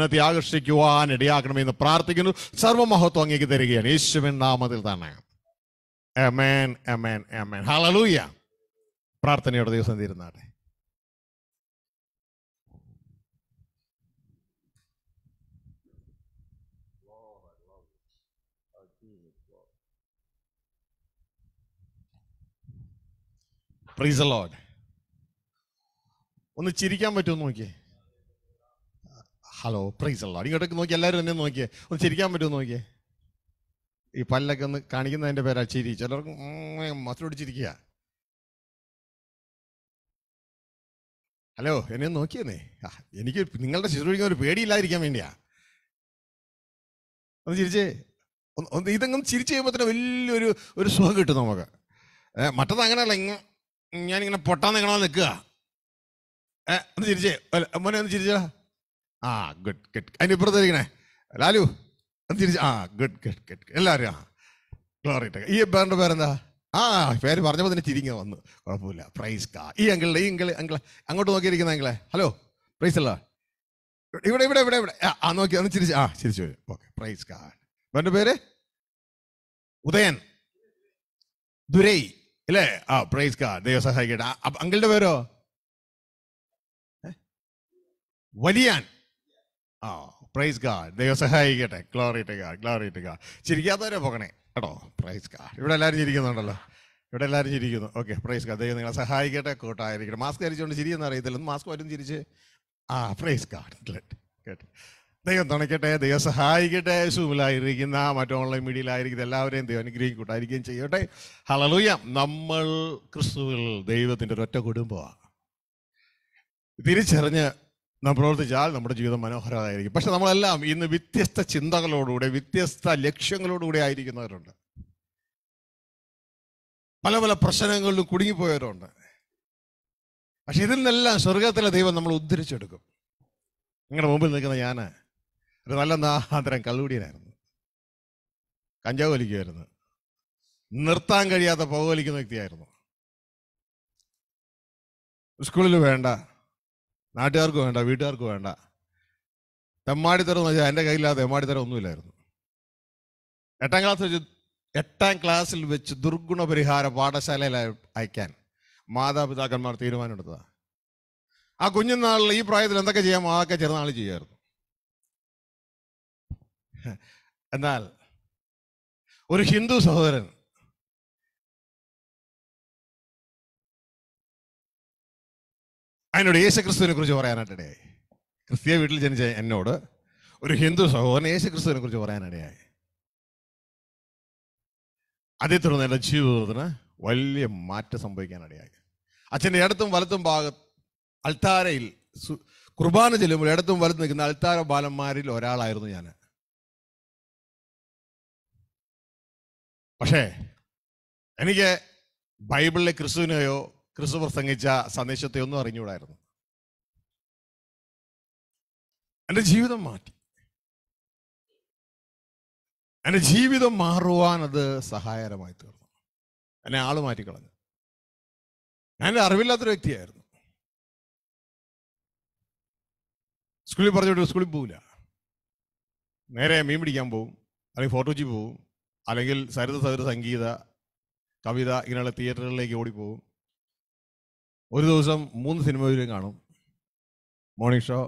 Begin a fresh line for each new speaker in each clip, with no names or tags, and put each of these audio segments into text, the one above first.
ഇന്നത്തെ ആകർഷിക്കുവാൻ ഇടയാക്കണമെന്ന് പ്രാർത്ഥിക്കുന്നു സർവമഹത്വം അങ്ങേക്ക് തരികയാണ് യേശുവിൻ നാമത്തിൽ തന്നെ എമേൻ എമേൻ എമേൻ ഹലലൂയ പ്രാർത്ഥനയോടെ ദിവസം തീരുന്നാട്ടെ ഒന്ന് ചിരിക്കാൻ പറ്റുമോ നോക്കിയേ ഹലോ പ്രൈസ് അല്ല ഇങ്ങോട്ടൊക്കെ നോക്കി എല്ലാവരും എന്നെ നോക്കിയേ ഒന്ന് ചിരിക്കാൻ പറ്റുമോ നോക്കിയേ ഈ പല്ലൊക്കെ ഒന്ന് കാണിക്കുന്നതിൻ്റെ പേരാ ചിരി ചിലർക്ക് മസിലൊടിച്ചിരിക്കുക
ഹലോ എന്നെ നോക്കിയെന്നേ എനിക്ക് നിങ്ങളുടെ ശുശ്രൂഷിക്കാൻ ഒരു പേടിയില്ലാതിരിക്കാൻ വേണ്ടിയാ ഒന്ന് ചിരിച്ചേ ഒന്ന് ഇതങ്ങും ചിരിച്ചു ചെയ്യുമ്പോൾ തന്നെ
വലിയൊരു ഒരു സുഖം കിട്ടും നമുക്ക് മറ്റത് അങ്ങനെയല്ല ഇങ്ങ ഞാനിങ്ങനെ പൊട്ടാൻ നിൽക്കണമെന്ന് നിൽക്കുക ഒന്ന് ചിരിച്ചേ മോനെ ഒന്ന് ചിരിച്ചാ ആ ഗുഡ് ഗുഡ് അതിൻ്റെ ഇപ്പുറത്തിരിക്കണേ ലാലു തിരിച്ച് ആ ഗുഡ് ഗുഡ് ഗുഡ് എല്ലാവരും ആ ഗ്ലോറിട്ട് ഈ ബാറിൻ്റെ പേരെന്താ ആ പേര് പറഞ്ഞപ്പോൾ തന്നെ ചിരിങ്ങ വന്നു കുഴപ്പമില്ല പ്രൈസ് കാ ഈ അങ്കിളുടെ ഈ അങ്കിള് അങ്കിള് അങ്ങോട്ട് നോക്കിയിരിക്കുന്ന അങ്കിളെ ഹലോ പ്രൈസ് അല്ല ഇവിടെ ഇവിടെ ഇവിടെ ഇവിടെ ആ നോക്കി ഒന്ന് ചിരിച്ച് ആ ചിരിച്ചു ഓക്കെ പ്രൈസ് കാ ഇവൻ്റെ പേര്
ഉദയൻ ദുരൈ അല്ലേ ആ പ്രൈസ് കാ ദൈവം സഹായിക്കട്ടെ അങ്കിളുടെ പേരോ വലിയാൻ
ആ പ്രൈസ് ഗാഡ് ദൈവം സഹായിക്കട്ടെ ഗ്ലോറിയിട്ട് ഗാഡ് ഗ്ലോറിയിട്ട് ഗാഡ് ചിരിക്കാത്തവരെ പോകണേ കേട്ടോ പ്രൈസ് ഗാഡ് ഇവിടെ എല്ലാവരും ചിരിക്കുന്നുണ്ടല്ലോ ഇവിടെ എല്ലാവരും ചിരിക്കുന്നു ഓക്കെ പ്രൈസ് ഗാഡ് ദൈവം നിങ്ങളെ സഹായിക്കട്ടെ കൂട്ടായിരിക്കട്ടെ മാസ്ക് ധരിച്ചുകൊണ്ട് ചിരിയെന്ന് അറിയത്തില്ല മാസ്ക് വരും ചിരിച്ച് ആ പ്രൈസ് ഗാഡ് കേട്ടെ ദൈവം തുണയ്ക്കട്ടെ ദൈവം സഹായിക്കട്ടെ സൂമിലായിരിക്കുന്ന മറ്റു ഓൺലൈൻ മീഡിയയിലായിരിക്കുന്ന എല്ലാവരെയും ദൈവം അനുഗ്രഹിക്കും കൂട്ടായിരിക്കുകയും ചെയ്യട്ടെ ഹലലൂയ നമ്മൾ ക്രിസ്തുവിൽ ദൈവത്തിൻ്റെ ഒരൊറ്റ കുടുംബമാണ് തിരിച്ചറിഞ്ഞ് നാം പ്രവർത്തിച്ചാൽ നമ്മുടെ ജീവിതം മനോഹരമായിരിക്കും പക്ഷെ നമ്മളെല്ലാം ഇന്ന് വ്യത്യസ്ത ചിന്തകളോടുകൂടെ വ്യത്യസ്ത ലക്ഷ്യങ്ങളോടുകൂടെ ആയിരിക്കുന്നവരുണ്ട് പല പല പ്രശ്നങ്ങളിലും കുടുങ്ങിപ്പോയവരുണ്ട് പക്ഷെ ഇതിൽ നിന്നെല്ലാം സ്വർഗത്തിലെ ദൈവം നമ്മൾ ഉദ്ധരിച്ചെടുക്കും നിങ്ങളുടെ മുമ്പിൽ നിൽക്കുന്ന ഞാൻ ഒരു നല്ല നാഹാന്തരം കള്ളുകൂടിയനായിരുന്നു കഞ്ചാവ് വലിക്കുമായിരുന്നു നിർത്താൻ കഴിയാത്ത വലിക്കുന്ന വ്യക്തിയായിരുന്നു സ്കൂളിൽ വേണ്ട നാട്ടുകാർക്ക് വേണ്ട വീട്ടുകാർക്ക് വേണ്ട തെമ്മാടിത്തരം എന്ന് വെച്ചാൽ എൻ്റെ കയ്യിലാ തെമ്മാടിത്തരം ഒന്നുമില്ലായിരുന്നു എട്ടാം ക്ലാസ് വെച്ച് എട്ടാം ക്ലാസ്സിൽ വെച്ച് ദുർഗുണ പരിഹാര പാഠശാലയിൽ അയക്കാൻ മാതാപിതാക്കന്മാർ തീരുമാനമെടുത്തതാണ് ആ കുഞ്ഞുനാളിൽ ഈ പ്രായത്തിൽ എന്തൊക്കെ ചെയ്യാം അതൊക്കെ ചെറുനാൾ ചെയ്യായിരുന്നു
എന്നാൽ ഒരു ഹിന്ദു സഹോദരൻ അതിനോട് യേശുക്രിസ്തുവിനെ കുറിച്ച് പറയാനായിട്ടിടയായി ക്രിസ്തീയ വീട്ടിൽ ജനിച്ച എന്നോട്
ഒരു ഹിന്ദു സഹോദരൻ യേശുക്രിസ്തുവിനെ കുറിച്ച് പറയാനിടയായി അതേ തുടർന്ന് എൻ്റെ ജീവിതത്തിന് വലിയ മാറ്റം സംഭവിക്കാനിടയായി അച്ഛൻ്റെ ഇടത്തും വലത്തും ഭാഗ അൾത്താരയിൽ കുർബാന ചെല്ലുമ്പോൾ ഇടത്തും വലത്ത് നിൽക്കുന്ന അൾത്താര
ബാലന്മാരിൽ ഒരാളായിരുന്നു ഞാൻ പക്ഷേ എനിക്ക് ബൈബിളിലെ ക്രിസ്തുവിനെയോ ക്രിസ്തു പ്രസംഗിച്ച സന്ദേശത്തെ ഒന്നും അറിഞ്ഞുകൂടായിരുന്നു എൻ്റെ ജീവിതം മാറ്റി എൻ്റെ ജീവിതം മാറുവാൻ അത് സഹായകരമായി തീർന്നു എന്നെ ആള് മാറ്റിക്കളഞ്ഞു ഞാൻ അറിവില്ലാത്തൊരു വ്യക്തിയായിരുന്നു സ്കൂളിൽ പറഞ്ഞോട്ട് സ്കൂളിൽ പോവില്ല
നേരെ മീൻ പിടിക്കാൻ പോവും അല്ലെങ്കിൽ ഫോട്ടോജി പോവും അല്ലെങ്കിൽ സരിത സൗര സംഗീത കവിത ഇങ്ങനെയുള്ള തിയേറ്ററുകളിലേക്ക് ഓടിപ്പോവും ഒരു ദിവസം മൂന്ന് സിനിമ കാണും morning show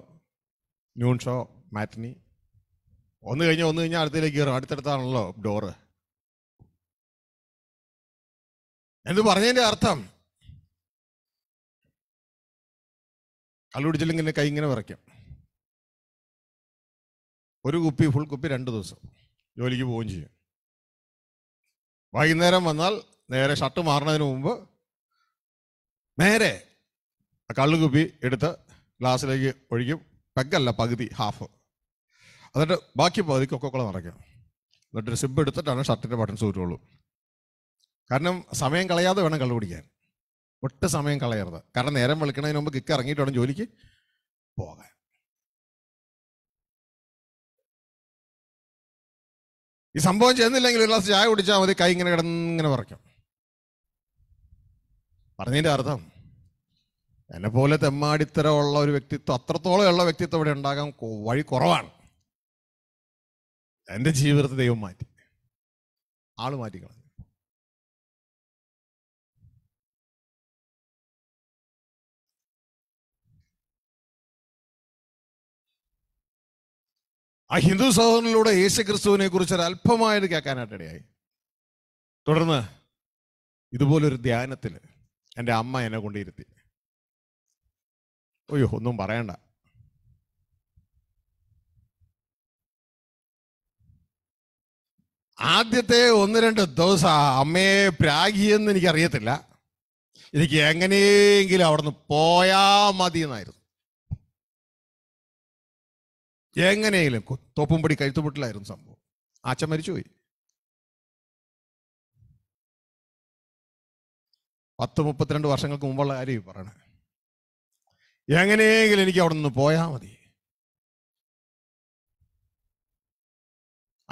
noon show
matinee ഒന്ന് കഴിഞ്ഞാൽ ഒന്ന് കഴിഞ്ഞാൽ അടുത്തേക്ക് കയറും അടുത്തടുത്താണല്ലോ ഡോറ് എന്ത് പറഞ്ഞതിൻ്റെ അർത്ഥം കള്ളുപിടിച്ചില്ലെങ്കിൽ കൈ ഇങ്ങനെ വിറയ്ക്കും ഒരു കുപ്പി ഫുൾ കുപ്പി രണ്ട് ദിവസം ജോലിക്ക് പോവുകയും ചെയ്യും
വൈകുന്നേരം വന്നാൽ നേരെ ഷർട്ട് മാറുന്നതിന് മുമ്പ് നേരെ കള്ളുകുപ്പി എടുത്ത് ഗ്ലാസ്സിലേക്ക് ഒഴിക്കും പെഗല്ല പകുതി ഹാഫ് എന്നിട്ട് ബാക്കി പകുതി കൊക്കോള നിറയ്ക്കും എന്നിട്ട് സിബ് എടുത്തിട്ടാണ് ഷർട്ടിൻ്റെ ബട്ടൺസ് ഊറ്റുള്ളൂ കാരണം സമയം കളയാതെ വേണം കള്ളു കുടിക്കാൻ ഒട്ട് സമയം കളയരുത്
കാരണം നേരം വിളിക്കണതിന് മുമ്പ് കിക്ക് ഇറങ്ങിയിട്ട് വേണം ജോലിക്ക് പോകാൻ ഈ സംഭവം ചെയ്യുന്നില്ലെങ്കിൽ ഒരു ഗ്ലാസ് ചായ കുടിച്ചാൽ മതി കൈ ഇങ്ങനെ കിടന്നിങ്ങനെ പറയ്ക്കും പറഞ്ഞതിൻ്റെ അർത്ഥം
എന്നെ പോലെ തെമ്മാടിത്തരമുള്ള ഒരു വ്യക്തിത്വം അത്രത്തോളം ഉള്ള വ്യക്തിത്വം ഇവിടെ ഉണ്ടാകാൻ വഴി കുറവാണ്
എൻ്റെ ജീവിതത്തെ ദൈവം മാറ്റി ആള് മാറ്റിക്കളഞ്ഞു ആ ഹിന്ദു സഹോദരനിലൂടെ ക്രിസ്തുവിനെ കുറിച്ച് ഒരു അല്പമായത് ഇടയായി
തുടർന്ന് ഇതുപോലൊരു ധ്യാനത്തിൽ എൻ്റെ അമ്മ എന്നെ കൊണ്ടിരുത്തി അയ്യോ ഒന്നും പറയണ്ട
ആദ്യത്തെ ഒന്ന് രണ്ട്
ദിവസം അമ്മയെ പ്രാഗിയെന്ന് എനിക്കറിയത്തില്ല എനിക്ക് എങ്ങനെയെങ്കിലും അവിടുന്ന്
പോയാ മതി എന്നായിരുന്നു എങ്ങനെയെങ്കിലും പടി കഴുത്തുപൊട്ടിലായിരുന്നു സംഭവം ആച്ച മരിച്ചുപോയി പത്ത് മുപ്പത്തിരണ്ട് വർഷങ്ങൾക്ക് മുമ്പുള്ള കാര്യം പറയണേ എങ്ങനെയെങ്കിലും എനിക്ക് അവിടെ നിന്ന് പോയാൽ മതി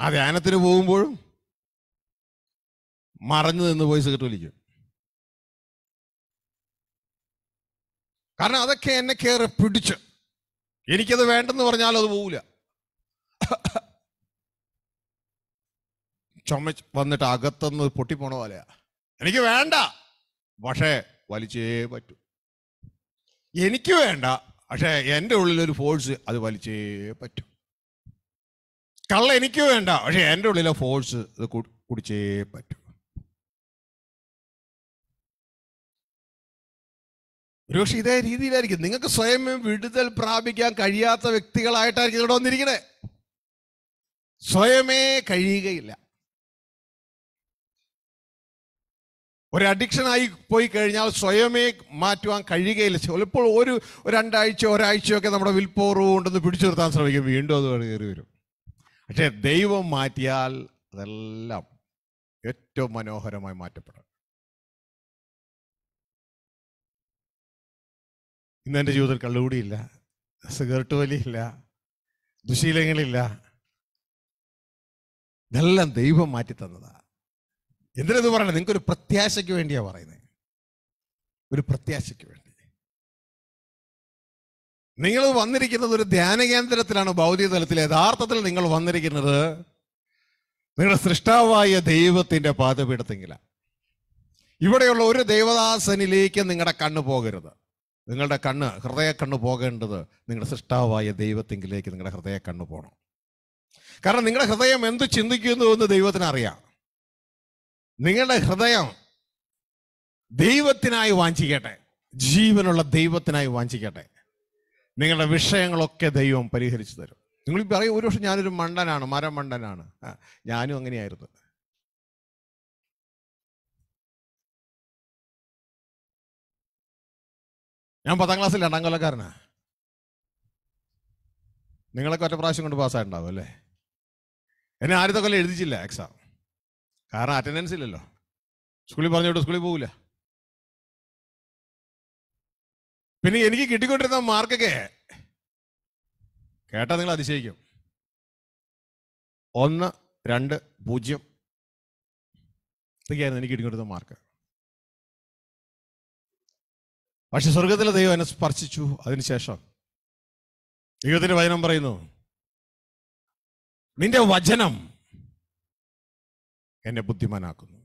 ആ ധ്യാനത്തിന് പോകുമ്പോഴും മറഞ്ഞു നിന്ന് പോയി സിഗരറ്റ് വലിക്കും
കാരണം അതൊക്കെ എന്നെ കയറി പിടിച്ച് എനിക്കത് വേണ്ടെന്ന് പറഞ്ഞാൽ അത് പോവില്ല ചുമ വന്നിട്ട് അകത്തുനിന്ന് പൊട്ടിപ്പോണ പോലെയാ എനിക്ക് വേണ്ട പക്ഷേ വലിച്ചേ പറ്റൂ എനിക്ക് വേണ്ട പക്ഷേ എൻ്റെ ഉള്ളിലൊരു ഫോഴ്സ് അത് വലിച്ചേ പറ്റും
കള്ള എനിക്ക് വേണ്ട പക്ഷേ എൻ്റെ ഉള്ളിലെ ഫോഴ്സ് അത് കുടിച്ചേ പറ്റും ഒരുപക്ഷെ ഇതേ രീതിയിലായിരിക്കും നിങ്ങൾക്ക് സ്വയം വിടുതൽ പ്രാപിക്കാൻ കഴിയാത്ത വ്യക്തികളായിട്ടായിരിക്കും ഇവിടെ വന്നിരിക്കണേ സ്വയമേ കഴിയുകയില്ല ഒരു അഡിക്ഷനായി പോയി കഴിഞ്ഞാൽ സ്വയമേ മാറ്റുവാൻ
കഴിയുകയില്ല ചിലപ്പോൾ ഒരു രണ്ടാഴ്ച ഒരാഴ്ചയൊക്കെ നമ്മുടെ വിൽപ്പോറവ് കൊണ്ടൊന്ന് പിടിച്ചു നിർത്താൻ ശ്രമിക്കും വീണ്ടും അത് കയറി വരും പക്ഷേ ദൈവം മാറ്റിയാൽ അതെല്ലാം ഏറ്റവും മനോഹരമായി മാറ്റപ്പെടും ഇന്ന് എൻ്റെ ജീവിതത്തിൽ കള്ളുകൂടിയില്ല സിഗരറ്റ് വലിയില്ല ദുശീലങ്ങളില്ല ഇതെല്ലാം ദൈവം മാറ്റി തന്നതാണ് എന്തിനത് പറയണത് ഒരു പ്രത്യാശയ്ക്ക് വേണ്ടിയാ പറയുന്നത് ഒരു പ്രത്യാശയ്ക്ക് വേണ്ടി നിങ്ങൾ വന്നിരിക്കുന്നത് ഒരു ധ്യാന കേന്ദ്രത്തിലാണ് ഭൗതിക തലത്തിൽ യഥാർത്ഥത്തിൽ നിങ്ങൾ വന്നിരിക്കുന്നത് നിങ്ങളുടെ സൃഷ്ടാവായ ദൈവത്തിന്റെ പാതപീഠത്തെങ്കിലാണ് ഇവിടെയുള്ള ഒരു ദൈവദാസനിലേക്ക് നിങ്ങളുടെ കണ്ണ് പോകരുത് നിങ്ങളുടെ കണ്ണ് ഹൃദയ കണ്ണ് പോകേണ്ടത് നിങ്ങളുടെ സൃഷ്ടാവായ ദൈവത്തെങ്കിലേക്ക് നിങ്ങളുടെ ഹൃദയ കണ്ണ് പോകണം കാരണം നിങ്ങളുടെ ഹൃദയം എന്ത് ചിന്തിക്കുന്നു എന്ന് ദൈവത്തിന് അറിയാം നിങ്ങളുടെ ഹൃദയം ദൈവത്തിനായി വാഞ്ചിക്കട്ടെ ജീവനുള്ള ദൈവത്തിനായി വാഞ്ചിക്കട്ടെ നിങ്ങളുടെ വിഷയങ്ങളൊക്കെ ദൈവം പരിഹരിച്ചു തരും നിങ്ങൾ
പറയും ഒരു പക്ഷെ ഞാനൊരു മണ്ടനാണ് മണ്ടനാണ് ഞാനും അങ്ങനെയായിരുന്നു ഞാൻ പത്താം ക്ലാസ്സിൽ രണ്ടാം കൊല്ലക്കാരനാ നിങ്ങളൊക്കെ ഒറ്റ പ്രാവശ്യം കൊണ്ട് പാസ്സായിട്ടുണ്ടാവും അല്ലേ എന്നെ ആദ്യത്തെ കൊല്ലം എഴുതിച്ചില്ല എക്സാം കാരണം അറ്റൻഡൻസ് ഇല്ലല്ലോ സ്കൂളിൽ പറഞ്ഞോട്ട് സ്കൂളിൽ പോകില്ല പിന്നെ എനിക്ക് കിട്ടിക്കൊണ്ടിരുന്ന മാർക്കൊക്കെ കേട്ടാൽ നിങ്ങൾ അതിശയിക്കും ഒന്ന് രണ്ട് പൂജ്യം ഇതൊക്കെയായിരുന്നു എനിക്ക് കിട്ടിക്കൊണ്ടിരുന്ന മാർക്ക് പക്ഷെ സ്വർഗത്തിലെ ദൈവം എന്നെ സ്പർശിച്ചു അതിനുശേഷം ദൈവത്തിന്റെ വചനം പറയുന്നു നിന്റെ വചനം എന്നെ ബുദ്ധിമാനാക്കുന്നു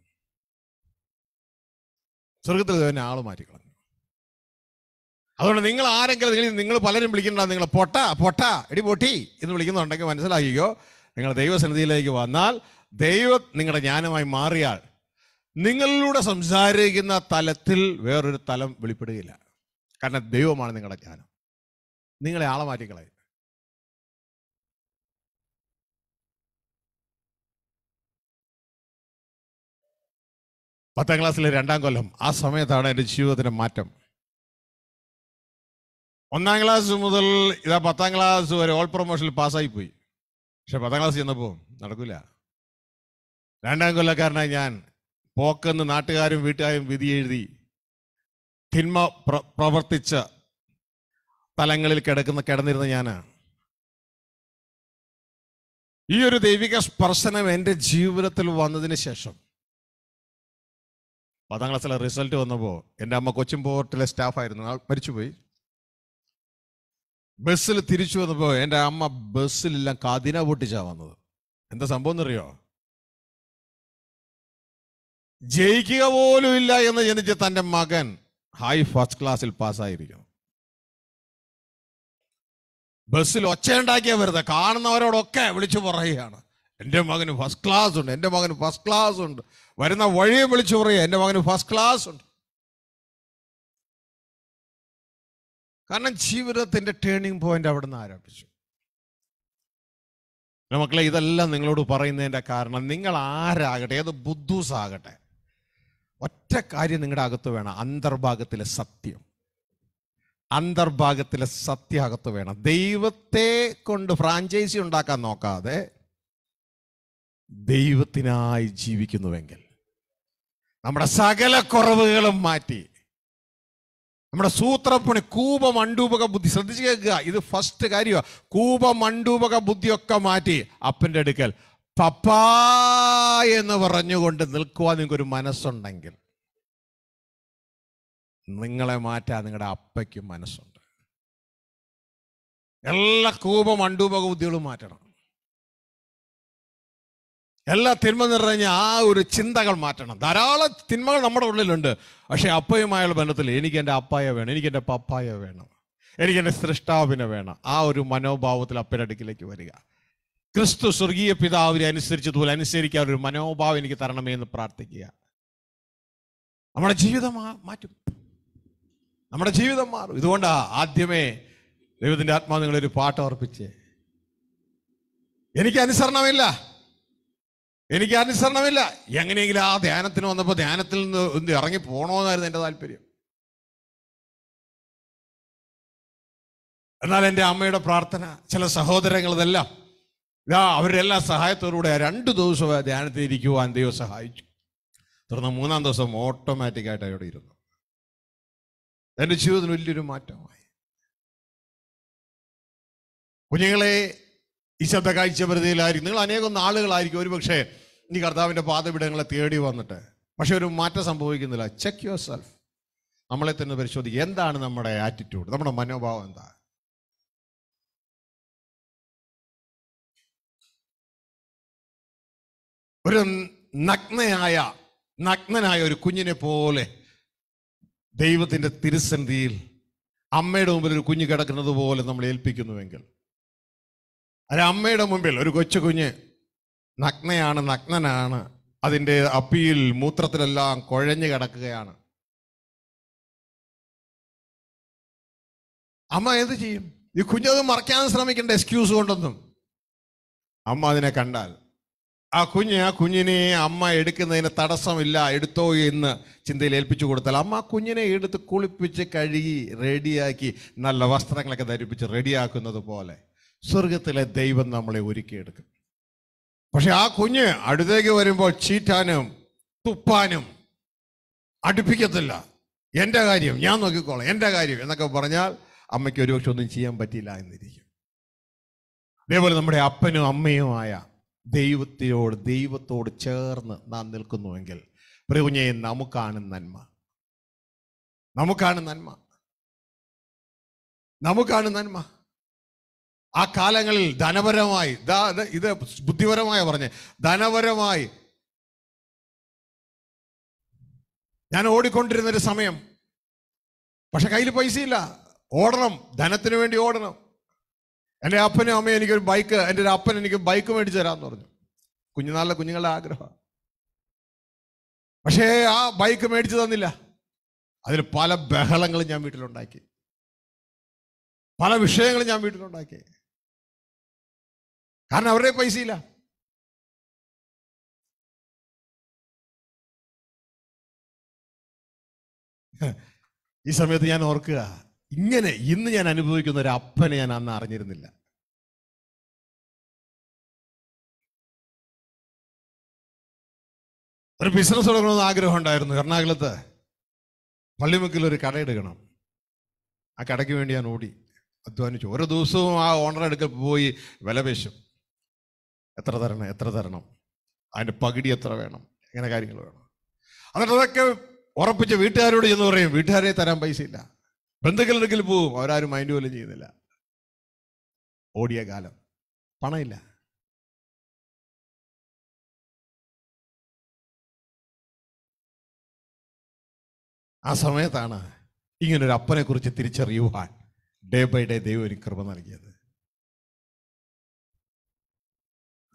സ്വർഗത്തിൽ തന്നെ ആള് മാറ്റിക്കളഞ്ഞു
അതുകൊണ്ട് നിങ്ങൾ ആരെങ്കിലും നിങ്ങൾ നിങ്ങൾ പലരും വിളിക്കണ്ട നിങ്ങൾ പൊട്ട പൊട്ട എടി പൊട്ടി എന്ന് വിളിക്കുന്നുണ്ടെങ്കിൽ മനസ്സിലാക്കിക്കോ നിങ്ങൾ ദൈവസന്നിധിയിലേക്ക് വന്നാൽ ദൈവം നിങ്ങളുടെ ജ്ഞാനമായി മാറിയാൽ നിങ്ങളിലൂടെ സംസാരിക്കുന്ന തലത്തിൽ വേറൊരു തലം വെളിപ്പെടുകയില്ല
കാരണം ദൈവമാണ് നിങ്ങളുടെ ജ്ഞാനം നിങ്ങളെ ആളെ മാറ്റിക്കളയും പത്താം ക്ലാസ്സിലെ രണ്ടാം കൊല്ലം ആ സമയത്താണ് എൻ്റെ ജീവിതത്തിൻ്റെ മാറ്റം
ഒന്നാം ക്ലാസ് മുതൽ ഇതാ പത്താം ക്ലാസ് വരെ ഓൾ പ്രൊമോഷനിൽ പാസ്സായി പോയി പക്ഷെ പത്താം ക്ലാസ് ചെന്നപ്പോൾ നടക്കില്ല രണ്ടാം കൊല്ലക്കാരനായി ഞാൻ പോക്കെന്ന് നാട്ടുകാരും വീട്ടുകാരും വിധി എഴുതി തിന്മ പ്ര പ്രവർത്തിച്ച തലങ്ങളിൽ കിടക്കുന്ന കിടന്നിരുന്ന ഞാൻ ഈ ഒരു ദൈവിക സ്പർശനം എൻ്റെ ജീവിതത്തിൽ വന്നതിന് ശേഷം പത്താം ക്ലാസ്സിലെ റിസൾട്ട് വന്നപ്പോൾ എൻ്റെ അമ്മ കൊച്ചിൻ പോർട്ടിലെ സ്റ്റാഫായിരുന്നു മരിച്ചുപോയി ബസ്സിൽ തിരിച്ചു വന്നപ്പോൾ എൻ്റെ അമ്മ ബസ്സിലെല്ലാം കതിന പൊട്ടിച്ചാണ് വന്നത് എന്താ സംഭവം എന്നറിയോ ജയിക്കുക പോലും ഇല്ല എന്ന് ജനിച്ച തൻ്റെ മകൻ ഹൈ ഫസ്റ്റ് ക്ലാസ്സിൽ പാസ്സായിരിക്കുന്നു ബസ്സിൽ ഒച്ചയുണ്ടാക്കിയ വെറുതെ കാണുന്നവരോടൊക്കെ വിളിച്ചു പറയുകയാണ് എൻ്റെ മകന് ഫസ്റ്റ് ക്ലാസ് ഉണ്ട് എൻ്റെ മകന് ഫസ്റ്റ് ക്ലാസ് ഉണ്ട്
വരുന്ന വഴിയെ വിളിച്ചു പറയുക എൻ്റെ മകന് ഫസ്റ്റ് ക്ലാസ് ഉണ്ട് കാരണം ജീവിതത്തിൻ്റെ ടേണിംഗ് പോയിന്റ് അവിടെ നിന്ന് ആരംഭിച്ചു
മക്കളെ ഇതെല്ലാം നിങ്ങളോട് പറയുന്നതിൻ്റെ കാരണം നിങ്ങൾ ആരാകട്ടെ ഏത് ബുദ്ധൂസ് ആകട്ടെ ഒറ്റ കാര്യം നിങ്ങളുടെ അകത്ത് വേണം അന്തർഭാഗത്തിലെ സത്യം അന്തർഭാഗത്തിലെ സത്യം അകത്ത് വേണം ദൈവത്തെ കൊണ്ട് ഫ്രാഞ്ചൈസി ഉണ്ടാക്കാൻ നോക്കാതെ ദൈവത്തിനായി ജീവിക്കുന്നുവെങ്കിൽ നമ്മുടെ സകല കുറവുകളും മാറ്റി നമ്മുടെ സൂത്രപ്പണി മണ്ഡൂപക ബുദ്ധി ശ്രദ്ധിച്ചു കേൾക്കുക ഇത് ഫസ്റ്റ് കാര്യമാണ് മണ്ഡൂപക ബുദ്ധിയൊക്കെ മാറ്റി അപ്പൻ്റെ അടുക്കൽ പപ്പാ എന്ന് പറഞ്ഞുകൊണ്ട് നിൽക്കുവാൻ നിങ്ങൾക്കൊരു മനസ്സുണ്ടെങ്കിൽ നിങ്ങളെ മാറ്റാൻ നിങ്ങളുടെ
അപ്പയ്ക്കും മനസ്സുണ്ട് എല്ലാ കൂപ മണ്ഡൂപക ബുദ്ധികളും മാറ്റണം എല്ലാ തിന്മ നിറഞ്ഞ ആ ഒരു ചിന്തകൾ
മാറ്റണം ധാരാളം തിന്മകൾ നമ്മുടെ ഉള്ളിലുണ്ട് പക്ഷേ അപ്പയുമായുള്ള ബന്ധത്തിൽ എനിക്ക് എൻ്റെ അപ്പായ വേണം എനിക്ക് എൻ്റെ പപ്പായ വേണം എനിക്ക് എൻ്റെ സൃഷ്ടാവിനെ വേണം ആ ഒരു മനോഭാവത്തിൽ അപ്പരടുക്കിലേക്ക് വരിക ക്രിസ്തു സ്വർഗീയ പിതാവിനെ അനുസരിച്ചതുപോലെ അനുസരിക്കാൻ ഒരു മനോഭാവം എനിക്ക് തരണമേ എന്ന് പ്രാർത്ഥിക്കുക നമ്മുടെ ജീവിതം മാറ്റും നമ്മുടെ ജീവിതം മാറും ഇതുകൊണ്ടാ ആദ്യമേ ദൈവത്തിൻ്റെ ആത്മാവ് നിങ്ങളൊരു പാട്ട് ഓർപ്പിച്ച് എനിക്ക് അനുസരണമില്ല എനിക്ക് അനുസരണമില്ല എങ്ങനെയെങ്കിലും ആ
ധ്യാനത്തിന് വന്നപ്പോൾ ധ്യാനത്തിൽ നിന്ന് എന്ത് ഇറങ്ങി പോകണമെന്നായിരുന്നു എൻ്റെ താല്പര്യം എന്നാൽ എൻ്റെ അമ്മയുടെ പ്രാർത്ഥന ചില സഹോദരങ്ങൾ ഇതെല്ലാം
ഇതാ അവരുടെ എല്ലാ സഹായത്തോടുകൂടെ രണ്ട് ദിവസം ധ്യാനത്തിൽ ഇരിക്കുവാൻ ദൈവം സഹായിച്ചു
തുടർന്ന് മൂന്നാം ദിവസം ഓട്ടോമാറ്റിക്കായിട്ട് അവിടെ ഇരുന്നു എൻ്റെ ജീവിതത്തിന് വലിയൊരു മാറ്റമായി കുഞ്ഞുങ്ങളെ
ഈ ശബ്ദ കാഴ്ചപ്രതിയിലായിരിക്കും നിങ്ങൾ അനേകം നാളുകളായിരിക്കും ഒരുപക്ഷെ ഇനി കർത്താവിൻ്റെ പാതപിടങ്ങളെ തേടി വന്നിട്ട് പക്ഷെ ഒരു മാറ്റം സംഭവിക്കുന്നില്ല ചെക്ക് യുവർ സെൽഫ് നമ്മളെ തന്നെ പരിശോധിക്കുക എന്താണ് നമ്മുടെ
ആറ്റിറ്റ്യൂഡ് നമ്മുടെ മനോഭാവം എന്താ ഒരു നഗ്നയായ
നഗ്നനായ ഒരു കുഞ്ഞിനെ പോലെ ദൈവത്തിൻ്റെ തിരുസന്ധിയിൽ അമ്മയുടെ മുമ്പിൽ ഒരു കുഞ്ഞ് കിടക്കുന്നത് പോലെ നമ്മൾ ഏൽപ്പിക്കുന്നുവെങ്കിൽ അമ്മയുടെ മുമ്പിൽ ഒരു കൊച്ചു കുഞ്ഞ് നഗ്നയാണ് നഗ്നനാണ് അതിൻ്റെ അപ്പിയിൽ
മൂത്രത്തിലെല്ലാം കുഴഞ്ഞു കിടക്കുകയാണ് അമ്മ എന്ത് ചെയ്യും ഈ കുഞ്ഞത് മറയ്ക്കാൻ ശ്രമിക്കേണ്ട എക്സ്ക്യൂസ് കൊണ്ടൊന്നും
അമ്മ അതിനെ കണ്ടാൽ ആ കുഞ്ഞ് ആ കുഞ്ഞിനെ അമ്മ എടുക്കുന്നതിന് തടസ്സമില്ല എടുത്തോ എന്ന് ചിന്തയിൽ ഏൽപ്പിച്ചു കൊടുത്താൽ അമ്മ ആ കുഞ്ഞിനെ എടുത്ത് കുളിപ്പിച്ച് കഴുകി റെഡിയാക്കി നല്ല വസ്ത്രങ്ങളൊക്കെ ധരിപ്പിച്ച് റെഡിയാക്കുന്നത് പോലെ സ്വർഗത്തിലെ ദൈവം നമ്മളെ ഒരുക്കിയെടുക്കും പക്ഷെ ആ കുഞ്ഞ് അടുത്തേക്ക് വരുമ്പോൾ ചീറ്റാനും തുപ്പാനും അടുപ്പിക്കത്തില്ല എൻ്റെ കാര്യം ഞാൻ നോക്കിക്കോളാം എൻ്റെ കാര്യം എന്നൊക്കെ പറഞ്ഞാൽ അമ്മയ്ക്ക് ഒരുപക്ഷെ ഒന്നും ചെയ്യാൻ പറ്റില്ല എന്നിരിക്കും അതേപോലെ നമ്മുടെ അപ്പനും അമ്മയുമായ ദൈവത്തിനോട് ദൈവത്തോട് ചേർന്ന് നാം നിൽക്കുന്നുവെങ്കിൽ
പ്രികുഞ്ഞെ നമുക്കാണ് നന്മ നമുക്കാണ് നന്മ നമുക്കാണ് നന്മ ആ കാലങ്ങളിൽ ധനപരമായി ഇത് ബുദ്ധിപരമായ പറഞ്ഞ് ധനപരമായി
ഞാൻ ഓടിക്കൊണ്ടിരുന്ന ഒരു സമയം പക്ഷെ കയ്യിൽ പൈസയില്ല ഓടണം ധനത്തിന് വേണ്ടി ഓടണം എൻ്റെ അപ്പനും അമ്മയും എനിക്കൊരു ബൈക്ക് എൻ്റെ ഒരു അപ്പൻ എനിക്ക് ബൈക്ക് മേടിച്ചു തരാമെന്ന് പറഞ്ഞു കുഞ്ഞുനാളിലെ കുഞ്ഞുങ്ങളുടെ ആഗ്രഹം
പക്ഷേ ആ ബൈക്ക് മേടിച്ചു തന്നില്ല അതിൽ പല ബഹളങ്ങളും ഞാൻ വീട്ടിലുണ്ടാക്കി പല വിഷയങ്ങളും ഞാൻ വീട്ടിലുണ്ടാക്കി കാരണം അവരുടെ പൈസയില്ല ഈ സമയത്ത് ഞാൻ ഓർക്കുക ഇങ്ങനെ ഇന്ന് ഞാൻ അനുഭവിക്കുന്ന ഒരു അപ്പനെ ഞാൻ അന്ന് അറിഞ്ഞിരുന്നില്ല ഒരു ബിസിനസ് തുടങ്ങണമെന്ന് ആഗ്രഹം ഉണ്ടായിരുന്നു എറണാകുളത്ത് പള്ളിമുക്കിൽ ഒരു കട എടുക്കണം
ആ കടയ്ക്ക് വേണ്ടി ഞാൻ ഓടി അധ്വാനിച്ചു ഓരോ ദിവസവും ആ ഓണർ എടുക്കൽ പോയി വില പേശും എത്ര തരണം എത്ര തരണം അതിൻ്റെ പകുതി എത്ര വേണം അങ്ങനെ കാര്യങ്ങൾ വേണം എന്നിട്ട് അതൊക്കെ ഉറപ്പിച്ച് വീട്ടുകാരോട് ചെന്ന് പറയും വീട്ടുകാരെ തരാൻ പൈസയില്ല
ബന്ധുക്കളുടെങ്കിൽ പോവും അവരാരും മൈൻഡ് പോലും ചെയ്യുന്നില്ല ഓടിയ കാലം പണമില്ല ആ സമയത്താണ് ഇങ്ങനൊരു കുറിച്ച് തിരിച്ചറിയുവാൻ ഡേ ബൈ ഡേ ദൈവം ഒരു കൃപ നൽകിയത്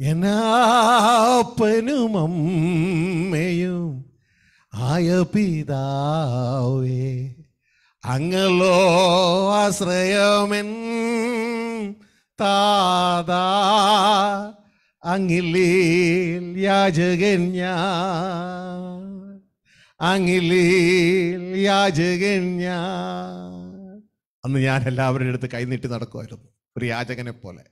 എന്നാപ്പനും അമ്മയും ആയ പിതാവേ അങ്ങലോ ആശ്രയമെൻ താതാ അങ്ങിലിൽ യാചകൻ ഞാൻ അങ്ങിലേൽ യാചകൻ ഞാൻ അന്ന് ഞാൻ എല്ലാവരുടെ അടുത്ത് കൈനീട്ടി നടക്കുമായിരുന്നു ഒരു യാചകനെ പോലെ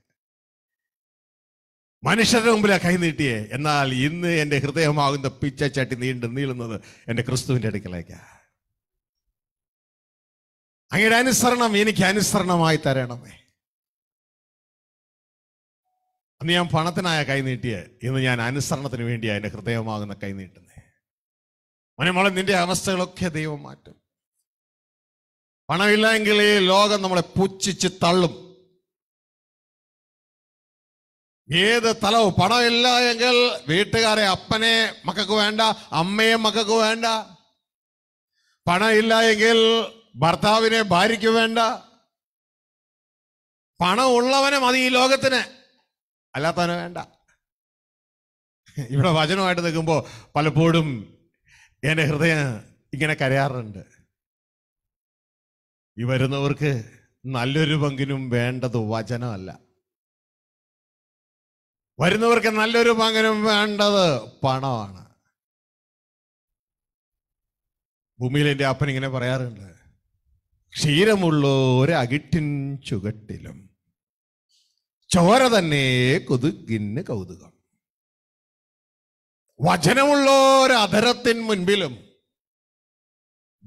മനുഷ്യരുടെ മുമ്പിലാണ് കൈ നീട്ടിയേ എന്നാൽ ഇന്ന് എൻ്റെ ഹൃദയമാകുന്ന പിച്ചച്ചാട്ടി നീണ്ട്
നീളുന്നത് എൻ്റെ ക്രിസ്തുവിൻ്റെ അടുക്കലേക്ക അങ്ങയുടെ അനുസരണം എനിക്ക് അനുസരണമായി തരണമേ
അന്ന് ഞാൻ പണത്തിനായ കൈ ഇന്ന് ഞാൻ അനുസരണത്തിന് വേണ്ടിയാ എൻ്റെ ഹൃദയമാകുന്ന കൈ
മനുമോളെ നിന്റെ അവസ്ഥകളൊക്കെ ദൈവം മാറ്റും പണമില്ലെങ്കിൽ ഈ ലോകം നമ്മളെ പുച്ഛിച്ച് തള്ളും
ഏത് സ്ഥലവും പണം ഇല്ല എങ്കിൽ വീട്ടുകാരെ അപ്പനെ മക്കൾക്ക് വേണ്ട അമ്മയെ മക്കൾക്ക് വേണ്ട പണം ഇല്ല എങ്കിൽ ഭർത്താവിനെ ഭാര്യയ്ക്ക് വേണ്ട പണം ഉള്ളവനെ മതി ഈ ലോകത്തിന് അല്ലാത്തവനെ വേണ്ട ഇവിടെ വചനമായിട്ട് നിൽക്കുമ്പോൾ പലപ്പോഴും എൻ്റെ ഹൃദയം ഇങ്ങനെ കരയാറുണ്ട് ഈ വരുന്നവർക്ക് നല്ലൊരു പങ്കിനും വേണ്ടത് വചനമല്ല വരുന്നവർക്ക് നല്ലൊരു പങ്കനം വേണ്ടത് പണമാണ് ഭൂമിയിൽ എൻ്റെ അപ്പൻ ഇങ്ങനെ പറയാറുണ്ട് ക്ഷീരമുള്ള ഒരു അകിട്ടിൻ ചുകട്ടിലും ചോര തന്നെ കൊതുകിന് കൗതുകം
വചനമുള്ള ഒരധരത്തിൻ മുൻപിലും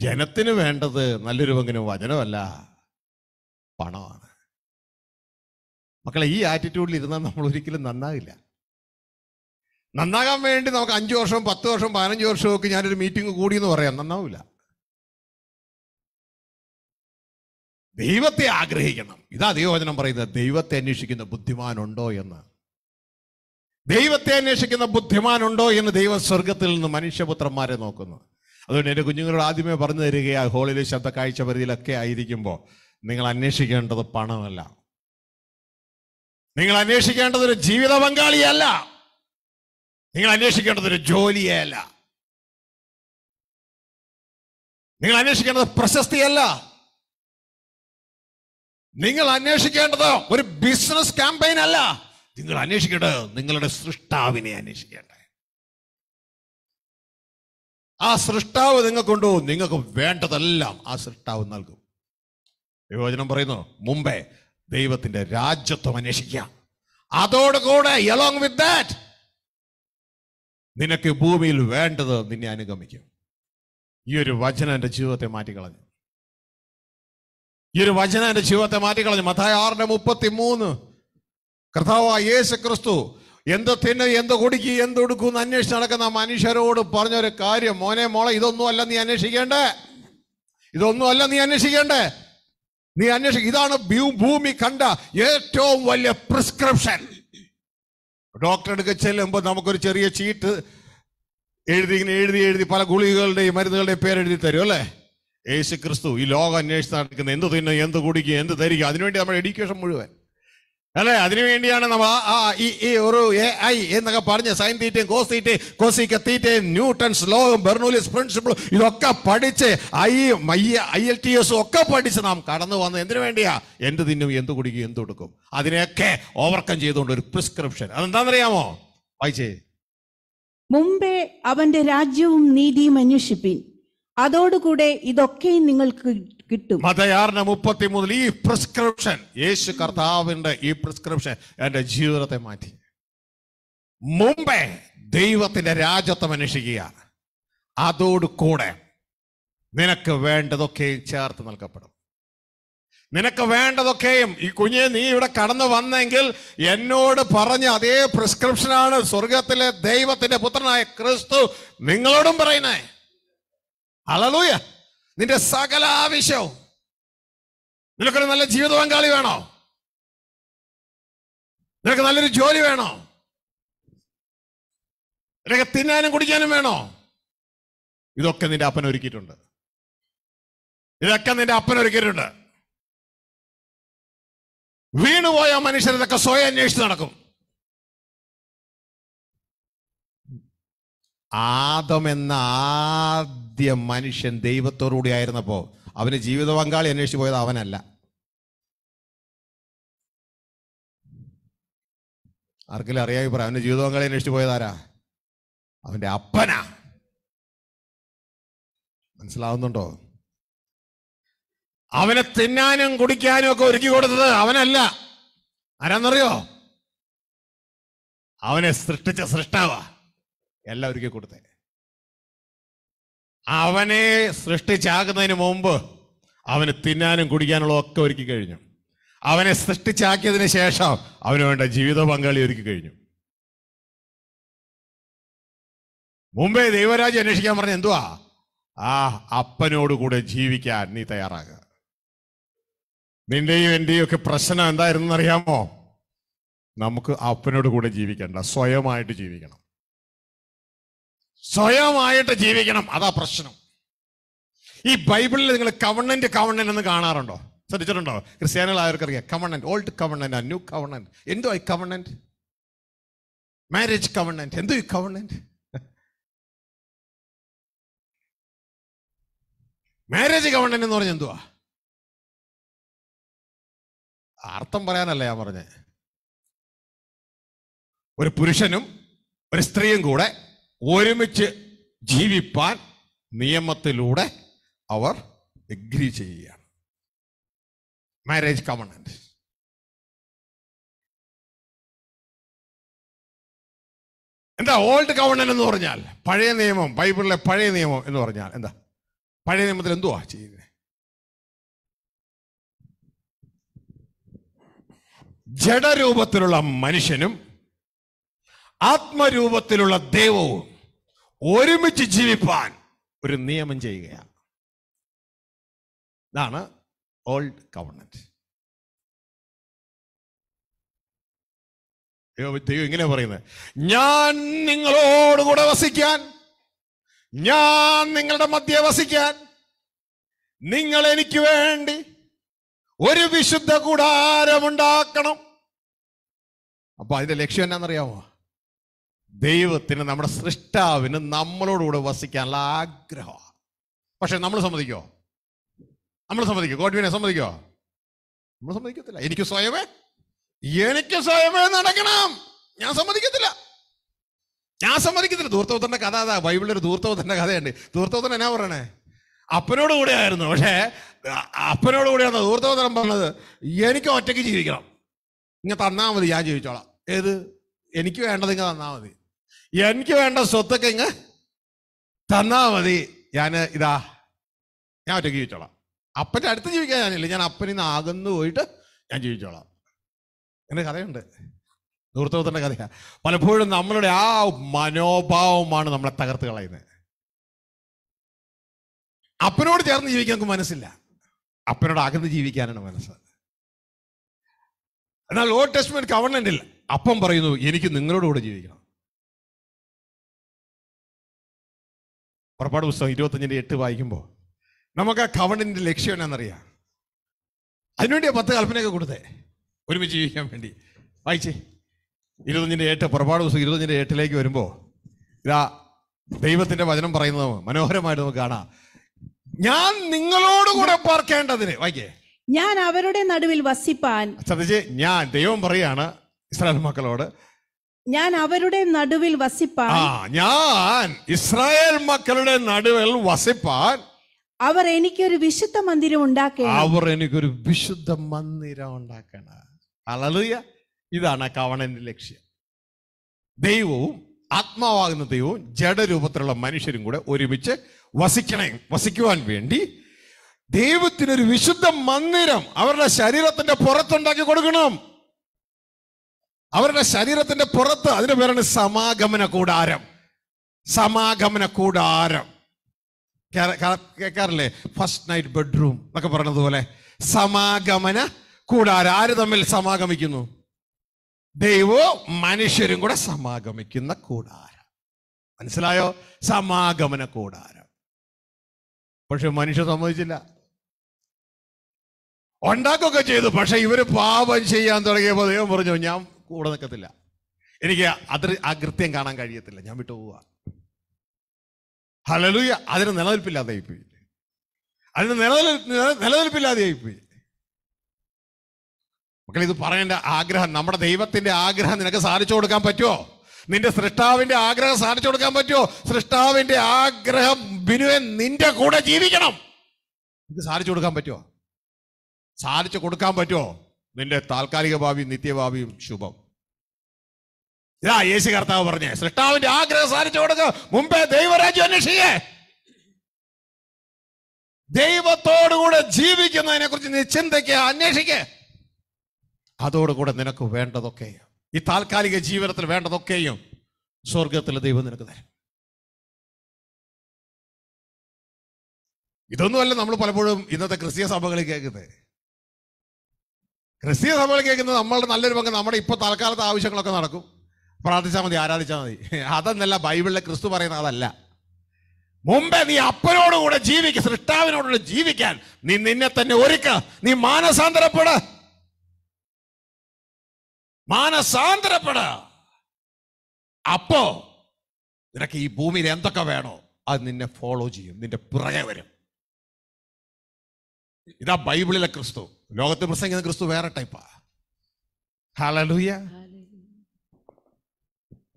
ജനത്തിന് വേണ്ടത് നല്ലൊരു പങ്കിനും വചനമല്ല പണമാണ് മക്കളെ ഈ ആറ്റിറ്റ്യൂഡിൽ ഇരുന്നാൽ നമ്മൾ
ഒരിക്കലും നന്നാകില്ല നന്നാകാൻ വേണ്ടി നമുക്ക് അഞ്ച് വർഷവും പത്ത് വർഷവും പതിനഞ്ച് വർഷവും ഒക്കെ ഞാനൊരു മീറ്റിംഗ് കൂടി എന്ന് പറയാം നന്നാവില്ല ദൈവത്തെ ആഗ്രഹിക്കണം ഇതാ ദൈവവചനം പറയുന്നത് ദൈവത്തെ അന്വേഷിക്കുന്ന ബുദ്ധിമാനുണ്ടോ എന്ന് ദൈവത്തെ അന്വേഷിക്കുന്ന ബുദ്ധിമാനുണ്ടോ എന്ന് ദൈവ സ്വർഗത്തിൽ നിന്ന് മനുഷ്യപുത്രന്മാരെ നോക്കുന്നു അതുകൊണ്ട് എൻ്റെ കുഞ്ഞുങ്ങളോട് ആദ്യമേ പറഞ്ഞു തരികയാ ഹോളിലെ ശബ്ദ കാഴ്ച പരിധിയിലൊക്കെ ആയിരിക്കുമ്പോൾ നിങ്ങൾ അന്വേഷിക്കേണ്ടത് പണമല്ല നിങ്ങൾ
അന്വേഷിക്കേണ്ടത് ഒരു ജീവിത പങ്കാളിയല്ല നിങ്ങൾ അന്വേഷിക്കേണ്ടത് ഒരു ജോലിയല്ല നിങ്ങൾ അന്വേഷിക്കേണ്ടത് പ്രശസ്തിയല്ല നിങ്ങൾ അന്വേഷിക്കേണ്ടത് ഒരു ബിസിനസ് ക്യാമ്പയിൻ അല്ല നിങ്ങൾ അന്വേഷിക്കേണ്ടത് നിങ്ങളുടെ സൃഷ്ടാവിനെ അന്വേഷിക്കേണ്ടത്
ആ സൃഷ്ടാവ് നിങ്ങൾക്കുണ്ടോ നിങ്ങൾക്ക് വേണ്ടതെല്ലാം ആ സൃഷ്ടാവ് നൽകും വിവോചനം പറയുന്നു മുമ്പേ ദൈവത്തിന്റെ രാജ്യത്വം അന്വേഷിക്കുക
അതോടുകൂടെ എലോങ് വിത്ത് ദാറ്റ്
നിനക്ക് ഭൂമിയിൽ വേണ്ടത് നിന്നെ അനുഗമിക്കും ഈ ഒരു വചന എൻ്റെ ജീവിതത്തെ മാറ്റിക്കളഞ്ഞു ഈ ഒരു വചന എൻ്റെ ജീവിതത്തെ മാറ്റിക്കളഞ്ഞു മത്തായ ആറിന്റെ മുപ്പത്തി മൂന്ന് കർത്താവായ യേശു ക്രിസ്തു എന്ത് തിന്ന് എന്ത് കുടിക്കി എന്ത് കൊടുക്കും അന്വേഷിച്ച് നടക്കുന്ന മനുഷ്യരോട് പറഞ്ഞൊരു കാര്യം മോനെ മോളെ ഇതൊന്നും അല്ല നീ അന്വേഷിക്കേണ്ടേ ഇതൊന്നും അല്ല നീ അന്വേഷിക്കേണ്ടേ നീ അന്വേഷിക്കും ഇതാണ് ഭൂമി കണ്ട ഏറ്റവും വലിയ പ്രിസ്ക്രിപ്ഷൻ ഡോക്ടർ ചെല്ലുമ്പോൾ നമുക്കൊരു ചെറിയ ചീട്ട് എഴുതി ഇങ്ങനെ എഴുതി എഴുതി പല ഗുളികകളുടെയും മരുന്നുകളുടെയും എഴുതി തരും അല്ലേ യേശു ക്രിസ്തു ഈ ലോകം അന്വേഷിച്ച് നടക്കുന്ന എന്ത് തിന്നും എന്ത് കുടിക്കുക എന്ത് ധരിക്കുക അതിനുവേണ്ടി നമ്മുടെ എഡ്യൂക്കേഷൻ മുഴുവൻ അല്ലെ അതിനുവേണ്ടിയാണ് നമ്മൾ ആ ഈ ഒരു എ ഐ എന്നൊക്കെ പറഞ്ഞ് സൈൻ തീറ്റയും കോസ് തീറ്റയും കോസിക്ക തീറ്റയും ന്യൂട്ടൺസ് ലോകം ബെർണൂലിസ് പ്രിൻസിപ്പിൾ ഇതൊക്കെ പഠിച്ച് ഐ ഐ എൽ ടി എസും ഒക്കെ പഠിച്ച് നാം കടന്നു വന്നത് എന്തിനു വേണ്ടിയാ എന്ത് തിന്നും എന്ത് കുടിക്കും എന്ത് കൊടുക്കും അതിനെയൊക്കെ ഓവർകം ചെയ്തുകൊണ്ട് ഒരു പ്രിസ്ക്രിപ്ഷൻ അതെന്താണെന്നറിയാമോ വായിച്ചേ
മുമ്പേ അവന്റെ രാജ്യവും നീതിയും അന്വേഷിപ്പിൻ അതോടുകൂടെ ഇതൊക്കെയും നിങ്ങൾക്ക് കിട്ടും മതയാറിന്
മുപ്പത്തി മൂന്നിൽ ഈ പ്രിസ്ക്രിപ്ഷൻ യേശു കർത്താവിന്റെ ഈ പ്രിസ്ക്രിപ്ഷൻ എന്റെ ജീവിതത്തെ മാറ്റി മുമ്പേ ദൈവത്തിന്റെ രാജ്യത്വം അന്വേഷിക്കുക അതോടുകൂടെ നിനക്ക് വേണ്ടതൊക്കെയും ചേർത്ത് നൽകപ്പെടും നിനക്ക് വേണ്ടതൊക്കെയും ഈ കുഞ്ഞെ നീ ഇവിടെ കടന്നു വന്നെങ്കിൽ എന്നോട് പറഞ്ഞ അതേ പ്രിസ്ക്രിപ്ഷനാണ് സ്വർഗത്തിലെ ദൈവത്തിന്റെ പുത്രനായ ക്രിസ്തു നിങ്ങളോടും
പറയുന്നേ അളലൂയ നിന്റെ സകല ആവശ്യവും നിനക്കൊരു നല്ല ജീവിത പങ്കാളി വേണോ നിനക്ക് നല്ലൊരു ജോലി വേണോ നിനക്ക് തിന്നാനും കുടിക്കാനും വേണോ ഇതൊക്കെ നിന്റെ അപ്പൻ ഒരുക്കിയിട്ടുണ്ട് ഇതൊക്കെ നിന്റെ അപ്പൻ ഒരുക്കിയിട്ടുണ്ട് വീണുപോയ മനുഷ്യർ ഇതൊക്കെ സ്വയം അന്വേഷിച്ച് നടക്കും ആദം എന്ന
ആ ആദ്യ മനുഷ്യൻ ദൈവത്തോടുകൂടി ആയിരുന്നപ്പോ അവന് ജീവിത പങ്കാളി അന്വേഷിച്ചു പോയത്
അവനല്ല ആർക്കെങ്കിലും അറിയാമെങ്കിൽ പറയാം അവന്റെ ജീവിത പങ്കാളി അന്വേഷിച്ചു പോയത് ആരാ അവന്റെ അപ്പനാ
മനസ്സിലാവുന്നുണ്ടോ
അവനെ തിന്നാനും കുടിക്കാനും ഒക്കെ ഒരുക്കി കൊടുത്തത് അവനല്ല ആരാന്നറിയോ
അവനെ സൃഷ്ടിച്ച സൃഷ്ടാവാ എല്ലാം ഒരുക്കി കൊടുത്തേ അവനെ സൃഷ്ടിച്ചാക്കുന്നതിന് മുമ്പ് അവന് തിന്നാനും കുടിക്കാനുള്ള ഒക്കെ ഒരുക്കി കഴിഞ്ഞു അവനെ സൃഷ്ടിച്ചാക്കിയതിന് ശേഷം അവന് വേണ്ട ജീവിത പങ്കാളി ഒരുക്കി
കഴിഞ്ഞു മുമ്പേ ദൈവരാജ് അന്വേഷിക്കാൻ പറഞ്ഞ എന്തുവാ ആ അപ്പനോട് കൂടെ ജീവിക്കാൻ നീ തയ്യാറാകുക
നിന്റെയും എൻ്റെയും ഒക്കെ പ്രശ്നം എന്തായിരുന്നെന്നറിയാമോ നമുക്ക് അപ്പനോട് കൂടെ ജീവിക്കണ്ട സ്വയമായിട്ട് ജീവിക്കണം സ്വയമായിട്ട് ജീവിക്കണം അതാ പ്രശ്നം ഈ ബൈബിളിൽ നിങ്ങൾ കവണന്റ് കവണന്റ് എന്ന് കാണാറുണ്ടോ ശ്രദ്ധിച്ചിട്ടുണ്ടോ ക്രിസ്ത്യാനികളായവർക്കറിയാം covenant old covenant new covenant എന്തോ ഐ കവണന്റ്
മാരേജ് കവണ്ണൻ എന്തോ ഈ കവണന്റ് മാരേജ് കവണ്ണൻ എന്ന് പറഞ്ഞ എന്തുവാ അർത്ഥം പറയാനല്ല ഞാൻ പറഞ്ഞേ ഒരു പുരുഷനും ഒരു സ്ത്രീയും കൂടെ ഒരുമിച്ച് ജീവിപ്പാൻ നിയമത്തിലൂടെ അവർ എഗ്രി ചെയ്യുകയാണ് മാരേജ് കമണൻറ്റ് എന്താ ഓൾഡ് കവണൻ എന്ന് പറഞ്ഞാൽ പഴയ നിയമം ബൈബിളിലെ പഴയ നിയമം എന്ന് പറഞ്ഞാൽ എന്താ പഴയ നിയമത്തിൽ എന്തുവാ ചെയ്യുന്നത്
ജഡരൂപത്തിലുള്ള മനുഷ്യനും ആത്മരൂപത്തിലുള്ള ദൈവവും ഒരുമിച്ച് ജീവിപ്പാൻ
ഒരു നിയമം ചെയ്യുകയാണ് ഇതാണ് ഓൾഡ് കവണൻറ്റ് ദൈവം ഇങ്ങനെ പറയുന്നത് ഞാൻ നിങ്ങളോടുകൂടെ വസിക്കാൻ
ഞാൻ നിങ്ങളുടെ മധ്യ വസിക്കാൻ നിങ്ങൾ എനിക്ക് വേണ്ടി ഒരു വിശുദ്ധ കൂടാരമുണ്ടാക്കണം അപ്പൊ അതിന്റെ ലക്ഷ്യം എന്നാണെന്നറിയാമോ ദൈവത്തിന് നമ്മുടെ സൃഷ്ടാവിന് നമ്മളോടുകൂടെ വസിക്കാനുള്ള ആഗ്രഹമാണ് പക്ഷെ നമ്മൾ സമ്മതിക്കോ നമ്മൾ സമ്മതിക്കോ ഗോഡ്വിനെ സമ്മതിക്കോ നമ്മൾ സമ്മതിക്കത്തില്ല എനിക്ക് സ്വയമേ എനിക്ക് സ്വയമേ നടക്കണം ഞാൻ സമ്മതിക്കത്തില്ല ഞാൻ സമ്മതിക്കത്തില്ല ദൂർത്തവത്തിന്റെ കഥ അതാ ബൈബിളിൽ ഒരു ദൂർത്തവത്തിന്റെ കഥയുണ്ട് ദൂർത്തവത്തൻ എന്നാ പറയണേ അപ്പനോട് കൂടെ ആയിരുന്നു പക്ഷേ അപ്പനോട് കൂടെയാണ് ദൂർത്തവത്തൻ പറഞ്ഞത് എനിക്ക് ഒറ്റയ്ക്ക് ജീവിക്കണം ഇങ്ങനെ തന്നാൽ മതി ഞാൻ ജീവിച്ചോളാം ഏത് എനിക്ക് വേണ്ടത് ഇങ്ങനെ തന്നാൽ മതി എനിക്ക് വേണ്ട സ്വത്തൊക്കെ ഇങ്ങ് തന്നാ മതി ഞാൻ ഇതാ ഞാൻ ഒറ്റയ്ക്ക് ജീവിച്ചോളാം അപ്പൻ്റെ അടുത്ത് ജീവിക്കാൻ ഞാനില്ല ഞാൻ അപ്പനിന്ന് ആകുന്നു പോയിട്ട് ഞാൻ ജീവിച്ചോളാം എൻ്റെ കഥയുണ്ട് ദൂർത്തവത്തിൻ്റെ കഥയാ പലപ്പോഴും നമ്മളുടെ ആ മനോഭാവമാണ് നമ്മളെ തകർത്ത് കളയുന്നത് അപ്പനോട് ചേർന്ന് ജീവിക്കാൻ നമുക്ക് മനസ്സില്ല അപ്പനോട് അകന്ന്
ജീവിക്കാനാണ് മനസ്സ് എന്നാൽ ഓൾഡ് ടെസ്റ്റ്മെന്റ് ഗവൺമെന്റിൽ അപ്പം പറയുന്നു എനിക്ക് നിങ്ങളോടുകൂടെ ജീവിക്കണം പുറപ്പാട് പുസ്തകം ഇരുപത്തഞ്ചിൻ്റെ എട്ട് വായിക്കുമ്പോൾ നമുക്ക് ആ കവണിൻ്റെ ലക്ഷ്യം എന്നാണെന്നറിയാം
അതിനുവേണ്ടിയാ പത്ത് കൽപ്പനയൊക്കെ കൊടുത്തേ ഒരുമിച്ച് ജീവിക്കാൻ വേണ്ടി വായിച്ചേ ഇരുപത്തഞ്ചിൻ്റെ എട്ട് പുറപ്പാട് പുസ്തകം ഇരുപത്തഞ്ചിൻ്റെ എട്ടിലേക്ക് വരുമ്പോൾ ഇതാ ദൈവത്തിൻ്റെ വചനം പറയുന്നത് മനോഹരമായിട്ട് നമുക്ക് കാണാം
ഞാൻ നിങ്ങളോടുകൂടെ
പാർക്കേണ്ടതിന് വായിക്കേ
ഞാൻ അവരുടെ നടുവിൽ വസിപ്പാൻ
ശ്രദ്ധിച്ച് ഞാൻ ദൈവം പറയാണ് ഇസ്രായേൽ മക്കളോട്
ഞാൻ അവരുടെ നടുവിൽ വസിപ്പാൻ
ഞാൻ ഇസ്രായേൽ മക്കളുടെ നടുവിൽ വസിപ്പാൻ
അവർ എനിക്കൊരു വിശുദ്ധ മന്ദിരം ഉണ്ടാക്കണം അവർ
എനിക്കൊരു വിശുദ്ധ മന്ദിരം ഉണ്ടാക്കണം അളലുയ ഇതാണ് കവണന്റെ ലക്ഷ്യം ദൈവവും ആത്മാവാകുന്ന ദൈവവും ജഡരൂപത്തിലുള്ള മനുഷ്യരും കൂടെ ഒരുമിച്ച് വസിക്കണേ വസിക്കുവാൻ വേണ്ടി ദൈവത്തിനൊരു വിശുദ്ധ മന്ദിരം അവരുടെ ശരീരത്തിന്റെ പുറത്തുണ്ടാക്കി കൊടുക്കണം അവരുടെ ശരീരത്തിന്റെ പുറത്ത് അതിന് പേരാണ് സമാഗമന കൂടാരം സമാഗമന കൂടാരം കേൾക്കാറില്ലേ ഫസ്റ്റ് നൈറ്റ് ബെഡ്റൂം എന്നൊക്കെ പറഞ്ഞതുപോലെ സമാഗമന കൂടാരം ആര് തമ്മിൽ സമാഗമിക്കുന്നു ദൈവവും മനുഷ്യരും കൂടെ സമാഗമിക്കുന്ന കൂടാരം മനസ്സിലായോ സമാഗമന കൂടാരം പക്ഷെ മനുഷ്യ സമ്മതിച്ചില്ല
ഉണ്ടാക്കുകയൊക്കെ ചെയ്തു പക്ഷെ ഇവര് പാപം
ചെയ്യാൻ തുടങ്ങിയപ്പോൾ ദൈവം പറഞ്ഞു ഞാൻ കൂടെ നിൽക്കത്തില്ല എനിക്ക് അതിർ ആ കൃത്യം കാണാൻ കഴിയത്തില്ല ഞാൻ വിട്ടു പോവുക ഹലലൂയ അതിന് നിലനിൽപ്പില്ലാതെ ആയിപ്പോയി അതിന് നിലനിൽ നിലനിൽപ്പില്ലാതെ ആയിപ്പോയി ഇത് പറയേണ്ട ആഗ്രഹം നമ്മുടെ ദൈവത്തിന്റെ ആഗ്രഹം നിനക്ക് സാധിച്ചു കൊടുക്കാൻ പറ്റുമോ നിന്റെ സൃഷ്ടാവിന്റെ ആഗ്രഹം സാധിച്ചു കൊടുക്കാൻ പറ്റുമോ സൃഷ്ടാവിന്റെ ആഗ്രഹം ബിനുവൻ നിന്റെ കൂടെ ജീവിക്കണം ഇത് സാധിച്ചു കൊടുക്കാൻ പറ്റുമോ സാധിച്ചു കൊടുക്കാൻ പറ്റുമോ നിന്റെ താൽക്കാലിക ഭാവിയും നിത്യഭാവിയും ശുഭം ഇതാ യേശു കർത്താവ് പറഞ്ഞേ സൃഷ്ടാവിന്റെ ആഗ്രഹം സാധിച്ചു കൊടുക്കുക മുമ്പേ ദൈവരാജ്യം അന്വേഷിക്കേ ദൈവത്തോടുകൂടെ ജീവിക്കുന്നതിനെ കുറിച്ച് നീ
ചിന്തയ്ക്ക് അന്വേഷിക്കേ
അതോടുകൂടെ നിനക്ക് വേണ്ടതൊക്കെയും ഈ താൽക്കാലിക
ജീവിതത്തിൽ വേണ്ടതൊക്കെയും സ്വർഗത്തിലെ ദൈവം നിനക്ക് തരും ഇതൊന്നുമല്ല നമ്മൾ പലപ്പോഴും ഇന്നത്തെ ക്രിസ്തീയ സഭകളിൽ കേൾക്കുന്നത്
ക്രിസ്തീയ സഭകളിൽ കേൾക്കുന്നത് നമ്മളുടെ നല്ലൊരു പങ്ക് നമ്മുടെ ഇപ്പൊ തൽക്കാലത്തെ ആവശ്യങ്ങളൊക്കെ നടക്കും പ്രാർത്ഥിച്ചാൽ മതി ആരാധിച്ചാൽ മതി അതെന്നല്ല ബൈബിളിലെ ക്രിസ്തു പറയുന്ന അതല്ല മുമ്പേ നീ അപ്പനോടുകൂടെ ജീവിക്ക സൃഷ്ടാവിനോടുകൂടെ ജീവിക്കാൻ നീ നിന്നെ തന്നെ ഒരുക്ക നീ
മാനസാന്തരപ്പെട മാനസാന്തരപ്പെട അപ്പോ നിനക്ക് ഈ ഭൂമിയിൽ എന്തൊക്കെ വേണോ
അത് നിന്നെ ഫോളോ ചെയ്യും നിന്റെ പിറകെ വരും ഇതാ ബൈബിളിലെ ക്രിസ്തു ലോകത്തെ പ്രസംഗിക്കുന്ന ക്രിസ്തു വേറെ ടൈപ്പാ ഹലലൂയ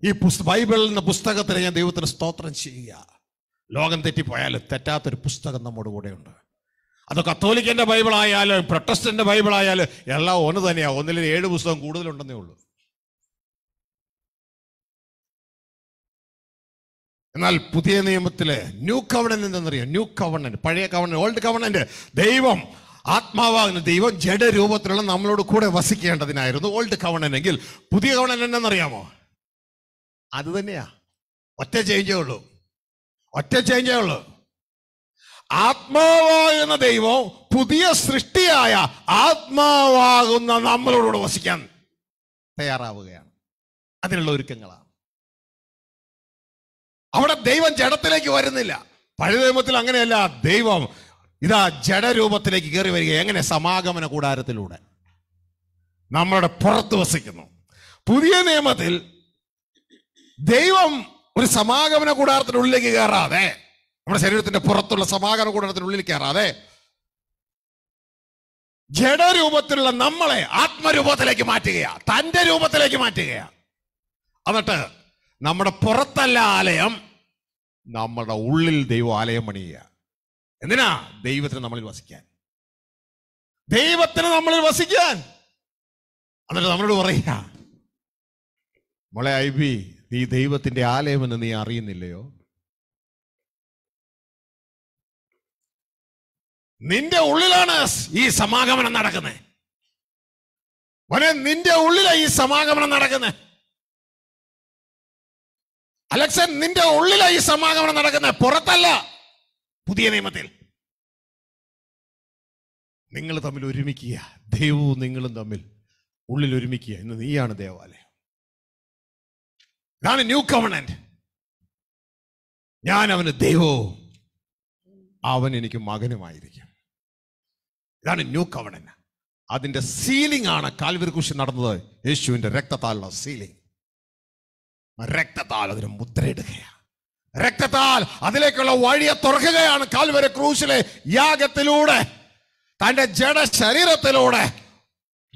ഈ പുസ്ത ബൈബിൾ പുസ്തകത്തിന് ഞാൻ ദൈവത്തിന് സ്തോത്രം ചെയ്യുക ലോകം തെറ്റിപ്പോയാലും തെറ്റാത്തൊരു പുസ്തകം നമ്മുടെ ഉണ്ട് അത് കത്തോലിക്കൻ്റെ ബൈബിളായാലും പ്രൊട്ടസ്റ്റൻ്റെ ബൈബിളായാലും എല്ലാം ഒന്ന് തന്നെയാണ് ഒന്നിൽ ഏഴ് പുസ്തകം കൂടുതലുണ്ടെന്നേ ഉള്ളൂ എന്നാൽ പുതിയ നിയമത്തിലെ ന്യൂ കവണൻ എന്തെന്നറിയാം ന്യൂ കവണൻ പഴയ കവണൻ ഓൾഡ് കവണൻ്റ് ദൈവം ആത്മാവാകുന്ന ദൈവം ജഡരൂപത്തിലുള്ള നമ്മളോട് കൂടെ വസിക്കേണ്ടതിനായിരുന്നു ഓൾഡ് കവണൻ എങ്കിൽ പുതിയ കവണൻ എന്നറിയാമോ അത് തന്നെയാ ഒറ്റ ചേഞ്ചേ ഉള്ളൂ ഒറ്റ ചേഞ്ചേ ഉള്ളൂ ആത്മാവാകുന്ന ദൈവം പുതിയ സൃഷ്ടിയായ
ആത്മാവാകുന്ന നമ്മളോടുകൂടെ വസിക്കാൻ
തയ്യാറാവുകയാണ്
അതിനുള്ള ഒരുക്കങ്ങളാണ് അവിടെ ദൈവം ജഡത്തിലേക്ക് വരുന്നില്ല
പഴയ നിയമത്തിൽ അങ്ങനെയല്ല ദൈവം ഇതാ ജഡരൂപത്തിലേക്ക് കയറി വരിക എങ്ങനെ സമാഗമന കൂടാരത്തിലൂടെ നമ്മളുടെ പുറത്ത് വസിക്കുന്നു പുതിയ നിയമത്തിൽ ദൈവം ഒരു സമാഗമന കൂടാരത്തിനുള്ളിലേക്ക് കയറാതെ നമ്മുടെ ശരീരത്തിന്റെ പുറത്തുള്ള സമാഗമന കൂടാരത്തിനുള്ളിൽ കയറാതെ ജഡരൂപത്തിലുള്ള നമ്മളെ ആത്മരൂപത്തിലേക്ക് മാറ്റുകയാ തൻ്റെ രൂപത്തിലേക്ക് മാറ്റുകയാ എന്നിട്ട് നമ്മുടെ പുറത്തല്ല ആലയം നമ്മുടെ ഉള്ളിൽ ദൈവം ആലയം പണിയുക എന്തിനാ ദൈവത്തിന് നമ്മളിൽ വസിക്കാൻ
ദൈവത്തിന് നമ്മളിൽ വസിക്കാൻ
എന്നിട്ട് നമ്മളോട് പറയുക മോളെ ഐ ബി നീ ദൈവത്തിൻ്റെ ആലയമെന്ന് നീ അറിയുന്നില്ലയോ
നിന്റെ ഉള്ളിലാണ് ഈ സമാഗമനം നടക്കുന്നത് വനെ നിന്റെ ഉള്ളിലാണ് ഈ സമാഗമനം നടക്കുന്നത് അലക്സൻ നിന്റെ ഉള്ളിലാണ് ഈ സമാഗമനം നടക്കുന്നത് പുറത്തല്ല പുതിയ നിയമത്തിൽ നിങ്ങൾ തമ്മിൽ
ഒരുമിക്കുക ദൈവവും നിങ്ങളും തമ്മിൽ ഉള്ളിൽ ഒരുമിക്കുക ഇന്ന് നീയാണ് ദേവാലയം ഇതാണ് ന്യൂ കവണന്റ് ഞാൻ അവന് ദൈവവും അവൻ എനിക്ക് മകനുമായിരിക്കും ഇതാണ് ന്യൂ കവണന്റ് അതിൻ്റെ സീലിംഗ് ആണ് കാൽവരി കുശി നടന്നത് യേശുവിൻ്റെ രക്തത്താലുള്ള സീലിംഗ് രക്തത്താൽ അതിന് മുദ്രയിടുകയാണ് രക്തത്താൽ അതിലേക്കുള്ള വഴിയെ തുറക്കുകയാണ് കാൽവര ക്രൂശിലെ യാഗത്തിലൂടെ തൻ്റെ ജഡ ശരീരത്തിലൂടെ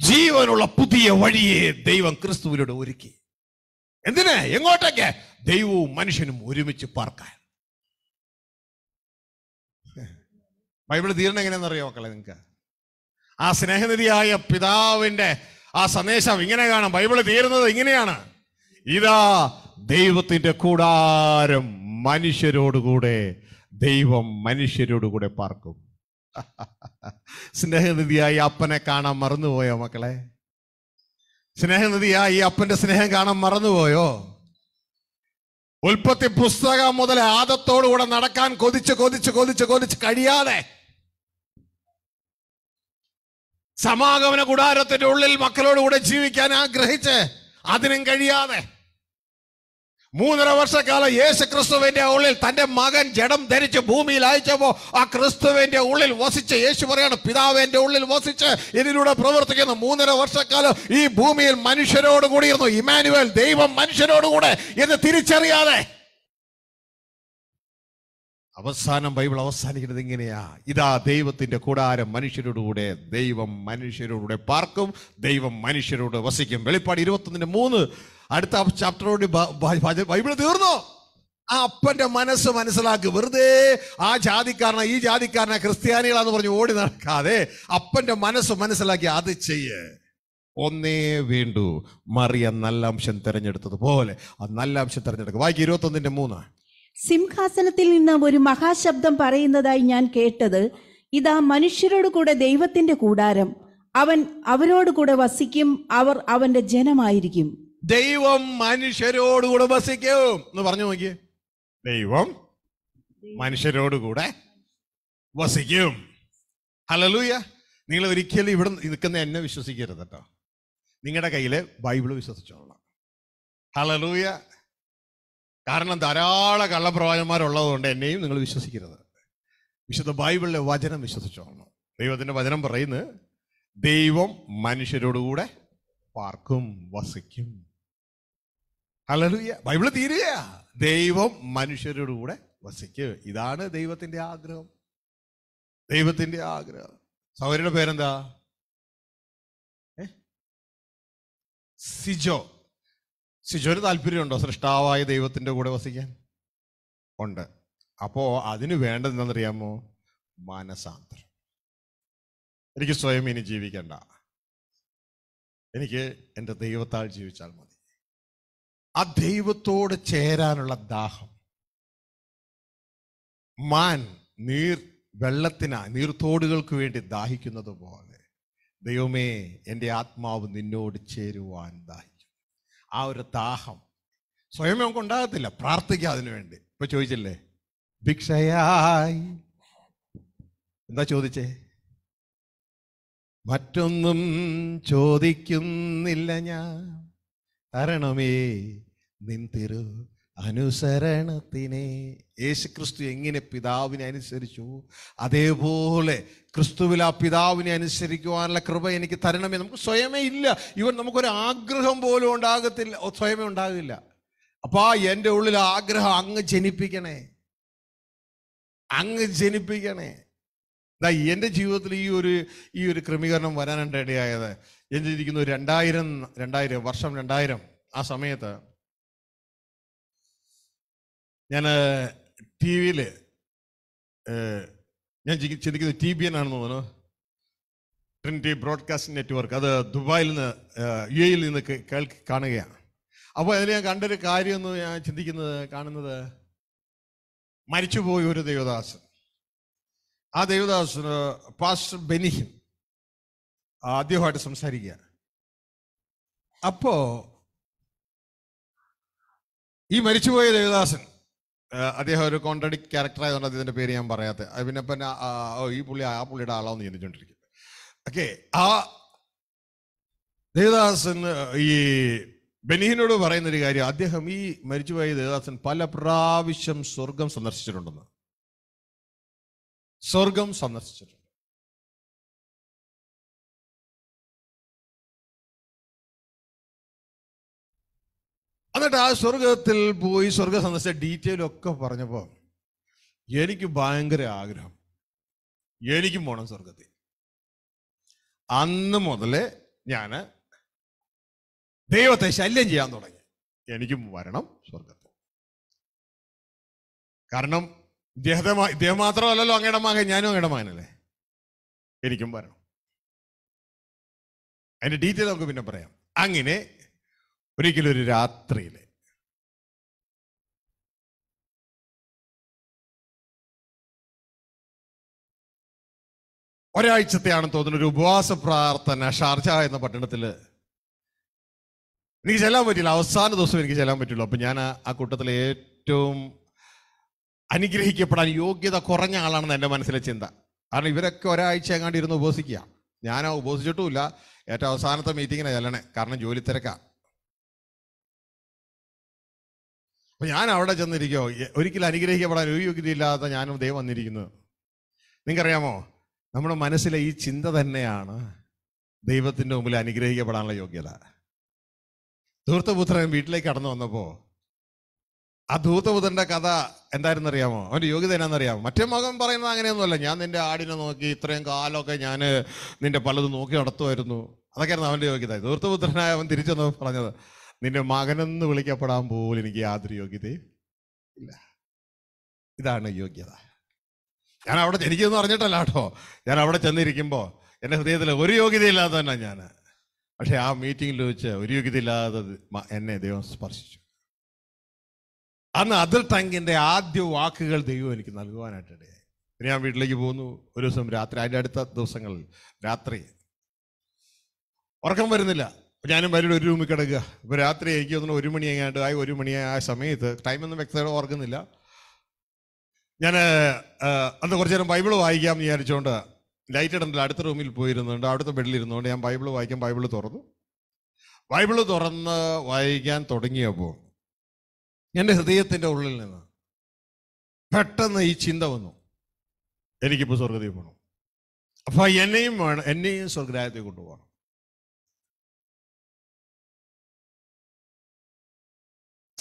ജീവനുള്ള പുതിയ വഴിയെ ദൈവം ക്രിസ്തുവിലൂടെ ഒരുക്കി എന്തിന് എങ്ങോട്ടേക്ക് ദൈവവും മനുഷ്യനും ഒരുമിച്ച് പാർക്കാൻ ബൈബിൾ തീരണം എങ്ങനെയാണെന്നറിയോ മക്കളെ നിങ്ങൾക്ക് ആ സ്നേഹനിധിയായ പിതാവിന്റെ ആ സന്ദേശം ഇങ്ങനെ കാണാം ബൈബിൾ തീരുന്നത് ഇങ്ങനെയാണ് ഇതാ ദൈവത്തിന്റെ കൂടാരം മനുഷ്യരോടുകൂടെ ദൈവം മനുഷ്യരോടുകൂടെ പാർക്കും സ്നേഹനിധിയായി അപ്പനെ കാണാൻ മറന്നുപോയോ മക്കളെ സ്നേഹനിധിയാ ഈ അപ്പന്റെ സ്നേഹം കാണാൻ മറന്നുപോയോ ഉൽപ്പത്തി പുസ്തകം മുതൽ ആദത്തോടുകൂടെ നടക്കാൻ കൊതിച്ച് കൊതിച്ച് കൊതിച്ച് കൊതിച്ച് കഴിയാതെ സമാഗമന കൂടാരത്തിന്റെ ഉള്ളിൽ മക്കളോടുകൂടെ ജീവിക്കാൻ ആഗ്രഹിച്ച് അതിനും കഴിയാതെ മൂന്നര വർഷക്കാലം യേശു ക്രിസ്തുവിന്റെ ഉള്ളിൽ തന്റെ മകൻ ജഡം ധരിച്ച് ഭൂമിയിൽ അയച്ചപ്പോ ആ ക്രിസ്തുവിന്റെ ഉള്ളിൽ വസിച്ച് യേശു പറയാണ് പിതാവിന്റെ ഉള്ളിൽ വസിച്ച് ഇതിലൂടെ പ്രവർത്തിക്കുന്ന മൂന്നര വർഷക്കാലം ഈ ഭൂമിയിൽ മനുഷ്യരോട് കൂടിയിരുന്നു ഇമാനുവൽ ദൈവം
മനുഷ്യരോട് കൂടെ എന്ന് തിരിച്ചറിയാതെ
അവസാനം ബൈബിൾ അവസാനിക്കുന്നത് ഇങ്ങനെയാ ഇതാ ദൈവത്തിന്റെ കൂടാരം മനുഷ്യരോടുകൂടെ ദൈവം മനുഷ്യരോടുകൂടെ പാർക്കും ദൈവം മനുഷ്യരോട് വസിക്കും വെളിപ്പാട് ഇരുപത്തൊന്നിന് മൂന്ന് അടുത്ത ചാപ്റ്ററോട് ബൈബിൾ തീർന്നോ ആ അപ്പന്റെ മനസ്സ് മനസ്സിലാക്കി വെറുതെ ആ ജാതിക്കാരനെ ഈ ജാതിക്കാരനെ ക്രിസ്ത്യാനികളാന്ന് പറഞ്ഞ് ഓടി നടക്കാതെ അപ്പന്റെ മനസ്സ് മനസ്സിലാക്കി അത് ചെയ്യേ ഒന്നേ വീണ്ടു മറിയ നല്ല അംശം പോലെ ആ നല്ല അംശം തെരഞ്ഞെടുക്കുക വായിക്കുക ഇരുപത്തൊന്നിന്റെ മൂന്ന്
സിംഹാസനത്തിൽ നിന്ന് ഒരു മഹാശബ്ദം പറയുന്നതായി ഞാൻ കേട്ടത് ഇതാ മനുഷ്യരോട് കൂടെ ദൈവത്തിന്റെ കൂടാരം അവൻ അവരോട് കൂടെ വസിക്കും അവർ അവന്റെ ജനമായിരിക്കും ദൈവം
മനുഷ്യരോടുകൂടെ വസിക്കും എന്ന് പറഞ്ഞു നോക്കിയേ ദൈവം മനുഷ്യരോടുകൂടെ വസിക്കും ഹലലൂയ നിങ്ങൾ ഒരിക്കലും ഇവിടെ നിൽക്കുന്ന എന്നെ വിശ്വസിക്കരുത് കേട്ടോ നിങ്ങളുടെ കയ്യിലെ ബൈബിൾ വിശ്വസിച്ചോളാം ഹലലൂയ കാരണം ധാരാളം കള്ളപ്രവാചന്മാരുള്ളതുകൊണ്ട് എന്നെയും നിങ്ങൾ വിശ്വസിക്കരുത് വിശുദ്ധ ബൈബിളിലെ വചനം വിശ്വസിച്ചോളണം ദൈവത്തിന്റെ വചനം പറയുന്നത് ദൈവം മനുഷ്യരോടുകൂടെ പാർക്കും വസിക്കും അലലുയ ബൈബിള് തീരുകയാ ദൈവം മനുഷ്യരുടെ കൂടെ വസിക്കുക ഇതാണ് ദൈവത്തിന്റെ ആഗ്രഹം
ദൈവത്തിന്റെ ആഗ്രഹം സൗകര്യയുടെ പേരെന്താ സിജോ സിജോന് താല്പര്യമുണ്ടോ സൃഷ്ടാവായ ദൈവത്തിന്റെ കൂടെ വസിക്കാൻ ഉണ്ട് അപ്പോ
അതിന് വേണ്ടത് എന്താണെന്നറിയാമോ മാനസാന്തരം എനിക്ക് സ്വയം ഇനി
ജീവിക്കണ്ട എനിക്ക് എൻ്റെ ദൈവത്താൽ ജീവിച്ചാൽ മതി ആ ദൈവത്തോട് ചേരാനുള്ള ദാഹം
മാൻ നീർ വെള്ളത്തിനാ നീർത്തോടുകൾക്ക് വേണ്ടി ദാഹിക്കുന്നത് പോലെ ദൈവമേ എൻ്റെ ആത്മാവ് നിന്നോട് ചേരുവാൻ ദാഹിക്കും ആ ഒരു ദാഹം സ്വയം നമുക്ക് ഉണ്ടാകത്തില്ല പ്രാർത്ഥിക്കുക അതിനു വേണ്ടി ഇപ്പൊ ചോദിച്ചില്ലേ ഭിക്ഷയായി എന്താ ചോദിച്ചേ മറ്റൊന്നും ചോദിക്കുന്നില്ല ഞാൻ തരണമേ നിൻ തിരു അനുസരണത്തിനെ യേശുക്രിസ്തു എങ്ങനെ പിതാവിനെ അനുസരിച്ചു അതേപോലെ ക്രിസ്തുവിൽ ആ പിതാവിനെ അനുസരിക്കുവാനുള്ള കൃപ എനിക്ക് തരണമേ നമുക്ക് സ്വയമേ ഇല്ല ഇവൻ നമുക്കൊരു ആഗ്രഹം പോലും ഉണ്ടാകത്തില്ല സ്വയമേ ഉണ്ടാകില്ല അപ്പാ എൻ്റെ ഉള്ളിൽ ആഗ്രഹം അങ്ങ് ജനിപ്പിക്കണേ അങ്ങ് ജനിപ്പിക്കണേ എൻ്റെ ജീവിതത്തിൽ ഈ ഒരു ഈ ഒരു ക്രമീകരണം വരാനുണ്ട് ഇടയായത് എഴുതിയിരിക്കുന്നു രണ്ടായിരം രണ്ടായിരം വർഷം രണ്ടായിരം ആ സമയത്ത്
ഞാൻ ടി വിയിൽ ഞാൻ ചിന്തിക്കുന്നത് ടി ബി എൻ ആണെന്ന് തോന്നുന്നു ട്രിനിറ്റി
ബ്രോഡ്കാസ്റ്റ് നെറ്റ്വർക്ക് അത് ദുബായിൽ നിന്ന് യു എയിൽ നിന്ന് കേൾക്ക് കാണുകയാണ് അപ്പോൾ അതിൽ ഞാൻ കണ്ടൊരു കാര്യമെന്ന് ഞാൻ ചിന്തിക്കുന്നത് കാണുന്നത് മരിച്ചുപോയി ഒരു ദേവദാസൻ ആ ദേവദാസന് പാസ്റ്റർ ബെനിഹിൻ ആദ്യമായിട്ട് സംസാരിക്കുക അപ്പോ ഈ മരിച്ചുപോയ ദേവദാസൻ അദ്ദേഹം ഒരു കോൺട്രഡിക്ട് ക്യാരക്ടർ ആയതുകൊണ്ട് അദ്ദേഹത്തിന്റെ പേര് ഞാൻ പറയാത്ത പിന്നെ പിന്നെ ഈ പുള്ളി ആ പുള്ളിയുടെ ആളാന്ന് ചിന്തിച്ചോണ്ടിരിക്കും ഓക്കെ ആ ദേവദാസൻ ഈ ബെനിഹിനോട് പറയുന്ന ഒരു കാര്യം അദ്ദേഹം ഈ മരിച്ചുപോയ ദേവദാസൻ പല പ്രാവശ്യം സ്വർഗം സന്ദർശിച്ചിട്ടുണ്ടെന്ന്
സ്വർഗം സന്ദർശിച്ചിട്ടുണ്ട് എന്നിട്ട് ആ സ്വർഗത്തിൽ പോയി സ്വർഗ സന്ദർശിച്ച ഡീറ്റെയിൽ ഒക്കെ പറഞ്ഞപ്പോൾ എനിക്ക്
ഭയങ്കര ആഗ്രഹം എനിക്കും പോണം സ്വർഗത്തിൽ
അന്ന് മുതലേ ഞാൻ ദൈവത്തെ ശല്യം ചെയ്യാൻ തുടങ്ങി എനിക്കും വരണം സ്വർഗത്തിൽ കാരണം ഇദ്ദേഹത്തെ ഇദ്ദേഹം മാത്രമല്ലല്ലോ അങ്ങയുടെ മകൻ ഞാനും അങ്ങയുടെ മകനല്ലേ എനിക്കും വരണം അതിന്റെ ഡീറ്റെയിൽ നമുക്ക് പിന്നെ പറയാം അങ്ങനെ ഒരിക്കലും ഒരു രാത്രിയിൽ ഒരാഴ്ചത്തെയാണ് തോന്നുന്നത് ഒരു ഉപവാസ പ്രാർത്ഥന ഷാർജ എന്ന പട്ടണത്തിൽ എനിക്ക് ചെല്ലാൻ പറ്റില്ല അവസാന ദിവസം
എനിക്ക് ചെല്ലാൻ പറ്റുള്ളൂ അപ്പം ഞാൻ ആ കൂട്ടത്തിലെ ഏറ്റവും അനുഗ്രഹിക്കപ്പെടാൻ യോഗ്യത കുറഞ്ഞ ആളാണെന്ന് എൻ്റെ മനസ്സിലെ ചിന്ത കാരണം ഇവരൊക്കെ ഒരാഴ്ച എങ്ങാണ്ട് ഇരുന്ന് ഉപസിക്കുക ഞാനാ ഉപസിച്ചിട്ടുമില്ല ഏറ്റവും അവസാനത്തെ മീറ്റിങ്ങിനെ ചെല്ലണേ കാരണം ജോലി തിരക്കാണ് അപ്പൊ ഞാൻ അവിടെ ചെന്നിരിക്കോ ഒരിക്കലും അനുഗ്രഹിക്കപ്പെടാൻ ഒരു യോഗ്യതയില്ലാത്ത ഞാനും ദൈവം വന്നിരിക്കുന്നത് നിങ്ങൾക്കറിയാമോ നമ്മുടെ മനസ്സിലെ ഈ ചിന്ത തന്നെയാണ് ദൈവത്തിന്റെ മുമ്പിൽ അനുഗ്രഹിക്കപ്പെടാനുള്ള യോഗ്യത ധൂർത്തപുത്രൻ വീട്ടിലേക്ക് കടന്നു വന്നപ്പോൾ ആ ധൂർത്തപുത്രൻ്റെ കഥ എന്തായിരുന്നു അറിയാമോ അവന്റെ യോഗ്യത എന്നാണെന്നറിയാമോ മറ്റേ മകൻ പറയുന്നത് അങ്ങനെയൊന്നുമല്ല ഞാൻ നിന്റെ ആടിനെ നോക്കി ഇത്രയും കാലമൊക്കെ ഞാൻ നിന്റെ പലതും നോക്കി നടത്തുമായിരുന്നു അതൊക്കെയായിരുന്നു അവന്റെ യോഗ്യത ധൂർത്തപുത്രനായ അവൻ തിരിച്ചെന്ന് പറഞ്ഞത് നിന്റെ മകനെന്ന് വിളിക്കപ്പെടാൻ പോലും എനിക്ക് യാതൊരു യോഗ്യതയും ഇല്ല ഇതാണ് യോഗ്യത ഞാൻ അവിടെ എനിക്കൊന്നും അറിഞ്ഞിട്ടല്ല കേട്ടോ ഞാൻ അവിടെ ചെന്നിരിക്കുമ്പോൾ എൻ്റെ ഹൃദയത്തിൽ ഒരു യോഗ്യതയില്ലാതെ തന്നെ ഞാൻ പക്ഷേ ആ മീറ്റിങ്ങിൽ വെച്ച് ഒരു യോഗ്യതയില്ലാതെ എന്നെ ദൈവം സ്പർശിച്ചു അന്ന് അതിൽ ടങ്കിൻ്റെ ആദ്യ വാക്കുകൾ ദൈവം എനിക്ക് നൽകുവാനായിട്ടിടയായി ഞാൻ വീട്ടിലേക്ക് പോകുന്നു ഒരു ദിവസം രാത്രി അതിൻ്റെ അടുത്ത ദിവസങ്ങളിൽ രാത്രി ഉറക്കം വരുന്നില്ല ഞാനും വരും ഒരു റൂമിൽ കിടക്കുക ഇപ്പോൾ രാത്രി എനിക്ക് തോന്നുന്നു ഒരു മണി എങ്ങാണ്ട് ആയി ഒരു മണി ആ സമയത്ത് ടൈമൊന്നും വ്യക്തമായിട്ട് ഓർക്കുന്നില്ല ഞാൻ അന്ന് കുറച്ച് നേരം ബൈബിൾ എന്ന് വിചാരിച്ചുകൊണ്ട് ലൈറ്റ് ഇടണ്ടല്ലോ അടുത്ത റൂമിൽ പോയിരുന്നുണ്ട് അവിടുത്തെ ബെഡിലിരുന്നുകൊണ്ട് ഞാൻ ബൈബിൾ വായിക്കാൻ ബൈബിൾ തുറന്നു ബൈബിൾ തുറന്ന് വായിക്കാൻ തുടങ്ങിയപ്പോൾ എൻ്റെ ഹൃദയത്തിൻ്റെ ഉള്ളിൽ നിന്ന് പെട്ടെന്ന് ഈ ചിന്ത വന്നു
എനിക്കിപ്പോൾ സ്വർഗത്തിൽ പോകണം അപ്പോൾ എന്നെയും വേണം എന്നെയും സ്വർഗരാജ്യത്തെ കൊണ്ടുപോകണം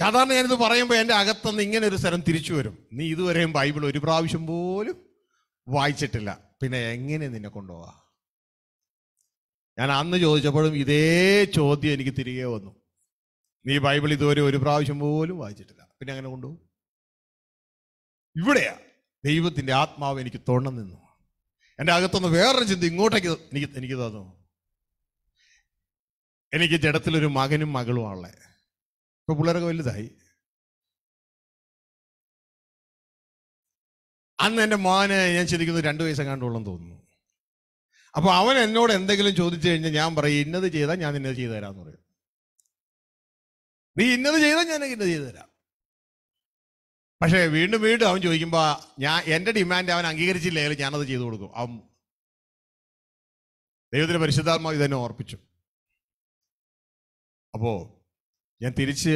സാധാരണ ഞാനിത് പറയുമ്പോൾ എൻ്റെ അകത്തുനിന്ന് ഇങ്ങനെ ഒരു സ്ഥലം തിരിച്ചു വരും നീ ഇതുവരെയും ബൈബിൾ ഒരു പ്രാവശ്യം
പോലും വായിച്ചിട്ടില്ല പിന്നെ എങ്ങനെ നിന്നെ കൊണ്ടുപോവാ ഞാൻ അന്ന് ചോദിച്ചപ്പോഴും ഇതേ ചോദ്യം എനിക്ക് തിരികെ വന്നു നീ ബൈബിൾ ഇതുവരെ ഒരു പ്രാവശ്യം പോലും വായിച്ചിട്ടില്ല പിന്നെ അങ്ങനെ കൊണ്ടുപോകും ഇവിടെയാ ദൈവത്തിൻ്റെ ആത്മാവ് എനിക്ക് തോണം നിന്നു എൻ്റെ അകത്തുനിന്ന് വേറൊരു ചിന്ത ഇങ്ങോട്ടേക്ക് എനിക്ക് എനിക്ക് തോന്നുന്നു
എനിക്ക് ജഡത്തിലൊരു മകനും മകളുമാണല്ലേ ഇപ്പൊ പിള്ളേരൊക്കെ വലുതായി അന്ന് എൻ്റെ മോനെ ഞാൻ ചിന്തിക്കുന്നത് രണ്ട് വയസ്സം കണ്ടുള്ളെന്ന് തോന്നുന്നു അപ്പോൾ അവൻ എന്നോട് എന്തെങ്കിലും
ചോദിച്ചു കഴിഞ്ഞാൽ ഞാൻ പറയും ഇന്നത് ചെയ്താൽ ഞാൻ ഇന്നത് ചെയ്തു തരാന്ന് പറയും നീ ഇന്നത് ചെയ്താൽ ഞാൻ ഇന്നത് ചെയ്തു തരാം പക്ഷേ വീണ്ടും വീണ്ടും അവൻ ചോദിക്കുമ്പോൾ ഞാൻ എൻ്റെ ഡിമാൻഡ് അവൻ അംഗീകരിച്ചില്ലെങ്കിൽ ഞാനത് ചെയ്തു കൊടുക്കും അവൻ ദൈവത്തിൻ്റെ പരിശുദ്ധാത്മാവ് ഇതെന്നെ ഓർപ്പിച്ചു അപ്പോൾ ഞാൻ തിരിച്ച്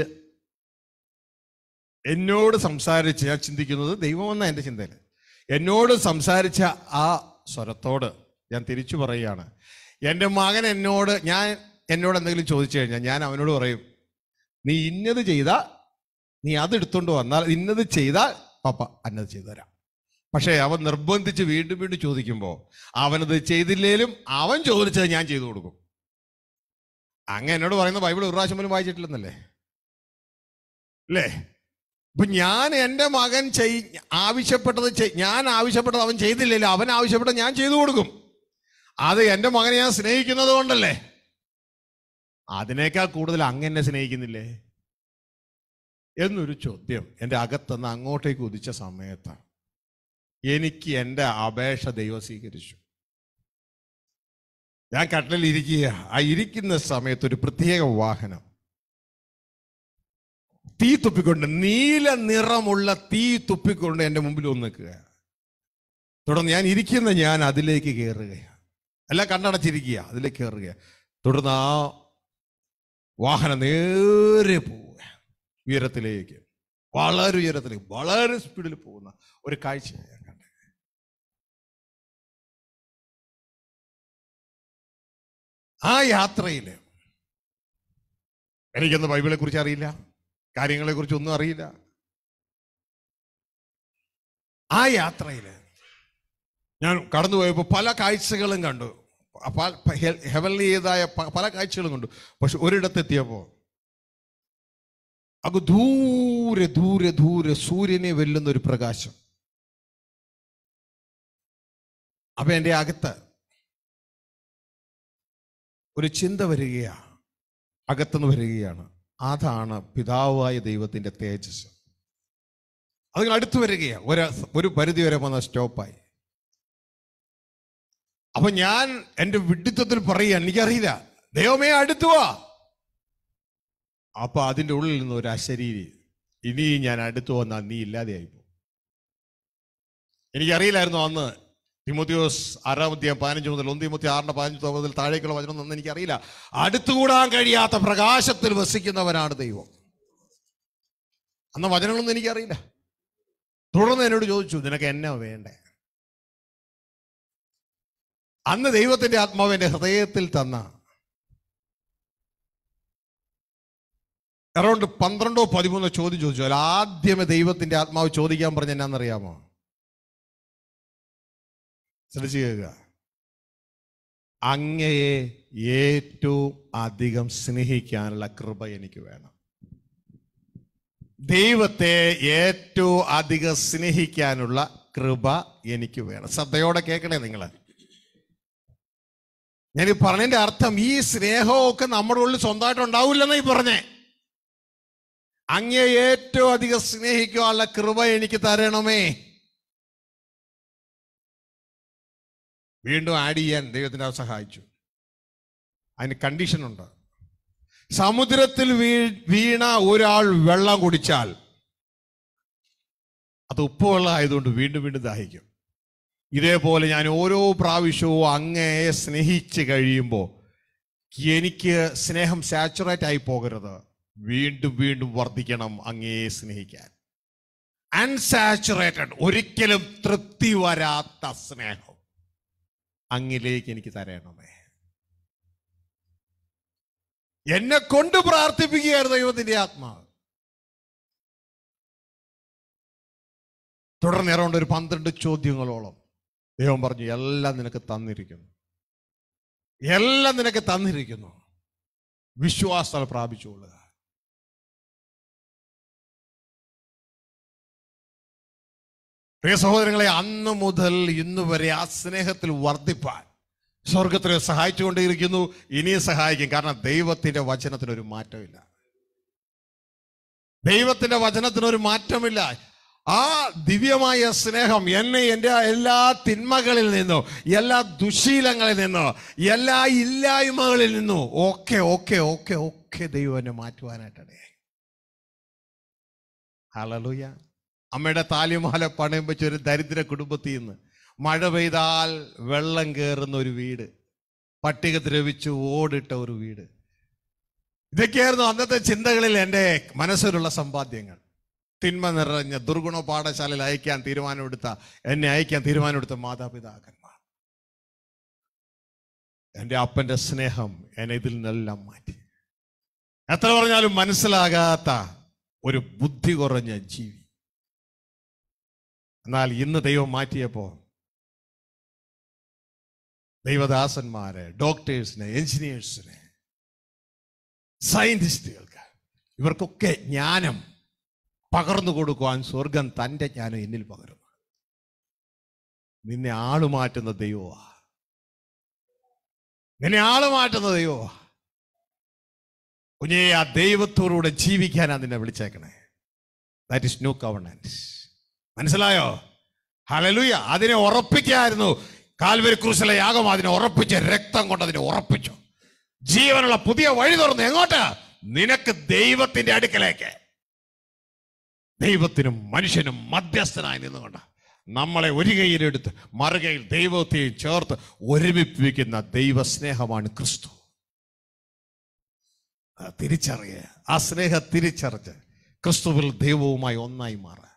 എന്നോട് സംസാരിച്ച് ഞാൻ ചിന്തിക്കുന്നത് ദൈവമെന്ന എൻ്റെ ചിന്തയിൽ എന്നോട് സംസാരിച്ച ആ സ്വരത്തോട് ഞാൻ തിരിച്ചു പറയുകയാണ് എൻ്റെ മകൻ എന്നോട് ഞാൻ എന്നോട് എന്തെങ്കിലും ചോദിച്ചു കഴിഞ്ഞാൽ ഞാൻ അവനോട് പറയും നീ ഇന്നത് ചെയ്താൽ നീ അതെടുത്തുകൊണ്ട് വന്നാൽ ഇന്നത് ചെയ്താൽ പപ്പ അന്നത് ചെയ്തു തരാം പക്ഷേ അവൻ നിർബന്ധിച്ച് വീണ്ടും വീണ്ടും ചോദിക്കുമ്പോൾ അവനത് ചെയ്തില്ലേലും അവൻ ചോദിച്ചത് ഞാൻ ചെയ്തു കൊടുക്കും അങ്ങ് എന്നോട് പറയുന്ന ബൈബിൾ ഒരു പ്രാവശ്യം പോലും വായിച്ചിട്ടില്ലെന്നല്ലേ അല്ലേ ഇപ്പൊ ഞാൻ എൻ്റെ മകൻ ചെയ് ആവശ്യപ്പെട്ടത് ഞാൻ ആവശ്യപ്പെട്ടത് അവൻ ചെയ്തില്ലല്ലോ അവൻ ആവശ്യപ്പെട്ടത് ഞാൻ ചെയ്തു കൊടുക്കും അത് എൻ്റെ മകനെ ഞാൻ സ്നേഹിക്കുന്നത് കൊണ്ടല്ലേ അതിനേക്കാൾ കൂടുതൽ അങ്ങനെ സ്നേഹിക്കുന്നില്ലേ എന്നൊരു ചോദ്യം എൻ്റെ അകത്തുനിന്ന് അങ്ങോട്ടേക്ക് ഉദിച്ച സമയത്താണ് എനിക്ക് എൻ്റെ അപേക്ഷ ദൈവം സ്വീകരിച്ചു ഞാൻ കട്ടിലിൽ ആ ഇരിക്കുന്ന സമയത്ത് ഒരു പ്രത്യേക വാഹനം തീ തുപ്പിക്കൊണ്ട് നീല നിറമുള്ള തീ തുപ്പിക്കൊണ്ട് എൻ്റെ മുമ്പിൽ ഒന്ന് നിൽക്കുക തുടർന്ന് ഞാൻ ഇരിക്കുന്ന ഞാൻ അതിലേക്ക് കയറുകയാണ് അല്ല കണ്ണടച്ചിരിക്കുക അതിലേക്ക് കയറുക തുടർന്ന് ആ വാഹനം നേരെ പോവുക
ഉയരത്തിലേക്ക് വളരെ ഉയരത്തിലേക്ക് വളരെ സ്പീഡിൽ പോകുന്ന ഒരു കാഴ്ചയാണ് ആ യാത്രയിൽ എനിക്കൊന്ന് ബൈബിളെ കുറിച്ച്
അറിയില്ല കുറിച്ച് ഒന്നും അറിയില്ല ആ യാത്രയിൽ ഞാൻ കടന്നുപോയപ്പോൾ പല കാഴ്ചകളും കണ്ടു ഹെവൻലിയതായ പല കാഴ്ചകളും കണ്ടു പക്ഷെ ഒരിടത്തെത്തിയപ്പോ
അത് ദൂരെ ദൂരെ ദൂരെ സൂര്യനെ വെല്ലുന്ന ഒരു പ്രകാശം അപ്പൊ എന്റെ അകത്ത് ഒരു ചിന്ത വരികയാണ് അകത്തുനിന്ന് വരികയാണ് അതാണ്
പിതാവായ ദൈവത്തിൻ്റെ തേജസ് അതിന് അടുത്തു വരികയാണ് ഒരു ഒരു പരിധി വരെ വന്ന സ്റ്റോപ്പായി അപ്പൊ ഞാൻ എൻ്റെ വിഡിത്വത്തിൽ പറയുക എനിക്കറിയില്ല ദൈവമേ അടുത്തുവാ അപ്പൊ അതിൻ്റെ ഉള്ളിൽ നിന്ന് ഒരു അശരീരി ഇനി ഞാൻ അടുത്തു വന്നാൽ നീ ഇല്ലാതെയായി പോകും എനിക്കറിയില്ലായിരുന്നു അന്ന് തിമോത്തിയോസ് ആറാം അധ്യായം പതിനഞ്ച് മുതൽ ഒന്ന് തിമോത്തി ആറിന്റെ പതിനഞ്ച് മുതൽ താഴേക്കുള്ള വചനം ഒന്നും എനിക്കറിയില്ല അടുത്തുകൂടാൻ കഴിയാത്ത പ്രകാശത്തിൽ വസിക്കുന്നവനാണ് ദൈവം അന്ന വചനങ്ങളൊന്നും എനിക്കറിയില്ല തുടർന്ന് എന്നോട് ചോദിച്ചു നിനക്ക് എന്നെ
വേണ്ടേ അന്ന് ദൈവത്തിന്റെ ആത്മാവ് എന്റെ ഹൃദയത്തിൽ തന്ന അറൗണ്ട്
പന്ത്രണ്ടോ പതിമൂന്നോ ചോദ്യം ചോദിച്ചു അല്ല ആദ്യമേ ദൈവത്തിന്റെ ആത്മാവ് ചോദിക്കാൻ പറഞ്ഞ എന്നാന്നറിയാമോ ശ്രദ്ധിച്ചു കേൾക്കുക
അങ്ങയെ
ഏറ്റവും അധികം സ്നേഹിക്കാനുള്ള കൃപ എനിക്ക് വേണം ദൈവത്തെ ഏറ്റവും അധികം സ്നേഹിക്കാനുള്ള കൃപ എനിക്ക് വേണം ശ്രദ്ധയോടെ കേൾക്കണേ നിങ്ങൾ ഞാൻ ഈ പറഞ്ഞതിന്റെ അർത്ഥം ഈ സ്നേഹമൊക്കെ നമ്മുടെ ഉള്ളിൽ സ്വന്തമായിട്ട് ഉണ്ടാവില്ലെന്നാ ഈ പറഞ്ഞേ
അങ്ങേ ഏറ്റവും അധികം സ്നേഹിക്കാനുള്ള കൃപ എനിക്ക് തരണമേ വീണ്ടും ആഡ് ചെയ്യാൻ ദൈവത്തിൻ്റെ സഹായിച്ചു അതിന് കണ്ടീഷനുണ്ട് സമുദ്രത്തിൽ വീ വീണ ഒരാൾ
വെള്ളം കുടിച്ചാൽ അത് ഉപ്പുവെള്ളം ആയതുകൊണ്ട് വീണ്ടും വീണ്ടും ദാഹിക്കും ഇതേപോലെ ഞാൻ ഓരോ പ്രാവശ്യവും അങ്ങയെ സ്നേഹിച്ച് കഴിയുമ്പോൾ എനിക്ക് സ്നേഹം സാച്ചുറേറ്റ് ആയി പോകരുത് വീണ്ടും വീണ്ടും വർദ്ധിക്കണം അങ്ങയെ സ്നേഹിക്കാൻ അൺസാച്ചുറേറ്റഡ് ഒരിക്കലും തൃപ്തി വരാത്ത സ്നേഹം അങ്ങിലേക്ക് എനിക്ക് തരണമേ
എന്നെ കൊണ്ട് പ്രാർത്ഥിപ്പിക്കുകയായിരുന്നു ദൈവത്തിന്റെ ആത്മാവ് തുടർന്ന് ഏറൗണ്ട് ഒരു പന്ത്രണ്ട് ചോദ്യങ്ങളോളം ദൈവം പറഞ്ഞു എല്ലാം നിനക്ക് തന്നിരിക്കുന്നു എല്ലാം നിനക്ക് തന്നിരിക്കുന്നു വിശ്വാസം പ്രാപിച്ചുകൊള്ളുക പ്രിയ സഹോദരങ്ങളെ അന്ന് മുതൽ ഇന്ന് വരെ ആ സ്നേഹത്തിൽ വർദ്ധിപ്പാൻ സഹായിച്ചു സഹായിച്ചുകൊണ്ടേയിരിക്കുന്നു
ഇനിയും സഹായിക്കും കാരണം ദൈവത്തിന്റെ വചനത്തിന് ഒരു മാറ്റമില്ല ദൈവത്തിന്റെ വചനത്തിന് ഒരു മാറ്റമില്ല ആ ദിവ്യമായ സ്നേഹം എന്നെ എൻ്റെ എല്ലാ തിന്മകളിൽ നിന്നോ എല്ലാ ദുശീലങ്ങളിൽ നിന്നോ എല്ലാ ഇല്ലായ്മകളിൽ നിന്നോ ഓക്കെ ഓക്കെ ഓക്കെ ഓക്കെ ദൈവം എന്നെ മാറ്റുവാനായിട്ടാണ് ലൂയാ അമ്മയുടെ താലിമാല പണയം വെച്ച ഒരു ദരിദ്ര കുടുംബത്തിൽ നിന്ന് മഴ പെയ്താൽ വെള്ളം കയറുന്ന ഒരു വീട് പട്ടിക ദ്രവിച്ച് ഓടിട്ട ഒരു വീട് ഇതൊക്കെയായിരുന്നു അന്നത്തെ ചിന്തകളിൽ എൻ്റെ മനസ്സിലുള്ള സമ്പാദ്യങ്ങൾ തിന്മ നിറഞ്ഞ ദുർഗുണ പാഠശാലയിൽ അയക്കാൻ തീരുമാനമെടുത്ത എന്നെ അയക്കാൻ തീരുമാനമെടുത്ത മാതാപിതാക്കന്മാർ എൻ്റെ അപ്പൻ്റെ സ്നേഹം എന്നെ ഇതിൽ നിന്നെല്ലാം മാറ്റി എത്ര പറഞ്ഞാലും മനസ്സിലാകാത്ത
ഒരു ബുദ്ധി കുറഞ്ഞ ജീവി എന്നാൽ ഇന്ന് ദൈവം മാറ്റിയപ്പോൾ ദൈവദാസന്മാരെ ഡോക്ടേഴ്സിനെ എഞ്ചിനീയേഴ്സിനെ സയന്റിസ്റ്റുകൾക്ക് ഇവർക്കൊക്കെ
ജ്ഞാനം പകർന്നു കൊടുക്കുവാൻ സ്വർഗം തൻ്റെ ജ്ഞാനം എന്നിൽ പകരുന്നു നിന്നെ ആള് മാറ്റുന്ന ദൈവമാ നിന്നെ ആള് മാറ്റുന്ന ദൈവമാ കുഞ്ഞേ ആ ദൈവത്തോടുകൂടെ ജീവിക്കാനാണ് നിന്നെ വിളിച്ചേക്കണേ ദാറ്റ് ഇസ് നോ കവർണൻസ് മനസ്സിലായോ ഹലലുയ അതിനെ ഉറപ്പിക്കായിരുന്നു കാൽവരി ക്രൂസിലെ യാഗം അതിനെ ഉറപ്പിച്ച് രക്തം കൊണ്ട് അതിനെ ഉറപ്പിച്ചു ജീവനുള്ള പുതിയ വഴി തുറന്നു എങ്ങോട്ട് നിനക്ക് ദൈവത്തിന്റെ അടുക്കലേക്ക് ദൈവത്തിനും മനുഷ്യനും മധ്യസ്ഥനായി നിന്നുകൊണ്ട് നമ്മളെ ഒരു കൈയിലെടുത്ത് മറുകയിൽ ദൈവത്തെയും ചേർത്ത് ഒരുമിപ്പിക്കുന്ന ദൈവസ്നേഹമാണ് ക്രിസ്തു തിരിച്ചറിയ ആ സ്നേഹം തിരിച്ചറിഞ്ഞ് ക്രിസ്തുവിൽ ദൈവവുമായി ഒന്നായി മാറുക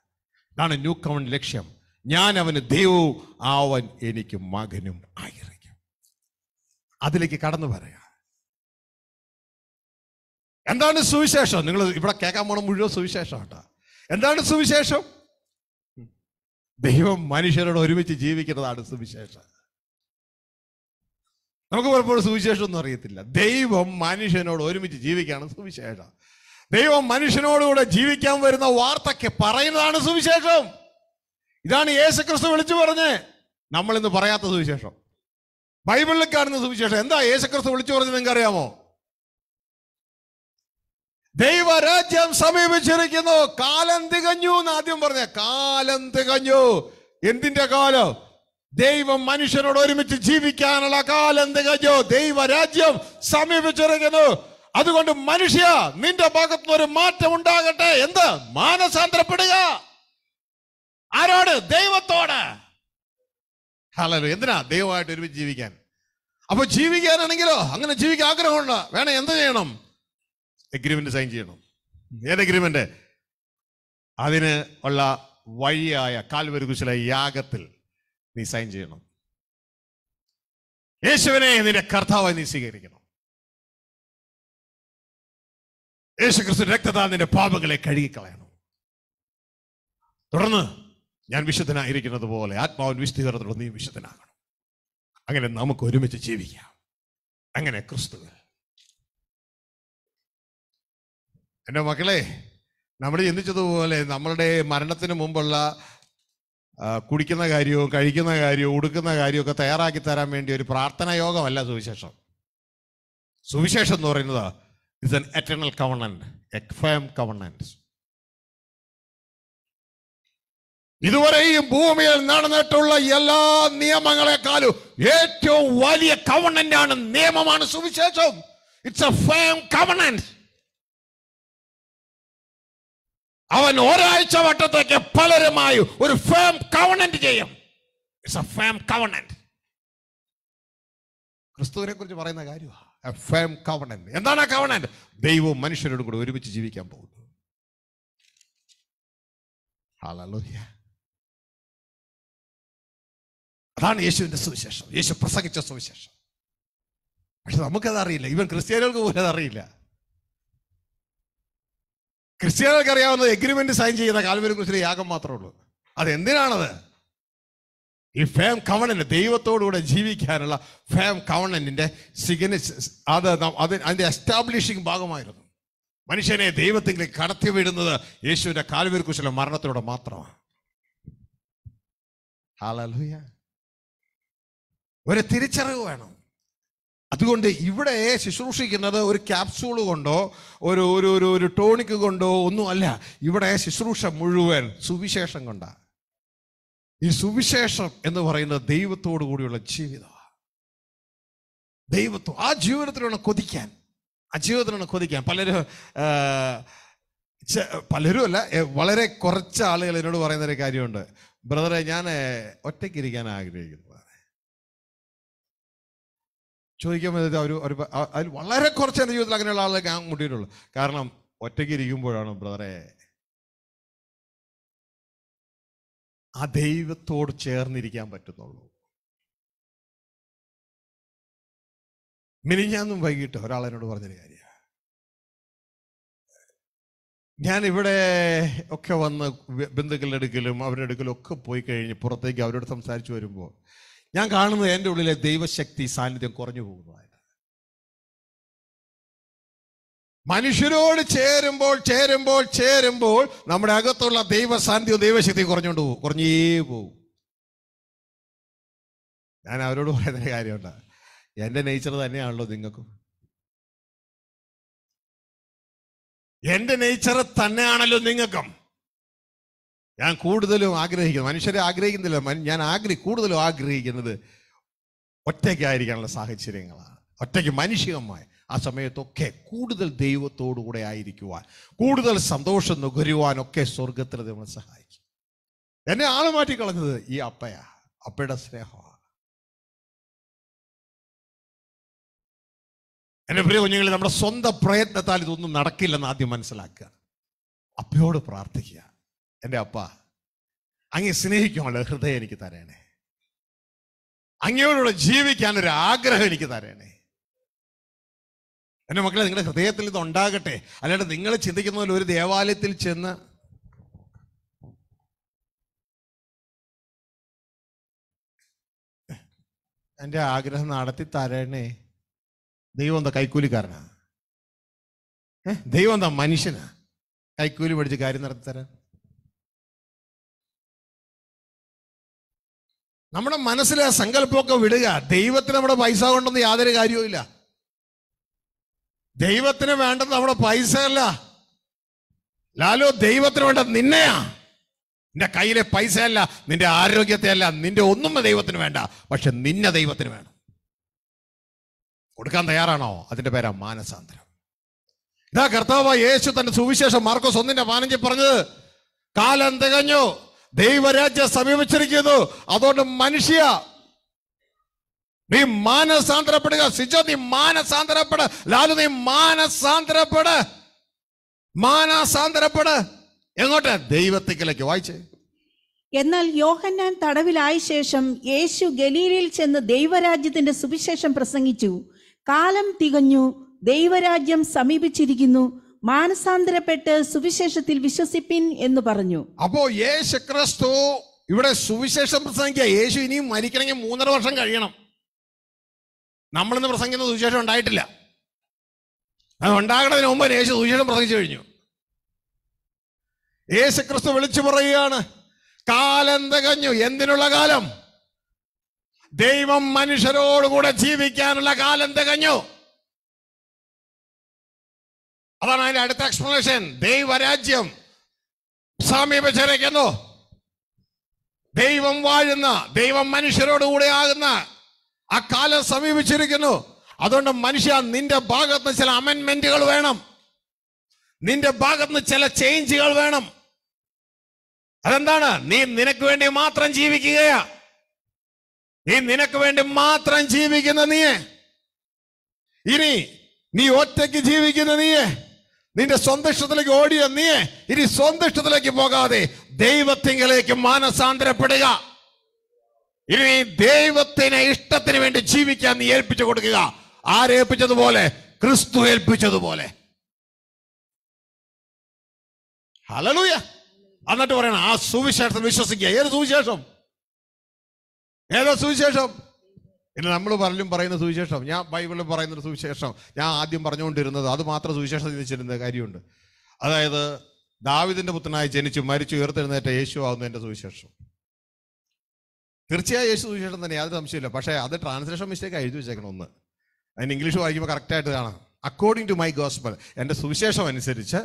ഇതാണ് ന്യൂ കവൺ ലക്ഷ്യം ഞാൻ അവന് ദൈവവും അവൻ എനിക്ക് മകനും ആയിരിക്കും അതിലേക്ക് കടന്നു പറയാ എന്താണ് സുവിശേഷം നിങ്ങൾ ഇവിടെ കേൾക്കാൻ പോണ മുഴുവൻ സുവിശേഷം കേട്ടോ എന്താണ് സുവിശേഷം ദൈവം മനുഷ്യരോട് ഒരുമിച്ച് ജീവിക്കുന്നതാണ് സുവിശേഷം നമുക്ക് പലപ്പോഴും സുവിശേഷം ഒന്നും അറിയത്തില്ല ദൈവം മനുഷ്യനോട് ഒരുമിച്ച് ജീവിക്കുകയാണ് സുവിശേഷം ദൈവം മനുഷ്യനോടുകൂടെ ജീവിക്കാൻ വരുന്ന വാർത്തക്ക് പറയുന്നതാണ് സുവിശേഷം ഇതാണ് യേശു ക്രിസ്തു വിളിച്ചു പറഞ്ഞ് നമ്മൾ ഇന്ന് പറയാത്ത സുവിശേഷം ബൈബിളിൽ കാണുന്ന സുവിശേഷം എന്താ യേശു ക്രിസ്തു വിളിച്ചു പറഞ്ഞത് നിങ്ങൾക്ക് അറിയാമോ ദൈവരാജ്യം സമീപിച്ചിരിക്കുന്നു കാലം തികഞ്ഞു എന്ന് ആദ്യം പറഞ്ഞ കാലം തികഞ്ഞു എന്തിന്റെ കാലം ദൈവം മനുഷ്യനോട് ഒരുമിച്ച് ജീവിക്കാനുള്ള കാലം തികഞ്ഞു ദൈവരാജ്യം സമീപിച്ചിരിക്കുന്നു അതുകൊണ്ട് മനുഷ്യ നിന്റെ ഭാഗത്ത് ഒരു മാറ്റം ഉണ്ടാകട്ടെ എന്ത് മാനസാന്തരപ്പെടുക ആരോട് ദൈവത്തോട് ഹലോ എന്തിനാ ദൈവമായിട്ട് ഒരുമിച്ച് ജീവിക്കാൻ അപ്പൊ ജീവിക്കാനാണെങ്കിലോ അങ്ങനെ ജീവിക്കാൻ ആഗ്രഹമുണ്ട് വേണം എന്ത് ചെയ്യണം എഗ്രിമെന്റ് സൈൻ ചെയ്യണം ഏത് എഗ്രിമെന്റ് അതിന് ഉള്ള വഴിയായ കാൽവരി കുശല യാഗത്തിൽ
നീ സൈൻ ചെയ്യണം യേശുവിനെ നിന്റെ കർത്താവായി നീ സ്വീകരിക്കണം യേശുക്രിസ്തു രക്തത്താൽ നിന്റെ പാപങ്ങളെ കഴുകിക്കളയണം തുടർന്ന് ഞാൻ വിശുദ്ധനായിരിക്കുന്നത് പോലെ
ആത്മാവൻ വിശുദ്ധീകരണത്തോടെ നീ വിശുദ്ധനാകണം അങ്ങനെ നമുക്ക് ഒരുമിച്ച് ജീവിക്കാം അങ്ങനെ ക്രിസ്തുവിൽ എൻ്റെ മക്കളെ നമ്മൾ ചിന്തിച്ചതുപോലെ നമ്മളുടെ മരണത്തിന് മുമ്പുള്ള കുടിക്കുന്ന കാര്യവും കഴിക്കുന്ന കാര്യവും ഉടുക്കുന്ന കാര്യമൊക്കെ തയ്യാറാക്കി തരാൻ വേണ്ടി ഒരു പ്രാർത്ഥനാ യോഗമല്ല സുവിശേഷം
സുവിശേഷം എന്ന് പറയുന്നത് is an eternal covenant, a firm covenant. ഇതുവരെയും ഭൂമിയിൽ നടന്നിട്ടുള്ള എല്ലാ നിയമങ്ങളെക്കാളും ഏറ്റവും വലിയ കവണന്റ് ആണ് നിയമമാണ് സുവിശേഷം ഇറ്റ്സ് എ ഫേം കവണന്റ് അവൻ ഒരാഴ്ച വട്ടത്തേക്ക് പലരുമായി ഒരു ഫേം കവണന്റ് ചെയ്യും
ഇറ്റ്സ് എ ഫേം കവണന്റ് ക്രിസ്തുവിനെ കുറിച്ച് പറയുന്ന കാര്യമാണ് ഫേം കവണൻറ്റ് എന്താണ് ആ കവണൻറ്റ് ദൈവവും മനുഷ്യരോടും കൂടെ ഒരുമിച്ച് ജീവിക്കാൻ പോകുന്നു
അതാണ് യേശുവിന്റെ സുവിശേഷം യേശു പ്രസംഗിച്ച സുവിശേഷം പക്ഷെ
നമുക്കത് അറിയില്ല ഇവൻ ക്രിസ്ത്യാനികൾക്ക് പോലും അതറിയില്ല ക്രിസ്ത്യാനികൾക്ക് അറിയാവുന്നത് എഗ്രിമെന്റ് സൈൻ ചെയ്യുന്ന കാൽവരും ക്രിസ്ത്യൻ യാഗം മാത്രമേ ഉള്ളൂ അത് എന്തിനാണത് ഈ ഫാം കവണന്റ് ദൈവത്തോടുകൂടെ ജീവിക്കാനുള്ള ഫാം കവണന്റിന്റെ സിഗ്നസ് അത് അത് അതിന്റെ എസ്റ്റാബ്ലിഷിംഗ് ഭാഗമായിരുന്നു മനുഷ്യനെ ദൈവത്തിലേക്ക് കടത്തി വിടുന്നത് യേശുവിന്റെ കാൽവീർ കുശല മരണത്തിലൂടെ മാത്രമാണ് ഒരു തിരിച്ചറിവ് വേണം അതുകൊണ്ട് ഇവിടെ ശുശ്രൂഷിക്കുന്നത് ഒരു ക്യാപ്സൂൾ കൊണ്ടോ ഒരു ഒരു ഒരു ടോണിക് കൊണ്ടോ ഒന്നും അല്ല ഇവിടെ ശുശ്രൂഷ മുഴുവൻ സുവിശേഷം കൊണ്ടാണ് ഈ സുവിശേഷം എന്ന് പറയുന്നത് ദൈവത്തോടു കൂടിയുള്ള ജീവിതമാണ് ദൈവത്വം ആ ജീവിതത്തിലാണ് കൊതിക്കാൻ ആ ജീവിതത്തിലാണ് കൊതിക്കാൻ പലരും പലരും അല്ല വളരെ കുറച്ച് ആളുകൾ എന്നോട് പറയുന്ന ഒരു കാര്യമുണ്ട് ബ്രദറെ ഞാൻ ഒറ്റയ്ക്ക് ഇരിക്കാൻ ആഗ്രഹിക്കുന്നു ചോദിക്കുമ്പോൾ അവർ ഒരു അതിൽ വളരെ കുറച്ച് എൻ്റെ ജീവിതത്തിൽ അങ്ങനെയുള്ള ആളുകളൊക്കെ ഞാൻ മുട്ടിയിട്ടുള്ളൂ കാരണം ഒറ്റയ്ക്ക് ഇരിക്കുമ്പോഴാണ് ബ്രദറെ
ആ ദൈവത്തോട് ചേർന്നിരിക്കാൻ പറ്റുന്നുള്ളൂ മിനിഞ്ഞാന്നും വൈകിട്ട് ഒരാൾ എന്നോട് പറഞ്ഞൊരു കാര്യമാണ് ഞാൻ
ഇവിടെ ഒക്കെ വന്ന് ബന്ധുക്കളുടെ അടുക്കലും അവരുടെ അടുക്കലും ഒക്കെ പോയി കഴിഞ്ഞ് പുറത്തേക്ക് അവരോട് സംസാരിച്ചു വരുമ്പോൾ ഞാൻ കാണുന്നത് എൻ്റെ ഉള്ളിലെ ദൈവശക്തി സാന്നിധ്യം കുറഞ്ഞു പോകുന്നതായി
മനുഷ്യരോട്
ചേരുമ്പോൾ ചേരുമ്പോൾ ചേരുമ്പോൾ നമ്മുടെ അകത്തുള്ള ദൈവസാന്നിധ്യവും ദൈവശക്തി കുറഞ്ഞുകൊണ്ട് പോകും കുറഞ്ഞേ പോകും
ഞാൻ അവരോട് പറയുന്ന കാര്യമുണ്ട് എൻ്റെ നേച്ചർ തന്നെയാണല്ലോ നിങ്ങൾക്കും എൻ്റെ നേച്ചർ തന്നെയാണല്ലോ നിങ്ങൾക്കും ഞാൻ കൂടുതലും ആഗ്രഹിക്കുന്നു മനുഷ്യരെ ആഗ്രഹിക്കുന്നില്ല ഞാൻ
ആഗ്രഹി കൂടുതലും ആഗ്രഹിക്കുന്നത് ഒറ്റയ്ക്കായിരിക്കാനുള്ള സാഹചര്യങ്ങളാണ് ഒറ്റയ്ക്ക് മനുഷ്യകമായി ആ സമയത്തൊക്കെ കൂടുതൽ ദൈവത്തോടു കൂടെ ആയിരിക്കുവാൻ കൂടുതൽ സന്തോഷം
നുകരുവാനൊക്കെ സ്വർഗത്തിൽ ദൈവം സഹായിക്കും എന്നെ ആള് മാറ്റിക്കളഞ്ഞത് ഈ അപ്പയാ അപ്പയുടെ സ്നേഹമാണ് എന്നെ പ്രിയ കുഞ്ഞുങ്ങൾ നമ്മുടെ സ്വന്തം പ്രയത്നത്താൽ ഇതൊന്നും നടക്കില്ലെന്ന് ആദ്യം മനസ്സിലാക്കുക
അപ്പയോട് പ്രാർത്ഥിക്കുക എൻ്റെ അപ്പ അങ്ങനെ സ്നേഹിക്കുമല്ലോ ഹൃദയം എനിക്ക് തരണേ അങ്ങയോടുള്ള ജീവിക്കാൻ ഒരു ആഗ്രഹം എനിക്ക് തരണേ
എൻ്റെ മക്കളെ നിങ്ങളുടെ ഹൃദയത്തിൽ ഇത് ഉണ്ടാകട്ടെ അല്ലാണ്ട് നിങ്ങൾ ചിന്തിക്കുന്ന പോലെ ഒരു ദേവാലയത്തിൽ ചെന്ന് എൻ്റെ ആഗ്രഹം നടത്തി തരണേ ദൈവം എന്താ കൈക്കൂലിക്കാരനാ ദൈവം എന്താ മനുഷ്യനാ കൈക്കൂലി പഠിച്ച് കാര്യം നടത്തി തരാൻ നമ്മുടെ മനസ്സിലെ സങ്കല്പമൊക്കെ വിടുക ദൈവത്തിന് നമ്മുടെ പൈസ കൊണ്ടൊന്നും യാതൊരു കാര്യവും
ദൈവത്തിന് വേണ്ടത് നമ്മുടെ പൈസയല്ല ലാലോ ദൈവത്തിന് വേണ്ടത് നിന്നെയാ നിന്റെ കയ്യിലെ പൈസയല്ല നിന്റെ ആരോഗ്യത്തെ അല്ല നിന്റെ ഒന്നും ദൈവത്തിന് വേണ്ട പക്ഷെ നിന്നെ ദൈവത്തിന് വേണം കൊടുക്കാൻ തയ്യാറാണോ അതിന്റെ പേരാ മാനസാന്തരം ഇതാ കർത്താവ് യേശു തന്റെ സുവിശേഷം മാർക്കോസ് ഒന്നിന്റെ പതിനഞ്ച് പറഞ്ഞത് കാലം തികഞ്ഞു ദൈവരാജ്യം സമീപിച്ചിരിക്കുന്നു അതുകൊണ്ട് മനുഷ്യ നീ മാനസാന്തരപ്പെടുക സിജോ നീ മാനസാന്തരപ്പെട ലാലു നീ മാനസാന്തരപ്പെട മാനസാന്തരപ്പെട എങ്ങോട്ട് ദൈവത്തിലേക്ക് വായിച്ചേ
എന്നാൽ യോഹന്നാൻ തടവിലായ ശേഷം യേശു ഗലീലയിൽ ചെന്ന് ദൈവരാജ്യത്തിന്റെ സുവിശേഷം പ്രസംഗിച്ചു കാലം തികഞ്ഞു ദൈവരാജ്യം സമീപിച്ചിരിക്കുന്നു മാനസാന്തരപ്പെട്ട് സുവിശേഷത്തിൽ വിശ്വസിപ്പിൻ എന്ന് പറഞ്ഞു
അപ്പോ യേശു ക്രിസ്തു ഇവിടെ സുവിശേഷം പ്രസംഗിക്കുക യേശു ഇനിയും മരിക്കണമെങ്കിൽ മൂന്നര വർഷം കഴിയണം നമ്മളിന്ന് പ്രസംഗിക്കുന്ന സുവിശേഷം ഉണ്ടായിട്ടില്ല അത് ഉണ്ടാകുന്നതിന് മുമ്പ് യേശു സുവിശേഷം പ്രസംഗിച്ചു കഴിഞ്ഞു യേശു ക്രിസ്തു വിളിച്ചു പറയുകയാണ് കാലം തികഞ്ഞു എന്തിനുള്ള കാലം
ദൈവം മനുഷ്യരോടുകൂടെ ജീവിക്കാനുള്ള കാലം തികഞ്ഞു അതാണ് അതിന്റെ അടുത്ത എക്സ്പ്ലനേഷൻ ദൈവരാജ്യം സമീപിച്ചിരിക്കുന്നു ദൈവം വാഴുന്ന
ദൈവം മനുഷ്യരോടുകൂടെ ആകുന്ന ആ കാലം സമീപിച്ചിരിക്കുന്നു അതുകൊണ്ട് മനുഷ്യ നിന്റെ ഭാഗത്ത് ചില അമെന്മെന്റുകൾ വേണം നിന്റെ ഭാഗത്ത് ചില ചേഞ്ചുകൾ വേണം അതെന്താണ് നീ നിനക്ക് വേണ്ടി മാത്രം ജീവിക്കുകയാ നീ നിനക്ക് വേണ്ടി മാത്രം ജീവിക്കുന്ന നീയെ ഇനി നീ ഒറ്റയ്ക്ക് ജീവിക്കുന്ന നീയെ നിന്റെ സ്വന്തിഷ്ടത്തിലേക്ക് ഓടിയ നീയെ ഇനി സ്വന്തിഷ്ടത്തിലേക്ക് പോകാതെ ദൈവത്തിങ്കിലേക്ക് മാനസാന്തരപ്പെടുക
ഇനി ദൈവത്തിന് ഇഷ്ടത്തിന് വേണ്ടി ജീവിക്കാൻ നീ ഏൽപ്പിച്ചു കൊടുക്കുക ആരേൽപ്പിച്ചതുപോലെ ക്രിസ്തു ഏൽപ്പിച്ചതുപോലെ ഹലലൂയ എന്നിട്ട് പറയണം ആ സുവിശേഷം വിശ്വസിക്കുക ഏത് സുവിശേഷം
ഏതാ സുവിശേഷം പിന്നെ നമ്മൾ പറഞ്ഞും പറയുന്ന സുവിശേഷം ഞാൻ ബൈബിളിൽ പറയുന്ന സുവിശേഷം ഞാൻ ആദ്യം പറഞ്ഞുകൊണ്ടിരുന്നത് അത് മാത്രം സുവിശേഷം ചിന്തിച്ചിരുന്ന കാര്യമുണ്ട് അതായത് ദാവിദിന്റെ പുത്രനായി ജനിച്ചു മരിച്ചു ഉയർത്തെഴുന്നേറ്റ യേശു ആവുന്നതിന്റെ സുവിശേഷം തീർച്ചയായും യേശു സുവിശേഷം തന്നെ യാതൊരു സംശയമില്ല പക്ഷേ അത് ട്രാൻസ്ലേഷൻ മിസ്റ്റേക്ക് എഴുതി വെച്ചേക്കണം ഒന്ന് അതിന് ഇംഗ്ലീഷ് വായിക്കുമ്പോൾ കറക്റ്റായിട്ട് കാണാം അക്കോർഡിംഗ് ടു മൈ ഗോസ്ബൽ എൻ്റെ സുവിശേഷം അനുസരിച്ച്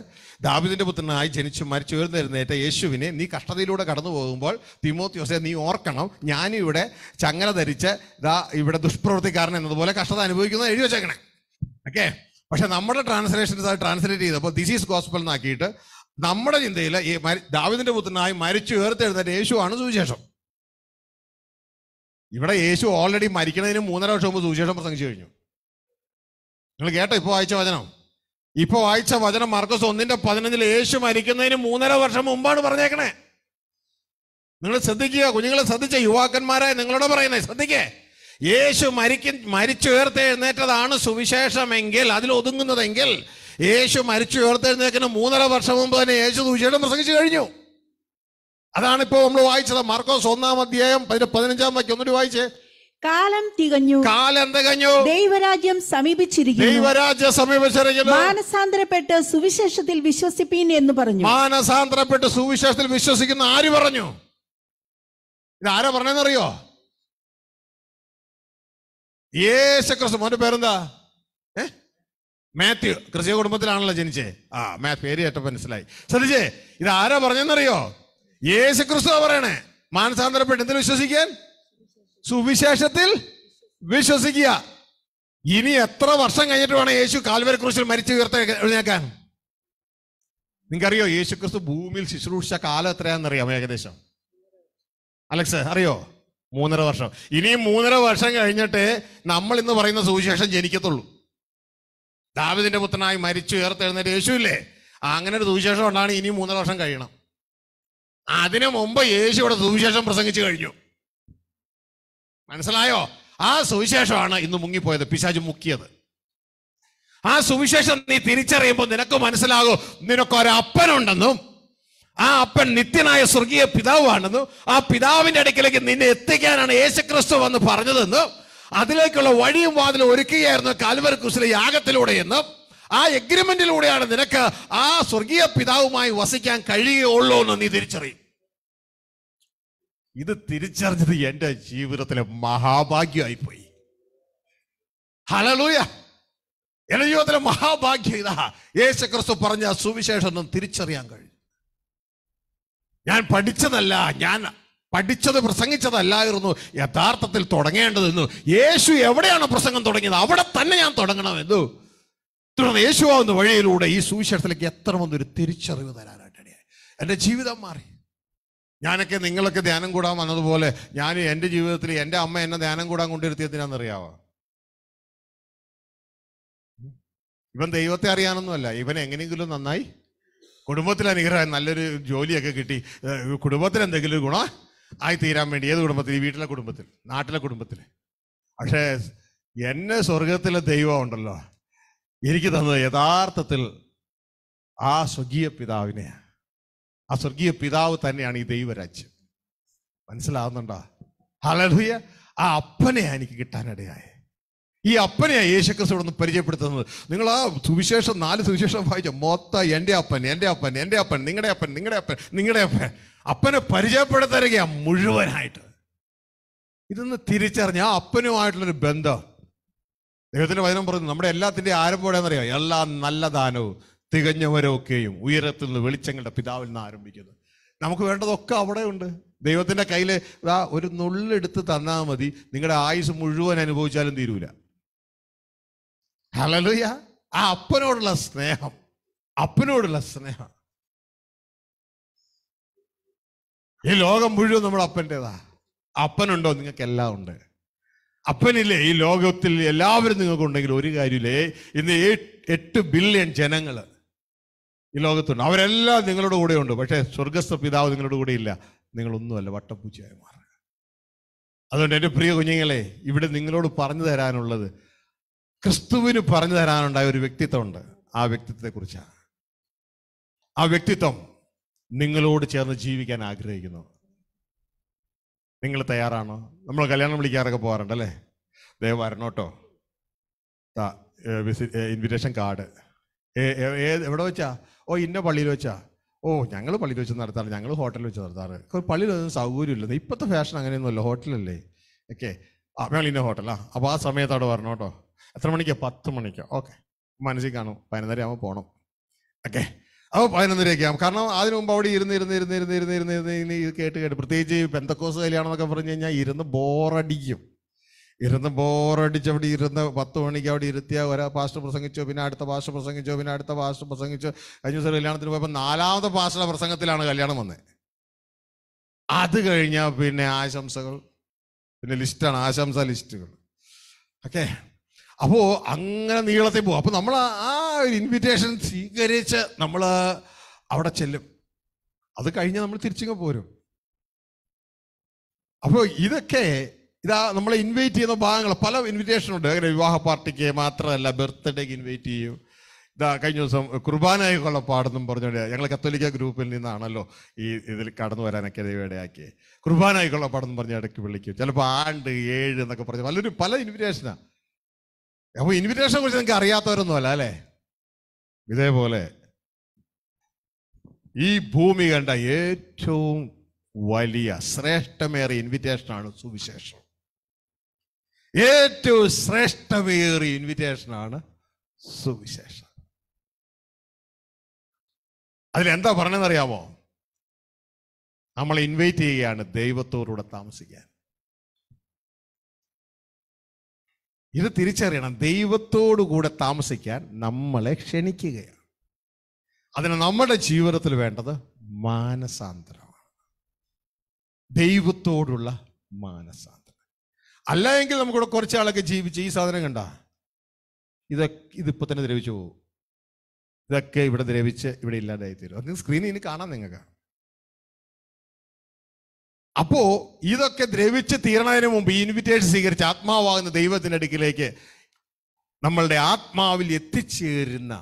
ദാവിദിൻ്റെ പുത്രനായി ജനിച്ചു മരിച്ചു ഉയർന്നിരുന്നേറ്റ യേശുവിനെ നീ കഷ്ടതയിലൂടെ കടന്നു പോകുമ്പോൾ തിമോത്യോസെ നീ ഓർക്കണം ഞാനും ഇവിടെ ചങ്ങല ധരിച്ച് ദാ ഇവിടെ ദുഷ്പ്രവൃത്തിക്കാരൻ എന്നതുപോലെ കഷ്ടത അനുഭവിക്കുന്നത് എഴുതി വെച്ചേക്കണേ ഓക്കെ പക്ഷെ നമ്മുടെ ട്രാൻസ്ലേഷൻസ് അത് ട്രാൻസ്ലേറ്റ് ചെയ്തപ്പോൾ ദിസ് ഈസ് ഗോസ്ബൽ എന്നാക്കിയിട്ട് നമ്മുടെ ചിന്തയിൽ ഈ ദാവിദിൻ്റെ പുത്രനായി മരിച്ചു ഉയർത്തെഴുന്നേറ്റ യേശുവാണ് സുവിശേഷം ഇവിടെ യേശു ഓൾറെഡി മരിക്കുന്നതിന് മൂന്നര വർഷം മുമ്പ് സുവിശേഷം പ്രസംഗിച്ചു കഴിഞ്ഞു നിങ്ങൾ കേട്ടോ ഇപ്പോൾ വായിച്ച വചനം ഇപ്പൊ വായിച്ച വചനം മാർക്കോസ് ഒന്നിന്റെ പതിനഞ്ചിൽ യേശു മരിക്കുന്നതിന് മൂന്നര വർഷം മുമ്പാണ് പറഞ്ഞേക്കണേ നിങ്ങൾ ശ്രദ്ധിക്കുക കുഞ്ഞുങ്ങളെ ശ്രദ്ധിച്ച യുവാക്കന്മാരായ നിങ്ങളോട് പറയുന്നേ ശ്രദ്ധിക്കേ യേശു മരിക്കും മരിച്ചുയർത്തെഴുന്നേറ്റതാണ് സുവിശേഷമെങ്കിൽ അതിൽ ഒതുങ്ങുന്നതെങ്കിൽ യേശു മരിച്ചുയർത്തെഴുന്നേക്കിന് മൂന്നര വർഷം മുമ്പ് തന്നെ യേശു സുവിശേഷം പ്രസംഗിച്ചു കഴിഞ്ഞു അതാണിപ്പോ നമ്മൾ വായിച്ചത് മാർക്കോസ് ഒന്നാം അധ്യായം അതിന്റെ
പതിനഞ്ചാം വാക്യം ഒന്നുകൂടി വായിച്ചേ കാലം തികഞ്ഞു കാലം തികഞ്ഞു ദൈവരാജ്യം സമീപിച്ചിരിക്കുന്നു ദൈവരാജ്യം സമീപിച്ചിരിക്കുന്നു മാനസാന്തരപ്പെട്ട് സുവിശേഷത്തിൽ വിശ്വസിപ്പീൻ എന്ന് പറഞ്ഞു
മാനസാന്തരപ്പെട്ട് സുവിശേഷത്തിൽ വിശ്വസിക്കുന്ന ആര് പറഞ്ഞു ഇത് ആരാ പറഞ്ഞെന്നറിയോ യേശുക്രിസ്തു മോന്റെ പേരെന്താ
മാത്യു ക്രിസ്തീയ കുടുംബത്തിലാണല്ലോ ജനിച്ചേ ആ പേര് ഏറ്റവും മനസ്സിലായി ശ്രദ്ധിച്ചേ ഇത് ആരാ പറഞ്ഞെന്നറിയോ യേശു ക്രിസ്തു പറയണേ മാനസാന്തരപ്പെട്ട് എന്തിൽ വിശ്വസിക്കാൻ സുവിശേഷത്തിൽ വിശ്വസിക്കുക ഇനി എത്ര വർഷം കഴിഞ്ഞിട്ട് വേണം യേശു കാൽവര കുറിച്ച് മരിച്ചു ഉയർത്ത എഴുന്നേക്കാൻ നിങ്ങൾക്കറിയോ യേശു ക്രിസ്തു ഭൂമിയിൽ ശുശ്രൂഷിച്ച കാലം എത്രയാണെന്നറിയാം ഏകദേശം അലക്സ് അറിയോ മൂന്നര വർഷം ഇനിയും മൂന്നര വർഷം കഴിഞ്ഞിട്ട് നമ്മൾ ഇന്ന് പറയുന്ന സുവിശേഷം ജനിക്കത്തുള്ളൂ ദാവിദിന്റെ പുത്രനായി മരിച്ചു ഉയർത്തെഴുന്നേറ്റ് യേശു ഇല്ലേ അങ്ങനെ ഒരു സുവിശേഷം ഉണ്ടാണ് ഇനിയും മൂന്നര വർഷം കഴിയണം അതിനു മുമ്പ് യേശു ഇവിടെ സുവിശേഷം പ്രസംഗിച്ചു കഴിഞ്ഞു മനസ്സിലായോ ആ സുവിശേഷമാണ് ഇന്ന് മുങ്ങിപ്പോയത് പിശാജ് മുക്കിയത് ആ സുവിശേഷം നീ തിരിച്ചറിയുമ്പോൾ നിനക്ക് മനസ്സിലാകും ഒരപ്പനുണ്ടെന്നും ആ അപ്പൻ നിത്യനായ സ്വർഗീയ പിതാവാണെന്നും ആ പിതാവിന്റെ അടുക്കിലേക്ക് നിന്നെ എത്തിക്കാനാണ് യേശുക്രിസ്തു വന്ന് പറഞ്ഞതെന്നും അതിലേക്കുള്ള വഴിയും വാതിലും ഒരുക്കുകയായിരുന്നു കാൽവരക്കുസിലെ യാഗത്തിലൂടെ എന്നും ആ എഗ്രിമെന്റിലൂടെയാണ് നിനക്ക് ആ സ്വർഗീയ പിതാവുമായി വസിക്കാൻ കഴിയുകയുള്ളൂ എന്ന് നീ തിരിച്ചറിയും ഇത് തിരിച്ചറിഞ്ഞത് എൻ്റെ ജീവിതത്തിലെ മഹാഭാഗ്യമായി പോയി ഹലലൂയ എന്റെ ജീവിതത്തിലെ മഹാഭാഗ്യം ഇതാ യേശു ക്രിസ്തു പറഞ്ഞ സുവിശേഷം ഒന്നും തിരിച്ചറിയാൻ കഴിയും ഞാൻ പഠിച്ചതല്ല ഞാൻ പഠിച്ചത് പ്രസംഗിച്ചതല്ലായിരുന്നു യഥാർത്ഥത്തിൽ തുടങ്ങേണ്ടതെന്നു യേശു എവിടെയാണ് പ്രസംഗം തുടങ്ങിയത് അവിടെ തന്നെ ഞാൻ തുടങ്ങണമെന്നു തുടർന്ന് യേശുവാവുന്ന വഴിയിലൂടെ ഈ സുവിശേഷത്തിലേക്ക് എത്ര വന്നൊരു തിരിച്ചറിവ് തരാനായിട്ട് ഇടയായി എൻ്റെ ജീവിതം മാറി ഞാനൊക്കെ നിങ്ങളൊക്കെ ധ്യാനം കൂടാൻ വന്നതുപോലെ ഞാൻ എൻ്റെ ജീവിതത്തിൽ എൻ്റെ അമ്മ എന്നെ ധ്യാനം കൂടാൻ കൊണ്ടിരുത്തിയതിനാണെന്നറിയാവോ ഇവൻ ദൈവത്തെ അറിയാനൊന്നുമല്ല ഇവൻ എങ്ങനെയെങ്കിലും നന്നായി കുടുംബത്തിൽ അനുഗ്രഹം നല്ലൊരു ജോലിയൊക്കെ കിട്ടി കുടുംബത്തിൽ എന്തെങ്കിലും ഒരു ഗുണം ആയി തീരാൻ വേണ്ടി ഏത് കുടുംബത്തിൽ വീട്ടിലെ കുടുംബത്തിൽ നാട്ടിലെ കുടുംബത്തിൽ പക്ഷേ എന്നെ സ്വർഗത്തിലെ ദൈവം ഉണ്ടല്ലോ എനിക്ക് തന്നത് യഥാർത്ഥത്തിൽ ആ സ്വർഗീയ പിതാവിനെ ആ സ്വർഗീയ പിതാവ് തന്നെയാണ് ഈ ദൈവരാജ്യം മനസ്സിലാവുന്നുണ്ടോ ഹലഹുയ ആ അപ്പനെയാണ് എനിക്ക് കിട്ടാനിടയായ ഈ അപ്പനെയാണ് യേശുക്രിസ്തു ഇവിടെ നിന്ന് പരിചയപ്പെടുത്തുന്നത് നിങ്ങൾ ആ സുവിശേഷം നാല് സുവിശേഷം വായിച്ച മൊത്തം എൻ്റെ അപ്പൻ എൻ്റെ അപ്പൻ എൻ്റെ അപ്പൻ നിങ്ങളുടെ അപ്പൻ നിങ്ങളുടെ അപ്പൻ നിങ്ങളുടെ അപ്പൻ അപ്പനെ പരിചയപ്പെടുത്തരുകയാണ് മുഴുവനായിട്ട് ഇതൊന്ന് തിരിച്ചറിഞ്ഞ ആ അപ്പനുമായിട്ടുള്ളൊരു ബന്ധം ദൈവത്തിന്റെ വചനം പറയുന്നു നമ്മുടെ എല്ലാത്തിന്റെ ആരംഭോടെന്നറിയാം എല്ലാ നല്ല ദാനവും തികഞ്ഞവരൊക്കെയും ഉയരത്തിൽ നിന്ന് വെളിച്ചങ്ങളുടെ പിതാവിൽ നിന്ന് ആരംഭിക്കുന്നു നമുക്ക് വേണ്ടതൊക്കെ അവിടെ ഉണ്ട് ദൈവത്തിൻ്റെ കയ്യിൽ ആ ഒരു നുള്ളെടുത്ത് തന്നാൽ മതി നിങ്ങളുടെ ആയുസ് മുഴുവൻ അനുഭവിച്ചാലും തീരൂല ഹലലുയ ആ അപ്പനോടുള്ള സ്നേഹം അപ്പനോടുള്ള സ്നേഹം ഈ ലോകം മുഴുവൻ നമ്മുടെ അപ്പൻ്റെതാ അപ്പനുണ്ടോ നിങ്ങൾക്ക് എല്ലാം ഉണ്ട് അപ്പനില്ലേ ഈ ലോകത്തിൽ എല്ലാവരും ഉണ്ടെങ്കിൽ ഒരു കാര്യമില്ലേ ഇന്ന് എട്ട് ബില്യൺ ജനങ്ങൾ ഈ ലോകത്തുണ്ട് അവരെല്ലാം നിങ്ങളുടെ കൂടെ ഉണ്ട് പക്ഷേ സ്വർഗസ്ഥ പിതാവ് നിങ്ങളുടെ കൂടെ ഇല്ല നിങ്ങളൊന്നുമല്ല വട്ടപ്പൂച്ചയായി മാറുക അതുകൊണ്ട് എൻ്റെ പ്രിയ കുഞ്ഞുങ്ങളെ ഇവിടെ നിങ്ങളോട് പറഞ്ഞു തരാനുള്ളത് ക്രിസ്തുവിന് പറഞ്ഞു തരാനുണ്ടായ ഒരു വ്യക്തിത്വമുണ്ട് ആ വ്യക്തിത്വത്തെക്കുറിച്ചാണ് ആ വ്യക്തിത്വം നിങ്ങളോട് ചേർന്ന് ജീവിക്കാൻ ആഗ്രഹിക്കുന്നു നിങ്ങൾ തയ്യാറാണോ നമ്മൾ കല്യാണം വിളിക്കാറൊക്കെ പോകാറുണ്ട് അല്ലേ ദയവാരണം കേട്ടോ ഇൻവിറ്റേഷൻ കാർഡ് ഏത് എവിടെ വെച്ചാ ഓ ഇന്ന പള്ളിയിൽ വെച്ചാ ഓ ഞങ്ങൾ പള്ളിയിൽ വെച്ച് നടത്താറ് ഞങ്ങൾ ഹോട്ടലിൽ വെച്ച് നടത്താറ് പള്ളിയിലൊന്നും സൗകര്യമില്ല ഇപ്പോഴത്തെ ഫാഷൻ അങ്ങനെയൊന്നുമല്ല ഹോട്ടലല്ലേ ഓക്കെ ആ ഞങ്ങൾ ഇന്ന ഹോട്ടലാ അപ്പോൾ ആ സമയത്ത് അവിടെ വരണം കേട്ടോ എത്ര മണിക്കാണ് പത്ത് മണിക്കോ ഓക്കെ മനസ്സിൽ കാണും പതിനൊന്നര ആകുമ്പോൾ പോകണം ഓക്കെ അപ്പോൾ പതിനൊന്നരയൊക്കെ ആകും കാരണം അതിനു മുമ്പ് അവിടെ ഇരുന്ന് ഇരുന്ന് ഇരുന്ന് ഇരുന്ന് ഇരുന്ന് ഇരുന്ന് ഇരുന്ന് ഇരുന്ന് കേട്ട് കേട്ട് പ്രത്യേകിച്ച് പെന്തക്കോസ് കല്യാണമെന്നൊക്കെ പറഞ്ഞു കഴിഞ്ഞാൽ ഇരുന്ന് ബോറടിക്കും ഇരുന്ന് ബോറടിച്ച് അവിടെ ഇരുന്ന് പത്ത് മണിക്ക് അവിടെ ഇരുത്തിയ ഒരാ പാസ്റ്റർ പ്രസംഗിച്ചോ പിന്നെ അടുത്ത പാസ്റ്റർ പ്രസംഗിച്ചോ പിന്നെ അടുത്ത പാസ്റ്റർ പ്രസംഗിച്ചോ കഴിഞ്ഞ ദിവസം കല്യാണത്തിന് പോയപ്പോൾ നാലാമത്തെ പാസ്റ്റർ പ്രസംഗത്തിലാണ് കല്യാണം വന്നത് അത് കഴിഞ്ഞാൽ പിന്നെ ആശംസകൾ പിന്നെ ലിസ്റ്റാണ് ആശംസ ലിസ്റ്റുകൾ ഓക്കെ അപ്പോൾ അങ്ങനെ നീളത്തിൽ പോകും അപ്പോൾ നമ്മൾ ആ ഒരു ഇൻവിറ്റേഷൻ സ്വീകരിച്ച് നമ്മൾ അവിടെ ചെല്ലും അത് കഴിഞ്ഞ് നമ്മൾ തിരിച്ചിങ്ങ് പോരും അപ്പോൾ ഇതൊക്കെ ഇതാ നമ്മളെ ഇൻവൈറ്റ് ചെയ്യുന്ന ഭാഗങ്ങൾ പല ഇൻവിറ്റേഷൻ ഉണ്ട് അങ്ങനെ വിവാഹ പാർട്ടിക്ക് മാത്രമല്ല ബർത്ത്ഡേക്ക് ഇൻവൈറ്റ് ചെയ്യും ഇതാ കഴിഞ്ഞ ദിവസം കുർബാനായിക്കുള്ള കൊള്ളപ്പാടെന്നും പറഞ്ഞുകൊണ്ട് ഞങ്ങൾ കത്തോലിക്ക ഗ്രൂപ്പിൽ നിന്നാണല്ലോ ഈ ഇതിൽ കടന്നു വരാനൊക്കെ ഇടയാക്കിയത് കുർബാനായിക്കുള്ള കൊള്ളപ്പാടെന്ന് പറഞ്ഞ് ഇടയ്ക്ക് വിളിക്കും ചിലപ്പോൾ ആണ്ട് ഏഴ് എന്നൊക്കെ പറഞ്ഞു നല്ലൊരു പല ഇൻവിറ്റേഷനാണ് അപ്പോൾ ഇൻവിറ്റേഷനെ കുറിച്ച് നിങ്ങൾക്ക് അറിയാത്തവരൊന്നുമല്ല അല്ലേ ഇതേപോലെ ഈ ഭൂമി കണ്ട ഏറ്റവും വലിയ ശ്രേഷ്ഠമേറിയ ഇൻവിറ്റേഷനാണ് സുവിശേഷം ഏറ്റവും ശ്രേഷ്ഠമേറിയ ഇൻവിറ്റേഷനാണ്
സുവിശേഷം അതിലെന്താ പറഞ്ഞതെന്നറിയാമോ നമ്മൾ ഇൻവൈറ്റ് ചെയ്യുകയാണ് ദൈവത്തോടുകൂടെ താമസിക്കാൻ
ഇത് തിരിച്ചറിയണം ദൈവത്തോടു കൂടെ താമസിക്കാൻ നമ്മളെ ക്ഷണിക്കുകയാണ് അതിന് നമ്മുടെ ജീവിതത്തിൽ വേണ്ടത് മാനസാന്തരമാണ് ദൈവത്തോടുള്ള മാനസാന്തരം അല്ല എങ്കിൽ നമുക്കിവിടെ കുറച്ചാളൊക്കെ ജീവിച്ച് ഈ സാധനം കണ്ട ഇത് ഇതിപ്പോ തന്നെ ദ്രവിച്ചു പോകും ഇതൊക്കെ ഇവിടെ ദ്രവിച്ച് ഇവിടെ ഇല്ലാതായി തീരും അത് സ്ക്രീനിൽ കാണാം നിങ്ങൾക്ക് അപ്പോ ഇതൊക്കെ ദ്രവിച്ച് തീരണതിന് മുമ്പ് ഈ ഇൻവിറ്റേഷൻ സ്വീകരിച്ച് ആത്മാവാകുന്ന ദൈവത്തിന്റെ അടുക്കിലേക്ക് നമ്മളുടെ ആത്മാവിൽ എത്തിച്ചേരുന്ന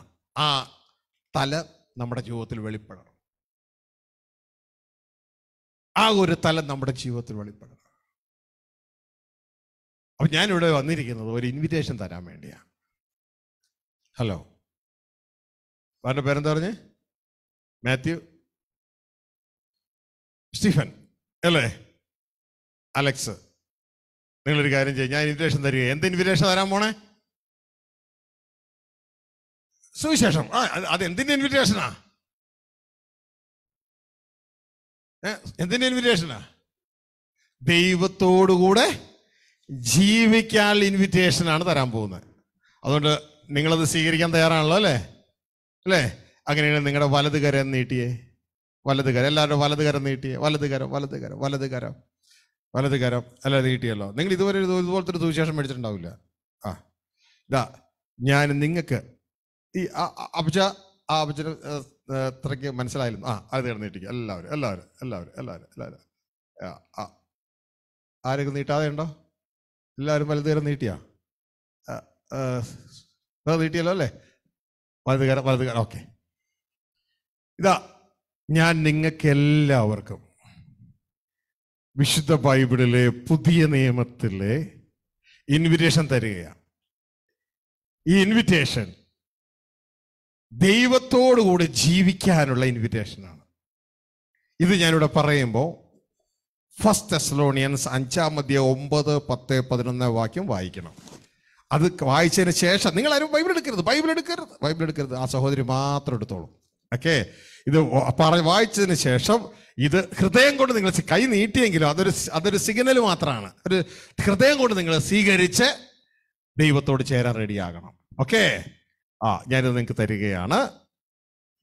ആ തല നമ്മുടെ ജീവിതത്തിൽ വെളിപ്പെടണം
ആ ഒരു തല നമ്മുടെ ജീവിതത്തിൽ വെളിപ്പെടണം അപ്പൊ ഞാനിവിടെ വന്നിരിക്കുന്നത് ഒരു ഇൻവിറ്റേഷൻ തരാൻ വേണ്ടിയാണ് ഹലോ അവൻ്റെ പേരെന്താ പറഞ്ഞേ മാത്യു സ്റ്റീഫൻ അല്ലേ അലക്സ് നിങ്ങളൊരു കാര്യം ചെയ്യും ഞാൻ ഇൻവിറ്റേഷൻ തരിക എന്ത് ഇൻവിറ്റേഷൻ തരാൻ പോണേ സുവിശേഷം ആ അത് എന്തിന്റെ ഇൻവിറ്റേഷനാ എന്തിന്റെ ഇൻവിറ്റേഷനാ ദൈവത്തോടുകൂടെ
ജീവിക്കാൻ ഇൻവിറ്റേഷനാണ് തരാൻ പോകുന്നത് അതുകൊണ്ട് നിങ്ങളത് സ്വീകരിക്കാൻ തയ്യാറാണല്ലോ അല്ലേ അല്ലേ അങ്ങനെയാണ് നിങ്ങളുടെ വലത് കരം നീട്ടിയേ വലതുകരം എല്ലാവരും വലതുകരം നീട്ടിയേ വലതുകരം വലതുകരം വലതുകരം വലതുകരം അല്ല നീട്ടിയല്ലോ നിങ്ങൾ ഇതുവരെ ഇതുപോലത്തെ ഒരു സുവിശേഷം മേടിച്ചിട്ടുണ്ടാവില്ല ആ ഇതാ ഞാൻ നിങ്ങൾക്ക് ഈ അപ്പച്ച ആ അബ്ജന അത്രയ്ക്ക് മനസ്സിലായാലും ആ അത് കടന്ന് നീട്ടിക്കുക എല്ലാവരും എല്ലാവരും എല്ലാവരും എല്ലാവരും എല്ലാവരും ആ ആരൊക്കെ നീട്ടാതെ ഉണ്ടോ എല്ലാവരും വലതുകരം നീട്ടിയാ നീട്ടിയല്ലോ അല്ലേ വലതുകരം വലതുകരം ഓക്കെ ഇതാ ഞാൻ എല്ലാവർക്കും വിശുദ്ധ ബൈബിളിലെ പുതിയ നിയമത്തിലെ ഇൻവിറ്റേഷൻ തരികയാണ് ഈ ഇൻവിറ്റേഷൻ ദൈവത്തോടുകൂടി ജീവിക്കാനുള്ള ഇൻവിറ്റേഷനാണ് ഇത് ഞാനിവിടെ പറയുമ്പോൾ ഫസ്റ്റ് എസ്ലോണിയൻസ് അഞ്ചാം മധ്യ ഒമ്പത് പത്ത് പതിനൊന്ന് വാക്യം വായിക്കണം അത് വായിച്ചതിന് ശേഷം നിങ്ങൾ ആരും ബൈബിൾ എടുക്കരുത് ബൈബിൾ എടുക്കരുത് ബൈബിൾ എടുക്കരുത് ആ സഹോദരി മാത്രം എടുത്തോളൂ ഓക്കെ ഇത് പറ വായിച്ചതിന് ശേഷം ഇത് ഹൃദയം കൊണ്ട് നിങ്ങൾ കൈ നീട്ടിയെങ്കിലും അതൊരു അതൊരു സിഗ്നൽ മാത്രമാണ് ഒരു ഹൃദയം കൊണ്ട് നിങ്ങൾ സ്വീകരിച്ച് ദൈവത്തോട് ചേരാൻ റെഡിയാകണം ഓക്കെ ആ ഞാനിത് നിങ്ങൾക്ക് തരികയാണ്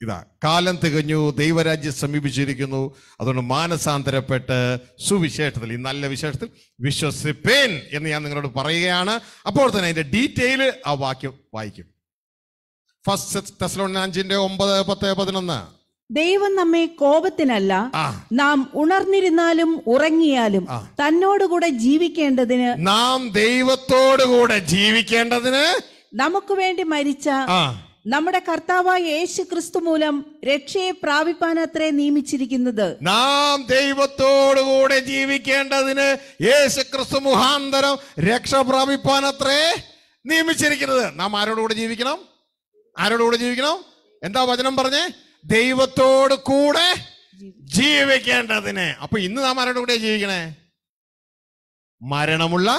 ഇതാ കാലം തികഞ്ഞു ദൈവരാജ്യം സമീപിച്ചിരിക്കുന്നു അതുകൊണ്ട് മാനസാന്തരപ്പെട്ട് സുവിശേഷത്തിൽ ഈ നല്ല വിശേഷത്തിൽ വിശ്വസിപ്പേൻ എന്ന് ഞാൻ നിങ്ങളോട് പറയുകയാണ് അപ്പോൾ തന്നെ അതിന്റെ ഡീറ്റെയിൽ ആ വാക്യം വായിക്കും ഫസ്റ്റ് തെസ്ലോൺ അഞ്ചിന്റെ ഒമ്പത് പത്ത് പതിനൊന്ന്
ദൈവം നമ്മെ കോപത്തിനല്ല നാം ഉണർന്നിരുന്നാലും ഉറങ്ങിയാലും തന്നോടുകൂടെ ജീവിക്കേണ്ടതിന്
നാം ദൈവത്തോടുകൂടെ ജീവിക്കേണ്ടതിന്
നമുക്ക് വേണ്ടി മരിച്ച നമ്മുടെ കർത്താവായ യേശു ക്രിസ്തു മൂലം രക്ഷയെ പ്രാപിപ്പാനത്രേ നിയമിച്ചിരിക്കുന്നത്
നാം ദൈവത്തോടുകൂടെ ജീവിക്കേണ്ടതിന് യേശു ക്രിസ്തു മുഖാന്തരം രക്ഷ പ്രാപിപ്പാനത്രേ നിയമിച്ചിരിക്കുന്നത് നാം ആരോടുകൂടെ ജീവിക്കണം ആരോടുകൂടെ ജീവിക്കണം എന്താ വചനം പറഞ്ഞേ ദൈവത്തോട് കൂടെ ജീവിക്കേണ്ടതിന് അപ്പൊ ഇന്ന് നാം ആരോട് കൂടെ ജീവിക്കണേ മരണമുള്ള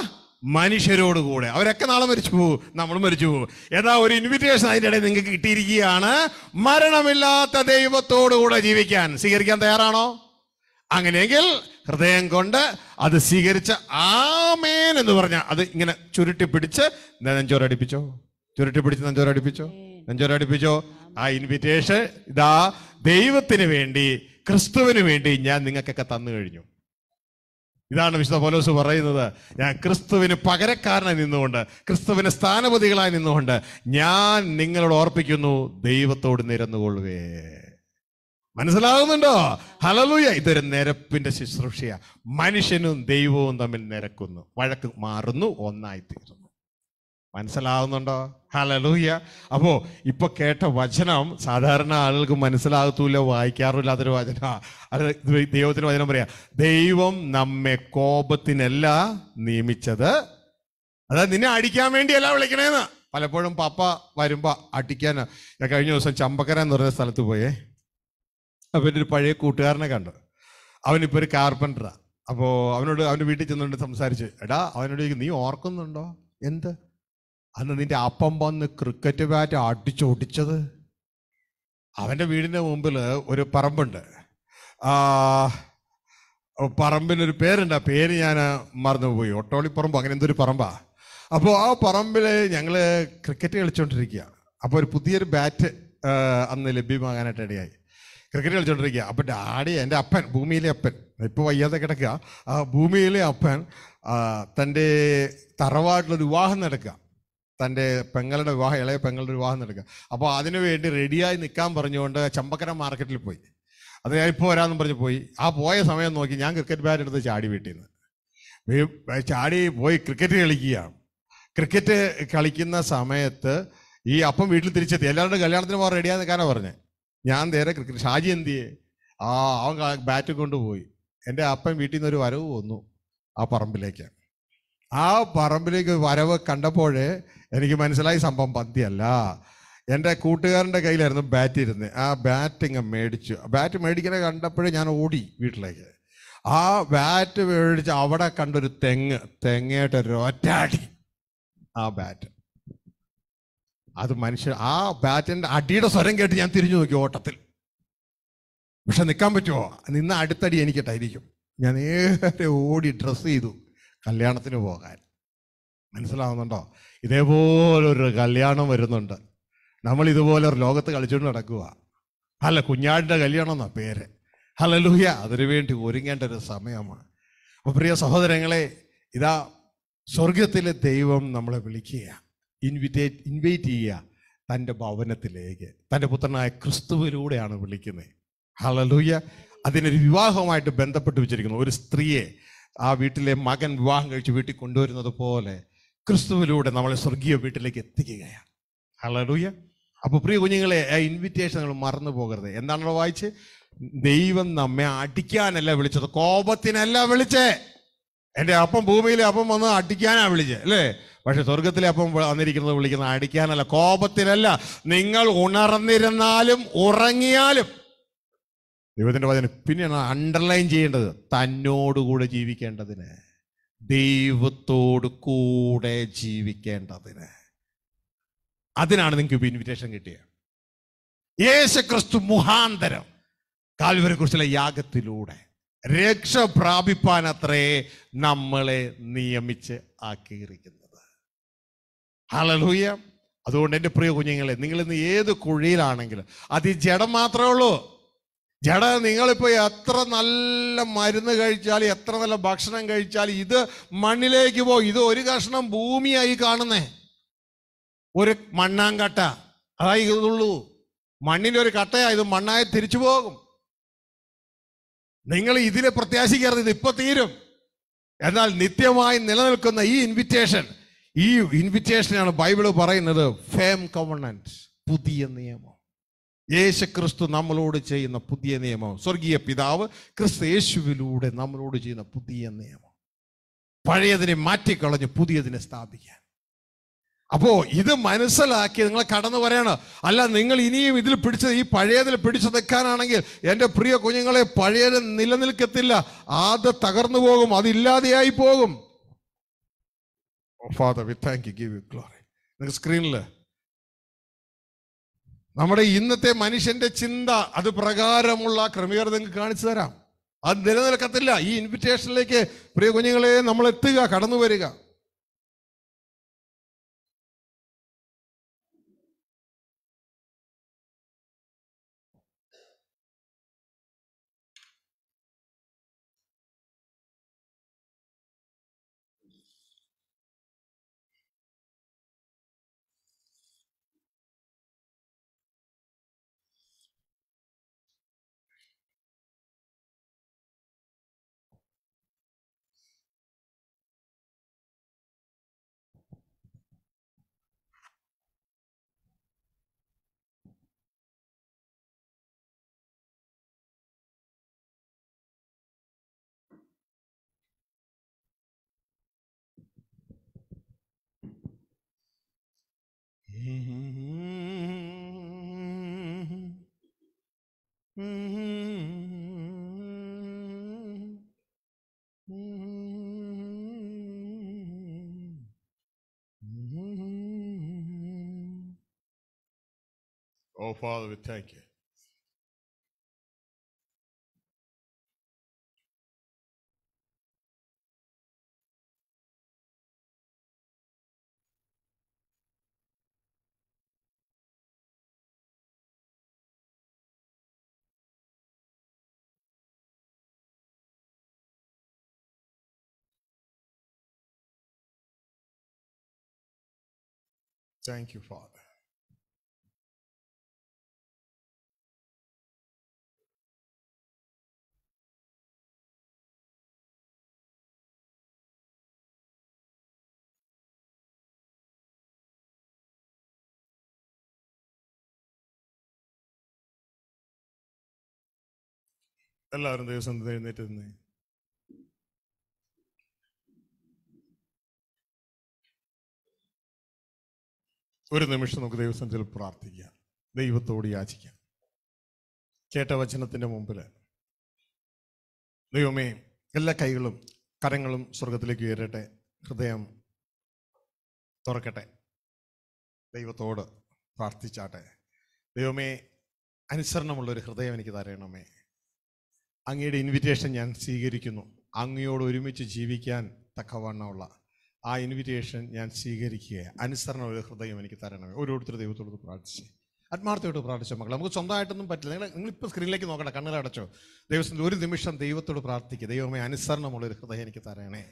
മനുഷ്യരോട് കൂടെ അവരൊക്കെ നാളെ മരിച്ചു പോകും നമ്മൾ മരിച്ചു പോകും ഏതാ ഒരു ഇൻവിറ്റേഷൻ അതിൻ്റെ ഇടയിൽ നിങ്ങൾക്ക് കിട്ടിയിരിക്കുകയാണ് മരണമില്ലാത്ത ദൈവത്തോടു കൂടെ ജീവിക്കാൻ സ്വീകരിക്കാൻ തയ്യാറാണോ അങ്ങനെയെങ്കിൽ ഹൃദയം കൊണ്ട് അത് സ്വീകരിച്ച ആമേൻ എന്ന് പറഞ്ഞാൽ അത് ഇങ്ങനെ ചുരുട്ടി പിടിച്ച് നെഞ്ചോരടിപ്പിച്ചോ ചുരുട്ടി പിടിച്ച് നെഞ്ചോരടിപ്പിച്ചോ നെഞ്ചോരടിപ്പിച്ചോ ആ ഇൻവിറ്റേഷൻ ഇതാ ദൈവത്തിന് വേണ്ടി ക്രിസ്തുവിന് വേണ്ടി ഞാൻ നിങ്ങൾക്കൊക്കെ തന്നു കഴിഞ്ഞു ഇതാണ് വിശുദ്ധ പോലോസ് പറയുന്നത് ഞാൻ ക്രിസ്തുവിന് പകരക്കാരനെ നിന്നുകൊണ്ട് ക്രിസ്തുവിന് സ്ഥാനപതികളായി നിന്നുകൊണ്ട് ഞാൻ നിങ്ങളോട് ഓർപ്പിക്കുന്നു ദൈവത്തോട് നിരന്നുകൊള്ളുവേ മനസ്സിലാകുന്നുണ്ടോ ഹലലൂയ ഇതൊരു നിരപ്പിന്റെ ശുശ്രൂഷയാണ് മനുഷ്യനും ദൈവവും തമ്മിൽ നിരക്കുന്നു വഴക്ക് മാറുന്നു ഒന്നായി ഒന്നായിത്തീരുന്നു മനസ്സിലാവുന്നുണ്ടോ ഹലലൂയ അപ്പോ ഇപ്പൊ കേട്ട വചനം സാധാരണ ആളുകൾക്ക് മനസ്സിലാകത്തൂല വായിക്കാറില്ല അതൊരു വചന അത് ദൈവത്തിന് വചനം പറയാ ദൈവം നമ്മെ കോപത്തിനല്ല നിയമിച്ചത് അതായത് നിന്നെ അടിക്കാൻ വേണ്ടിയല്ല വിളിക്കണേന്ന് പലപ്പോഴും പപ്പ വരുമ്പോ അടിക്കാൻ ഞാൻ കഴിഞ്ഞ ദിവസം ചമ്പക്കര എന്ന് പറഞ്ഞ സ്ഥലത്ത് പോയേ അപ്പൊ എൻ്റെ ഒരു പഴയ കൂട്ടുകാരനെ കണ്ടു അവനിപ്പോ ഒരു കാർപ്പൻ്ററാണ് അപ്പോ അവനോട് അവൻ്റെ വീട്ടിൽ ചെന്നുകൊണ്ട് സംസാരിച്ച് എടാ അവനോട് നീ ഓർക്കുന്നുണ്ടോ എന്ത് അന്ന് നിന്റെ അപ്പം വന്ന് ക്രിക്കറ്റ് ബാറ്റ് അടിച്ചൊടിച്ചത് അവൻ്റെ വീടിൻ്റെ മുമ്പിൽ ഒരു പറമ്പുണ്ട് പറമ്പിനൊരു പേരുണ്ട് ആ പേര് ഞാൻ മറന്നുപോയി ഒട്ടോളിപ്പറമ്പ് അങ്ങനെ എന്തൊരു പറമ്പാ അപ്പോൾ ആ പറമ്പിൽ ഞങ്ങൾ ക്രിക്കറ്റ് കളിച്ചുകൊണ്ടിരിക്കുക അപ്പോൾ ഒരു പുതിയൊരു ബാറ്റ് അന്ന് ലഭ്യമാകാനായിട്ട് ഇടയായി ക്രിക്കറ്റ് കളിച്ചുകൊണ്ടിരിക്കുക അപ്പം ഡാഡി എൻ്റെ അപ്പൻ ഭൂമിയിലെ അപ്പൻ ഇപ്പോൾ വയ്യാതെ കിടക്കുക ആ ഭൂമിയിലെ അപ്പൻ തൻ്റെ തറവാട്ടിലൊരു വിവാഹം നടക്കുക തൻ്റെ പെങ്ങളുടെ വിവാഹം ഇളയ പെങ്ങളുടെ വിവാഹം നടക്കുക അപ്പോൾ അതിനു വേണ്ടി റെഡിയായി നിൽക്കാൻ പറഞ്ഞുകൊണ്ട് ചമ്പക്കര മാർക്കറ്റിൽ പോയി അത് ഞാൻ ഇപ്പോൾ വരാമെന്ന് പറഞ്ഞ് പോയി ആ പോയ സമയം നോക്കി ഞാൻ ക്രിക്കറ്റ് ബാറ്റ് എടുത്ത് ചാടി വീട്ടിൽ നിന്ന് ചാടി പോയി ക്രിക്കറ്റ് കളിക്കുകയാണ് ക്രിക്കറ്റ് കളിക്കുന്ന സമയത്ത് ഈ അപ്പം വീട്ടിൽ തിരിച്ചെത്തി എല്ലാവരുടെ കല്യാണത്തിന് പോകാൻ റെഡിയാന്ന് കാരണം പറഞ്ഞത് ഞാൻ നേരെ ക്രിക്കറ്റ് ഷാജി എന്ത് ആ അവൻ ബാറ്റ് കൊണ്ടുപോയി എൻ്റെ അപ്പൻ വീട്ടിൽ നിന്ന് ഒരു വരവ് വന്നു ആ പറമ്പിലേക്ക് ആ പറമ്പിലേക്ക് വരവ് കണ്ടപ്പോൾ എനിക്ക് മനസ്സിലായി സംഭവം പന്തിയല്ല എൻ്റെ കൂട്ടുകാരൻ്റെ കയ്യിലായിരുന്നു ബാറ്റ് ഇരുന്ന് ആ ബാറ്റ് ഇങ്ങ് മേടിച്ചു ബാറ്റ് മേടിക്കണ കണ്ടപ്പോഴേ ഞാൻ ഓടി വീട്ടിലേക്ക് ആ ബാറ്റ് മേടിച്ച് അവിടെ കണ്ടൊരു തെങ്ങ് ഒരു ഒറ്റാടി ആ ബാറ്റ് അത് മനുഷ്യൻ ആ ബാറ്റിൻ്റെ അടിയുടെ സ്വരം കേട്ട് ഞാൻ തിരിഞ്ഞു നോക്കി ഓട്ടത്തിൽ പക്ഷെ നിൽക്കാൻ പറ്റുമോ നിന്ന് അടുത്തടി എനിക്കിട്ടായിരിക്കും ഞാൻ നേരെ ഓടി ഡ്രസ്സ് ചെയ്തു കല്യാണത്തിന് പോകാൻ മനസ്സിലാവുന്നുണ്ടോ ഇതേപോലൊരു കല്യാണം വരുന്നുണ്ട് നമ്മൾ ഇതുപോലെ ഒരു ലോകത്ത് കളിച്ചുകൊണ്ട് നടക്കുക അല്ല കുഞ്ഞാടിൻ്റെ കല്യാണം എന്നാ പേര് അതിനു വേണ്ടി ഒരുങ്ങേണ്ട ഒരു സമയമാണ് അപ്പോൾ പ്രിയ സഹോദരങ്ങളെ ഇതാ സ്വർഗത്തിലെ ദൈവം നമ്മളെ വിളിക്കുക ഇൻവിറ്റേറ്റ് ഇൻവൈറ്റ് ചെയ്യുക തൻ്റെ ഭവനത്തിലേക്ക് തൻ്റെ പുത്രനായ ക്രിസ്തുവിലൂടെയാണ് വിളിക്കുന്നത് ഹലലൂയ അതിനൊരു വിവാഹവുമായിട്ട് ബന്ധപ്പെട്ട് വെച്ചിരിക്കുന്നു ഒരു സ്ത്രീയെ ആ വീട്ടിലെ മകൻ വിവാഹം കഴിച്ച് വീട്ടിൽ കൊണ്ടുവരുന്നത് പോലെ ക്രിസ്തുവിലൂടെ നമ്മളെ സ്വർഗീയ വീട്ടിലേക്ക് എത്തിക്കുകയാണ് അളലൂയ അപ്പോൾ പ്രിയ കുഞ്ഞുങ്ങളെ ഇൻവിറ്റേഷൻ നിങ്ങൾ മറന്നു പോകരുത് എന്താണല്ലോ വായിച്ച് ദൈവം നമ്മെ അടിക്കാനല്ല വിളിച്ചത് കോപത്തിനല്ല വിളിച്ചേ എൻ്റെ അപ്പം ഭൂമിയിലെ അപ്പം വന്ന് അടിക്കാനാ വിളിച്ചത് അല്ലേ പക്ഷെ സ്വർഗത്തിലെ അപ്പം വന്നിരിക്കുന്നത് വിളിക്കുന്ന അടിക്കാനല്ല കോപത്തിനല്ല നിങ്ങൾ ഉണർന്നിരുന്നാലും ഉറങ്ങിയാലും ദൈവത്തിൻ്റെ വചനം പിന്നെയാണ് അണ്ടർലൈൻ ചെയ്യേണ്ടത് തന്നോടുകൂടെ ജീവിക്കേണ്ടതിനെ ദൈവത്തോട് കൂടെ ജീവിക്കേണ്ടതിന് അതിനാണ് നിങ്ങൾക്ക് ഇപ്പോൾ ഇൻവിറ്റേഷൻ കിട്ടിയത് യേശു ക്രിസ്തു മുഹാന്തരം കാൽവരെ കുറിച്ചുള്ള യാഗത്തിലൂടെ രക്ഷ പ്രാപിപ്പാൻ അത്രേ നമ്മളെ നിയമിച്ച് ആക്കിയിരിക്കുന്നത് ഹലൂയ അതുകൊണ്ട് എൻ്റെ പ്രിയ കുഞ്ഞുങ്ങളെ ഇന്ന് ഏത് കുഴിയിലാണെങ്കിലും അത് ഈ ജഡം മാത്രമേ ഉള്ളൂ ചേട്ടാ നിങ്ങളിപ്പോ എത്ര നല്ല മരുന്ന് കഴിച്ചാൽ എത്ര നല്ല ഭക്ഷണം കഴിച്ചാൽ ഇത് മണ്ണിലേക്ക് പോകും ഇത് ഒരു കഷ്ണം ഭൂമിയായി കാണുന്നേ ഒരു മണ്ണാങ്കട്ട അതായി ഇതുള്ളൂ മണ്ണിൻ്റെ ഒരു കട്ടയാ ഇത് മണ്ണായി തിരിച്ചു പോകും നിങ്ങൾ ഇതിനെ പ്രത്യാശിക്കരുത് ഇത് ഇപ്പൊ തീരും എന്നാൽ നിത്യമായി നിലനിൽക്കുന്ന ഈ ഇൻവിറ്റേഷൻ ഈ ഇൻവിറ്റേഷനാണ് ബൈബിള് പറയുന്നത് ഫേം കവണൻസ് പുതിയ നിയമം യേശുക്രിസ്തു നമ്മളോട് ചെയ്യുന്ന പുതിയ നിയമം സ്വർഗീയ പിതാവ് ക്രിസ്തു യേശുവിലൂടെ നമ്മളോട് ചെയ്യുന്ന പുതിയ നിയമം പഴയതിനെ മാറ്റിക്കളഞ്ഞ് പുതിയതിനെ സ്ഥാപിക്കാൻ അപ്പോൾ ഇത് മനസ്സിലാക്കി നിങ്ങൾ കടന്നു പറയണം അല്ല നിങ്ങൾ ഇനിയും ഇതിൽ പിടിച്ചത് ഈ പഴയതിൽ പിടിച്ചു നിൽക്കാനാണെങ്കിൽ എൻ്റെ പ്രിയ കുഞ്ഞുങ്ങളെ പഴയത് നിലനിൽക്കത്തില്ല ആദ തകർന്നു പോകും അതില്ലാതെയായി പോകും father we thank you you glory നിങ്ങൾക്ക് സ്ക്രീനിൽ നമ്മുടെ ഇന്നത്തെ മനുഷ്യന്റെ ചിന്ത അത് പ്രകാരമുള്ള ക്രമീകരണം
നിങ്ങൾക്ക് കാണിച്ചു തരാം അത് നിലനിൽക്കത്തില്ല ഈ ഇൻവിറ്റേഷനിലേക്ക് പ്രിയ കുഞ്ഞുങ്ങളെ നമ്മൾ എത്തുക കടന്നു വരിക Father, we thank you. Thank you, Father. എല്ലാവരും ദിവസം എഴുന്നേറ്റ് ഒരു നിമിഷം നമുക്ക് ദൈവസനത്തിൽ
പ്രാർത്ഥിക്കാം ദൈവത്തോട് യാചിക്കാം കേട്ട വചനത്തിൻ്റെ മുമ്പിൽ ദൈവമേ എല്ലാ കൈകളും കരങ്ങളും സ്വർഗത്തിലേക്ക് ഉയരട്ടെ ഹൃദയം തുറക്കട്ടെ ദൈവത്തോട് പ്രാർത്ഥിച്ചാട്ടെ ദൈവമേ അനുസരണമുള്ളൊരു ഹൃദയം എനിക്ക് തരണമേ അങ്ങയുടെ ഇൻവിറ്റേഷൻ ഞാൻ സ്വീകരിക്കുന്നു അങ്ങയോട് ഒരുമിച്ച് ജീവിക്കാൻ തക്കവണ്ണമുള്ള ആ ഇൻവിറ്റേഷൻ ഞാൻ സ്വീകരിക്കുക അനുസരണ ഒരു ഹൃദയം എനിക്ക് തരണമേ ഓരോരുത്തർ ദൈവത്തോട് പ്രാർത്ഥിച്ച് ആത്മാർത്ഥയോട് പ്രാർത്ഥിച്ച മക്കളെ നമുക്ക് സ്വന്തമായിട്ടൊന്നും പറ്റില്ല നിങ്ങൾ നിങ്ങളിപ്പോൾ സ്ക്രീനിലേക്ക് നോക്കണ്ട കണ്ണുകളടച്ചോ ദൈവത്തിൻ്റെ ഒരു നിമിഷം ദൈവത്തോട് പ്രാർത്ഥിക്കുക ദൈവമേ ഒരു ഹൃദയം എനിക്ക് തരണേ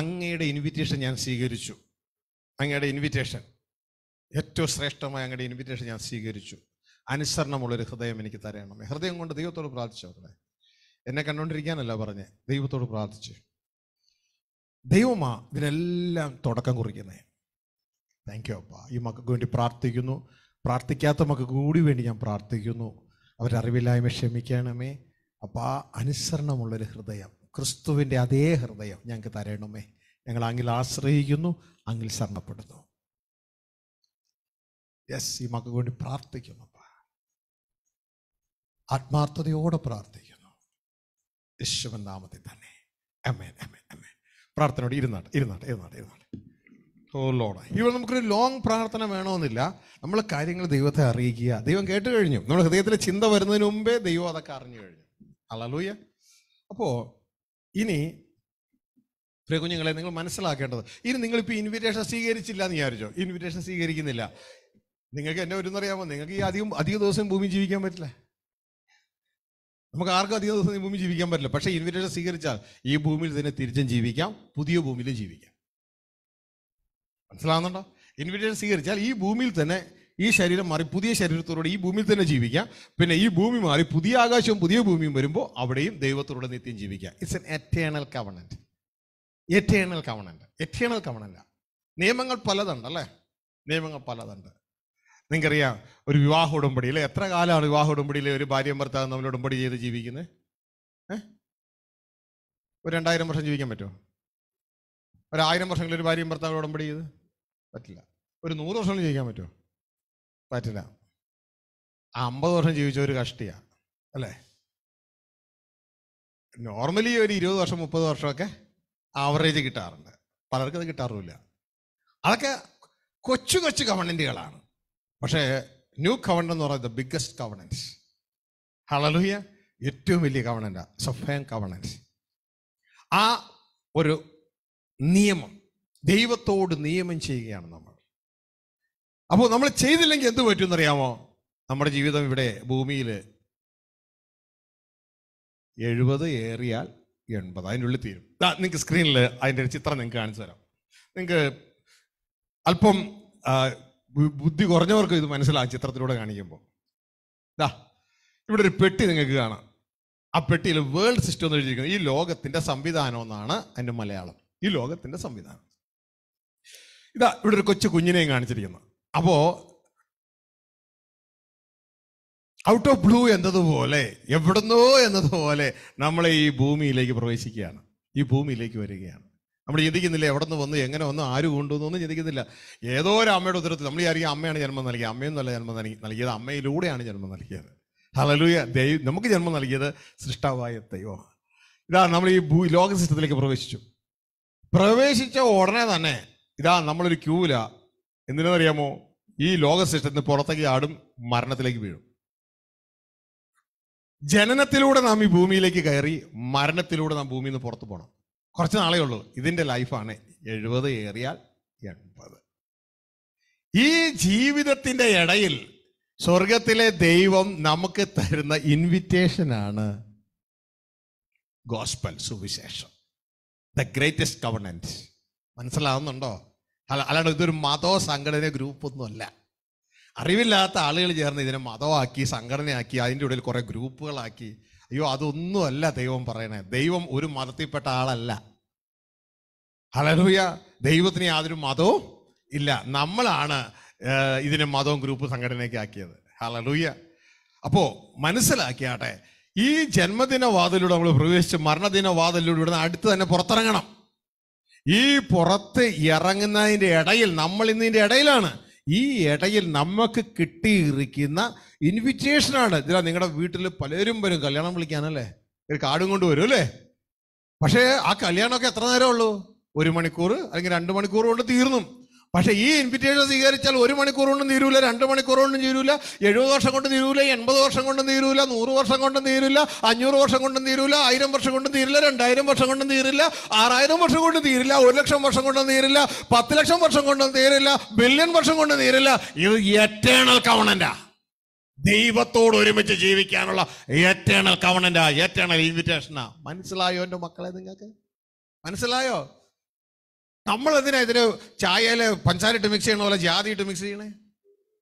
അങ്ങയുടെ ഇൻവിറ്റേഷൻ ഞാൻ സ്വീകരിച്ചു അങ്ങയുടെ ഇൻവിറ്റേഷൻ ഏറ്റവും ശ്രേഷ്ഠമായ അങ്ങയുടെ ഇൻവിറ്റേഷൻ ഞാൻ സ്വീകരിച്ചു അനുസരണമുള്ളൊരു ഹൃദയം എനിക്ക് തരണമേ ഹൃദയം കൊണ്ട് ദൈവത്തോട് പ്രാർത്ഥിച്ചു അവരുടെ എന്നെ കണ്ടുകൊണ്ടിരിക്കാനല്ല പറഞ്ഞ് ദൈവത്തോട് പ്രാർത്ഥിച്ച് ദൈവമാ ഇതിനെല്ലാം തുടക്കം കുറിക്കുന്നത് താങ്ക് യു അപ്പ ഈ മക്കൾക്ക് വേണ്ടി പ്രാർത്ഥിക്കുന്നു പ്രാർത്ഥിക്കാത്ത മക്കൾക്ക് കൂടി വേണ്ടി ഞാൻ പ്രാർത്ഥിക്കുന്നു അവരെ അറിവില്ലായ്മ ക്ഷമിക്കണമേ അപ്പം ആ അനുസരണമുള്ളൊരു ഹൃദയം ക്രിസ്തുവിൻ്റെ അതേ ഹൃദയം ഞങ്ങൾക്ക് തരണമേ ഞങ്ങൾ അങ്ങിൽ ആശ്രയിക്കുന്നു അങ്ങിൽ ശരണപ്പെടുന്നു യെസ് ഈ മക്കൾക്ക് വേണ്ടി പ്രാർത്ഥിക്കുന്നു ആത്മാർത്ഥതയോടെ പ്രാർത്ഥിക്കുന്നു യേശുവൻ നാമത്തിൽ തന്നെ അമേൻ അമേൻ അമേൻ പ്രാർത്ഥനയോട് ഇരുന്നാട്ടെ ഇരുന്നാട്ടെ ഇരുന്നാട്ടെ ഇരുന്നാട്ടെ തോലോടെ oh, ഇവിടെ നമുക്കൊരു ലോങ് പ്രാർത്ഥന വേണമെന്നില്ല നമ്മൾ കാര്യങ്ങൾ ദൈവത്തെ അറിയിക്കുക ദൈവം കേട്ട് കഴിഞ്ഞു നമ്മുടെ ഹൃദയത്തിലെ ചിന്ത വരുന്നതിന് മുമ്പേ ദൈവം അതൊക്കെ അറിഞ്ഞു കഴിഞ്ഞു അളലൂയ അപ്പോൾ ഇനി പ്രിയ കുഞ്ഞുങ്ങളെ നിങ്ങൾ മനസ്സിലാക്കേണ്ടത് ഇനി നിങ്ങളിപ്പോൾ ഇൻവിറ്റേഷൻ സ്വീകരിച്ചില്ല എന്ന് വിചാരിച്ചോ ഇൻവിറ്റേഷൻ സ്വീകരിക്കുന്നില്ല നിങ്ങൾക്ക് എന്നെ അറിയാമോ നിങ്ങൾക്ക് ഈ അധികം അധിക ദിവസം ഭൂമി ജീവിക്കാൻ പറ്റില്ല നമുക്ക് ആർക്കും അധികം ദിവസം ഈ ഭൂമി ജീവിക്കാൻ പറ്റില്ല പക്ഷേ ഇൻവിറ്റേഷൻ സ്വീകരിച്ചാൽ ഈ ഭൂമിയിൽ തന്നെ തിരിച്ചും ജീവിക്കാം പുതിയ ഭൂമിയിലും ജീവിക്കാം മനസ്സിലാവുന്നുണ്ടോ ഇൻവിറ്റേഷൻ സ്വീകരിച്ചാൽ ഈ ഭൂമിയിൽ തന്നെ ഈ ശരീരം മാറി പുതിയ ശരീരത്തോടുകൂടി ഈ ഭൂമിയിൽ തന്നെ ജീവിക്കാം പിന്നെ ഈ ഭൂമി മാറി പുതിയ ആകാശവും പുതിയ ഭൂമിയും വരുമ്പോൾ അവിടെയും ദൈവത്തോടെ നിത്യം ജീവിക്കാം it's an eternal covenant eternal covenant eternal covenant നിയമങ്ങൾ പലതുണ്ട് അല്ലേ നിയമങ്ങൾ പലതുണ്ട് നിങ്ങൾക്കറിയാം ഒരു വിവാഹ ഉടമ്പടി അല്ലെ എത്ര കാലമാണ് വിവാഹ ഉടമ്പടിയിലെ ഒരു ഭാര്യയും ഭർത്താവ് നമ്മൾ ഉടമ്പടി ചെയ്ത് ജീവിക്കുന്നത് ഏഹ് ഒരു രണ്ടായിരം വർഷം ജീവിക്കാൻ പറ്റുമോ ഒരായിരം വർഷങ്ങളിൽ ഒരു ഭാര്യയും ഭർത്താവ് ഉടമ്പടി ചെയ്ത് പറ്റില്ല ഒരു നൂറ് വർഷം ജീവിക്കാൻ പറ്റുമോ പറ്റില്ല അമ്പത് വർഷം ജീവിച്ച ഒരു കഷ്ടിയാ അല്ലേ നോർമലി ഒരു ഇരുപത് വർഷം മുപ്പത് വർഷമൊക്കെ ആവറേജ് കിട്ടാറുണ്ട് പലർക്കും അത് കിട്ടാറുമില്ല അതൊക്കെ കൊച്ചു കൊച്ചു കമൻറ്റുകളാണ് പക്ഷേ ന്യൂ കവണൻ എന്ന് പറയുന്നത് ബിഗ്ഗസ്റ്റ് കവണൻസ് ഹളലൂയ ഏറ്റവും വലിയ കവണൻ്റെ സഫയം കവണൻസ് ആ ഒരു നിയമം ദൈവത്തോട് നിയമം ചെയ്യുകയാണ് നമ്മൾ അപ്പോൾ നമ്മൾ ചെയ്തില്ലെങ്കിൽ എന്ത് അറിയാമോ നമ്മുടെ ജീവിതം ഇവിടെ ഭൂമിയിൽ എഴുപത് ഏറിയാൽ എൺപത് അതിൻ്റെ ഉള്ളിൽ തീരും നിങ്ങൾക്ക് സ്ക്രീനിൽ അതിൻ്റെ ഒരു ചിത്രം നിങ്ങൾക്ക് കാണിച്ചു തരാം നിങ്ങൾക്ക് അല്പം ബുദ്ധി കുറഞ്ഞവർക്ക് ഇത് മനസ്സിലാകും ചിത്രത്തിലൂടെ കാണിക്കുമ്പോൾ ഇതാ ഇവിടെ ഒരു പെട്ടി നിങ്ങൾക്ക് കാണാം ആ പെട്ടിയിൽ വേൾഡ് സിസ്റ്റം എന്ന് എഴുതിയിരിക്കുന്നത് ഈ ലോകത്തിന്റെ സംവിധാനം എന്നാണ് അതിന്റെ മലയാളം ഈ ലോകത്തിന്റെ
സംവിധാനം ഇതാ ഇവിടെ ഒരു കൊച്ചു കുഞ്ഞിനെയും കാണിച്ചിരിക്കുന്നു അപ്പോ ഔട്ട് ഓഫ് ബ്ലൂ എന്നതുപോലെ എവിടുന്നോ
എന്നതുപോലെ നമ്മൾ ഈ ഭൂമിയിലേക്ക് പ്രവേശിക്കുകയാണ് ഈ ഭൂമിയിലേക്ക് വരികയാണ് നമ്മൾ ചിന്തിക്കുന്നില്ല എവിടെ നിന്ന് വന്നു എങ്ങനെ വന്നു ആര് കൊണ്ടുവന്നൊന്നും ചിന്തിക്കുന്നില്ല ഏതോ ഒരു അമ്മയുടെ ഉത്തരത്തിൽ നമ്മൾ വിചാരിക്കും അമ്മയാണ് ജന്മം നൽകിയത് അമ്മയൊന്നുമല്ല ജന്മം നൽകി നൽകിയത് അമ്മയിലൂടെയാണ് ജന്മം നൽകിയത് ഹലലൂയ ദൈവം നമുക്ക് ജന്മം നൽകിയത് സൃഷ്ടാവായ ദൈവം ഇതാ നമ്മൾ ഈ ഭൂ ലോക സിസ്റ്റത്തിലേക്ക് പ്രവേശിച്ചു പ്രവേശിച്ച ഉടനെ തന്നെ ഇതാ നമ്മളൊരു ക്യൂല എന്തിനെന്നറിയാമോ ഈ ലോക സിസ്റ്റത്തിന് പുറത്തേക്ക് ആടും മരണത്തിലേക്ക് വീഴും ജനനത്തിലൂടെ നാം ഈ ഭൂമിയിലേക്ക് കയറി മരണത്തിലൂടെ നാം ഭൂമിയിൽ നിന്ന് പുറത്തു പോകണം കുറച്ച് നാളേ ഉള്ളൂ ഇതിൻ്റെ ലൈഫാണ് എഴുപത് ഏറിയാൽ എൺപത് ഈ ജീവിതത്തിൻ്റെ ഇടയിൽ സ്വർഗത്തിലെ ദൈവം നമുക്ക് തരുന്ന ഇൻവിറ്റേഷനാണ് ഗോസ്പൽ സുവിശേഷം ദ ഗ്രേറ്റസ്റ്റ് ഗവർണൻസ് മനസ്സിലാവുന്നുണ്ടോ അല്ല അല്ലാണ്ട് ഇതൊരു മതോ സംഘടന ഗ്രൂപ്പൊന്നുമല്ല അറിവില്ലാത്ത ആളുകൾ ചേർന്ന് ഇതിനെ മതമാക്കി സംഘടനയാക്കി അതിൻ്റെ ഉള്ളിൽ കുറേ ഗ്രൂപ്പുകളാക്കി അയ്യോ അതൊന്നുമല്ല ദൈവം പറയണേ ദൈവം ഒരു മതത്തിൽപ്പെട്ട ആളല്ല ഹലലൂയ ദൈവത്തിന് യാതൊരു മതവും ഇല്ല നമ്മളാണ് ഇതിനെ മതവും ഗ്രൂപ്പ് സംഘടനയൊക്കെ ആക്കിയത് ഹലലൂയ അപ്പോൾ മനസ്സിലാക്കിയാട്ടെ ഈ ജന്മദിന വാതിലൂടെ നമ്മൾ പ്രവേശിച്ച് മരണദിന വാതിലൂടെ അടുത്ത് തന്നെ പുറത്തിറങ്ങണം ഈ പുറത്ത് ഇറങ്ങുന്നതിൻ്റെ ഇടയിൽ നമ്മൾ ഇന്നിൻ്റെ ഇടയിലാണ് ഈ ഇടയിൽ നമുക്ക് കിട്ടിയിരിക്കുന്ന ഇൻവിറ്റേഷനാണ് ഇതിലാ നിങ്ങളുടെ വീട്ടിൽ പലരും വരും കല്യാണം വിളിക്കാനല്ലേ ഒരു കാർഡും കൊണ്ട് വരും അല്ലേ പക്ഷേ ആ കല്യാണമൊക്കെ എത്ര നേരം ഉള്ളൂ ഒരു മണിക്കൂർ അല്ലെങ്കിൽ രണ്ട് മണിക്കൂർ കൊണ്ട് തീർന്നു പക്ഷേ ഈ ഇൻവിറ്റേഷൻ സ്വീകരിച്ചാൽ ഒരു മണിക്കൂർ കൊണ്ടും തീരൂല രണ്ട് മണിക്കൂർ കൊണ്ടും തീരൂല എഴുപത് വർഷം കൊണ്ട് തീരൂല എൺപത് വർഷം കൊണ്ടും തീരൂല നൂറ് വർഷം കൊണ്ടും തീരില്ല അഞ്ഞൂറ് വർഷം കൊണ്ടും തീരൂല ആയിരം വർഷം കൊണ്ടും തീരില്ല രണ്ടായിരം വർഷം കൊണ്ടും തീരില്ല ആറായിരം വർഷം കൊണ്ടും തീരില്ല ഒരു ലക്ഷം വർഷം കൊണ്ടും തീരില്ല പത്ത് ലക്ഷം വർഷം കൊണ്ടും തീരില്ല ബില്യൺ വർഷം കൊണ്ടും തീരില്ല ഇത് എറ്റേണൽ കവണന്റാ ദൈവത്തോട് ഒരുമിച്ച് ജീവിക്കാനുള്ള എറ്റേണൽ കവണന്റാ എറ്റേണൽ ഇൻവിറ്റേഷനാ മനസ്സിലായോ എൻ്റെ മക്കളെ നിങ്ങൾക്ക് മനസ്സിലായോ നമ്മൾ എന്തിനാ ഇതിന് ചായയിൽ ഇട്ട് മിക്സ് ചെയ്യണ പോലെ ജാതി ഇട്ട് മിക്സ് ചെയ്യണേ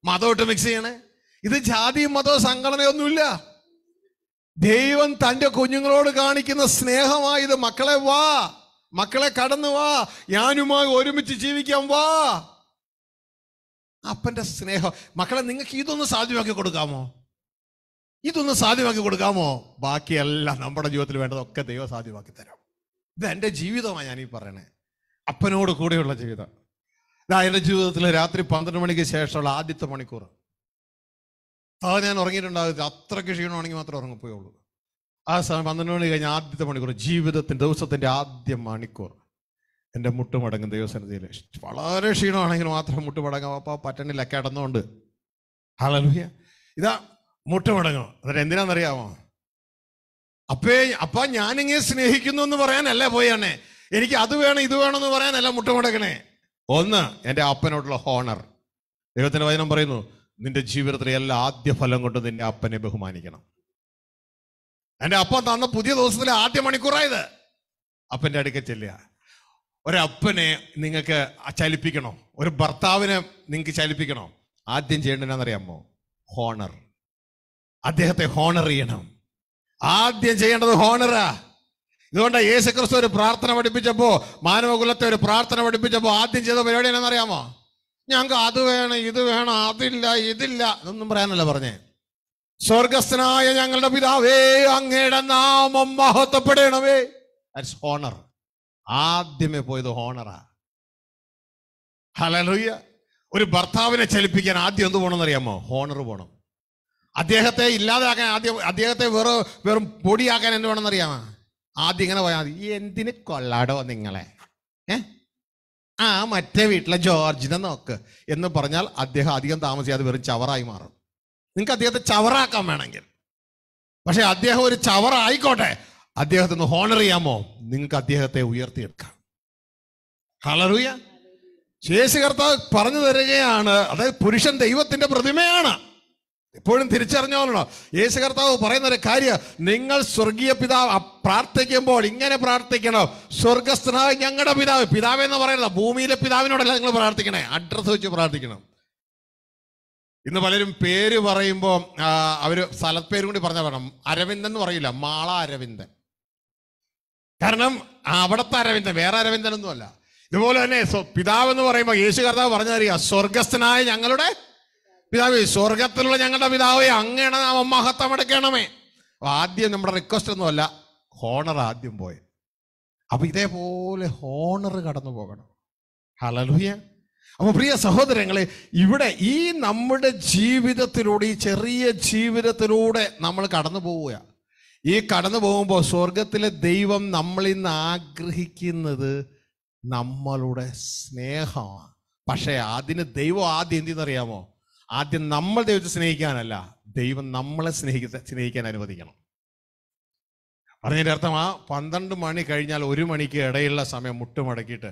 മതം ഇട്ട് മിക്സ് ചെയ്യണേ ഇത് ജാതിയും മതവും സംഘടനയൊന്നുമില്ല ദൈവം തൻ്റെ കുഞ്ഞുങ്ങളോട് കാണിക്കുന്ന സ്നേഹമായി ഇത് മക്കളെ വാ മക്കളെ കടന്നു വാ ഞാനുമായി ഒരുമിച്ച് ജീവിക്കാം വാ അപ്പന്റെ സ്നേഹം മക്കളെ നിങ്ങൾക്ക് ഇതൊന്ന് സാധ്യമാക്കി കൊടുക്കാമോ ഇതൊന്ന് സാധ്യമാക്കി കൊടുക്കാമോ ബാക്കിയെല്ലാം നമ്മുടെ ജീവിതത്തിൽ വേണ്ടതൊക്കെ ദൈവം സാധ്യമാക്കി തരാം ഇത് എൻ്റെ ജീവിതമാണ് ഞാൻ ഈ പറയണേ അപ്പനോട് കൂടെയുള്ള ജീവിതം ഇതാ എൻ്റെ ജീവിതത്തിൽ രാത്രി പന്ത്രണ്ട് മണിക്ക് ശേഷമുള്ള ആദ്യത്തെ മണിക്കൂർ അത് ഞാൻ ഉറങ്ങിയിട്ടുണ്ടാകത്തില്ല അത്രയ്ക്ക് ക്ഷീണമാണെങ്കിൽ മാത്രമേ ഉറങ്ങിപ്പോയുള്ളൂ ആ സമയം പന്ത്രണ്ട് മണി കഴിഞ്ഞ ആദ്യത്തെ മണിക്കൂർ ജീവിതത്തിൻ്റെ ദിവസത്തിൻ്റെ ആദ്യ മണിക്കൂർ എൻ്റെ മുട്ടുമടങ്ങും ദൈവസന്നിധിയിൽ വളരെ ക്ഷീണമാണെങ്കിൽ മാത്രം മുട്ടുമടങ്ങാം അപ്പോൾ പറ്റണില്ല കിടന്നുകൊണ്ട് ഹലലുഹ്യ ഇതാ മുട്ടുമടങ്ങും അതായത് എന്തിനാണെന്നറിയാമോ അപ്പേ അപ്പ ഞാനിങ്ങനെ സ്നേഹിക്കുന്നു എന്ന് പറയാനല്ല പോയാണ് എനിക്ക് അത് വേണം ഇത് വേണം എന്ന് പറയാനല്ല എല്ലാം മുടക്കണേ ഒന്ന് എൻ്റെ അപ്പനോടുള്ള ഹോണർ ദൈവത്തിൻ്റെ വചനം പറയുന്നു നിന്റെ ജീവിതത്തിലെ എല്ലാ ആദ്യ ഫലം കൊണ്ട് നിന്റെ അപ്പനെ ബഹുമാനിക്കണം എൻ്റെ അപ്പൻ തന്ന പുതിയ ദിവസത്തിലെ ആദ്യ മണിക്കൂറായത് അപ്പൻ്റെ അടുക്ക ചെല്ലുക ഒരപ്പനെ നിങ്ങൾക്ക് ചലിപ്പിക്കണോ ഒരു ഭർത്താവിനെ നിങ്ങൾക്ക് ചലിപ്പിക്കണോ ആദ്യം ചെയ്യേണ്ടതെന്നറിയാമോ ഹോണർ അദ്ദേഹത്തെ ഹോണർ ചെയ്യണം ആദ്യം ചെയ്യേണ്ടത് ഹോണറാ ഇതുകൊണ്ട് യേശു ക്രിസ്തു ഒരു പ്രാർത്ഥന പഠിപ്പിച്ചപ്പോൾ മാനവകുലത്തെ ഒരു പ്രാർത്ഥന പഠിപ്പിച്ചപ്പോൾ ആദ്യം ചെയ്ത പരിപാടി എന്നാണെന്നറിയാമോ ഞങ്ങൾക്ക് അത് വേണം ഇത് വേണം അതില്ല ഇതില്ല എന്നൊന്നും പറയാനല്ല പറഞ്ഞേ സ്വർഗസ്ഥനായ ഞങ്ങളുടെ പിതാവേ അങ്ങയുടെ നാമം മഹത്വപ്പെടണമേ ദാറ്റ്സ് ഹോണർ ആദ്യമേ പോയത് ഹോണറാ ഹലലുയ്യ ഒരു ഭർത്താവിനെ ചലിപ്പിക്കാൻ ആദ്യം എന്ത് എന്നറിയാമോ ഹോണർ പോകണം അദ്ദേഹത്തെ ഇല്ലാതാക്കാൻ ആദ്യം അദ്ദേഹത്തെ വെറും വെറും പൊടിയാക്കാൻ എന്ത് വേണമെന്നറിയാമോ ആദ്യം ഇങ്ങനെ പോയാൽ മതി എന്തിന് കൊള്ളാടോ നിങ്ങളെ ഏ ആ മറ്റേ വീട്ടിലെ ജോർജിനെ നോക്ക് എന്ന് പറഞ്ഞാൽ അദ്ദേഹം അധികം താമസിയാതെ വെറും ചവറായി മാറും നിങ്ങൾക്ക് അദ്ദേഹത്തെ ചവറാക്കാൻ വേണമെങ്കിൽ പക്ഷെ അദ്ദേഹം ഒരു ചവറായിക്കോട്ടെ അദ്ദേഹത്തിന് ഹോണർ ചെയ്യാമോ നിങ്ങൾക്ക് അദ്ദേഹത്തെ ഉയർത്തിയെടുക്കാം കളറിയ ശേഷി കർത്താവ് പറഞ്ഞു തരികയാണ് അതായത് പുരുഷൻ ദൈവത്തിന്റെ പ്രതിമയാണ് എപ്പോഴും തിരിച്ചറിഞ്ഞോളണോ യേശു കർത്താവ് പറയുന്ന ഒരു കാര്യം നിങ്ങൾ സ്വർഗീയ പിതാവ് പ്രാർത്ഥിക്കുമ്പോൾ ഇങ്ങനെ പ്രാർത്ഥിക്കണോ സ്വർഗസ്ഥനായ ഞങ്ങളുടെ പിതാവ് പിതാവ് എന്ന് പറയുന്നത് ഭൂമിയിലെ പിതാവിനോടല്ല നിങ്ങൾ പ്രാർത്ഥിക്കണേ അഡ്രസ്സ് വെച്ച് പ്രാർത്ഥിക്കണം ഇന്ന് പലരും പേര് പറയുമ്പോൾ അവർ സ്ഥലപ്പേരും കൂടി പറഞ്ഞാൽ പറയണം അരവിന്ദൻ എന്ന് പറയില്ല മാള അരവിന്ദൻ കാരണം അവിടത്തെ അരവിന്ദൻ വേറെ അരവിന്ദൻ ഒന്നുമല്ല ഇതുപോലെ തന്നെ പിതാവ് എന്ന് പറയുമ്പോൾ യേശു കർത്താവ് പറഞ്ഞറിയാം സ്വർഗസ്ഥനായ ഞങ്ങളുടെ പിതാവേ സ്വർഗത്തിലുള്ള ഞങ്ങളുടെ പിതാവേ അങ്ങനെ നാമം മഹത്വം എടുക്കണമേ അപ്പൊ ആദ്യം നമ്മുടെ റിക്വസ്റ്റ് ഒന്നുമല്ല ഹോണർ ആദ്യം പോയത് അപ്പൊ ഇതേപോലെ ഹോണർ കടന്നു പോകണം ഹലലുഹ്യ അപ്പൊ പ്രിയ സഹോദരങ്ങളെ ഇവിടെ ഈ നമ്മുടെ ജീവിതത്തിലൂടെ ഈ ചെറിയ ജീവിതത്തിലൂടെ നമ്മൾ കടന്നു പോവുക ഈ കടന്നു പോകുമ്പോൾ സ്വർഗത്തിലെ ദൈവം നമ്മളിൽ നിന്ന് ആഗ്രഹിക്കുന്നത് നമ്മളുടെ സ്നേഹമാണ് പക്ഷേ അതിന് ദൈവം ആദ്യം എന്തിനറിയാമോ ആദ്യം നമ്മൾ ദൈവത്തെ സ്നേഹിക്കാനല്ല ദൈവം നമ്മളെ സ്നേഹിക്ക സ്നേഹിക്കാൻ അനുവദിക്കണം പറഞ്ഞതിൻ്റെ അർത്ഥം ആ പന്ത്രണ്ട് മണി കഴിഞ്ഞാൽ ഒരു മണിക്ക് ഇടയിലുള്ള സമയം മുട്ടുമടക്കിയിട്ട്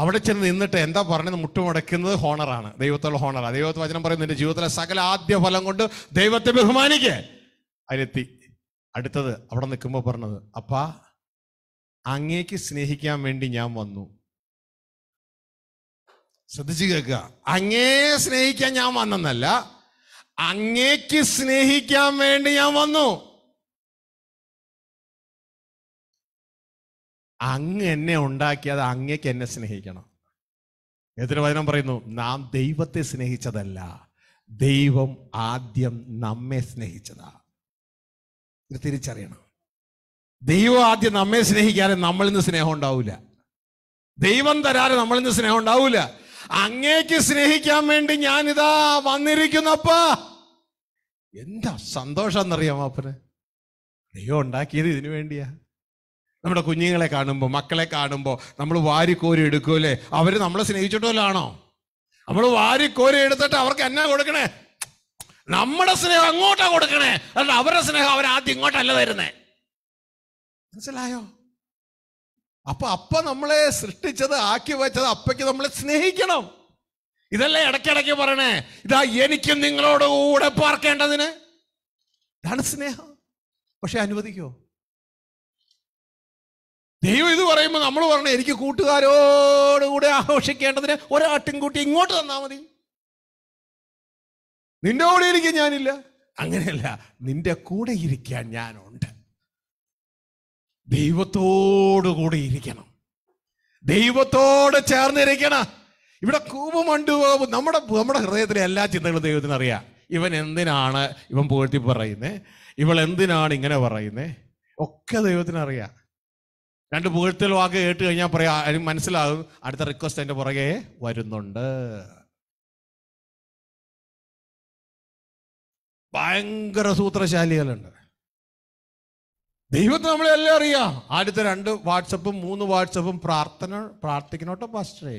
അവിടെ ചെന്ന് നിന്നിട്ട് എന്താ പറഞ്ഞത് മുട്ടുമടക്കുന്നത് ഹോണറാണ് ദൈവത്തോളം ഹോണറാണ് ദൈവത്തെ വചനം പറയുന്നത് എൻ്റെ ജീവിതത്തിലെ സകല ആദ്യ ഫലം കൊണ്ട് ദൈവത്തെ ബഹുമാനിക്കേ അതിലെത്തി അടുത്തത് അവിടെ നിൽക്കുമ്പോൾ പറഞ്ഞത് അപ്പാ അങ്ങേക്ക് സ്നേഹിക്കാൻ വേണ്ടി ഞാൻ വന്നു ശ്രദ്ധിച്ചു കേൾക്കുക അങ്ങേ സ്നേഹിക്കാൻ ഞാൻ വന്നെന്നല്ല
അങ്ങേക്ക് സ്നേഹിക്കാൻ വേണ്ടി ഞാൻ വന്നു അങ് എന്നെ ഉണ്ടാക്കിയത് അങ്ങേക്ക് എന്നെ
സ്നേഹിക്കണം എത്ര വചനം പറയുന്നു നാം ദൈവത്തെ സ്നേഹിച്ചതല്ല ദൈവം ആദ്യം നമ്മെ സ്നേഹിച്ചതാ ഇത് തിരിച്ചറിയണം ദൈവം ആദ്യം നമ്മെ സ്നേഹിക്കാതെ നമ്മളിന്ന് സ്നേഹം ഉണ്ടാവില്ല ദൈവം തരാതെ നമ്മളിന്ന് സ്നേഹം ഉണ്ടാവില്ല അങ്ങേക്ക് സ്നേഹിക്കാൻ വേണ്ടി ഞാനിതാ വന്നിരിക്കുന്നപ്പ എന്താ സന്തോഷം എന്നറിയാം അപ്പന് ദൈവം ഉണ്ടാക്കിയത് ഇതിനു വേണ്ടിയാ നമ്മുടെ കുഞ്ഞുങ്ങളെ കാണുമ്പോൾ മക്കളെ കാണുമ്പോൾ നമ്മൾ വാരിക്കോരി എടുക്കൂലേ അവർ നമ്മളെ സ്നേഹിച്ചിട്ടല്ലാണോ നമ്മൾ വാരിക്കോരി എടുത്തിട്ട് അവർക്ക് എന്നാ കൊടുക്കണേ നമ്മുടെ സ്നേഹം അങ്ങോട്ടാ കൊടുക്കണേ അല്ല അവരുടെ സ്നേഹം അവരാദ്യം ഇങ്ങോട്ടല്ല തരുന്നേ മനസ്സിലായോ അപ്പൊ അപ്പ നമ്മളെ സൃഷ്ടിച്ചത് ആക്കി വെച്ചത് അപ്പയ്ക്ക് നമ്മളെ സ്നേഹിക്കണം ഇതല്ലേ ഇടയ്ക്കിടയ്ക്ക് പറയണേ ഇതാ എനിക്കും നിങ്ങളോട് കൂടെ പാർക്കേണ്ടതിന് ഇതാണ് സ്നേഹം പക്ഷെ അനുവദിക്കോ
ദൈവം ഇത് പറയുമ്പോൾ നമ്മൾ പറഞ്ഞു എനിക്ക് കൂട്ടുകാരോടുകൂടെ ആഘോഷിക്കേണ്ടതിന് കൂട്ടി ഇങ്ങോട്ട് തന്നാൽ മതി
നിന്റെ കൂടെ ഇരിക്കാൻ ഞാനില്ല അങ്ങനെയല്ല നിന്റെ കൂടെ ഇരിക്കാൻ ഞാനുണ്ട് കൂടി ഇരിക്കണം ദൈവത്തോട് ചേർന്നിരിക്കണം ഇവിടെ കൂപമണ്ട് നമ്മുടെ നമ്മുടെ ഹൃദയത്തിലെ എല്ലാ ചിന്തകളും ദൈവത്തിന് അറിയാം ഇവൻ എന്തിനാണ് ഇവൻ പൂഴ്ത്തി പറയുന്നത് ഇവൾ എന്തിനാണ് ഇങ്ങനെ പറയുന്നത് ഒക്കെ ദൈവത്തിനറിയാം രണ്ട് പൂഴ്ത്തൽ വാക്ക് കേട്ട് കഴിഞ്ഞാൽ പറയാ അതിന് മനസ്സിലാകും
അടുത്ത റിക്വസ്റ്റ് എൻ്റെ പുറകെ വരുന്നുണ്ട് ഭയങ്കര സൂത്രശാലികളുണ്ട്
ദൈവത്തെ നമ്മളെ എല്ലാം അറിയാം ആദ്യത്തെ രണ്ട് വാട്സപ്പും മൂന്ന് വാട്സപ്പും പ്രാർത്ഥന പ്രാർത്ഥിക്കണോട്ടോ
പാസ്റ്ററേ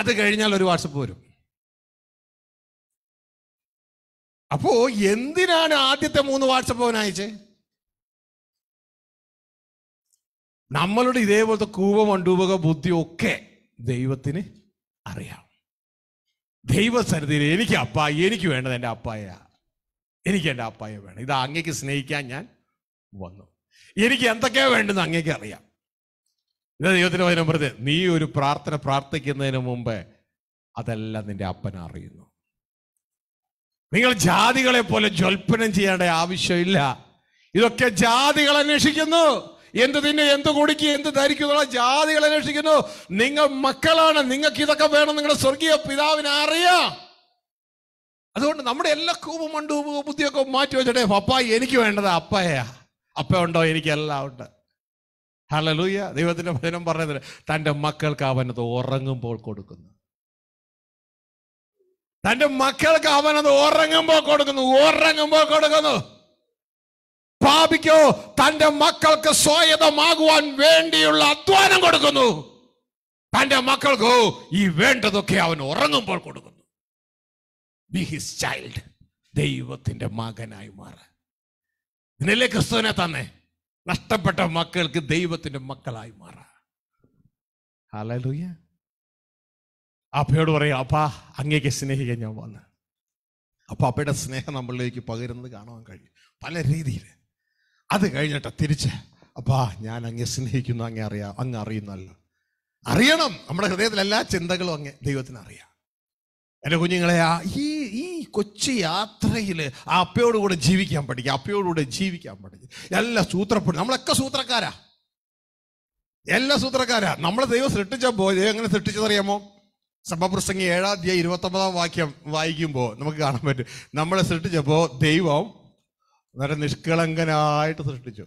അത് കഴിഞ്ഞാൽ ഒരു വാട്സപ്പ് വരും അപ്പോ എന്തിനാണ് ആദ്യത്തെ മൂന്ന് വാട്സപ്പ് അവൻ അയച്ചേ നമ്മളുടെ ഇതേപോലത്തെ
മണ്ഡൂപക ബുദ്ധി ബുദ്ധിയൊക്കെ ദൈവത്തിന് അറിയാം ദൈവസന്നിധിയിൽ എനിക്ക് അപ്പായി എനിക്ക് വേണ്ടത് എൻ്റെ അപ്പായയാ എനിക്ക് എൻ്റെ അപ്പായെ വേണം ഇത് അങ്ങേക്ക് സ്നേഹിക്കാൻ ഞാൻ വന്നു എനിക്ക് എന്തൊക്കെയാ വേണ്ടെന്ന് അങ്ങേക്ക് അറിയാം ഇത് ദൈവത്തിന് വചനം പറഞ്ഞത് നീ ഒരു പ്രാർത്ഥന പ്രാർത്ഥിക്കുന്നതിന് മുമ്പ് അതെല്ലാം നിന്റെ അപ്പൻ അറിയുന്നു നിങ്ങൾ ജാതികളെ പോലെ ജ്വൽപ്പനം ചെയ്യേണ്ട ആവശ്യമില്ല ഇതൊക്കെ ജാതികൾ അന്വേഷിക്കുന്നു എന്ത് തിന്നെ എന്ത് കുടിക്കുക എന്ത് ധരിക്കുന്നുള്ള ജാതികൾ അന്വേഷിക്കുന്നു നിങ്ങൾ മക്കളാണ് നിങ്ങൾക്ക് ഇതൊക്കെ വേണം നിങ്ങളുടെ സ്വർഗീയ പിതാവിനെ അറിയാം അതുകൊണ്ട് നമ്മുടെ എല്ലാ കൂവും മണ്ടുവും ബുദ്ധിയൊക്കെ മാറ്റി വെച്ചിട്ടേ പപ്പ എനിക്ക് വേണ്ടത് അപ്പയാ അപ്പ ഉണ്ടോ എനിക്കെല്ലാം ഉണ്ട് ഹലലൂയ ദൈവത്തിന്റെ വചനം പറഞ്ഞതിന് തൻ്റെ മക്കൾക്ക് അവനത് ഉറങ്ങുമ്പോൾ കൊടുക്കുന്നു തൻ്റെ മക്കൾക്ക് അവനത് ഉറങ്ങുമ്പോൾ കൊടുക്കുന്നു ഉറങ്ങുമ്പോൾ കൊടുക്കുന്നു പാപിക്കോ തൻ്റെ മക്കൾക്ക് സ്വായത്തമാകുവാൻ വേണ്ടിയുള്ള അധ്വാനം കൊടുക്കുന്നു തൻ്റെ മക്കൾക്കോ ഈ വേണ്ടതൊക്കെ അവൻ ഉറങ്ങുമ്പോൾ കൊടുക്കുന്നു ബി ഹിസ് ചൈൽഡ് ദൈവത്തിൻ്റെ മകനായി മാറാൻ ഇന്നലെ ക്രിസ്തുവിനെ തന്നെ നഷ്ടപ്പെട്ട മക്കൾക്ക് ദൈവത്തിൻ്റെ മക്കളായി മാറാം അപ്പയോട് പറയും അപ്പ അങ്ങേക്ക് സ്നേഹിക്കാൻ ഞാൻ വന്ന് അപ്പം അപ്പയുടെ സ്നേഹം നമ്മളിലേക്ക് പകരുന്നത് കാണുവാൻ കഴിയും പല രീതിയിൽ അത് കഴിഞ്ഞിട്ടാ തിരിച്ച് അപ്പാ ഞാൻ അങ്ങേ സ്നേഹിക്കുന്നു അങ്ങേ അറിയാം അങ്ങ് അറിയുന്നല്ലോ അറിയണം നമ്മുടെ ഹൃദയത്തിലെല്ലാ ചിന്തകളും അങ്ങ് ദൈവത്തിന് അറിയാം എൻ്റെ കുഞ്ഞുങ്ങളെ ആ ഈ ഈ കൊച്ചു യാത്രയിൽ ആ അപ്പയോടുകൂടെ ജീവിക്കാൻ പഠിക്കുക അപ്പയോടുകൂടെ ജീവിക്കാൻ പഠിക്കുക എല്ലാ സൂത്രപ്പെടും നമ്മളൊക്കെ സൂത്രക്കാരാ എല്ലാ സൂത്രക്കാരാ നമ്മളെ ദൈവം സൃഷ്ടിച്ചപ്പോൾ ദൈവം എങ്ങനെ സൃഷ്ടിച്ചതറിയാമോ സഭപ്രസംഗി ഏഴാം തീയതി ഇരുപത്തൊമ്പതാം വാക്യം വായിക്കുമ്പോൾ നമുക്ക് കാണാൻ പറ്റും നമ്മളെ സൃഷ്ടിച്ചപ്പോൾ ദൈവം വളരെ നിഷ്കളങ്കനായിട്ട് സൃഷ്ടിച്ചു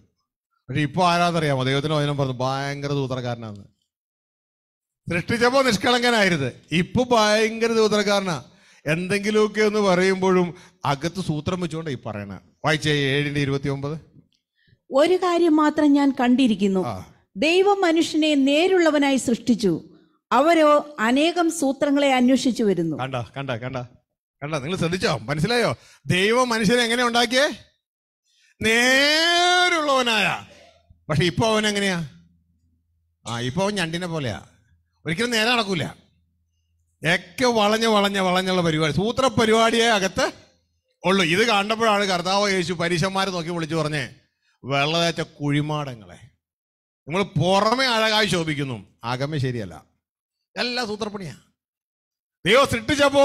പക്ഷെ ഇപ്പോൾ ആരാന്നറിയാമോ ദൈവത്തിന് വചനം പറഞ്ഞു ഭയങ്കര സൂത്രക്കാരനാണ് സൃഷ്ടിച്ചപ്പോ നിഷ്കളങ്കനായിരുന്നത് ഇപ്പൊ ഭയങ്കര ദൂതനക്കാരനാ എന്തെങ്കിലുമൊക്കെ ഒന്ന് പറയുമ്പോഴും അകത്ത് സൂത്രം വെച്ചുകൊണ്ട് ഈ പറയണ വായിച്ചേ ഏഴിന്റെ ഇരുപത്തി
ഒമ്പത് ഒരു കാര്യം മാത്രം ഞാൻ കണ്ടിരിക്കുന്നു ദൈവം മനുഷ്യനെ നേരുള്ളവനായി സൃഷ്ടിച്ചു അവരോ അനേകം സൂത്രങ്ങളെ അന്വേഷിച്ചു വരുന്നു കണ്ട കണ്ട കണ്ട
കണ്ട നിങ്ങൾ ശ്രദ്ധിച്ചോ മനസ്സിലായോ ദൈവം മനുഷ്യനെ എങ്ങനെ ഉണ്ടാക്കിയേ നേരുള്ളവനായ പക്ഷെ ഇപ്പൊ അവൻ എങ്ങനെയാ ആ ഇപ്പൊ അവൻ ഞണ്ടിനെ പോലെയാ ഒരിക്കലും നേരെ നടക്കൂല ഒക്കെ വളഞ്ഞ് വളഞ്ഞ് വളഞ്ഞുള്ള പരിപാടി സൂത്ര പരിപാടിയെ അകത്ത് ഉള്ളൂ ഇത് കണ്ടപ്പോഴാണ് കർത്താവ് യേശു പരീക്ഷന്മാരെ നോക്കി വിളിച്ചു പറഞ്ഞേ വെള്ളതേറ്റ കുഴിമാടങ്ങളെ നിങ്ങൾ പുറമെ അഴകായി ശോഭിക്കുന്നു അകമെ ശരിയല്ല എല്ലാ സൂത്രപ്പണിയാ ദൈവം സൃഷ്ടിച്ചപ്പോ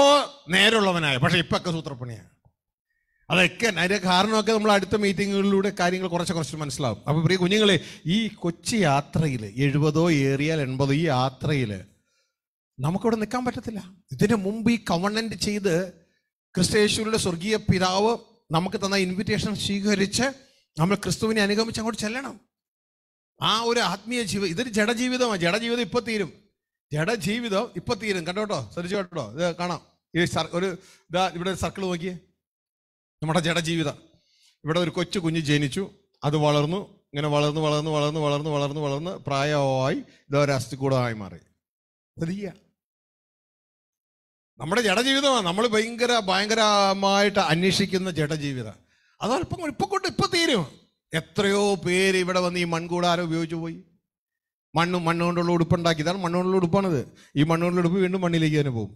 നേരുള്ളവനായ പക്ഷെ ഇപ്പൊക്കെ സൂത്രപ്പണിയാണ് അതൊക്കെ അതിൻ്റെ കാരണമൊക്കെ നമ്മൾ അടുത്ത മീറ്റിങ്ങുകളിലൂടെ കാര്യങ്ങൾ കുറച്ച് കുറച്ച് മനസ്സിലാവും അപ്പോൾ പ്രിയ കുഞ്ഞുങ്ങളെ ഈ കൊച്ചി യാത്രയിൽ എഴുപതോ ഏറിയാൽ എൺപതോ ഈ യാത്രയിൽ നമുക്കിവിടെ നിൽക്കാൻ പറ്റത്തില്ല ഇതിനു മുമ്പ് ഈ കവണൻ്റ് ചെയ്ത് ക്രിസ്തയേശുവിൻ്റെ സ്വർഗീയ പിതാവ് നമുക്ക് തന്ന ഇൻവിറ്റേഷൻ സ്വീകരിച്ച് നമ്മൾ ക്രിസ്തുവിനെ അനുഗമിച്ച് അങ്ങോട്ട് ചെല്ലണം ആ ഒരു ആത്മീയ ജീവിതം ഇതൊരു ജഡജീവിതമാണ് ജഡജീവിതം ഇപ്പൊ തീരും ജഡജീവിതം ഇപ്പൊ തീരും കണ്ടോട്ടോ ശ്രദ്ധിച്ചു കേട്ടോ ഇത് കാണാം ഈ ഒരു ഇതാ ഇവിടെ സർക്കിൾ നോക്കിയേ നമ്മുടെ ജഡജീവിതം ഇവിടെ ഒരു കൊച്ചു കുഞ്ഞ് ജനിച്ചു അത് വളർന്നു ഇങ്ങനെ വളർന്ന് വളർന്ന് വളർന്ന് വളർന്ന് വളർന്ന് വളർന്ന് പ്രായമായി ഇത് ഒരസ്ഥിക്കൂടമായി മാറി ശ്രദ്ധിക്കുക നമ്മുടെ ജഡജീവിതമാണ് നമ്മൾ ഭയങ്കര ഭയങ്കരമായിട്ട് അന്വേഷിക്കുന്ന ജഡജീവിതം അതല്പം ഇപ്പം കൊണ്ട് ഇപ്പം തീരും എത്രയോ പേര് ഇവിടെ വന്ന് ഈ മൺകൂടാരം ഉപയോഗിച്ചു പോയി മണ്ണ് മണ്ണുകൊണ്ടുള്ള ഉടുപ്പുണ്ടാക്കി ഇതാണ് മണ്ണുകൊണ്ടുള്ള ഉടുപ്പാണിത് ഈ മണ്ണുകൊണ്ടുള്ള ഉടുപ്പ് വീണ്ടും മണ്ണിലേക്ക് തന്നെ പോകും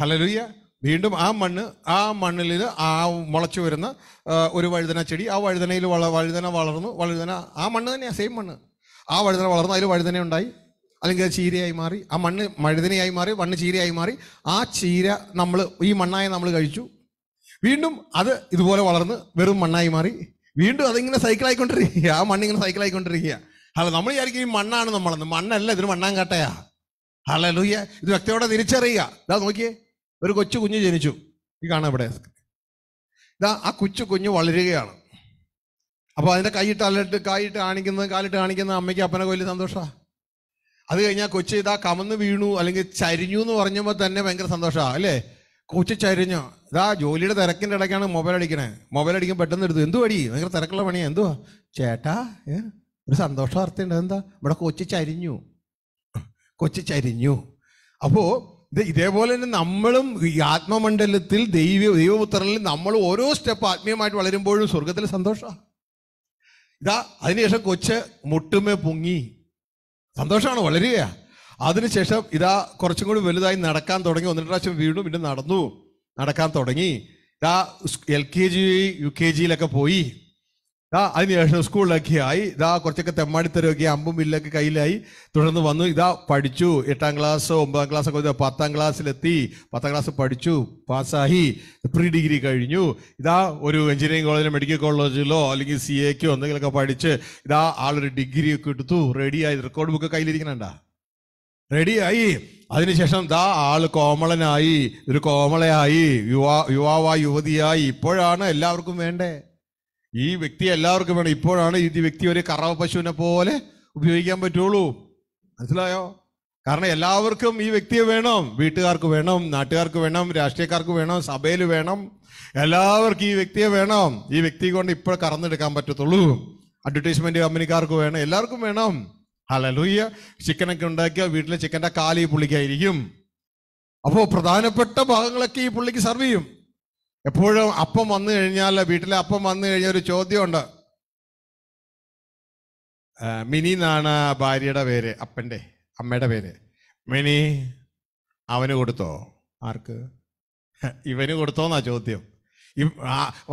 ഹലലുയ്യ വീണ്ടും ആ മണ്ണ് ആ മണ്ണിൽ ആ മുളച്ചു വരുന്ന ഒരു വഴുതന ചെടി ആ വഴുതനയിൽ വള വഴുതന വളർന്നു വഴുതന ആ മണ്ണ് തന്നെയാണ് സെയിം മണ്ണ് ആ വഴുതന വളർന്നു അതിൽ വഴുതന ഉണ്ടായി അല്ലെങ്കിൽ അത് ചീരയായി മാറി ആ മണ്ണ് മഴുതനയായി മാറി മണ്ണ് ചീരയായി മാറി ആ ചീര നമ്മൾ ഈ മണ്ണായി നമ്മൾ കഴിച്ചു വീണ്ടും അത് ഇതുപോലെ വളർന്ന് വെറും മണ്ണായി മാറി വീണ്ടും അതിങ്ങനെ സൈക്കിളായിക്കൊണ്ടിരിക്കുക ആ മണ്ണിങ്ങനെ സൈക്കിളായിക്കൊണ്ടിരിക്കുക അല്ല നമ്മൾ വിചാരിക്കും ഈ മണ്ണാണ് നമ്മളെന്ന് മണ്ണല്ല ഇതിന് മണ്ണാൻ കട്ടയാ അല്ല ലൂയ്യ ഇത് വ്യക്തിയോടെ തിരിച്ചറിയുക ഇതാ നോക്കിയേ ഒരു കൊച്ചു കുഞ്ഞ് ജനിച്ചു ഈ കാണാം ഇവിടെ ഇതാ ആ കൊച്ചു കുഞ്ഞ് വളരുകയാണ് അപ്പോൾ അതിൻ്റെ കൈയിട്ട് അല്ലിട്ട് കായിട്ട് കാണിക്കുന്നത് കാലിട്ട് കാണിക്കുന്ന അമ്മയ്ക്ക് അപ്പനൊക്കെ വലിയ സന്തോഷമാണ് അത് കഴിഞ്ഞാൽ കൊച്ചു ഇതാ കമന്ന് വീണു അല്ലെങ്കിൽ ചരിഞ്ഞു എന്ന് പറഞ്ഞപ്പോൾ തന്നെ ഭയങ്കര സന്തോഷമാണ് അല്ലേ കൊച്ചു ചരിഞ്ഞോ ഇതാ ജോലിയുടെ തിരക്കിൻ്റെ ഇടയ്ക്കാണ് മൊബൈൽ അടിക്കണേ മൊബൈൽ അടിക്കും പെട്ടെന്ന് എടുത്തു എന്തു പടി ഭയങ്കര തിരക്കുള്ള പണിയാണ് എന്തുവാ ചേട്ടാ ഒരു സന്തോഷ വാർത്തയുണ്ട് എന്താ ഇവിടെ കൊച്ചു ചരിഞ്ഞു കൊച്ചു ചരിഞ്ഞു അപ്പോൾ ഇതേപോലെ തന്നെ നമ്മളും ഈ ആത്മമണ്ഡലത്തിൽ ദൈവ ദൈവപുത്രനിൽ നമ്മൾ ഓരോ സ്റ്റെപ്പ് ആത്മീയമായിട്ട് വളരുമ്പോഴും സ്വർഗത്തിൽ സന്തോഷമാണ് ഇതാ അതിനുശേഷം കൊച്ച് മുട്ടുമേ പൊങ്ങി സന്തോഷമാണ് വളരുകയാണ് അതിനുശേഷം ഇതാ കുറച്ചും കൂടി വലുതായി നടക്കാൻ തുടങ്ങി ഒന്ന് പ്രാവശ്യം വീണ്ടും പിന്നെ നടന്നു നടക്കാൻ തുടങ്ങി ഇതാ L K G U K ജിയിലൊക്കെ പോയി ആ അതിനുശേഷം സ്കൂളിലൊക്കെ ആയി ഇതാ കുറച്ചൊക്കെ തെമ്മാടിത്തരമൊക്കെ അമ്പും വില്ലൊക്കെ കയ്യിലായി തുടർന്ന് വന്നു ഇതാ പഠിച്ചു എട്ടാം ക്ലാസ് ഒമ്പതാം ക്ലാസ് ഒക്കെ പത്താം ക്ലാസ്സിലെത്തി പത്താം ക്ലാസ് പഠിച്ചു പാസ്സായി പ്രീ ഡിഗ്രി കഴിഞ്ഞു ഇതാ ഒരു എഞ്ചിനീയറിംഗ് കോളേജിലോ മെഡിക്കൽ കോളേജിലോ അല്ലെങ്കിൽ സി എക്കോ എന്തെങ്കിലുമൊക്കെ പഠിച്ച് ഇതാ ആളൊരു ഡിഗ്രി ഒക്കെ എടുത്തു റെഡിയായി റെക്കോർഡ് ബുക്ക് കയ്യിലിരിക്കണണ്ട റെഡിയായി അതിനുശേഷം ദാ ആള് കോമളനായി ഒരു കോമളയായി യുവാ യുവാവായി യുവതിയായി ഇപ്പോഴാണ് എല്ലാവർക്കും വേണ്ടേ ഈ വ്യക്തി എല്ലാവർക്കും വേണം ഇപ്പോഴാണ് ഈ വ്യക്തി ഒരു കറവ പശുവിനെ പോലെ ഉപയോഗിക്കാൻ പറ്റുള്ളൂ മനസ്സിലായോ കാരണം എല്ലാവർക്കും ഈ വ്യക്തിയെ വേണം വീട്ടുകാർക്ക് വേണം നാട്ടുകാർക്ക് വേണം രാഷ്ട്രീയക്കാർക്ക് വേണം സഭയിൽ വേണം എല്ലാവർക്കും ഈ വ്യക്തിയെ വേണം ഈ വ്യക്തി കൊണ്ട് ഇപ്പോൾ കറന്നെടുക്കാൻ പറ്റത്തുള്ളൂ അഡ്വർടൈസ്മെന്റ് കമ്പനിക്കാർക്ക് വേണം എല്ലാവർക്കും വേണം ഹലലൂയ്യ ചിക്കനൊക്കെ ഉണ്ടാക്കിയ വീട്ടിലെ ചിക്കൻ്റെ കാലി ഈ പുള്ളിക്കായിരിക്കും അപ്പോൾ പ്രധാനപ്പെട്ട ഭാഗങ്ങളൊക്കെ ഈ പുള്ളിക്ക് സെർവ് ചെയ്യും എപ്പോഴും അപ്പം വന്നു കഴിഞ്ഞാൽ വീട്ടിലെ അപ്പം വന്നു കഴിഞ്ഞ ഒരു ചോദ്യമുണ്ട് മിനി എന്നാണ് ഭാര്യയുടെ പേര് അപ്പൻ്റെ അമ്മയുടെ പേര് മിനി അവന് കൊടുത്തോ ആർക്ക് ഇവന് കൊടുത്തോന്നാ ചോദ്യം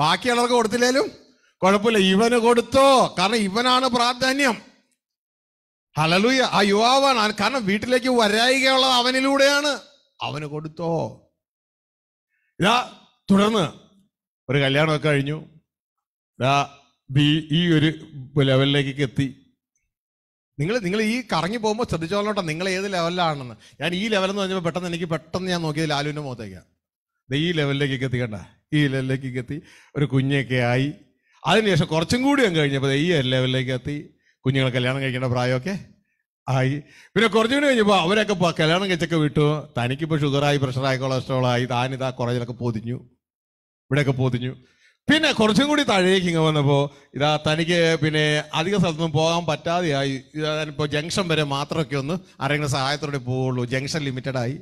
ബാക്കിയുള്ളവർക്ക് കൊടുത്തില്ലേലും കുഴപ്പമില്ല ഇവന് കൊടുത്തോ കാരണം ഇവനാണ് പ്രാധാന്യം ഹലലൂയ ആ യുവാവാണ് കാരണം വീട്ടിലേക്ക് വരായികയുള്ളത് അവനിലൂടെയാണ് അവന് കൊടുത്തോ തുടർന്ന് ഒരു കല്യാണമൊക്കെ കഴിഞ്ഞു ദാ ബി ഈ ഒരു ലെവലിലേക്കൊക്കെ എത്തി നിങ്ങൾ നിങ്ങൾ ഈ കറങ്ങി പോകുമ്പോൾ ശ്രദ്ധിച്ചോളോട്ടോ നിങ്ങൾ ഏത് ലെവലിലാണെന്ന് ഞാൻ ഈ ലെവലെന്ന് പറഞ്ഞപ്പോൾ പെട്ടെന്ന് എനിക്ക് പെട്ടെന്ന് ഞാൻ നോക്കിയത് ലാലുവിൻ്റെ മുഖത്തേക്കാണ് ഈ ലെവലിലേക്കൊക്കെ എത്തി കണ്ട ഈ ലെവലിലേക്കൊക്കെ എത്തി ഒരു കുഞ്ഞൊക്കെ ആയി അതിനുശേഷം കുറച്ചും കൂടി ഞാൻ കഴിഞ്ഞപ്പോൾ ഈ ലെവലിലേക്ക് എത്തി കുഞ്ഞുങ്ങൾ കല്യാണം കഴിക്കേണ്ട പ്രായമൊക്കെ ആയി പിന്നെ കുറച്ചും കൂടി കഴിഞ്ഞപ്പോൾ അവരൊക്കെ കല്യാണം കഴിച്ചൊക്കെ വിട്ടു തനിക്കിപ്പോൾ ഷുഗറായി പ്രഷറായി കൊളസ്ട്രോളായി താനിതാ കുറേയൊക്കെ പൊതിഞ്ഞു ഇവിടെയൊക്കെ പൊതിഞ്ഞു പിന്നെ കുറച്ചും കൂടി താഴേക്ക് ഇങ്ങ് വന്നപ്പോൾ ഇതാ തനിക്ക് പിന്നെ അധിക സ്ഥലത്തൊന്നും പോകാൻ പറ്റാതെയായി ഇപ്പോൾ ജംഗ്ഷൻ വരെ മാത്രമൊക്കെ ഒന്ന് ആരെങ്കിലും സഹായത്തോടെ പോവുള്ളൂ ജംഗ്ഷൻ ലിമിറ്റഡായി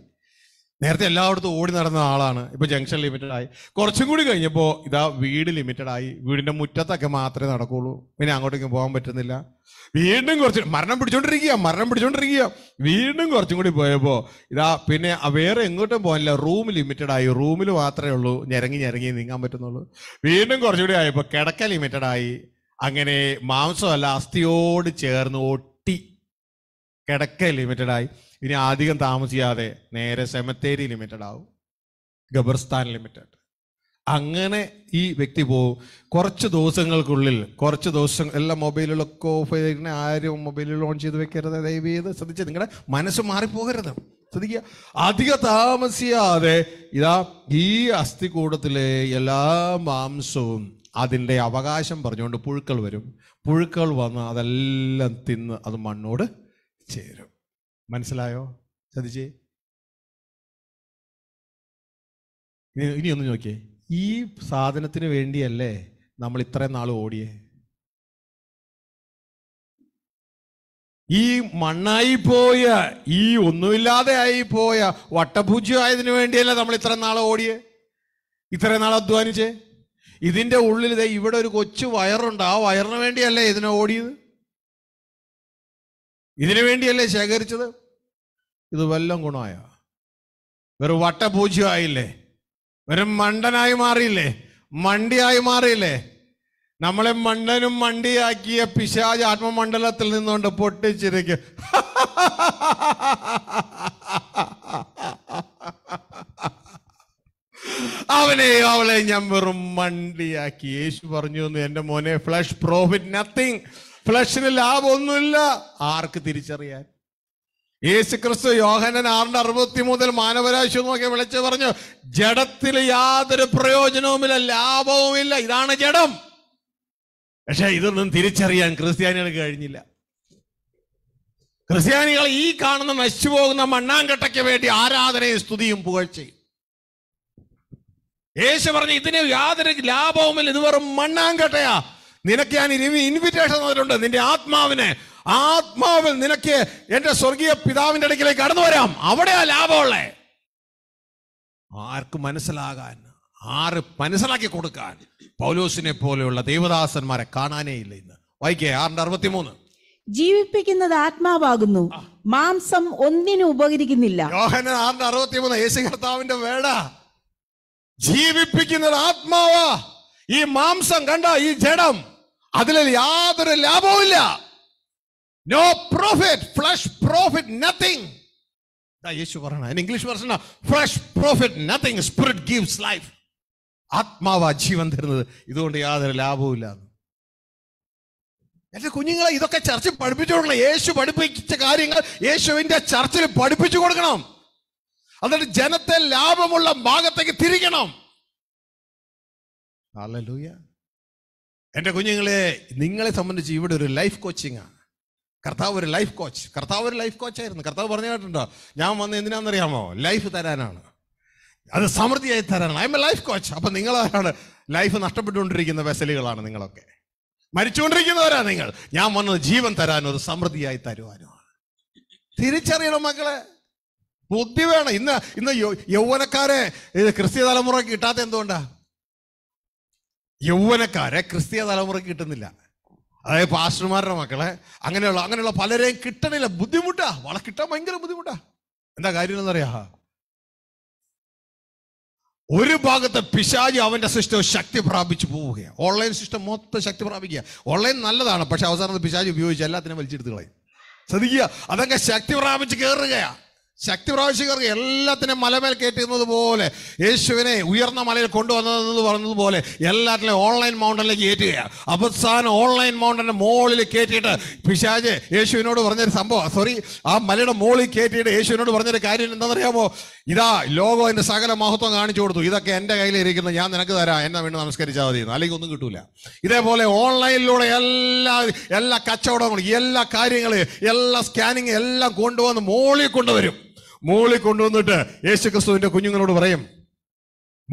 നേരത്തെ എല്ലായിടത്തും ഓടി നടന്ന ആളാണ് ഇപ്പോൾ ജംഗ്ഷൻ ലിമിറ്റഡ് ആയി കുറച്ചും കൂടി കഴിഞ്ഞപ്പോൾ ഇതാ വീട് ലിമിറ്റഡ് ആയി വീടിൻ്റെ മുറ്റത്തൊക്കെ മാത്രമേ നടക്കുള്ളൂ പിന്നെ അങ്ങോട്ടേക്കും പോകാൻ പറ്റുന്നില്ല വീണ്ടും കുറച്ച് മരണം പിടിച്ചോണ്ടിരിക്കുക മരണം പിടിച്ചോണ്ടിരിക്കുക വീണ്ടും കുറച്ചും കൂടി പോയപ്പോൾ ഇതാ പിന്നെ വേറെ എങ്ങോട്ടും പോകാനില്ല റൂം ലിമിറ്റഡ് ആയി റൂമിൽ മാത്രമേ ഉള്ളൂ ഞരങ്ങി ഞരങ്ങി നീങ്ങാൻ പറ്റുന്നുള്ളൂ വീണ്ടും കുറച്ചുകൂടി ആയപ്പോൾ കിടക്ക ലിമിറ്റഡ് ആയി അങ്ങനെ മാംസമല്ല അസ്ഥിയോട് ചേർന്ന് ഒട്ടി കിടക്ക ലിമിറ്റഡ് ആയി ഇനി അധികം താമസിയാതെ നേരെ സെമത്തേരി ലിമിറ്റഡ് ആവും ഖബർസ്ഥാൻ ലിമിറ്റഡ് അങ്ങനെ ഈ വ്യക്തി പോവും കുറച്ച് ദിവസങ്ങൾക്കുള്ളിൽ കുറച്ച് ദിവസം എല്ലാ മൊബൈലുകളൊക്കെ ഓഫ് ചെയ്തിരിക്കണ ആരും മൊബൈലിൽ ഓൺ ചെയ്ത് വെക്കരുത് ദയവ് ചെയ്ത് ശ്രദ്ധിച്ച് നിങ്ങളുടെ മനസ്സ് മാറിപ്പോകരുത് ശ്രദ്ധിക്കുക അധിക താമസിയാതെ ഇതാ ഈ അസ്ഥികൂടത്തിലെ എല്ലാ മാംസവും അതിൻ്റെ അവകാശം പറഞ്ഞുകൊണ്ട് പുഴുക്കൾ വരും പുഴുക്കൾ വന്ന് അതെല്ലാം തിന്ന് അത് മണ്ണോട് ചേരും മനസ്സിലായോ ശ്രദ്ധിച്ചേ ഇനിയൊന്ന് നോക്കിയേ ഈ സാധനത്തിന് വേണ്ടിയല്ലേ നമ്മൾ ഇത്രയും നാൾ ഓടിയേ ഈ മണ്ണായി പോയ ഈ ഒന്നുമില്ലാതെ ആയി പോയ വട്ടപൂജ്യമായതിനു വേണ്ടിയല്ലേ നമ്മൾ ഇത്രയും നാൾ ഓടിയേ ഇത്രയും നാൾ അധ്വാനിച്ചേ ഇതിന്റെ ഉള്ളിൽ ഇവിടെ ഒരു കൊച്ചു വയറുണ്ട്
ആ വയറിന് വേണ്ടിയല്ലേ ഇതിനെ ഓടിയത് ഇതിനു വേണ്ടിയല്ലേ
ശേഖരിച്ചത് ഇത് വല്ലം ഗുണമായ വെറും വട്ടപൂജ്യമായില്ലേ വെറും മണ്ടനായി മാറിയില്ലേ മണ്ടിയായി മാറിയില്ലേ നമ്മളെ മണ്ടനും മണ്ടിയാക്കിയ പിശാജ് ആത്മമണ്ഡലത്തിൽ നിന്നുകൊണ്ട് പൊട്ടിച്ചിരിക്കും അവനെ അവളെ ഞാൻ വെറും മണ്ടിയാക്കി യേശു പറഞ്ഞു എന്ന് എൻ്റെ മോനെ ഫ്ലഷ് പ്രോഫിറ്റ് നത്തിങ് ഫ്ലഷിന് ലാഭമൊന്നുമില്ല ആർക്ക് തിരിച്ചറിയാൻ യേശു ക്രിസ്തു യോഹനൻ ആറിന്റെ അറുപത്തി മുതൽ മാനവരാശി നോക്കി വിളിച്ചു പറഞ്ഞു ജഡത്തിൽ യാതൊരു പ്രയോജനവുമില്ല ലാഭവുമില്ല ഇതാണ് ജഡം പക്ഷെ ഇതൊന്നും തിരിച്ചറിയാൻ ക്രിസ്ത്യാനികൾക്ക് കഴിഞ്ഞില്ല ക്രിസ്ത്യാനികൾ ഈ കാണുന്ന നശിച്ചു പോകുന്ന മണ്ണാങ്കട്ടയ്ക്ക് വേണ്ടി ആരാധനയും സ്തുതിയും പുകഴ്ചയും യേശു പറഞ്ഞു ഇതിന് യാതൊരു ലാഭവുമില്ല ഇത് വെറും മണ്ണാങ്കട്ടയാ നിനക്ക് ഞാൻ ഇൻവിറ്റേഷൻ തന്നിട്ടുണ്ട് നിന്റെ ആത്മാവിനെ ആത്മാവിൽ നിനക്ക് എന്റെ സ്വർഗീയ പിതാവിന്റെ അടുക്കിലേക്ക് കടന്നു വരാം അവിടെയാ ലാഭമുള്ളേ ആർക്ക് മനസ്സിലാകാൻ ആര് മനസ്സിലാക്കി കൊടുക്കാൻ പൗലോസിനെ പോലെയുള്ള ദൈവദാസന്മാരെ കാണാനേ ഇല്ല ഇന്ന് വായിക്കേ ആറിന്റെ മൂന്ന്
ജീവിപ്പിക്കുന്നത് ആത്മാവാകുന്നു മാംസം ഒന്നിനും ഉപകരിക്കുന്നില്ല യോഹന ആറിന്റെ അറുപത്തിമൂന്ന് യേശു കർത്താവിന്റെ വേട
ജീവിപ്പിക്കുന്നത് ആത്മാവാ ഈ മാംസം കണ്ട ഈ ജഡം അതിൽ യാതൊരു ലാഭവും ഇല്ല no profit flesh profit nothing യേശു പറയണ ഇംഗ്ലീഷ് പറഞ്ഞ flesh profit nothing spirit gives life ആത്മാവാ ജീവൻ തരുന്നത് ഇതുകൊണ്ട് യാതൊരു ലാഭവും ഇല്ല എന്റെ കുഞ്ഞുങ്ങളെ ഇതൊക്കെ ചർച്ചിൽ പഠിപ്പിച്ചു കൊടുക്കണം യേശു പഠിപ്പിച്ച കാര്യങ്ങൾ യേശുവിന്റെ ചർച്ചിൽ പഠിപ്പിച്ചു കൊടുക്കണം അതായത് ജനത്തെ ലാഭമുള്ള ഭാഗത്തേക്ക് തിരിക്കണം എൻ്റെ കുഞ്ഞുങ്ങളെ നിങ്ങളെ സംബന്ധിച്ച് ഇവിടെ ഒരു ലൈഫ് ആണ് കർത്താവ് ഒരു ലൈഫ് കോച്ച് കർത്താവ് ഒരു ലൈഫ് കോച്ചായിരുന്നു കർത്താവ് പറഞ്ഞു കേട്ടിട്ടുണ്ടോ ഞാൻ വന്ന എന്തിനാണെന്നറിയാമോ ലൈഫ് തരാനാണ് അത് സമൃദ്ധിയായി തരാനാണ് I am a life coach അപ്പം നിങ്ങളാരാണ് ലൈഫ് നഷ്ടപ്പെട്ടുകൊണ്ടിരിക്കുന്ന വെസലുകളാണ് നിങ്ങളൊക്കെ മരിച്ചുകൊണ്ടിരിക്കുന്നവരാണ് നിങ്ങൾ ഞാൻ വന്നത് ജീവൻ തരാനും ഒരു സമൃദ്ധിയായി തരുവാനുമാണ് തിരിച്ചറിയണം മക്കളെ ബുദ്ധി വേണം ഇന്ന് ഇന്ന് യൗവനക്കാരെ ക്രിസ്ത്യ തലമുറ കിട്ടാത്ത എന്തുകൊണ്ടാണ് യൗവനക്കാരെ ക്രിസ്തീയ തലമുറയ്ക്ക് കിട്ടുന്നില്ല അതായത് പാസ്റ്റർമാരുടെ മക്കളെ അങ്ങനെയുള്ള അങ്ങനെയുള്ള പലരെയും കിട്ടണില്ല ബുദ്ധിമുട്ടാ വള കിട്ടാൻ ഭയങ്കര ബുദ്ധിമുട്ടാ എന്താ കാര്യം എന്നറിയാ ഒരു ഭാഗത്ത് പിശാജി അവന്റെ സിസ്റ്റം ശക്തി പ്രാപിച്ചു പോവുകയാണ് ഓൺലൈൻ സിസ്റ്റം മൊത്തം ശക്തി പ്രാപിക്കുക ഓൺലൈൻ നല്ലതാണ് പക്ഷെ അവസാനത്തെ പിശാജി ഉപയോഗിച്ച് എല്ലാത്തിനും വലിച്ചെടുത്തു കളയും ശ്രദ്ധിക്കുക അതൊക്കെ ശക്തി പ്രാപിച്ച് കയറുകയാണ് ശക്തി പ്രാവശ്യക്കാർക്ക് എല്ലാത്തിനും മലമേൽ കയറ്റുന്നത് പോലെ യേശുവിനെ ഉയർന്ന മലയിൽ കൊണ്ടുവന്നതെന്ന് പറഞ്ഞതുപോലെ എല്ലാത്തിലും ഓൺലൈൻ മൗണ്ടനിലേക്ക് കയറ്റുക അവസാനം ഓൺലൈൻ മൗണ്ടൻ്റെ മോളിൽ കയറ്റിയിട്ട് പിശാജ് യേശുവിനോട് പറഞ്ഞൊരു സംഭവം സോറി ആ മലയുടെ മോളിൽ കയറ്റിയിട്ട് യേശുവിനോട് പറഞ്ഞൊരു കാര്യം എന്താണെന്നറിയാമോ ഇതാ ലോകം എൻ്റെ സകല മഹത്വം കാണിച്ചു കൊടുത്തു ഇതൊക്കെ എൻ്റെ കയ്യിലിരിക്കുന്ന ഞാൻ നിനക്ക് തരാം എന്നെ വീണ്ടും നമസ്കരിച്ചാൽ മതി അല്ലെങ്കിൽ ഒന്നും കിട്ടൂല ഇതേപോലെ ഓൺലൈനിലൂടെ എല്ലാ എല്ലാ കച്ചവടങ്ങളും എല്ലാ കാര്യങ്ങളും എല്ലാ സ്കാനിങ് എല്ലാം കൊണ്ടുവന്ന് മോളിൽ കൊണ്ടുവരും മോളിൽ കൊണ്ടുവന്നിട്ട് യേശു ക്രിസ്തുവിന്റെ കുഞ്ഞുങ്ങളോട് പറയും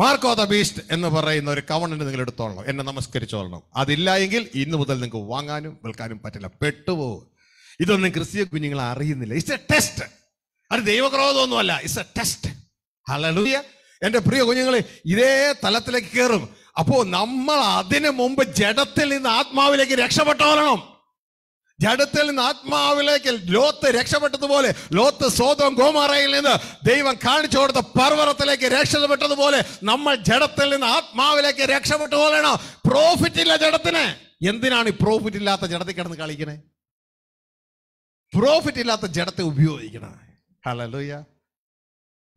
മാർക്കോ ദ ബീസ്റ്റ് എന്ന് പറയുന്ന ഒരു കവണന് നിങ്ങൾ എടുത്തോളണം എന്നെ നമസ്കരിച്ചോളണം അതില്ല എങ്കിൽ ഇന്ന് മുതൽ നിങ്ങൾക്ക് വാങ്ങാനും വിൽക്കാനും പറ്റില്ല പെട്ടുപോകും ഇതൊന്നും ക്രിസ്തീയ കുഞ്ഞുങ്ങളെ അറിയുന്നില്ല ഇറ്റ്സ് എ ടെസ്റ്റ് അത് ദൈവക്രോധമൊന്നുമല്ല ഇറ്റ്സ് എ ടെസ്റ്റ് ഹലലൂയ എൻ്റെ പ്രിയ കുഞ്ഞുങ്ങളെ ഇതേ തലത്തിലേക്ക് കയറും അപ്പോൾ നമ്മൾ അതിനു മുമ്പ് ജഡത്തിൽ നിന്ന് ആത്മാവിലേക്ക് രക്ഷപ്പെട്ടവരണം ജഡത്തിൽ നിന്ന് ആത്മാവിലേക്ക് ലോത്ത് രക്ഷപ്പെട്ടതുപോലെ ലോത്ത് സ്വതം ഗോമാറയിൽ നിന്ന് ദൈവം കാണിച്ചു കൊടുത്ത പർവ്വതത്തിലേക്ക് രക്ഷപ്പെട്ടതുപോലെ നമ്മൾ ജഡത്തിൽ നിന്ന് ആത്മാവിലേക്ക് രക്ഷപ്പെട്ടു പ്രോഫിറ്റ് ഇല്ല ജഡത്തിന് എന്തിനാണ് ഈ പ്രോഫിറ്റ് ഇല്ലാത്ത ജഡത്തിൽ കിടന്ന് കളിക്കണേ പ്രോഫിറ്റ് ഇല്ലാത്ത ജഡത്തെ ഉപയോഗിക്കണേ ഹലലുയ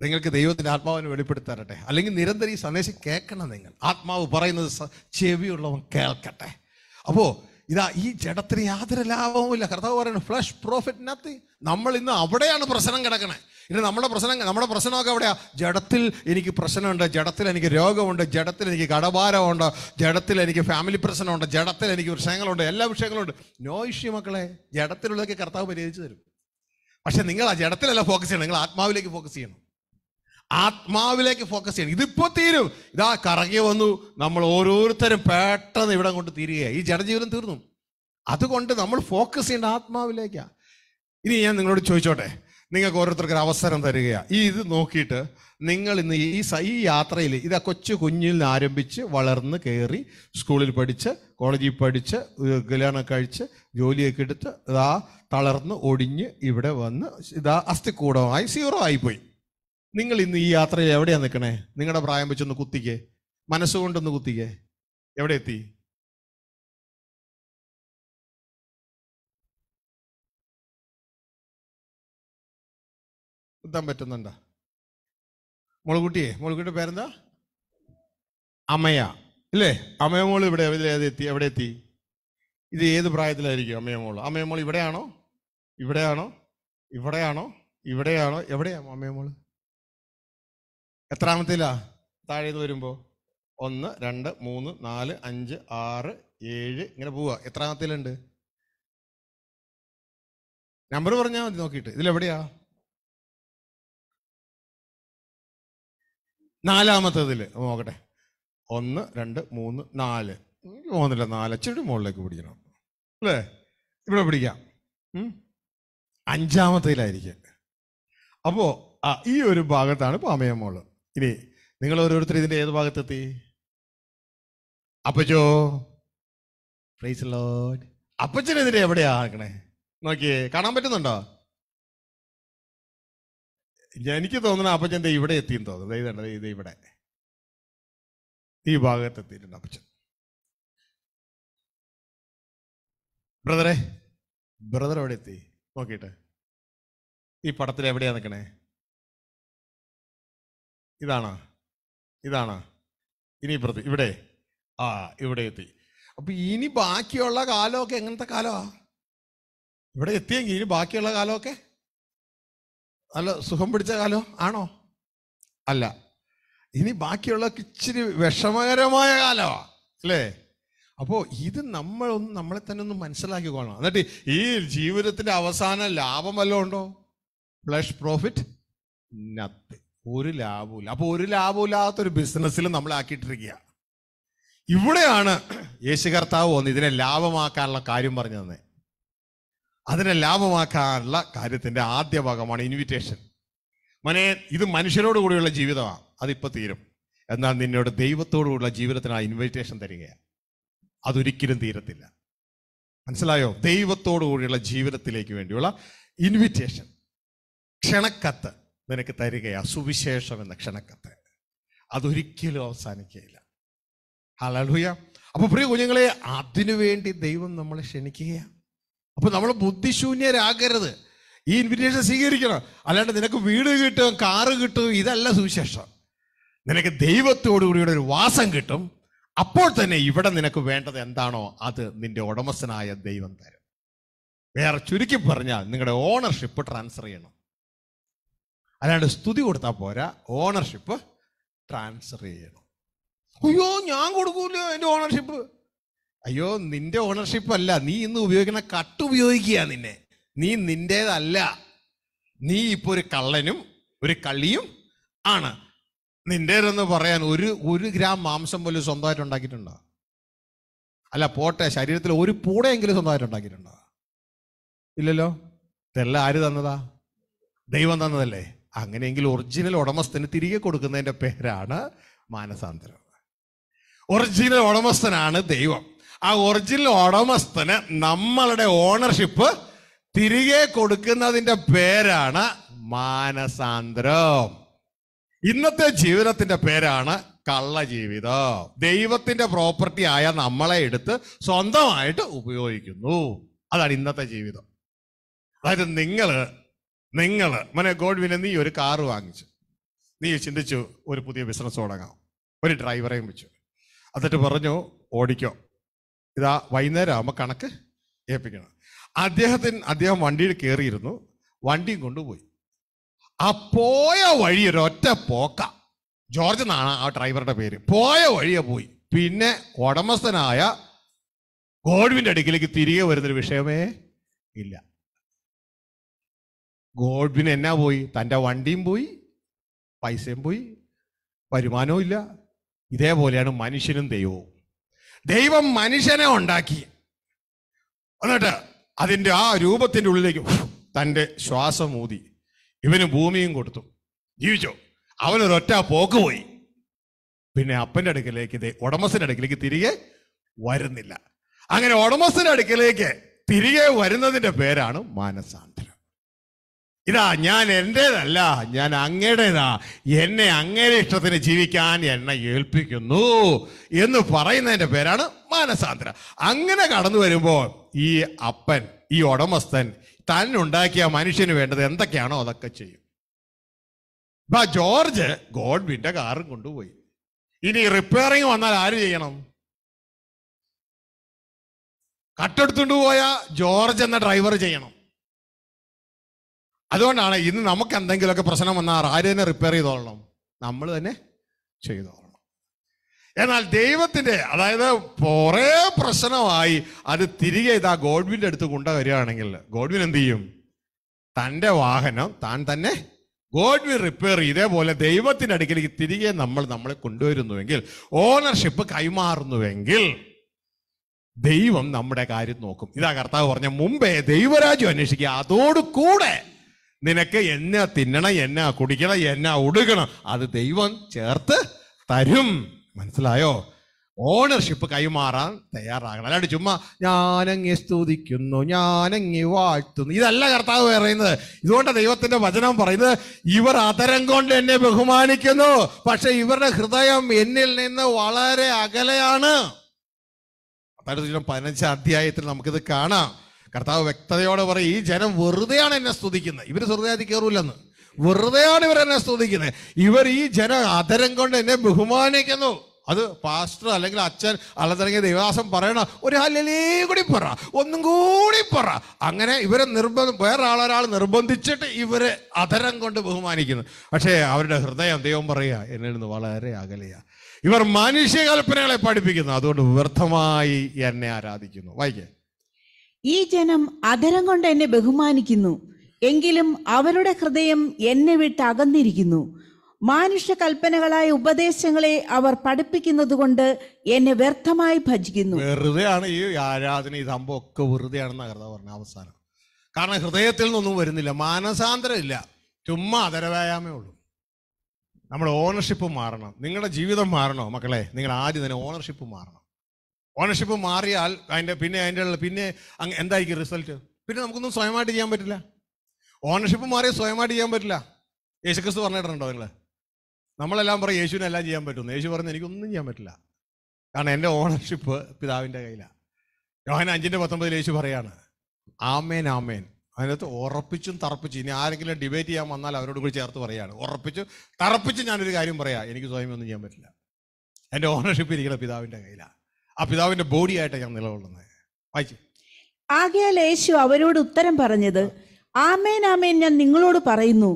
നിങ്ങൾക്ക് ദൈവത്തിൻ്റെ ആത്മാവിനെ വെളിപ്പെടുത്താറട്ടെ അല്ലെങ്കിൽ നിരന്തരം ഈ സന്ദേശം കേൾക്കണം നിങ്ങൾ ആത്മാവ് പറയുന്നത് ചെവിയുള്ളവൻ കേൾക്കട്ടെ അപ്പോൾ ഇതാ ഈ ജഡത്തിന് യാതൊരു ലാഭവുമില്ല കർത്താവ് പറയുന്നത് ഫ്ലഷ് പ്രോഫിറ്റ് നത്തി നമ്മൾ ഇന്ന് അവിടെയാണ് പ്രശ്നം കിടക്കണേ ഇനി നമ്മുടെ പ്രശ്നം നമ്മുടെ പ്രശ്നമൊക്കെ എവിടെയാ ജഡത്തിൽ എനിക്ക് പ്രശ്നമുണ്ട് ജഡത്തിൽ എനിക്ക് രോഗമുണ്ട് ജഡത്തിൽ എനിക്ക് കടഭാരമുണ്ട് ജഡത്തിൽ എനിക്ക് ഫാമിലി പ്രശ്നമുണ്ട് ജഡത്തിൽ എനിക്ക് വിഷയങ്ങളുണ്ട് എല്ലാ വിഷയങ്ങളുണ്ട് ഇഷ്യൂ മക്കളെ ജഡത്തിലുള്ളതൊക്കെ കർത്താവ് പരിഹരിച്ചു തരും പക്ഷെ നിങ്ങൾ ആ ജഡത്തിലല്ല ഫോക്കസ് ചെയ്യണം നിങ്ങൾ ആത്മാവിലേക്ക് ഫോക്കസ് ചെയ്യണം ആത്മാവിലേക്ക് ഫോക്കസ് ചെയ്യണം ഇതിപ്പോ തീരും ഇതാ കറങ്ങി വന്നു നമ്മൾ ഓരോരുത്തരും പെട്ടെന്ന് ഇവിടെ കൊണ്ട് തീരുകയാണ് ഈ ജഡജീവനം തീർന്നു അതുകൊണ്ട് നമ്മൾ ഫോക്കസ് ചെയ്യേണ്ട ആത്മാവിലേക്കാണ് ഇനി ഞാൻ നിങ്ങളോട് ചോദിച്ചോട്ടെ നിങ്ങൾക്ക് ഓരോരുത്തർക്കൊരു അവസരം തരികയാണ് ഈ ഇത് നോക്കിയിട്ട് നിങ്ങൾ ഇന്ന് ഈ ഈ യാത്രയിൽ ഇത് കൊച്ചു കുഞ്ഞിൽ നിന്ന് ആരംഭിച്ച് വളർന്ന് കയറി സ്കൂളിൽ പഠിച്ച് കോളേജിൽ പഠിച്ച് കല്യാണം കഴിച്ച് ജോലിയൊക്കെ എടുത്ത് ഇതാ തളർന്ന് ഒടിഞ്ഞ് ഇവിടെ വന്ന് ഇതാ അസ്ഥിക്കൂടമായി സീറോ ആയിപ്പോയി നിങ്ങൾ ഇന്ന് ഈ യാത്രയിൽ എവിടെയാണ് നിൽക്കണേ നിങ്ങളുടെ പ്രായം
വെച്ചൊന്ന് കുത്തിക്കേ മനസ്സുകൊണ്ടൊന്ന് കുത്തിക്കേ എവിടെ എത്തി കുത്താൻ പറ്റുന്നുണ്ടോ മുളകുട്ടിയെ മുളകുട്ടിയുടെ പേരെന്താ
അമ്മയ ഇല്ലേ അമ്മയമോൾ ഇവിടെ എവിടെ എത്തി എവിടെ എത്തി ഇത് ഏത് പ്രായത്തിലായിരിക്കും അമ്മയമോൾ അമ്മയമോൾ ഇവിടെയാണോ ഇവിടെയാണോ ഇവിടെയാണോ ഇവിടെയാണോ എവിടെയാണ് അമ്മയമോൾ എത്രാമത്തിലാ താഴെ നിന്ന് വരുമ്പോൾ ഒന്ന് രണ്ട് മൂന്ന് നാല് അഞ്ച് ആറ് ഏഴ് ഇങ്ങനെ പോവുക
എത്രാമത്തിലുണ്ട് നമ്പർ പറഞ്ഞാൽ മതി നോക്കിയിട്ട് ഇതിലെവിടെയാ നാലാമത്തതിൽ
നോക്കട്ടെ ഒന്ന് രണ്ട് മൂന്ന് നാല് പോകുന്നില്ല നാല് അച്ചിരി മുകളിലേക്ക് പിടിക്കണം അല്ലേ ഇവിടെ പിടിക്കാം അഞ്ചാമത്തേലായിരിക്കും അപ്പോൾ ആ ഈ ഒരു ഭാഗത്താണ് പാമയ മോള് ഇനി നിങ്ങൾ ഓരോരുത്തർ ഇതിൻ്റെ ഏത് ഭാഗത്തെത്തി അപ്പച്ചോ പ്രൈസ് ലോഡ് അപ്പച്ചൻ ഇതിൻ്റെ എവിടെയാ ആക്കണേ നോക്കിയേ കാണാൻ പറ്റുന്നുണ്ടോ
എനിക്ക് തോന്നുന്നു അപ്പച്ചൻ ദേ ഇവിടെ എത്തിയെന്ന് തോന്നുന്നു ഇതുണ്ട് ഇത് ഇവിടെ ഈ ഭാഗത്ത് എത്തിയിട്ടുണ്ട് അപ്പച്ചൻ ബ്രദറെ ബ്രദർ എവിടെ എത്തി നോക്കിട്ട് ഈ പടത്തിൽ എവിടെയാ നിൽക്കണേ ഇതാണോ
ഇതാണോ ഇനി പ്രതി ഇവിടെ ആ ഇവിടെ എത്തി അപ്പൊ ഇനി ബാക്കിയുള്ള കാലമൊക്കെ എങ്ങനത്തെ കാലമാ ഇവിടെ എത്തിയെങ്കിൽ ഇനി ബാക്കിയുള്ള കാലമൊക്കെ അല്ല സുഖം പിടിച്ച കാലം ആണോ അല്ല ഇനി ബാക്കിയുള്ള ഇച്ചിരി വിഷമകരമായ കാലമാണ് അല്ലേ അപ്പോൾ ഇത് നമ്മളൊന്ന് നമ്മളെ തന്നെ ഒന്ന് കൊള്ളണം എന്നിട്ട് ഈ ജീവിതത്തിന്റെ അവസാന ലാഭം വല്ലതും ഉണ്ടോ ഫ്ലഷ് പ്രോഫിറ്റ് നത്ത് ഒരു ലാഭമില്ല അപ്പോൾ ഒരു ലാഭമില്ലാത്ത ഒരു ബിസിനസ്സിൽ നമ്മൾ ആക്കിയിട്ടിരിക്കുക ഇവിടെയാണ് യേശു കർത്താവ് ഒന്ന് ഇതിനെ ലാഭമാക്കാനുള്ള കാര്യം പറഞ്ഞു തന്നെ അതിനെ ലാഭമാക്കാനുള്ള കാര്യത്തിൻ്റെ ആദ്യ ഭാഗമാണ് ഇൻവിറ്റേഷൻ മനെ ഇത് മനുഷ്യരോട് കൂടിയുള്ള ജീവിതമാണ് അതിപ്പോൾ തീരും എന്നാൽ നിന്നോട് ദൈവത്തോടുകൂടിയുള്ള ജീവിതത്തിന് ആ ഇൻവിറ്റേഷൻ തരികയാണ് അതൊരിക്കലും തീരത്തില്ല മനസ്സിലായോ ദൈവത്തോടു കൂടിയുള്ള ജീവിതത്തിലേക്ക് വേണ്ടിയുള്ള ഇൻവിറ്റേഷൻ ക്ഷണക്കത്ത് നിനക്ക് തരികയാ സുവിശേഷം എന്ന ക്ഷണക്കത്ത് അതൊരിക്കലും അവസാനിക്കുകയില്ല ഹലലുയ അപ്പൊ പ്രിയ കുഞ്ഞുങ്ങളെ അതിനുവേണ്ടി ദൈവം നമ്മളെ ക്ഷണിക്കുകയാണ് അപ്പോൾ നമ്മൾ ബുദ്ധിശൂന്യരാകരുത് ഈ ഇൻവിറ്റേഷൻ സ്വീകരിക്കണം അല്ലാണ്ട് നിനക്ക് വീട് കിട്ടും കാറ് കിട്ടും ഇതല്ല സുവിശേഷം നിനക്ക് ദൈവത്തോടുകൂടിയുടെ ഒരു വാസം കിട്ടും അപ്പോൾ തന്നെ ഇവിടെ നിനക്ക് വേണ്ടത് എന്താണോ അത് നിന്റെ ഉടമസ്ഥനായ ദൈവം തരും വേറെ ചുരുക്കി പറഞ്ഞാൽ നിങ്ങളുടെ ഓണർഷിപ്പ് ട്രാൻസ്ഫർ ചെയ്യണം അല്ലാണ്ട് സ്തുതി കൊടുത്താൽ പോരാ ഓണർഷിപ്പ് ട്രാൻസ്ഫർ ചെയ്യണം അയ്യോ ഞാൻ കൊടുക്കൂല എൻ്റെ ഓണർഷിപ്പ് അയ്യോ നിന്റെ ഓണർഷിപ്പ് അല്ല നീ ഇന്ന് ഉപയോഗിക്കുന്ന കട്ട് ഉപയോഗിക്കുക നിന്നെ നീ നിന്റേതല്ല നീ ഇപ്പൊ ഒരു കള്ളനും ഒരു കള്ളിയും ആണ് നിന്റേതെന്ന് പറയാൻ ഒരു ഒരു ഗ്രാം മാംസം പോലും സ്വന്തമായിട്ട് ഉണ്ടാക്കിയിട്ടുണ്ടോ അല്ല പോട്ടെ ശരീരത്തിൽ ഒരു പൂടയെങ്കിലും സ്വന്തമായിട്ട് ഉണ്ടാക്കിയിട്ടുണ്ടോ ഇല്ലല്ലോ ഇതെല്ലാം ആര് തന്നതാ ദൈവം തന്നതല്ലേ അങ്ങനെയെങ്കിൽ ഒറിജിനൽ ഉടമസ്ഥന് തിരികെ കൊടുക്കുന്നതിന്റെ പേരാണ് മാനസാന്തരം ഒറിജിനൽ ഉടമസ്ഥനാണ് ദൈവം ആ ഒറിജിനൽ ഉടമസ്ഥന് നമ്മളുടെ ഓണർഷിപ്പ് തിരികെ കൊടുക്കുന്നതിന്റെ പേരാണ് മാനസാന്തരം ഇന്നത്തെ ജീവിതത്തിന്റെ പേരാണ് കള്ളജീവിതം ദൈവത്തിന്റെ പ്രോപ്പർട്ടി ആയ നമ്മളെ എടുത്ത് സ്വന്തമായിട്ട് ഉപയോഗിക്കുന്നു അതാണ് ഇന്നത്തെ ജീവിതം അതായത് നിങ്ങൾ നിങ്ങൾ മനെ ഗോഡ്വിനെ നീ ഒരു കാറ് വാങ്ങിച്ചു നീ ചിന്തിച്ചു ഒരു പുതിയ ബിസിനസ് തുടങ്ങാം ഒരു ഡ്രൈവറെയും വെച്ചു എന്നിട്ട് പറഞ്ഞു ഓടിക്കോ ഇതാ വൈകുന്നേരം ആകുമ്പോൾ കണക്ക് ഏൽപ്പിക്കണം അദ്ദേഹത്തിന് അദ്ദേഹം വണ്ടിയിൽ കയറിയിരുന്നു വണ്ടിയും കൊണ്ടുപോയി ആ പോയ വഴി ഒരൊറ്റ പോക്ക ജോർജ് എന്നാണ് ആ ഡ്രൈവറുടെ പേര് പോയ വഴിയെ പോയി പിന്നെ ഉടമസ്ഥനായ ഗോഡ്വിൻ്റെ അടുക്കിലേക്ക് തിരികെ വരുന്നൊരു വിഷയമേ ഇല്ല ഗോഡ്വിൻ എന്നാ പോയി തൻ്റെ വണ്ടിയും പോയി പൈസയും പോയി വരുമാനവും ഇല്ല ഇതേപോലെയാണ് മനുഷ്യനും ദൈവവും ദൈവം മനുഷ്യനെ ഉണ്ടാക്കി എന്നിട്ട് അതിൻ്റെ ആ രൂപത്തിൻ്റെ ഉള്ളിലേക്ക് തൻ്റെ ശ്വാസം ഊതി ഇവന് ഭൂമിയും കൊടുത്തു ജീവിച്ചോ അവനൊരൊറ്റ പോക്ക് പോയി പിന്നെ അപ്പൻ്റെ അടുക്കലേക്ക് ഇത് ഉടമസ്ഥൻ്റെ അടുക്കലേക്ക് തിരികെ വരുന്നില്ല അങ്ങനെ ഉടമസ്ഥൻ്റെ അടുക്കലേക്ക് തിരികെ വരുന്നതിൻ്റെ പേരാണ് മാനസാന്തരം ഇതാ ഞാൻ എൻ്റേതല്ല ഞാൻ അങ്ങേടേതാ എന്നെ അങ്ങേരെ ഇഷ്ടത്തിന് ജീവിക്കാൻ എന്നെ ഏൽപ്പിക്കുന്നു എന്ന് പറയുന്നതിൻ്റെ പേരാണ് മാനസാന്തരം അങ്ങനെ കടന്നു വരുമ്പോൾ ഈ അപ്പൻ ഈ ഉടമസ്ഥൻ തന്നുണ്ടാക്കിയ മനുഷ്യന് വേണ്ടത് എന്തൊക്കെയാണോ
അതൊക്കെ ചെയ്യും ഇപ്പൊ ജോർജ് ഗോഡ്വിന്റെ കാറും കൊണ്ടുപോയി ഇനി റിപ്പയറിങ് വന്നാൽ ആര് ചെയ്യണം കട്ടെടുത്തുകൊണ്ട് പോയ ജോർജ് എന്ന ഡ്രൈവർ ചെയ്യണം അതുകൊണ്ടാണ്
ഇന്ന് നമുക്ക് എന്തെങ്കിലുമൊക്കെ പ്രശ്നം വന്നാൽ ആര് തന്നെ റിപ്പയർ ചെയ്തോളണം നമ്മൾ തന്നെ ചെയ്തോളണം എന്നാൽ ദൈവത്തിൻ്റെ അതായത് കുറേ പ്രശ്നമായി അത് തിരികെ ഇതാ ഗോഡ്വിൻ്റെ അടുത്ത് കൊണ്ടുവരികയാണെങ്കിൽ ഗോഡ്വിൻ എന്ത് ചെയ്യും തൻ്റെ വാഹനം താൻ തന്നെ ഗോഡ്വിൻ റിപ്പയർ ഇതേപോലെ ദൈവത്തിൻ്റെ അടുക്കിലേക്ക് തിരികെ നമ്മൾ നമ്മളെ കൊണ്ടുവരുന്നുവെങ്കിൽ ഓണർഷിപ്പ് കൈമാറുന്നുവെങ്കിൽ ദൈവം നമ്മുടെ കാര്യം നോക്കും ഇതാ കർത്താവ് പറഞ്ഞ മുമ്പേ ദൈവരാജ്യം അന്വേഷിക്കുക അതോടുകൂടെ നിനക്ക് എന്നാ തിന്നണം എന്നാ കുടിക്കണം എന്നാ ഉടുക്കണം അത് ദൈവം ചേർത്ത് തരും മനസ്സിലായോ ഓണർഷിപ്പ് കൈമാറാൻ തയ്യാറാകണം അല്ലാണ്ട് ചുമ്മാ ഞാനങ്ങി സ്തുതിക്കുന്നു ഞാനങ്ങി വാഴ്ത്തുന്നു ഇതല്ല കർത്താവ് പറയുന്നത് ഇതുകൊണ്ട് ദൈവത്തിന്റെ വചനം പറയുന്നത് ഇവർ അതരം കൊണ്ട് എന്നെ ബഹുമാനിക്കുന്നു പക്ഷെ ഇവരുടെ ഹൃദയം എന്നിൽ നിന്ന് വളരെ അകലെയാണ് പതിനഞ്ചാം അധ്യായത്തിൽ നമുക്കിത് കാണാം കർത്താവ് വ്യക്തതയോടെ പറയും ഈ ജനം വെറുതെയാണ് എന്നെ സ്തുതിക്കുന്നത് ഇവർ ഹൃദയത്തിൽ കയറൂലെന്ന് വെറുതെയാണ് ഇവർ എന്നെ സ്തുതിക്കുന്നത് ഇവർ ഈ ജനം അതരം കൊണ്ട് എന്നെ ബഹുമാനിക്കുന്നു അത് പാസ്റ്റർ അല്ലെങ്കിൽ അച്ഛൻ അല്ലതല്ലെങ്കിൽ ദേവദാസം പറയണ ഒരു ഹല്ലേ കൂടി പറ ഒന്നും കൂടി പറ അങ്ങനെ ഇവരെ നിർബന്ധം വേറെ ആളൊരാൾ നിർബന്ധിച്ചിട്ട് ഇവരെ അധരം കൊണ്ട് ബഹുമാനിക്കുന്നു പക്ഷേ അവരുടെ ഹൃദയം ദൈവം പറയുക എന്നിൽ നിന്ന് വളരെ അകലെയാ ഇവർ മനുഷ്യകൽപ്പനകളെ പഠിപ്പിക്കുന്നു അതുകൊണ്ട് വ്യർത്ഥമായി എന്നെ ആരാധിക്കുന്നു വായിക്കേ
ഈ ജനം അധരം കൊണ്ട് എന്നെ ബഹുമാനിക്കുന്നു എങ്കിലും അവരുടെ ഹൃദയം എന്നെ വിട്ട് അകന്നിരിക്കുന്നു മാനുഷ്യ കൽപ്പനകളായ ഉപദേശങ്ങളെ അവർ പഠിപ്പിക്കുന്നത് കൊണ്ട് എന്നെ വ്യർത്ഥമായി ഭജിക്കുന്നു
വെറുതെയാണ് ഈ ആരാധന ഈ സംഭവം ഒക്കെ വെറുതെയാണെന്ന് കർത്താവ് പറഞ്ഞ അവസാനം കാരണം ഹൃദയത്തിൽ നിന്നൊന്നും വരുന്നില്ല മാനസാന്തരം ഇല്ല ചുമ്മാ അതരവ്യായാമേ ഉള്ളൂ നമ്മുടെ ഓണർഷിപ്പ് മാറണം നിങ്ങളുടെ ജീവിതം മാറണോ മക്കളെ നിങ്ങൾ ആദ്യം തന്നെ ഓണർഷിപ്പ് മാറണം ഓണർഷിപ്പ് മാറിയാൽ അതിൻ്റെ പിന്നെ അതിൻ്റെ പിന്നെ എന്തായിരിക്കും റിസൾട്ട് പിന്നെ നമുക്കൊന്നും സ്വയമായിട്ട് ചെയ്യാൻ പറ്റില്ല ഓണർഷിപ്പ് മാറി സ്വയമായിട്ട് ചെയ്യാൻ പറ്റില്ല യേശുക്രിസ്തു പറഞ്ഞിട്ടുണ്ടോ നിങ്ങൾ നമ്മളെല്ലാം പറയും യേശുവിനെല്ലാം എല്ലാം ചെയ്യാൻ പറ്റുന്നു യേശു പറഞ്ഞ് എനിക്കൊന്നും ചെയ്യാൻ പറ്റില്ല കാരണം എൻ്റെ ഓണർഷിപ്പ് പിതാവിൻ്റെ കയ്യിലാണ് യോഹന അഞ്ചിൻ്റെ പത്തൊമ്പതിൽ യേശു പറയാണ് ആമേൻ ആമേൻ അതിനകത്ത് ഉറപ്പിച്ചും തറപ്പിച്ചും ഇനി ആരെങ്കിലും ഡിബേറ്റ് ചെയ്യാൻ വന്നാൽ അവരോട് കൂടി ചേർത്ത് പറയാണ് ഉറപ്പിച്ച് തറപ്പിച്ച് ഞാനൊരു കാര്യം പറയാം എനിക്ക് സ്വയം ഒന്നും ചെയ്യാൻ പറ്റില്ല എൻ്റെ ഓണർഷിപ്പ് ഇരിക്കുന്ന പിതാവിൻ്റെ കയ്യിലാണ് ആ പിതാവിന്റെ ബോഡിയായിട്ട് ഞാൻ നിലകൊള്ളുന്നത് വായിച്ചു
ആകയാൽ യേശു അവരോട് ഉത്തരം പറഞ്ഞത് ആമേൻ ആമേൻ ഞാൻ നിങ്ങളോട് പറയുന്നു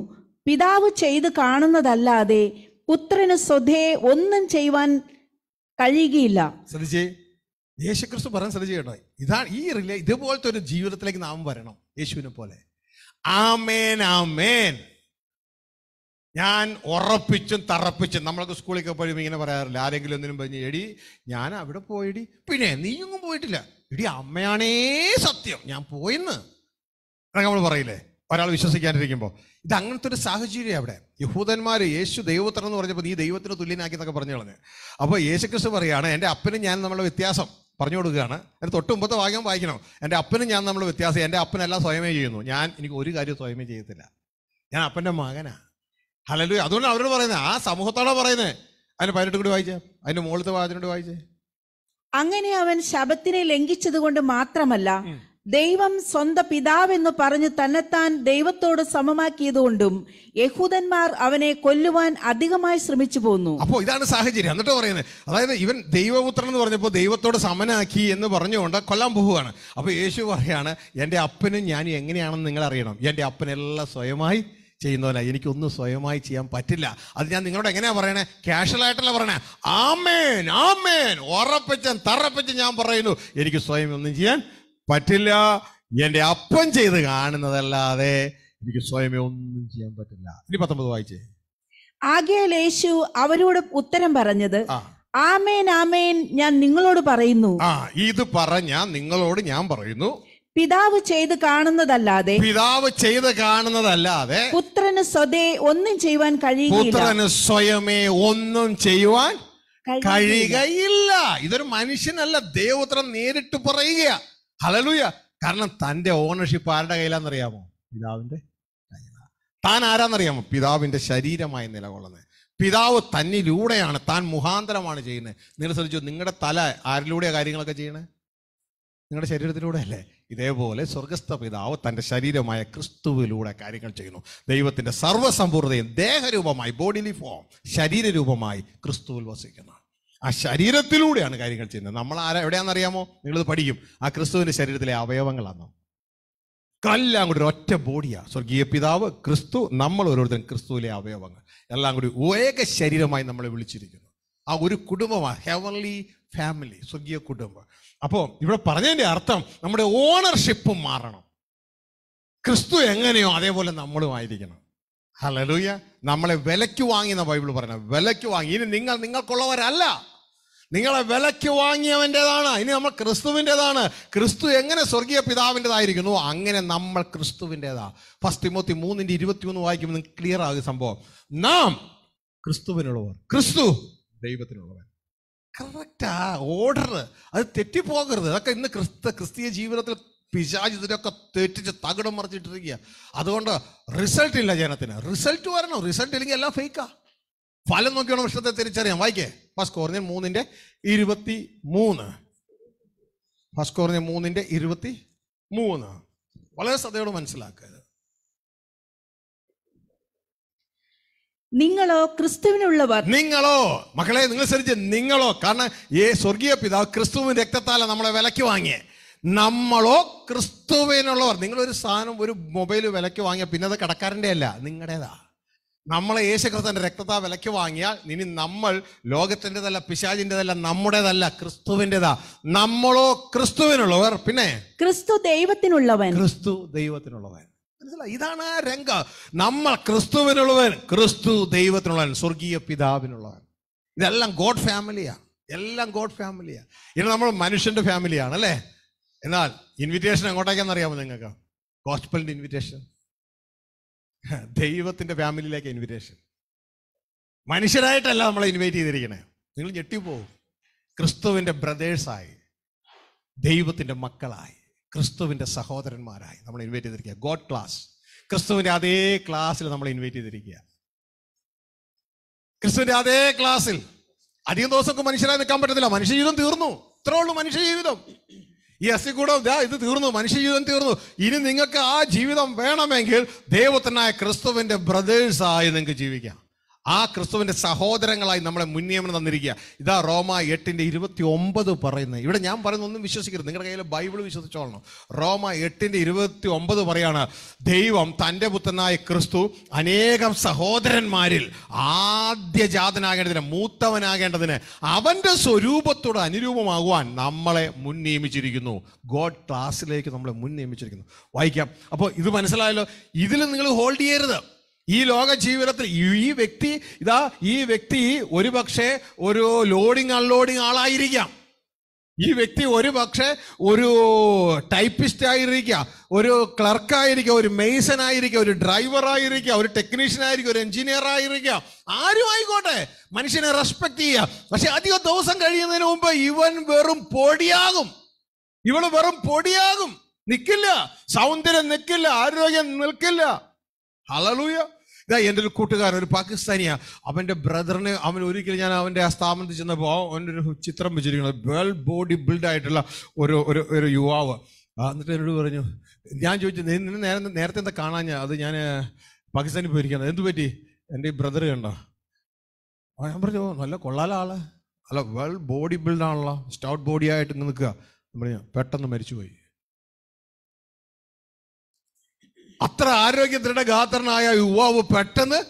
പിതാവ് ചെയ്ത് കാണുന്നതല്ലാതെ പുത്രന് സ്വധേ ഒന്നും ചെയ്യുവാൻ കഴിയുകയില്ല
ശ്രദ്ധിച്ചേ യേശുക്രിസ്തു പറയാൻ ശ്രദ്ധിച്ചേട്ടോ ഇതാണ് ഈ റിലേ ഇതുപോലത്തെ ഒരു ജീവിതത്തിലേക്ക് നാം വരണം യേശുവിനെ പോലെ ആമേൻ ആമേൻ ഞാൻ ഉറപ്പിച്ചും തറപ്പിച്ചും നമ്മളൊക്കെ സ്കൂളിലൊക്കെ പോയി ഇങ്ങനെ പറയാറില്ല ആരെങ്കിലും ഒന്നിനും പറഞ്ഞു എടി ഞാൻ അവിടെ പോയിടി പിന്നെ നീയൊന്നും പോയിട്ടില്ല എടി അമ്മയാണേ സത്യം ഞാൻ പോയിന്ന് നമ്മൾ പറയില്ലേ ഒരാൾ വിശ്വസിക്കാനിരിക്കുമ്പോൾ ഇത് അങ്ങനത്തെ ഒരു സാഹചര്യം അവിടെ യഹൂദന്മാർ യേശു ദൈവത്തൻ എന്ന് പറഞ്ഞപ്പോൾ നീ ദൈവത്തിന് തുല്യനാക്കി എന്നൊക്കെ പറഞ്ഞു കളഞ്ഞ് അപ്പോൾ യേശുക്രിസ്തു പറയുകയാണ് എൻ്റെ അപ്പനും ഞാൻ നമ്മളെ വ്യത്യാസം പറഞ്ഞു കൊടുക്കുകയാണ് എൻ്റെ തൊട്ട് മുമ്പത്തെ വാക്യം വായിക്കണം എൻ്റെ അപ്പനും ഞാൻ നമ്മൾ വ്യത്യാസം എൻ്റെ അപ്പനെല്ലാം സ്വയമേ ചെയ്യുന്നു ഞാൻ എനിക്ക് ഒരു കാര്യം സ്വയമേ ചെയ്യത്തില്ല ഞാൻ അപ്പൻ്റെ മകനാണ് ഹലലു അതുകൊണ്ട് അവരോട് പറയുന്നത് ആ സമൂഹത്തോടെ പറയുന്നത് അതിന് പതിനെട്ട് കൂടി വായിച്ചേ അതിന്റെ മുകളിലത്തെ വാചനോട് വായിച്ചേ
അങ്ങനെ അവൻ ശബത്തിനെ ലംഘിച്ചത് കൊണ്ട് മാത്രമല്ല ദൈവം സ്വന്തം പിതാവെന്ന് പറഞ്ഞു തന്നെത്താൻ ദൈവത്തോട് സമമാക്കിയതുകൊണ്ടും യഹൂദന്മാർ അവനെ കൊല്ലുവാൻ അധികമായി ശ്രമിച്ചു പോന്നു അപ്പോൾ
ഇതാണ് സാഹചര്യം എന്നിട്ട് പറയുന്നത് അതായത് ഇവൻ ദൈവപുത്രൻ എന്ന് പറഞ്ഞപ്പോൾ ദൈവത്തോട് സമനാക്കി എന്ന് പറഞ്ഞുകൊണ്ട് കൊല്ലാൻ പോവുകയാണ് അപ്പോൾ യേശു പറയാണ് എൻ്റെ അപ്പനും ഞാനും എങ്ങനെയാണെന്ന് നിങ്ങൾ അറിയണം എൻ്റെ അപ്പനെല്ലാം സ്വയമായി ചെയ്യുന്നവനായി എനിക്കൊന്നും സ്വയമായി ചെയ്യാൻ പറ്റില്ല അത് ഞാൻ നിങ്ങളോട് എങ്ങനെയാ പറയണേ ക്യാഷ്വലായിട്ടല്ല പറയണേ ആമേൻ ആമേൻ ഉറപ്പിച്ചൻ തറപ്പിച്ച് ഞാൻ പറയുന്നു എനിക്ക് സ്വയം ഒന്നും ചെയ്യാൻ പറ്റില്ല എൻ്റെ അപ്പൻ ചെയ്ത് കാണുന്നതല്ലാതെ എനിക്ക് സ്വയമേ ഒന്നും ചെയ്യാൻ പറ്റില്ല ഇനി പത്തൊമ്പത് വായിച്ചേ
ആകെയാൽ യേശു അവരോട് ഉത്തരം പറഞ്ഞത് ആമേൻ ആമേൻ ഞാൻ നിങ്ങളോട് പറയുന്നു ആ
ഇത് പറഞ്ഞ നിങ്ങളോട് ഞാൻ പറയുന്നു
പിതാവ് ചെയ്ത് കാണുന്നതല്ലാതെ പിതാവ് ചെയ്ത്
കാണുന്നതല്ലാതെ
പുത്രന് സ്വതേ ഒന്നും ചെയ്യുവാൻ പുത്രന്
സ്വയമേ ഒന്നും ചെയ്യുവാൻ കഴിയുകയില്ല ഇതൊരു മനുഷ്യനല്ല ദൈവപുത്രൻ നേരിട്ട് പറയുക ഹലലൂയ കാരണം തന്റെ ഓണർഷിപ്പ് ആരുടെ കയ്യിലാന്നറിയാമോ പിതാവിന്റെ താൻ ആരാന്നറിയാമോ പിതാവിന്റെ ശരീരമായി നിലകൊള്ളുന്നത് പിതാവ് തന്നിലൂടെയാണ് താൻ മുഖാന്തരമാണ് ചെയ്യുന്നത് നിങ്ങൾ ശ്രദ്ധിച്ചു നിങ്ങളുടെ തല ആരിലൂടെയാണ് കാര്യങ്ങളൊക്കെ ചെയ്യണേ നിങ്ങളുടെ ശരീരത്തിലൂടെ അല്ലേ ഇതേപോലെ സ്വർഗസ്ഥ പിതാവ് തൻ്റെ ശരീരമായ ക്രിസ്തുവിലൂടെ കാര്യങ്ങൾ ചെയ്യുന്നു ദൈവത്തിൻ്റെ സർവ്വസമ്പൂർണതയും ദേഹരൂപമായി ബോഡിലി ഫോം ശരീരരൂപമായി ക്രിസ്തുവിൽ വസിക്കുന്നു ആ ശരീരത്തിലൂടെയാണ് കാര്യങ്ങൾ ചെയ്യുന്നത് നമ്മൾ ആരാ അറിയാമോ നിങ്ങളിത് പഠിക്കും ആ ക്രിസ്തുവിൻ്റെ ശരീരത്തിലെ അവയവങ്ങളാണ് എല്ലാം കൂടി ഒറ്റ ബോഡിയാണ് സ്വർഗീയ പിതാവ് ക്രിസ്തു നമ്മൾ ഓരോരുത്തരും ക്രിസ്തുവിലെ അവയവങ്ങൾ എല്ലാം കൂടി ഏക ശരീരമായി നമ്മളെ വിളിച്ചിരിക്കുന്നു ആ ഒരു കുടുംബമാണ് ഹെവൻലി ഫാമിലി സ്വർഗീയ കുടുംബം അപ്പോ ഇവിടെ പറഞ്ഞതിന്റെ അർത്ഥം നമ്മുടെ ഓണർഷിപ്പ് മാറണം ക്രിസ്തു എങ്ങനെയോ അതേപോലെ നമ്മളും ആയിരിക്കണം ഹലലൂയ നമ്മളെ വിലയ്ക്ക് എന്ന ബൈബിൾ പറയണം വിലയ്ക്ക് വാങ്ങി ഇനി നിങ്ങൾ നിങ്ങൾക്കുള്ളവരല്ല നിങ്ങളെ വിലയ്ക്ക് വാങ്ങിയവൻ്റെതാണ് ഇനി നമ്മൾ ക്രിസ്തുവിൻ്റെതാണ് ക്രിസ്തു എങ്ങനെ സ്വർഗീയ പിതാവിൻ്റെതായിരിക്കുന്നു അങ്ങനെ നമ്മൾ ക്രിസ്തുവിൻ്റെതാ ഫസ്റ്റ് തിമോത്തി മൂന്നിൻ്റെ മൂന്ന് വായിക്കുമ്പോൾ നിങ്ങൾക്ക് ക്ലിയർ ആകും സംഭവം നാം ക്രിസ്തുവിനുള്ളവർ ക്രിസ്തു ദൈവത്തിനുള്ളവർ കറക്റ്റാ ഓർഡർ അത് തെറ്റിപ്പോകരുത് അതൊക്കെ ഇന്ന് ക്രിസ്ത ക്രിസ്തീയ ജീവിതത്തിൽ പിശാജ് ഇതിനൊക്കെ തെറ്റിച്ച് തകിടം മറിച്ചിട്ടിരിക്കുക അതുകൊണ്ട് റിസൾട്ട് ഇല്ല ജനത്തിന് റിസൾട്ട് വരണം റിസൾട്ട് ഇല്ലെങ്കിൽ എല്ലാം ഫേക്കാ ഫലം നോക്കിയാണ് പ്രശ്നത്തെ തിരിച്ചറിയാം വായിക്കേ ഫസ്റ്റ് കോറിഞ്ഞ മൂന്നിന്റെ ഇരുപത്തി മൂന്ന് ഫസ്റ്റ് കോറിഞ്ഞ മൂന്നിന്റെ ഇരുപത്തി മൂന്ന് വളരെ ശ്രദ്ധയോട് മനസ്സിലാക്കുക നിങ്ങളോ ക്രിസ്തുവിനുള്ളവർ നിങ്ങളോ മക്കളെ നിങ്ങൾ ശ്രദ്ധിച്ച് നിങ്ങളോ കാരണം ഈ സ്വർഗീയ പിതാവ് ക്രിസ്തുവിന് രക്തത്താല നമ്മളെ വിലക്ക് വാങ്ങിയേ നമ്മളോ ക്രിസ്തുവിനുള്ളവർ നിങ്ങളൊരു സാധനം ഒരു മൊബൈൽ വിലക്ക് വാങ്ങിയ പിന്നെ അത് കടക്കാരൻ്റെ അല്ല നിങ്ങളുടേതാ നമ്മളെ യേശുക്രിസ്തുവിൻ്റെ രക്തത്താ വിലക്ക് വാങ്ങിയാൽ ഇനി നമ്മൾ ലോകത്തിൻ്റെതല്ല പിശാചിൻ്റെതല്ല നമ്മുടേതല്ല ക്രിസ്തുവിൻ്റെതാ നമ്മളോ ക്രിസ്തുവിനുള്ളവർ പിന്നെ
ക്രിസ്തു ദൈവത്തിനുള്ളവൻ ക്രിസ്തു
ദൈവത്തിനുള്ളവൻ മനസ്സിലായി ഇതാണ് ആ രംഗം നമ്മൾ ക്രിസ്തുവിനുള്ളവൻ ക്രിസ്തു ദൈവത്തിനുള്ളവൻ സ്വർഗീയ പിതാവിനുള്ളവൻ ഇതെല്ലാം ഗോഡ് ഫാമിലിയാണ് എല്ലാം ഗോഡ് ഫാമിലിയാണ് ഇത് നമ്മൾ മനുഷ്യന്റെ ഫാമിലിയാണ് അല്ലേ എന്നാൽ ഇൻവിറ്റേഷൻ എങ്ങോട്ടേക്കാന്ന് അറിയാമോ നിങ്ങൾക്ക് ഗോസ്പലിന്റെ ഇൻവിറ്റേഷൻ ദൈവത്തിന്റെ ഫാമിലിയിലേക്ക് ഇൻവിറ്റേഷൻ മനുഷ്യരായിട്ടല്ല നമ്മളെ ഇൻവൈറ്റ് ചെയ്തിരിക്കണേ നിങ്ങൾ ഞെട്ടിപ്പോവും ക്രിസ്തുവിന്റെ ബ്രദേഴ്സായി ദൈവത്തിന്റെ മക്കളായി ക്രിസ്തുവിൻ്റെ സഹോദരന്മാരായി നമ്മൾ ഇൻവൈറ്റ് ചെയ്തിരിക്കുക ഗോഡ് ക്ലാസ് ക്രിസ്തുവിൻ്റെ അതേ ക്ലാസ്സിൽ നമ്മൾ ഇൻവൈറ്റ് ചെയ്തിരിക്കുക ക്രിസ്തുവിൻ്റെ അതേ ക്ലാസ്സിൽ അധികം ദിവസമൊക്കെ മനുഷ്യരായി നിൽക്കാൻ പറ്റത്തില്ല മനുഷ്യ ജീവിതം തീർന്നു ഇത്രേ ഉള്ളൂ മനുഷ്യ ജീവിതം ഈ അസി കൂടെ ഇത് തീർന്നു മനുഷ്യ ജീവിതം തീർന്നു ഇനി നിങ്ങൾക്ക് ആ ജീവിതം വേണമെങ്കിൽ ദൈവത്തിനായ ക്രിസ്തുവിൻ്റെ ബ്രദേഴ്സായി നിങ്ങൾക്ക് ജീവിക്കാം ആ ക്രിസ്തുവിൻ്റെ സഹോദരങ്ങളായി നമ്മളെ മുന്നിയമനം തന്നിരിക്കുക ഇതാ റോമ എട്ടിൻ്റെ ഇരുപത്തി ഒമ്പത് പറയുന്നത് ഇവിടെ ഞാൻ പറയുന്ന ഒന്നും വിശ്വസിക്കരുത് നിങ്ങളുടെ കയ്യിൽ ബൈബിൾ വിശ്വസിച്ചോളണം റോമ എട്ടിൻ്റെ ഇരുപത്തി ഒമ്പത് പറയാണ് ദൈവം തൻ്റെ പുത്രനായ ക്രിസ്തു അനേകം സഹോദരന്മാരിൽ ജാതനാകേണ്ടതിന് മൂത്തവനാകേണ്ടതിന് അവൻ്റെ സ്വരൂപത്തോട് അനുരൂപമാകുവാൻ നമ്മളെ മുൻ നിയമിച്ചിരിക്കുന്നു ഗോഡ് ക്ലാസ്സിലേക്ക് നമ്മളെ മുൻ നിയമിച്ചിരിക്കുന്നു വായിക്കാം അപ്പോൾ ഇത് മനസ്സിലായല്ലോ ഇതിൽ നിങ്ങൾ ഹോൾഡ് ചെയ്യരുത് ഈ ലോക ജീവിതത്തിൽ ഈ വ്യക്തി ഇതാ ഈ വ്യക്തി ഒരു പക്ഷേ ഒരു ലോഡിങ് അൺലോഡിങ് ആളായിരിക്കാം ഈ വ്യക്തി ഒരു പക്ഷേ ഒരു ടൈപ്പിസ്റ്റ് ആയിരിക്കാം ഒരു ക്ലർക്കായിരിക്കാം ഒരു മെയ്സൺ ആയിരിക്കാം ഒരു ഡ്രൈവർ ആയിരിക്കാം ഒരു ടെക്നീഷ്യൻ ആയിരിക്കാം ഒരു എഞ്ചിനീയർ ആയിരിക്കാം ആരും ആയിക്കോട്ടെ മനുഷ്യനെ റെസ്പെക്ട് ചെയ്യുക പക്ഷെ അധിക ദിവസം കഴിയുന്നതിന് മുമ്പ് ഇവൻ വെറും പൊടിയാകും ഇവള് വെറും പൊടിയാകും നിൽക്കില്ല സൗന്ദര്യം നിൽക്കില്ല ആരോഗ്യം നിൽക്കില്ല ഹലലൂയ ഇതാ എൻ്റെ ഒരു കൂട്ടുകാരൻ ഒരു പാകിസ്ഥാനിയാണ് അവൻ്റെ ബ്രദറിന് അവൻ ഒരിക്കലും ഞാൻ അവൻ്റെ ആ സ്ഥാപനത്തിൽ ചെന്നപ്പോൾ അവൻ്റെ ഒരു ചിത്രം വെച്ചിരിക്കുന്നത് വേൾ ബോഡി ബിൽഡ് ആയിട്ടുള്ള ഒരു ഒരു ഒരു യുവാവ് എന്നിട്ട് എന്നോട് പറഞ്ഞു ഞാൻ ചോദിച്ചു നിന്നെ നേരം നേരത്തെ എന്താ കാണാൻ അത് ഞാൻ പാകിസ്ഥാനിൽ പോയിരിക്കുന്നത് എന്ത് പറ്റി എൻ്റെ ഈ ബ്രദർ കണ്ടോ ഞാൻ പറഞ്ഞു നല്ല കൊള്ളാല ആളെ അല്ല വെൽ ബോഡി ബിൽഡാണല്ലോ സ്റ്റൗട്ട് ബോഡി ആയിട്ട് നിൽക്കുക പറഞ്ഞു പെട്ടെന്ന് മരിച്ചുപോയി
അത്ര ആരോഗ്യത്തിൻ്റെ ഗാത്രനായ
യുവാവ് പെട്ടെന്ന്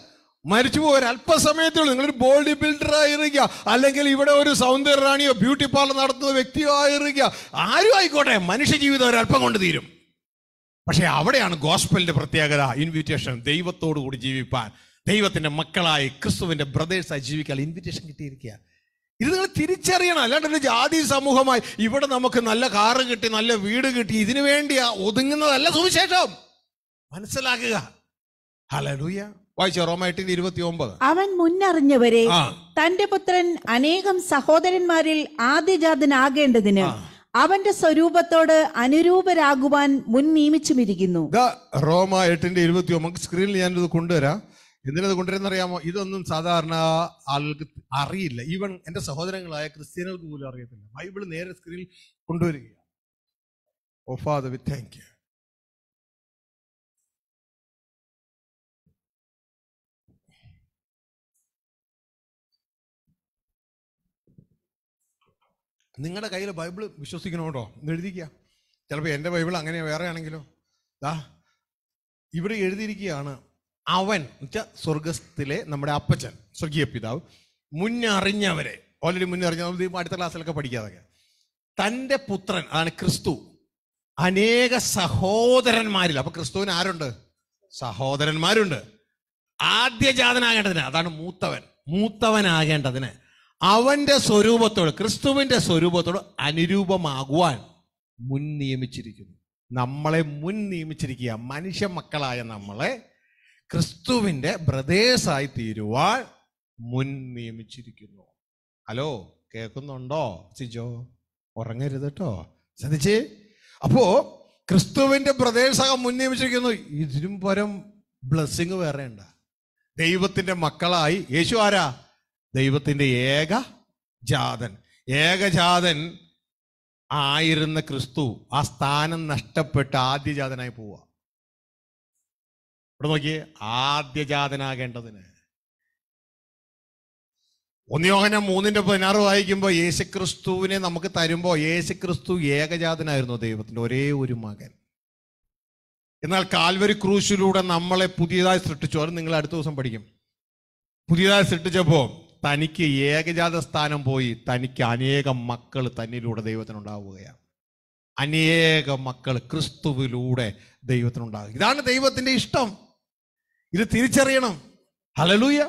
മരിച്ചു പോകും അല്പസമയത്തുള്ളൂ നിങ്ങളൊരു ബോഡി ബിൽഡർ ആയിരിക്കുക അല്ലെങ്കിൽ ഇവിടെ ഒരു സൗന്ദര്യറാണിയോ ബ്യൂട്ടി പാർലർ നടത്തുന്ന വ്യക്തിയോ ആയിരിക്കുക ആരും ആയിക്കോട്ടെ മനുഷ്യ ജീവിതം ഒരല്പം കൊണ്ട് തീരും പക്ഷേ അവിടെയാണ് ഗോസ്പലിന്റെ പ്രത്യേകത ഇൻവിറ്റേഷൻ ദൈവത്തോടു കൂടി ജീവിപ്പാൻ ദൈവത്തിന്റെ മക്കളായി ക്രിസ്തുവിന്റെ ബ്രദേഴ്സായി ജീവിക്കാൻ ഇൻവിറ്റേഷൻ കിട്ടിയിരിക്കുക ഇത് നിങ്ങൾ തിരിച്ചറിയണം അല്ലാണ്ട് ഒരു ജാതി സമൂഹമായി ഇവിടെ നമുക്ക് നല്ല കാറ് കിട്ടി നല്ല വീട് കിട്ടി ഇതിനു വേണ്ടിയാ ഒതുങ്ങുന്നതല്ല സുവിശേഷം മനസ്സിലാക്കുക ഹലലൂയ വായിച്ച റോമായിട്ട് ഇരുപത്തി ഒമ്പത്
അവൻ മുന്നറിഞ്ഞവരെ തന്റെ പുത്രൻ അനേകം സഹോദരന്മാരിൽ ആദ്യജാതനാകേണ്ടതിന് അവന്റെ സ്വരൂപത്തോട് അനുരൂപരാകുവാൻ മുൻ നിയമിച്ചുമിരിക്കുന്നു
റോമ എട്ടിന്റെ ഇരുപത്തി ഒമ്പത് സ്ക്രീനിൽ ഞാനിത് കൊണ്ടുവരാം എന്തിനത് കൊണ്ടുവരുന്നറിയാമോ ഇതൊന്നും സാധാരണ ആൾക്ക് അറിയില്ല ഈവൻ എന്റെ
സഹോദരങ്ങളായ ക്രിസ്ത്യാനികൾക്ക് പോലും അറിയത്തില്ല ബൈബിൾ നേരെ സ്ക്രീനിൽ കൊണ്ടുവരികയാണ് O father we thank you നിങ്ങളുടെ കയ്യിൽ ബൈബിൾ വിശ്വസിക്കണോ കേട്ടോ എഴുതിക്കുക ചിലപ്പോൾ
എൻ്റെ ബൈബിൾ അങ്ങനെ വേറെ ആണെങ്കിലോ ദാ ഇവിടെ എഴുതിയിരിക്കുകയാണ് അവൻ എന്നുവെച്ചാൽ സ്വർഗസ്ഥിലെ നമ്മുടെ അപ്പച്ചൻ സ്വർഗീയ പിതാവ് മുന്നറിഞ്ഞവരെ ഓൾറെഡി മുന്നറിഞ്ഞ അടുത്ത ക്ലാസ്സിലൊക്കെ പഠിക്കാതൊക്കെ തൻ്റെ പുത്രൻ അതാണ് ക്രിസ്തു അനേക സഹോദരന്മാരിൽ അപ്പൊ ക്രിസ്തുവിന് ആരുണ്ട് സഹോദരന്മാരുണ്ട് ആദ്യജാതനാകേണ്ടതിന് അതാണ് മൂത്തവൻ മൂത്തവനാകേണ്ടതിന് അവന്റെ സ്വരൂപത്തോട് ക്രിസ്തുവിന്റെ സ്വരൂപത്തോട് അനുരൂപമാകുവാൻ മുൻ നിയമിച്ചിരിക്കുന്നു നമ്മളെ മുൻ നിയമിച്ചിരിക്കുക മനുഷ്യ മക്കളായ നമ്മളെ ക്രിസ്തുവിൻ്റെ ബ്രദേഴ്സായി തീരുവാൻ മുൻ നിയമിച്ചിരിക്കുന്നു ഹലോ കേൾക്കുന്നുണ്ടോ സിജോ ഉറങ്ങരുത് കേട്ടോ ശ്രദ്ധിച്ചേ അപ്പോ ക്രിസ്തുവിന്റെ പ്രദേശക മുൻ നിയമിച്ചിരിക്കുന്നു ഇതിനും പരം ബ്ലെസ്സിങ് വേറെ ഉണ്ട ദൈവത്തിന്റെ മക്കളായി യേശു ആരാ ദൈവത്തിൻ്റെ ഏക ജാതൻ ഏകജാതൻ ആയിരുന്ന ക്രിസ്തു ആ സ്ഥാനം നഷ്ടപ്പെട്ട് ആദ്യജാതനായി പോവുക ഇവിടെ നോക്കിയേ ആദ്യജാതനാകേണ്ടതിന് ഒന്നിയോഹനം മൂന്നിന്റെ പതിനാറ് വായിക്കുമ്പോൾ യേശുക്രിസ്തുവിനെ നമുക്ക് തരുമ്പോൾ യേശുക്രിസ്തു ഏകജാതനായിരുന്നു ദൈവത്തിൻ്റെ ഒരേ ഒരു മകൻ എന്നാൽ കാൽവരി ക്രൂശിലൂടെ നമ്മളെ പുതിയതായി സൃഷ്ടിച്ചു അത് നിങ്ങൾ അടുത്ത ദിവസം പഠിക്കും പുതിയതായി സൃഷ്ടിച്ചപ്പോൾ തനിക്ക് ഏകജാത സ്ഥാനം പോയി തനിക്ക് അനേകം മക്കൾ തന്നിലൂടെ ദൈവത്തിനുണ്ടാവുകയാണ് അനേക മക്കൾ ക്രിസ്തുവിലൂടെ ദൈവത്തിനുണ്ടാകും ഇതാണ് ദൈവത്തിൻ്റെ ഇഷ്ടം ഇത് തിരിച്ചറിയണം ഹലലൂയ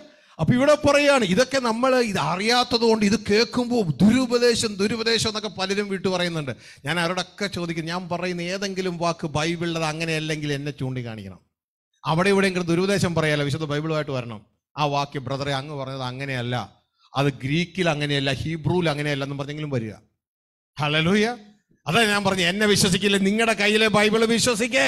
അപ്പൊ ഇവിടെ പറയാണ് ഇതൊക്കെ നമ്മൾ ഇത് അറിയാത്തത് കൊണ്ട് ഇത് കേൾക്കുമ്പോൾ ദുരുപദേശം ദുരുപദേശം എന്നൊക്കെ പലരും വീട്ടു പറയുന്നുണ്ട് ഞാൻ അവരോടൊക്കെ ചോദിക്കും ഞാൻ പറയുന്ന ഏതെങ്കിലും വാക്ക് ബൈബിളിലത് അങ്ങനെയല്ലെങ്കിൽ എന്നെ ചൂണ്ടിക്കാണിക്കണം അവിടെ ഇവിടെയെങ്കിലും ദുരുപദേശം പറയാലോ വിശുദ്ധ ബൈബിളുമായിട്ട് വരണം ആ വാക്യം ബ്രദറെ അങ്ങ് പറഞ്ഞത് അങ്ങനെയല്ല അത് ഗ്രീക്കിൽ അങ്ങനെയല്ല ഹീബ്രൂവിൽ അങ്ങനെയല്ല എന്നും പറഞ്ഞെങ്കിലും വരിക ഹലലൂയ അതാ ഞാൻ പറഞ്ഞു എന്നെ വിശ്വസിക്കില്ല നിങ്ങളുടെ കയ്യിലെ ബൈബിൾ വിശ്വസിക്കേ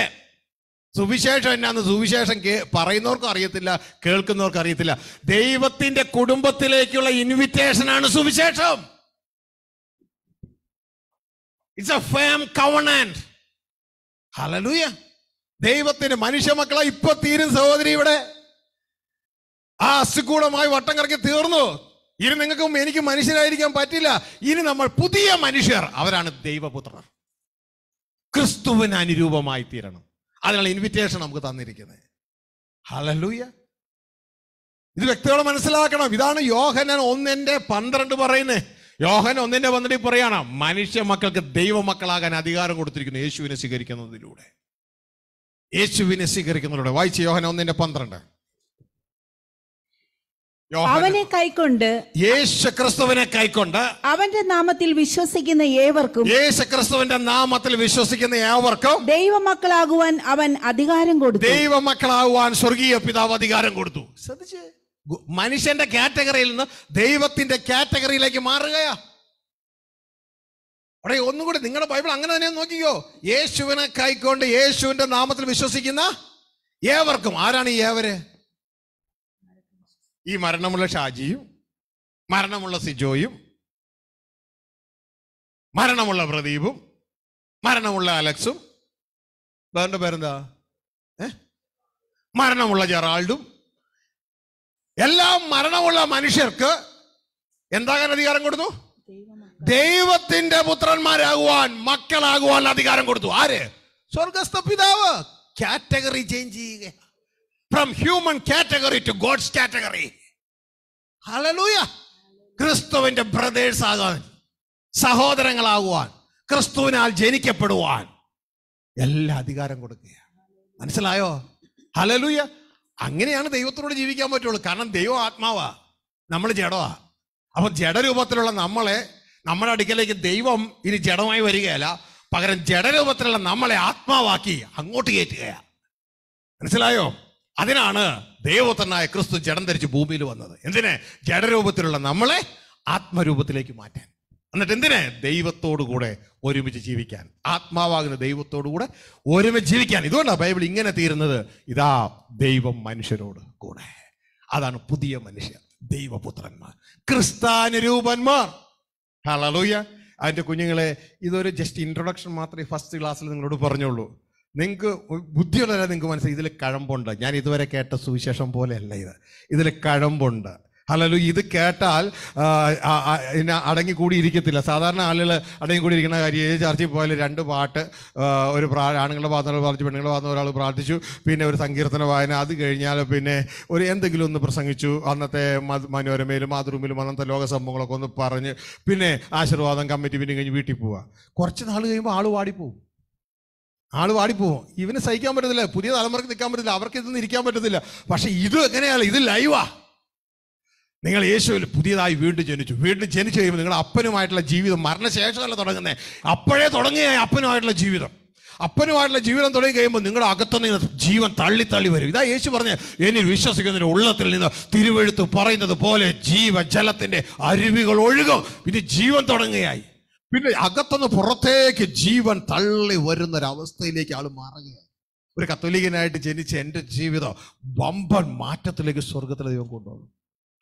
സുവിശേഷം എന്നാന്ന് സുവിശേഷം പറയുന്നവർക്കും അറിയത്തില്ല കേൾക്കുന്നവർക്കും അറിയത്തില്ല ദൈവത്തിന്റെ കുടുംബത്തിലേക്കുള്ള ഇൻവിറ്റേഷനാണ് സുവിശേഷം it's a firm covenant hallelujah മനുഷ്യമക്കളെ ഇപ്പൊ തീരും സഹോദരി ഇവിടെ ആ അസുകൂലമായി വട്ടം കറക്കി തീർന്നു ഇനി നിങ്ങൾക്കും എനിക്ക് മനുഷ്യരായിരിക്കാൻ പറ്റില്ല ഇനി നമ്മൾ പുതിയ മനുഷ്യർ അവരാണ് ദൈവപുത്രർ ക്രിസ്തുവിന് അനുരൂപമായി തീരണം അതിനുള്ള ഇൻവിറ്റേഷൻ നമുക്ക് തന്നിരിക്കുന്നത് ഹലലൂയ ഇത് വ്യക്തികളെ മനസ്സിലാക്കണം ഇതാണ് യോഹനൻ ഒന്നിന്റെ പന്ത്രണ്ട് പറയുന്നത് യോഹൻ ഒന്നിന്റെ പന്ത്രണ്ടിൽ പറയാണ് മനുഷ്യ മക്കൾക്ക് ദൈവമക്കളാകാൻ അധികാരം കൊടുത്തിരിക്കുന്നു യേശുവിനെ സ്വീകരിക്കുന്നതിലൂടെ യേശുവിനെ സ്വീകരിക്കുന്നതിലൂടെ വായിച്ച് യോഹന ഒന്നിന്റെ പന്ത്രണ്ട്
അവനെ കൈക്കൊണ്ട്
യേശു ക്രിസ്തുവിനെ
കൈക്കൊണ്ട് അവന്റെ നാമത്തിൽ വിശ്വസിക്കുന്ന ഏവർക്കും യേശു ക്രിസ്തുവിന്റെ നാമത്തിൽ വിശ്വസിക്കുന്ന ഏവർക്കും ദൈവമക്കളാകുവാൻ അവൻ അധികാരം കൊടുത്തു ദൈവമക്കളാകുവാൻ സ്വർഗീയ പിതാവ്
അധികാരം കൊടുത്തു ശ്രദ്ധിച്ച് മനുഷ്യന്റെ കാറ്റഗറിയിൽ നിന്ന് ദൈവത്തിന്റെ കാറ്റഗറിയിലേക്ക് മാറുകയാ അവിടെ ഒന്നുകൂടി നിങ്ങളുടെ ബൈബിൾ അങ്ങനെ തന്നെ നോക്കിക്കോ യേശുവിനെ കൈക്കൊണ്ട് യേശുവിന്റെ നാമത്തിൽ വിശ്വസിക്കുന്ന ഏവർക്കും ആരാണ് ഈ ഏവര്
ഈ മരണമുള്ള ഷാജിയും മരണമുള്ള സിജോയും മരണമുള്ള പ്രദീപും മരണമുള്ള അലക്സും വേറെ പേരെന്താ മരണമുള്ള ജെറാൾഡും
എല്ലാം മരണമുള്ള മനുഷ്യർക്ക് എന്താകാൻ അധികാരം കൊടുത്തു ദൈവത്തിന്റെ പുത്രന്മാരാകുവാൻ മക്കളാകുവാൻ അധികാരം കൊടുത്തു ആര് സ്വർഗസ്ഥ പിതാവ് കാറ്റഗറി ചേഞ്ച് ചെയ്യുകയാണ് from human category to God's category hallelujah ക്രിസ്തുവിന്റെ ബ്രദേഴ്സ് ആകാൻ സഹോദരങ്ങളാകുവാൻ ക്രിസ്തുവിനാൽ ജനിക്കപ്പെടുവാൻ എല്ലാ അധികാരം കൊടുക്കുക മനസ്സിലായോ ഹലലൂയ അങ്ങനെയാണ് ദൈവത്തിനോട് ജീവിക്കാൻ പറ്റുള്ളൂ കാരണം ദൈവം ആത്മാവാ നമ്മൾ ജഡമാ അപ്പൊ ജഡരൂപത്തിലുള്ള നമ്മളെ നമ്മുടെ അടുക്കലേക്ക് ദൈവം ഇനി ജഡമായി വരികയല്ല പകരം ജഡരൂപത്തിലുള്ള നമ്മളെ ആത്മാവാക്കി അങ്ങോട്ട് കയറ്റുകയാണ് മനസ്സിലായോ അതിനാണ് ദേവോത്തനായ ക്രിസ്തു ജഡം ധരിച്ച് ഭൂമിയിൽ വന്നത് എന്തിനെ ജഡരൂപത്തിലുള്ള നമ്മളെ ആത്മരൂപത്തിലേക്ക് മാറ്റാൻ എന്നിട്ട് എന്തിനെ ദൈവത്തോടു കൂടെ ഒരുമിച്ച് ജീവിക്കാൻ ആത്മാവാകുന്ന ദൈവത്തോടു കൂടെ ഒരുമിച്ച് ജീവിക്കാൻ ഇതുകൊണ്ടാണ് ബൈബിൾ ഇങ്ങനെ തീരുന്നത് ഇതാ ദൈവം മനുഷ്യരോട് കൂടെ അതാണ് പുതിയ മനുഷ്യർ ദൈവപുത്രന്മാർ ക്രിസ്താനുരൂപന്മാർ ഹലോയ്യ അതിൻ്റെ കുഞ്ഞുങ്ങളെ ഇതൊരു ജസ്റ്റ് ഇൻട്രൊഡക്ഷൻ മാത്രമേ ഫസ്റ്റ് ക്ലാസ്സിൽ നിങ്ങളോട് പറഞ്ഞുള്ളൂ നിങ്ങൾക്ക് ബുദ്ധിയുള്ളവരെ നിങ്ങൾക്ക് മനസ്സിലായി ഇതിൽ കഴമ്പുണ്ട് ഞാൻ ഇതുവരെ കേട്ട സുവിശേഷം പോലെയല്ല ഇത് ഇതിൽ കഴമ്പുണ്ട് അല്ലല്ലു ഇത് കേട്ടാൽ പിന്നെ അടങ്ങിക്കൂടിയിരിക്കത്തില്ല സാധാരണ ആളുകൾ അടങ്ങിക്കൂടിയിരിക്കുന്ന കാര്യം ഏത് ചർച്ചയിൽ പോയാലും രണ്ട് പാട്ട് ഒരു പ്രാ ആണുങ്ങളുടെ ഒരാൾ പ്രാർത്ഥിച്ചു പെണ്ണുങ്ങളുടെ ഭാഗത്ത് ഒരാൾ പ്രാർത്ഥിച്ചു പിന്നെ ഒരു സങ്കീർത്തന വായന അത് കഴിഞ്ഞാൽ പിന്നെ ഒരു എന്തെങ്കിലും ഒന്ന് പ്രസംഗിച്ചു അന്നത്തെ മനോരമയിലും മാതൃഭൂമിയിലും അന്നത്തെ ലോക സംഭവങ്ങളൊക്കെ ഒന്ന് പറഞ്ഞ് പിന്നെ ആശീർവാദം കമ്മിറ്റി പിന്നെ കഴിഞ്ഞ് വീട്ടിൽ പോവുക കുറച്ച് നാൾ കഴിയുമ്പോൾ ആൾ വാടിപ്പോവും ആൾ വാടിപ്പോവും ഇവന് സഹിക്കാൻ പറ്റത്തില്ല പുതിയ തലമുറക്ക് നിൽക്കാൻ പറ്റത്തില്ല അവർക്ക് ഇതൊന്നും ഇരിക്കാൻ പറ്റത്തില്ല പക്ഷെ ഇത് എങ്ങനെയാണ് ഇത് ലൈവാ നിങ്ങൾ യേശുവിൽ പുതിയതായി വീണ്ടും ജനിച്ചു വീണ്ടും ജനിച്ചു കഴിയുമ്പോൾ നിങ്ങൾ അപ്പനുമായിട്ടുള്ള ജീവിതം മരണശേഷമല്ല തുടങ്ങുന്നത് അപ്പോഴേ തുടങ്ങിയ അപ്പനുമായിട്ടുള്ള ജീവിതം അപ്പനുമായിട്ടുള്ള ജീവിതം തുടങ്ങി കഴിയുമ്പോൾ നിങ്ങളുടെ അകത്തുനിന്ന് ജീവൻ തള്ളി തള്ളി വരും ഇതാ യേശു പറഞ്ഞ എന്നിൽ വിശ്വസിക്കുന്നതിന് ഉള്ളത്തിൽ നിന്ന് തിരുവഴുത്ത് പറയുന്നത് പോലെ ജീവജലത്തിൻ്റെ അരുവികൾ ഒഴുകും ഇത് ജീവൻ തുടങ്ങുകയായി പിന്നെ അകത്തുനിന്ന് പുറത്തേക്ക് ജീവൻ തള്ളി വരുന്ന ഒരു അവസ്ഥയിലേക്ക് ആൾ മാറുകയാണ് ഒരു കത്തോലിക്കനായിട്ട് ജനിച്ച എൻ്റെ ജീവിതം വമ്പൻ മാറ്റത്തിലേക്ക് സ്വർഗത്തിൽ ദൈവം കൊണ്ടുവന്നു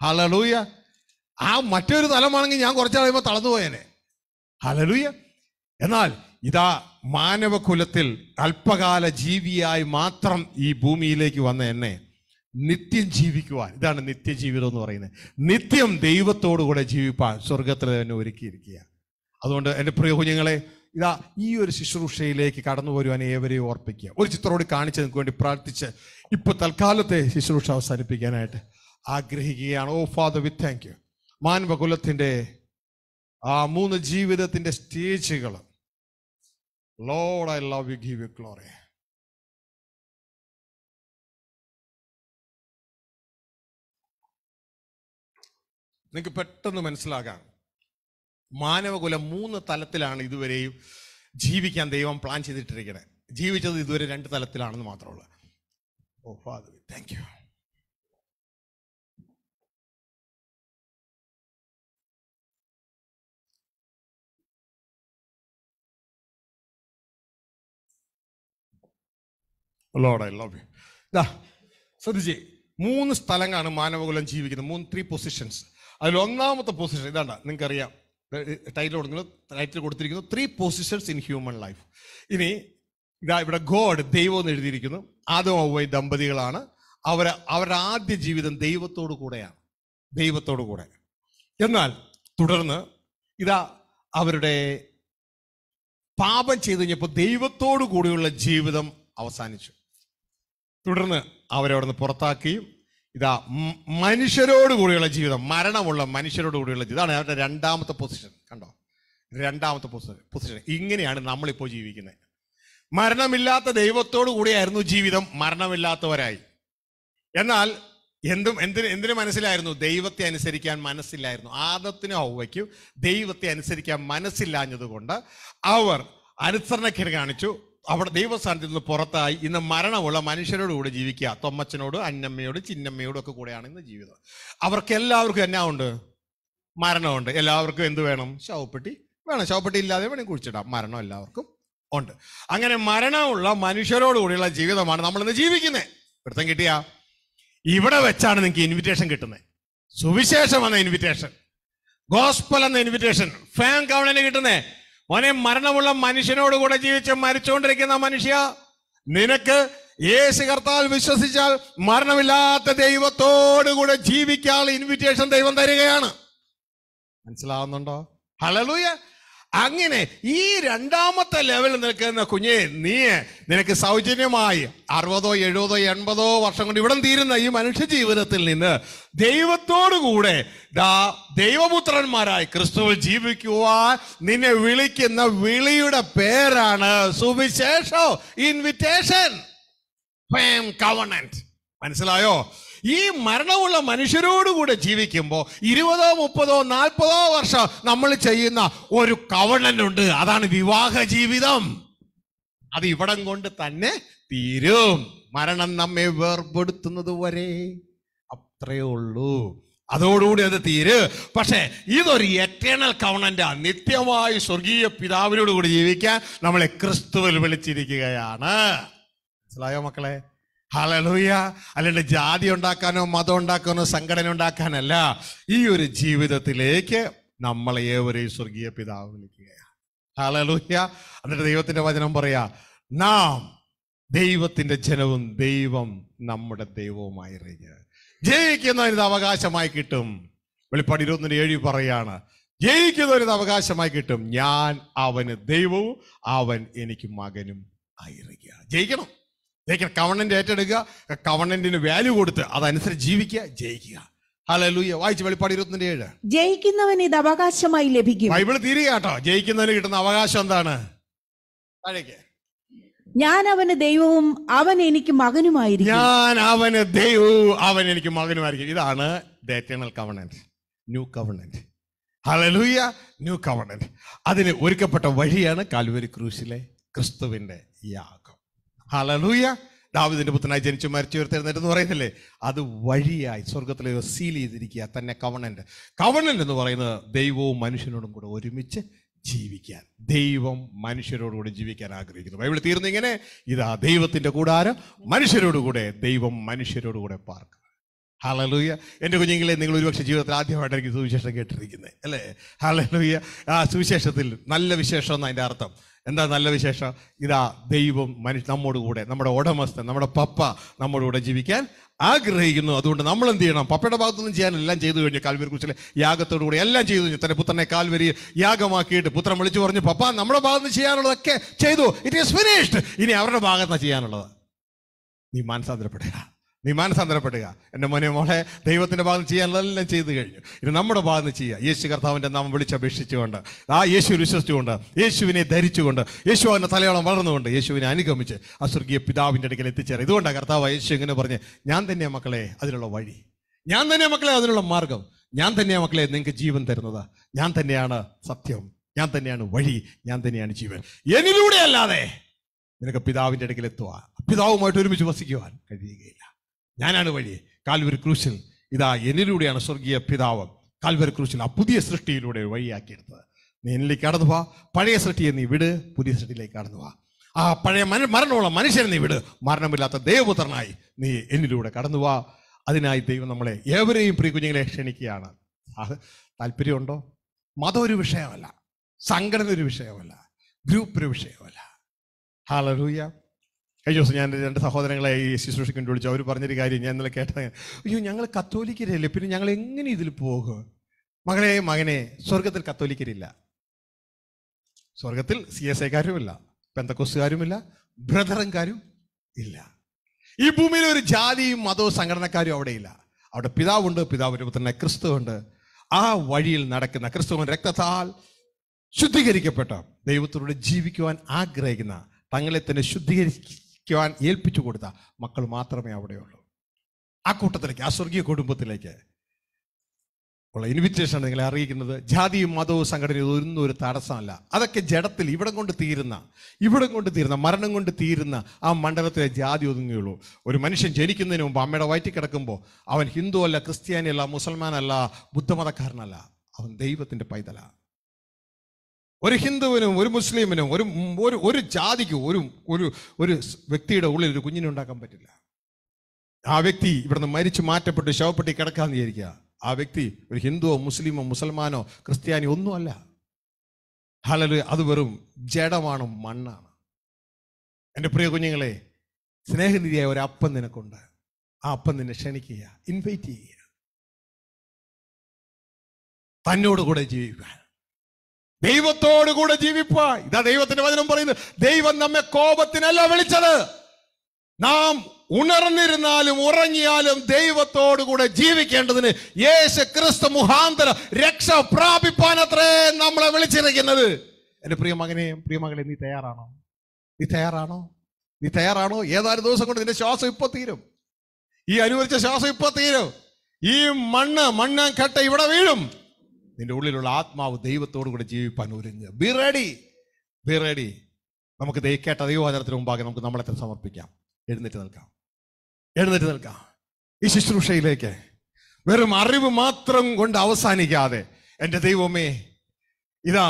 ഹലലൂയ ആ മറ്റൊരു തലമാണെങ്കിൽ ഞാൻ കുറച്ച് കഴിയുമ്പോൾ തളർന്നു ഹലലൂയ എന്നാൽ ഇതാ മാനവകുലത്തിൽ അല്പകാല ജീവിയായി മാത്രം ഈ ഭൂമിയിലേക്ക് വന്ന എന്നെ നിത്യം ജീവിക്കുവാൻ ഇതാണ് നിത്യജീവിതം എന്ന് പറയുന്നത് നിത്യം ദൈവത്തോടു കൂടെ ജീവിപ്പാൻ സ്വർഗത്തിൽ തന്നെ ഒരുക്കിയിരിക്കുക അതുകൊണ്ട് എൻ്റെ പ്രിയ കുഞ്ഞുങ്ങളെ ഇതാ ഈ ഒരു ശുശ്രൂഷയിലേക്ക് കടന്നു വരുവാൻ ഏവരെയും ഓർപ്പിക്കുക ഒരു ചിത്രോട് കാണിച്ചു നിങ്ങൾക്ക് വേണ്ടി പ്രാർത്ഥിച്ച് ഇപ്പൊ തൽക്കാലത്തെ ശുശ്രൂഷ അവസാനിപ്പിക്കാനായിട്ട് ആഗ്രഹിക്കുകയാണ് O father we thank you മാൻവകുലത്തിൻ്റെ
ആ മൂന്ന് ജീവിതത്തിൻ്റെ സ്റ്റേജുകൾ Lord I love you give you glory നിങ്ങൾക്ക് പെട്ടെന്ന് മനസ്സിലാകാം
മാനവകുലം മൂന്ന് തലത്തിലാണ് ഇതുവരെയും ജീവിക്കാൻ ദൈവം പ്ലാൻ ചെയ്തിട്ടിരിക്കണേ
ജീവിച്ചത് ഇതുവരെ രണ്ട് തലത്തിലാണെന്ന് മാത്രമുള്ള O father thank you Lord I love you ഇതാ ശ്രദ്ധിച്ചേ
മൂന്ന് സ്ഥലങ്ങളാണ് മാനവകുലം ജീവിക്കുന്നത് മൂന്ന് ത്രീ പൊസിഷൻസ് അതിൽ ഒന്നാമത്തെ പൊസിഷൻ ഇതാണ്ട നിങ്ങൾക്കറിയാം ടൈറ്റിൽ കൊടുക്കുന്നത് ടൈറ്റിൽ കൊടുത്തിരിക്കുന്നു three positions in human life ഇനി ഇതാ ഇവിടെ ഗോഡ് ദൈവം എന്ന് എഴുതിയിരിക്കുന്നു ആദവും അവ ദമ്പതികളാണ് അവർ അവരുടെ ആദ്യ ജീവിതം ദൈവത്തോടു കൂടെയാണ് ദൈവത്തോടു കൂടെ എന്നാൽ തുടർന്ന് ഇതാ അവരുടെ പാപം ചെയ്തു കഴിഞ്ഞപ്പോൾ ദൈവത്തോടു കൂടിയുള്ള ജീവിതം അവസാനിച്ചു തുടർന്ന് അവരവിടുന്ന് പുറത്താക്കുകയും ഇതാ മനുഷ്യരോട് കൂടിയുള്ള ജീവിതം മരണമുള്ള മനുഷ്യരോട് കൂടിയുള്ള ജീവിതം ഇതാണ് അവരുടെ രണ്ടാമത്തെ പൊസിഷൻ കണ്ടോ രണ്ടാമത്തെ പൊസിഷൻ പൊസിഷൻ ഇങ്ങനെയാണ് നമ്മളിപ്പോൾ ജീവിക്കുന്നത് മരണമില്ലാത്ത ദൈവത്തോടു കൂടിയായിരുന്നു ജീവിതം മരണമില്ലാത്തവരായി എന്നാൽ എന്തും എന്തിന് എന്തിനു മനസ്സിലായിരുന്നു ദൈവത്തെ അനുസരിക്കാൻ മനസ്സില്ലായിരുന്നു ആദത്തിനും ഔവയ്ക്കും ദൈവത്തെ അനുസരിക്കാൻ മനസ്സില്ലാഞ്ഞതുകൊണ്ട് അവർ അനുസരണക്കേട് കാണിച്ചു അവിടെ ദൈവസ്ഥാനത്തിൽ നിന്ന് പുറത്തായി ഇന്ന് മരണമുള്ള മനുഷ്യരോട് കൂടെ ജീവിക്കുക തൊമ്മച്ചനോട് അന്നമ്മയോട് ചിന്നമ്മയോടും ഒക്കെ കൂടെയാണ് ഇന്ന് ജീവിതം അവർക്ക് എല്ലാവർക്കും എന്നാ ഉണ്ട് മരണമുണ്ട് എല്ലാവർക്കും എന്ത് വേണം ശവപ്പെട്ടി വേണം ശവപ്പെട്ടി ഇല്ലാതെ വേണം കുഴിച്ചിടാം മരണം എല്ലാവർക്കും ഉണ്ട് അങ്ങനെ മരണമുള്ള മനുഷ്യരോട് കൂടിയുള്ള ജീവിതമാണ് നമ്മൾ ഇന്ന് ജീവിക്കുന്നത് പിടുത്തം കിട്ടിയ ഇവിടെ വെച്ചാണ് നിങ്ങൾക്ക് ഇൻവിറ്റേഷൻ കിട്ടുന്നത് സുവിശേഷം എന്ന ഇൻവിറ്റേഷൻ ഗോസ്പൽ എന്ന ഇൻവിറ്റേഷൻ ഫാൻ കവണന് കിട്ടുന്നേ മോനെ മരണമുള്ള മനുഷ്യനോട് കൂടെ ജീവിച്ച് മരിച്ചുകൊണ്ടിരിക്കുന്ന മനുഷ്യ നിനക്ക് യേശു കർത്താൽ വിശ്വസിച്ചാൽ മരണമില്ലാത്ത കൂടെ ജീവിക്കാൻ ഇൻവിറ്റേഷൻ ദൈവം തരികയാണ് മനസ്സിലാവുന്നുണ്ടോ ഹലലൂയ അങ്ങനെ ഈ രണ്ടാമത്തെ ലെവലിൽ നിൽക്കുന്ന കുഞ്ഞെ നീ നിനക്ക് സൗജന്യമായി അറുപതോ എഴുപതോ എൺപതോ വർഷം കൊണ്ട് ഇവിടം തീരുന്ന ഈ മനുഷ്യ ജീവിതത്തിൽ നിന്ന് ദൈവത്തോടുകൂടെ ദാ ദൈവപുത്രന്മാരായി ക്രിസ്തുവിൽ ജീവിക്കുവാൻ നിന്നെ വിളിക്കുന്ന വിളിയുടെ പേരാണ് സുവിശേഷം ഇൻവിറ്റേഷൻ മനസ്സിലായോ ഈ മരണമുള്ള മനുഷ്യരോടുകൂടെ ജീവിക്കുമ്പോൾ ഇരുപതോ മുപ്പതോ നാൽപ്പതോ വർഷം നമ്മൾ ചെയ്യുന്ന ഒരു കവണനുണ്ട് അതാണ് വിവാഹ ജീവിതം അത് ഇവിടം കൊണ്ട് തന്നെ തീരും മരണം നമ്മെ വേർപെടുത്തുന്നത് വരെ അത്രയേ ഉള്ളൂ അതോടുകൂടി അത് തീര് പക്ഷേ ഇതൊരു എറ്റേണൽ കവണന്റെ നിത്യമായി സ്വർഗീയ പിതാവിനോട് കൂടി ജീവിക്കാൻ നമ്മളെ ക്രിസ്തുവിൽ വിളിച്ചിരിക്കുകയാണ് മനസ്സിലായോ മക്കളെ ഹലലൂയ അല്ലെങ്കിൽ ജാതി ഉണ്ടാക്കാനോ മതം ഉണ്ടാക്കാനോ സംഘടന ഉണ്ടാക്കാനല്ല ഈ ഒരു ജീവിതത്തിലേക്ക് നമ്മളെ ഏവരെയും സ്വർഗീയ പിതാവ് വിളിക്കുകയാണ് ഹലലൂഹ്യ എന്നിട്ട് ദൈവത്തിന്റെ വചനം പറയാ നാം ദൈവത്തിന്റെ ജനവും ദൈവം നമ്മുടെ ദൈവവുമായി അറിയുക ജയിക്കുന്നതിന് അവകാശമായി കിട്ടും വെളിപ്പാട് ഇരുപത്തിന് ഏഴ് പറയാണ് ജയിക്കുന്നവരത് അവകാശമായി കിട്ടും ഞാൻ അവന് ദൈവവും അവൻ എനിക്ക് മകനും ആയിരിക്കുക ജയിക്കണം ജയിക്കണം കവണൻ്റ് ഏറ്റെടുക്കുക കവണൻറ്റിന് വാല്യൂ കൊടുത്ത് അതനുസരിച്ച് ജീവിക്കുക ജയിക്കുക
അവകാശമായി ലഭിക്കും ബൈബിൾ തീരുക
ജയിക്കുന്നവന് കിട്ടുന്ന അവകാശം എന്താണ്
ഞാൻ അവന് ദൈവവും അവൻ എനിക്ക് മകനുമായിരിക്കും ഞാൻ അവന് ദൈവവും അവൻ
എനിക്ക് മകനുമായിരിക്കും ഇതാണ് ന്യൂ ഹലലൂയ ന്യൂ കവണൻറ്റ് അതിന് ഒരുക്കപ്പെട്ട വഴിയാണ് കാൽവരി ക്രൂശിലെ ക്രിസ്തുവിൻ്റെ യാ ഹലലൂയ ദാവിദിന്റെ പുത്രനായി ജനിച്ചു മരിച്ചു ഉയർത്തെഴുന്നേറ്റ് എന്ന് പറയുന്നില്ലേ അത് വഴിയായി സ്വർഗത്തിലെ സീൽ ചെയ്തിരിക്കുക തന്നെ കവണന്റ് കവണന്റ് എന്ന് പറയുന്നത് ദൈവവും മനുഷ്യനോടും കൂടെ ഒരുമിച്ച് ജീവിക്കാൻ ദൈവം മനുഷ്യരോടുകൂടി ജീവിക്കാൻ ആഗ്രഹിക്കുന്നു ബൈബിൾ തീർന്നു ഇങ്ങനെ ഇതാ ദൈവത്തിന്റെ കൂടാരം മനുഷ്യരോടുകൂടെ ദൈവം മനുഷ്യരോടുകൂടെ പാർക്ക് ഹലലൂയ എൻ്റെ കുഞ്ഞുങ്ങളെ നിങ്ങൾ ഒരുപക്ഷെ ജീവിതത്തിൽ ആദ്യമായിട്ട് സുവിശേഷം കേട്ടിരിക്കുന്നത് അല്ലേ ഹലലൂയ ആ സുവിശേഷത്തിൽ നല്ല വിശേഷം എന്നതിൻ്റെ അർത്ഥം എന്താ നല്ല വിശേഷം ഇതാ ദൈവം മനുഷ്യ നമ്മോട് കൂടെ നമ്മുടെ ഉടമസ്ഥൻ നമ്മുടെ പപ്പ നമ്മുടെ കൂടെ ജീവിക്കാൻ ആഗ്രഹിക്കുന്നു അതുകൊണ്ട് നമ്മൾ എന്ത് ചെയ്യണം പപ്പയുടെ ഭാഗത്തുനിന്നും ചെയ്യാൻ എല്ലാം ചെയ്തു കഴിഞ്ഞു കാൽവരി കുറിച്ചിലെ യാഗത്തോടു കൂടി എല്ലാം ചെയ്തു കഴിഞ്ഞു തന്റെ പുത്രനെ കാൽവരി യാഗമാക്കിയിട്ട് പുത്രൻ വിളിച്ചു പറഞ്ഞു പപ്പ നമ്മുടെ ഭാഗത്ത് ചെയ്യാനുള്ളതൊക്കെ ചെയ്തു ഇറ്റ് ഈസ് ഫിനിഷ്ഡ് ഇനി അവരുടെ ഭാഗത്താണ് ചെയ്യാനുള്ളത് നീ മാനസാന്തരപ്പെടുക നീ മാനസാന്തരപ്പെടുക എൻ്റെ മോനെ മോളെ ദൈവത്തിൻ്റെ ഭാഗത്ത് ചെയ്യാനുള്ളതെല്ലാം ചെയ്തു കഴിഞ്ഞു ഇനി നമ്മുടെ ഭാഗത്ത് ചെയ്യുക യേശു കർത്താവിൻ്റെ നാമം വിളിച്ചപേക്ഷിച്ചുകൊണ്ട് ആ യേശു വിശ്വസിച്ചുകൊണ്ട് യേശുവിനെ ധരിച്ചുകൊണ്ട് യേശു അവൻ്റെ തലയോളം വളർന്നുകൊണ്ട് യേശുവിനെ അനുഗമിച്ച് ആ സ്വർഗീയ പിതാവിൻ്റെ അടുക്കൽ എത്തിച്ചേരാം ഇതുകൊണ്ടാണ് കർത്താവ് യേശു ഇങ്ങനെ പറഞ്ഞ് ഞാൻ തന്നെയാണ് മക്കളെ അതിനുള്ള വഴി ഞാൻ തന്നെയാണ് മക്കളെ അതിനുള്ള മാർഗം ഞാൻ തന്നെയാണ് മക്കളെ നിങ്ങൾക്ക് ജീവൻ തരുന്നത് ഞാൻ തന്നെയാണ് സത്യം ഞാൻ തന്നെയാണ് വഴി ഞാൻ തന്നെയാണ് ജീവൻ എന്നിലൂടെ അല്ലാതെ നിനക്ക് പിതാവിൻ്റെ അടുക്കൽ എത്തുക പിതാവുമായിട്ട് ഒരുമിച്ച് വസിക്കുവാൻ കഴിയുകയില്ല ഞാനാണ് വഴി കാൽവരി ക്രൂശിൽ ഇതാ എന്നിലൂടെയാണ് സ്വർഗീയ പിതാവ് കാൽവരി ക്രൂശിൽ ആ പുതിയ സൃഷ്ടിയിലൂടെ വഴിയാക്കിയെടുത്തത് നീ എന്നിലേക്ക് കടന്നു പോവാ പഴയ സൃഷ്ടിയെ നീ വിട് പുതിയ സൃഷ്ടിയിലേക്ക് കടന്നു പോവാ ആ പഴയ മന മരണമുള്ള മനുഷ്യനെ നീ വിട് മരണമില്ലാത്ത ദൈവപുത്രനായി നീ എന്നിലൂടെ കടന്നു പോവാ അതിനായി ദൈവം നമ്മളെ ഏവരെയും പ്രിയ കുഞ്ഞുങ്ങളെ ക്ഷണിക്കുകയാണ് താല്പര്യമുണ്ടോ മതം ഒരു വിഷയമല്ല സംഘടന ഒരു വിഷയമല്ല ഗ്രൂപ്പ് ഒരു വിഷയമല്ല ഹാലൂയ്യ കഴിഞ്ഞ ദിവസം ഞാൻ രണ്ട് സഹോദരങ്ങളെ ഈ ശുശ്രൂഷയ്ക്ക് വിളിച്ചു അവർ പറഞ്ഞൊരു കാര്യം ഞാൻ ഇന്നലെ കേട്ടത് അയ്യോ ഞങ്ങൾ കത്തോലിക്കരല്ലേ പിന്നെ ഞങ്ങൾ എങ്ങനെ ഇതിൽ പോകും മകളെ മകനെ സ്വർഗത്തിൽ കത്തോലിക്കരില്ല സ്വർഗത്തിൽ സി എസ് ഐക്കാരുമില്ല പെന്തക്കോസുകാരുമില്ല ബ്രദറുംകാരും ഇല്ല ഈ ഭൂമിയിൽ ഒരു ജാതിയും മതവും സംഘടനക്കാരും ഇല്ല അവിടെ പിതാവുണ്ട് പിതാവിൻ്റെ പുത്രനെ ക്രിസ്തുവുണ്ട് ആ വഴിയിൽ നടക്കുന്ന ക്രിസ്തുവൻ രക്തത്താൽ ശുദ്ധീകരിക്കപ്പെട്ട ദൈവത്തിലൂടെ ജീവിക്കുവാൻ ആഗ്രഹിക്കുന്ന തങ്ങളെ തന്നെ ശുദ്ധീകരി ക്കുവാൻ ഏൽപ്പിച്ചു കൊടുത്ത മക്കൾ മാത്രമേ അവിടെയുള്ളൂ ആ കൂട്ടത്തിലേക്ക് ആ സ്വർഗീയ കുടുംബത്തിലേക്ക് ഉള്ള ഇൻവിറ്റേഷനാണ് നിങ്ങളെ അറിയിക്കുന്നത് ജാതിയും മതവും സംഘടനയും ഒന്നും ഒരു തടസ്സമല്ല അതൊക്കെ ജഡത്തിൽ ഇവിടം കൊണ്ട് തീരുന്ന ഇവിടം കൊണ്ട് തീരുന്ന മരണം കൊണ്ട് തീരുന്ന ആ മണ്ഡലത്തിലെ ജാതി ഒതുങ്ങുകയുള്ളൂ ഒരു മനുഷ്യൻ ജനിക്കുന്നതിന് മുമ്പ് അമ്മയുടെ വയറ്റിൽ കിടക്കുമ്പോൾ അവൻ ഹിന്ദു അല്ല ക്രിസ്ത്യാനി അല്ല മുസൽമാനല്ല ബുദ്ധമതക്കാരനല്ല അവൻ ദൈവത്തിൻ്റെ പൈതലാണ് ഒരു ഹിന്ദുവിനും ഒരു മുസ്ലിമിനും ഒരു ഒരു ഒരു ജാതിക്കും ഒരു ഒരു ഒരു വ്യക്തിയുടെ ഉള്ളിൽ ഒരു കുഞ്ഞിനെ ഉണ്ടാക്കാൻ പറ്റില്ല ആ വ്യക്തി ഇവിടുന്ന് മരിച്ചു മാറ്റപ്പെട്ട് ശവപ്പെട്ടി കിടക്കാന്ന് വിചാരിക്കുക ആ വ്യക്തി ഒരു ഹിന്ദുവോ മുസ്ലിമോ മുസൽമാനോ ക്രിസ്ത്യാനിയോ ഒന്നുമല്ല ഹലല് അത് വെറും ജഡമാണ് മണ്ണാണ് എൻ്റെ പ്രിയ കുഞ്ഞുങ്ങളെ സ്നേഹനിധിയായ ഒരു അപ്പൻ നിനക്കുണ്ട് ആ അപ്പൻ നിന്നെ ക്ഷണിക്കുക
ഇൻവൈറ്റ് ചെയ്യുക തന്നോട് കൂടെ ജീവിക്കുക ദൈവത്തോടു കൂടെ ജീവിപ്പാ ഇതാ ദൈവത്തിന്റെ വചനം പറയുന്നത് ദൈവം നമ്മെ കോപത്തിനല്ല
വിളിച്ചത് നാം ഉണർന്നിരുന്നാലും ഉറങ്ങിയാലും ദൈവത്തോടു കൂടെ ജീവിക്കേണ്ടതിന് യേശു ക്രിസ്തു മുഹാന്തര രക്ഷ പ്രാപിപ്പാൻ അത്രേ നമ്മളെ വിളിച്ചിരിക്കുന്നത് എന്റെ പ്രിയ മകനെ പ്രിയ നീ തയ്യാറാണോ നീ തയ്യാറാണോ നീ തയ്യാറാണോ ഏതാനും ദിവസം കൊണ്ട് നിന്റെ ശ്വാസം ഇപ്പൊ തീരും ഈ അനുവദിച്ച ശ്വാസം ഇപ്പൊ തീരും ഈ മണ്ണ് മണ്ണ് കെട്ട ഇവിടെ വീഴും നിന്റെ ഉള്ളിലുള്ള ആത്മാവ് ദൈവത്തോടു കൂടെ ജീവിപ്പാൻ ഒരുങ്ങുക ബി റെഡി ബി റെഡി നമുക്ക് ദൈക്കേട്ട ദൈവവചനത്തിന് മുമ്പാകെ നമുക്ക് നമ്മളെ തന്നെ സമർപ്പിക്കാം എഴുന്നേറ്റ് നിൽക്കാം എഴുന്നേറ്റ് നിൽക്കാം ഈ ശുശ്രൂഷയിലേക്ക് വെറും അറിവ് മാത്രം കൊണ്ട് അവസാനിക്കാതെ എൻ്റെ ദൈവമേ ഇതാ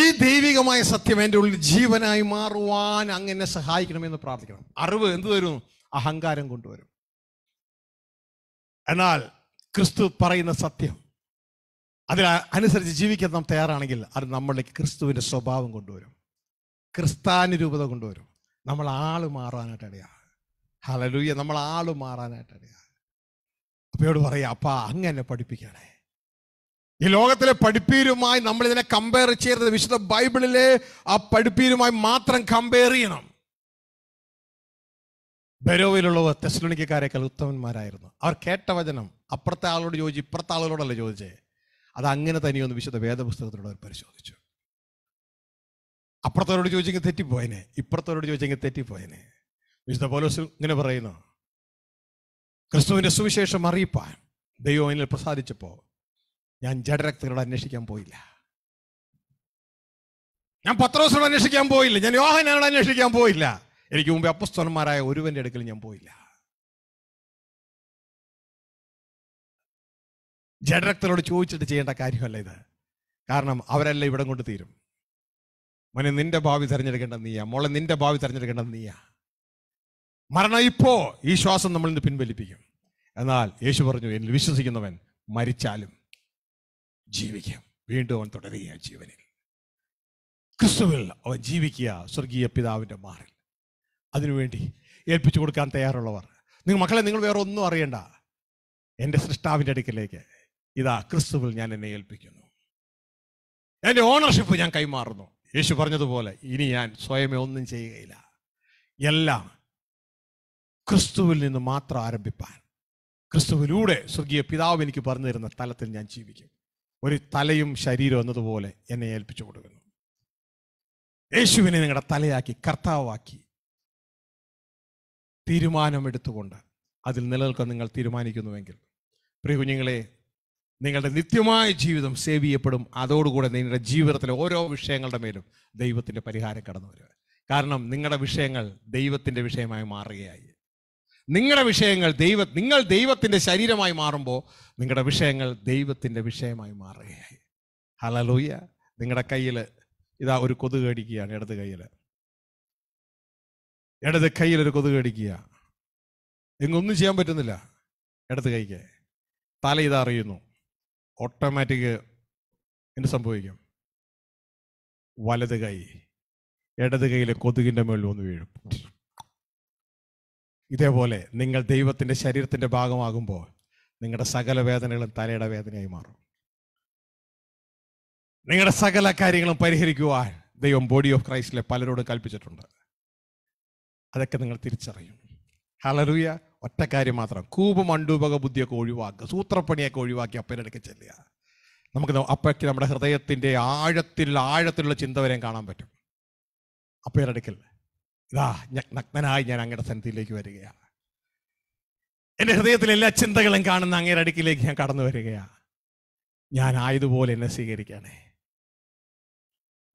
ഈ ദൈവികമായ സത്യം എൻ്റെ ഉള്ളിൽ ജീവനായി മാറുവാൻ അങ്ങനെ സഹായിക്കണമെന്ന് പ്രാർത്ഥിക്കണം അറിവ് എന്ത് തരും അഹങ്കാരം കൊണ്ടുവരും എന്നാൽ ക്രിസ്തു പറയുന്ന സത്യം അതിനനുസരിച്ച് അനുസരിച്ച് ജീവിക്കാൻ നാം തയ്യാറാണെങ്കിൽ അത് നമ്മളിലേക്ക് ക്രിസ്തുവിൻ്റെ സ്വഭാവം കൊണ്ടുവരും ക്രിസ്താനുരൂപത കൊണ്ടുവരും നമ്മൾ ആള് മാറാനായിട്ട് ഇടയാണ് ഹലലൂയ നമ്മൾ ആള് മാറാനായിട്ട് ഇടയാണ് അപ്പയോട് പറയാം അപ്പ അങ്ങനെ പഠിപ്പിക്കണേ ഈ ലോകത്തിലെ പഠിപ്പീരുമായി നമ്മൾ ഇതിനെ കമ്പയർ ചെയ്യരുത് വിശുദ്ധ ബൈബിളിലെ ആ പഠിപ്പീരുമായി മാത്രം കമ്പയർ ചെയ്യണം ബെരോവിലുള്ളവർ തെസ്ലോണിക്കാരേക്കാൾ ഉത്തമന്മാരായിരുന്നു അവർ കേട്ട വചനം അപ്പുറത്തെ ആളോട് ചോദിച്ചു ഇപ്പുറത്തെ ആളുകളോടല്ല ചോദിച്ചേ അത് അങ്ങനെ തനിയൊന്ന് വിശുദ്ധ വേദപുസ്തകത്തിലൂടെ അവർ പരിശോധിച്ചു അപ്പുറത്തോരോട് ചോദിച്ചെങ്കിൽ തെറ്റിപ്പോയനെ ഇപ്പുറത്തോരോട് ചോദിച്ചെങ്കിൽ തെറ്റിപ്പോയനെ വിശുദ്ധ പോലോസ് ഇങ്ങനെ പറയുന്നു ക്രിസ്തുവിൻ്റെ സുവിശേഷം അറിയിപ്പാൻ ദൈവം എന്നിൽ പ്രസാദിച്ചപ്പോൾ ഞാൻ ജഡരക്തരോട് അന്വേഷിക്കാൻ പോയില്ല
ഞാൻ പത്രോസിനോട്
അന്വേഷിക്കാൻ പോയില്ല ഞാൻ യോഹനോട് അന്വേഷിക്കാൻ പോയില്ല എനിക്ക് മുമ്പേ അപ്പസ്തോന്മാരായ ഒരുവന്റെ അടുക്കൽ ഞാൻ പോയില്ല
ജഡരക്തരോട് ചോദിച്ചിട്ട് ചെയ്യേണ്ട കാര്യമല്ല ഇത് കാരണം അവരല്ല ഇവിടം കൊണ്ട് തീരും മോനെ നിന്റെ
ഭാവി തിരഞ്ഞെടുക്കേണ്ടത് നീയാ മോളെ നിന്റെ ഭാവി തിരഞ്ഞെടുക്കേണ്ടത് നീയാ മരണം ഇപ്പോ ഈ ശ്വാസം നമ്മൾ ഇന്ന് പിൻവലിപ്പിക്കും എന്നാൽ യേശു പറഞ്ഞു എന്നിൽ വിശ്വസിക്കുന്നവൻ മരിച്ചാലും ജീവിക്കും വീണ്ടും അവൻ തുടരുക ജീവനിൽ ക്രിസ്തുവിൽ അവൻ ജീവിക്കുക സ്വർഗീയ പിതാവിൻ്റെ മാറിൽ അതിനുവേണ്ടി ഏൽപ്പിച്ചു കൊടുക്കാൻ തയ്യാറുള്ളവർ നിങ്ങൾ മക്കളെ നിങ്ങൾ വേറെ ഒന്നും അറിയണ്ട എൻ്റെ സൃഷ്ടാവിൻ്റെ അടുക്കിലേക്ക് ഇതാ ക്രിസ്തുവിൽ ഞാൻ എന്നെ ഏൽപ്പിക്കുന്നു എൻ്റെ ഓണർഷിപ്പ് ഞാൻ കൈമാറുന്നു യേശു പറഞ്ഞതുപോലെ ഇനി ഞാൻ സ്വയമേ ഒന്നും ചെയ്യുകയില്ല എല്ലാം ക്രിസ്തുവിൽ നിന്ന് മാത്രം ആരംഭിപ്പാൻ ക്രിസ്തുവിലൂടെ സ്വർഗീയ പിതാവ് എനിക്ക് പറഞ്ഞു തരുന്ന തലത്തിൽ ഞാൻ ജീവിക്കും ഒരു തലയും ശരീരം എന്നതുപോലെ എന്നെ ഏൽപ്പിച്ചു കൊടുക്കുന്നു യേശുവിനെ നിങ്ങളുടെ തലയാക്കി കർത്താവാക്കി തീരുമാനമെടുത്തുകൊണ്ട് അതിൽ നിലനിൽക്കാൻ നിങ്ങൾ തീരുമാനിക്കുന്നുവെങ്കിൽ പ്രിയ കുഞ്ഞുങ്ങളെ നിങ്ങളുടെ നിത്യമായ ജീവിതം സേവ് ചെയ്യപ്പെടും അതോടുകൂടെ നിങ്ങളുടെ ജീവിതത്തിലെ ഓരോ വിഷയങ്ങളുടെ മേലും ദൈവത്തിൻ്റെ പരിഹാരം കടന്നു വരിക കാരണം നിങ്ങളുടെ വിഷയങ്ങൾ ദൈവത്തിൻ്റെ വിഷയമായി മാറുകയായി നിങ്ങളുടെ വിഷയങ്ങൾ ദൈവ നിങ്ങൾ ദൈവത്തിൻ്റെ ശരീരമായി മാറുമ്പോൾ നിങ്ങളുടെ വിഷയങ്ങൾ ദൈവത്തിൻ്റെ വിഷയമായി മാറുകയായി ഹലലൂയ നിങ്ങളുടെ കയ്യിൽ ഇതാ ഒരു കൊതുക് അടിക്കുകയാണ് ഇടത് കയ്യിൽ ഇടത് കയ്യിൽ ഒരു കൊതുക് അടിക്കുക എങ്ങൊന്നും ചെയ്യാൻ പറ്റുന്നില്ല ഇടത് കൈക്ക് തല അറിയുന്നു ഓട്ടോമാറ്റിക് എന്ത് സംഭവിക്കും വലത് കൈ ഇടത് കൈയിലെ കൊതുകിൻ്റെ മേൽ ഒന്ന് വീഴും ഇതേപോലെ നിങ്ങൾ ദൈവത്തിൻ്റെ ശരീരത്തിൻ്റെ ഭാഗമാകുമ്പോൾ നിങ്ങളുടെ സകല വേദനകളും തലയുടെ വേദനയായി മാറും നിങ്ങളുടെ സകല കാര്യങ്ങളും പരിഹരിക്കുവാൻ ദൈവം ബോഡി ഓഫ് ക്രൈസ്റ്റിലെ പലരോടും കൽപ്പിച്ചിട്ടുണ്ട് അതൊക്കെ നിങ്ങൾ തിരിച്ചറിയും ഹലറിയ ഒറ്റക്കാര്യം മാത്രം കൂപം അണ്ടൂപക ബുദ്ധിയൊക്കെ ഒഴിവാക്കുക സൂത്രപ്പണിയൊക്കെ ഒഴിവാക്കി അപ്പനടുക്കെ ചെല്ലുക നമുക്ക് അപ്പയ്ക്ക് നമ്മുടെ ഹൃദയത്തിൻ്റെ ആഴത്തിൽ ആഴത്തിലുള്ള ചിന്ത വരെയും കാണാൻ പറ്റും അപ്പയടുക്കൽ ഇതാ നഗ്നനായി ഞാൻ അങ്ങയുടെ സന്നിധിയിലേക്ക് വരികയാണ് എൻ്റെ ഹൃദയത്തിലെ എല്ലാ ചിന്തകളും കാണുന്ന അങ്ങയുടെ അടുക്കിലേക്ക് ഞാൻ കടന്നു വരികയാണ് ഞാൻ ആയതുപോലെ എന്നെ സ്വീകരിക്കണേ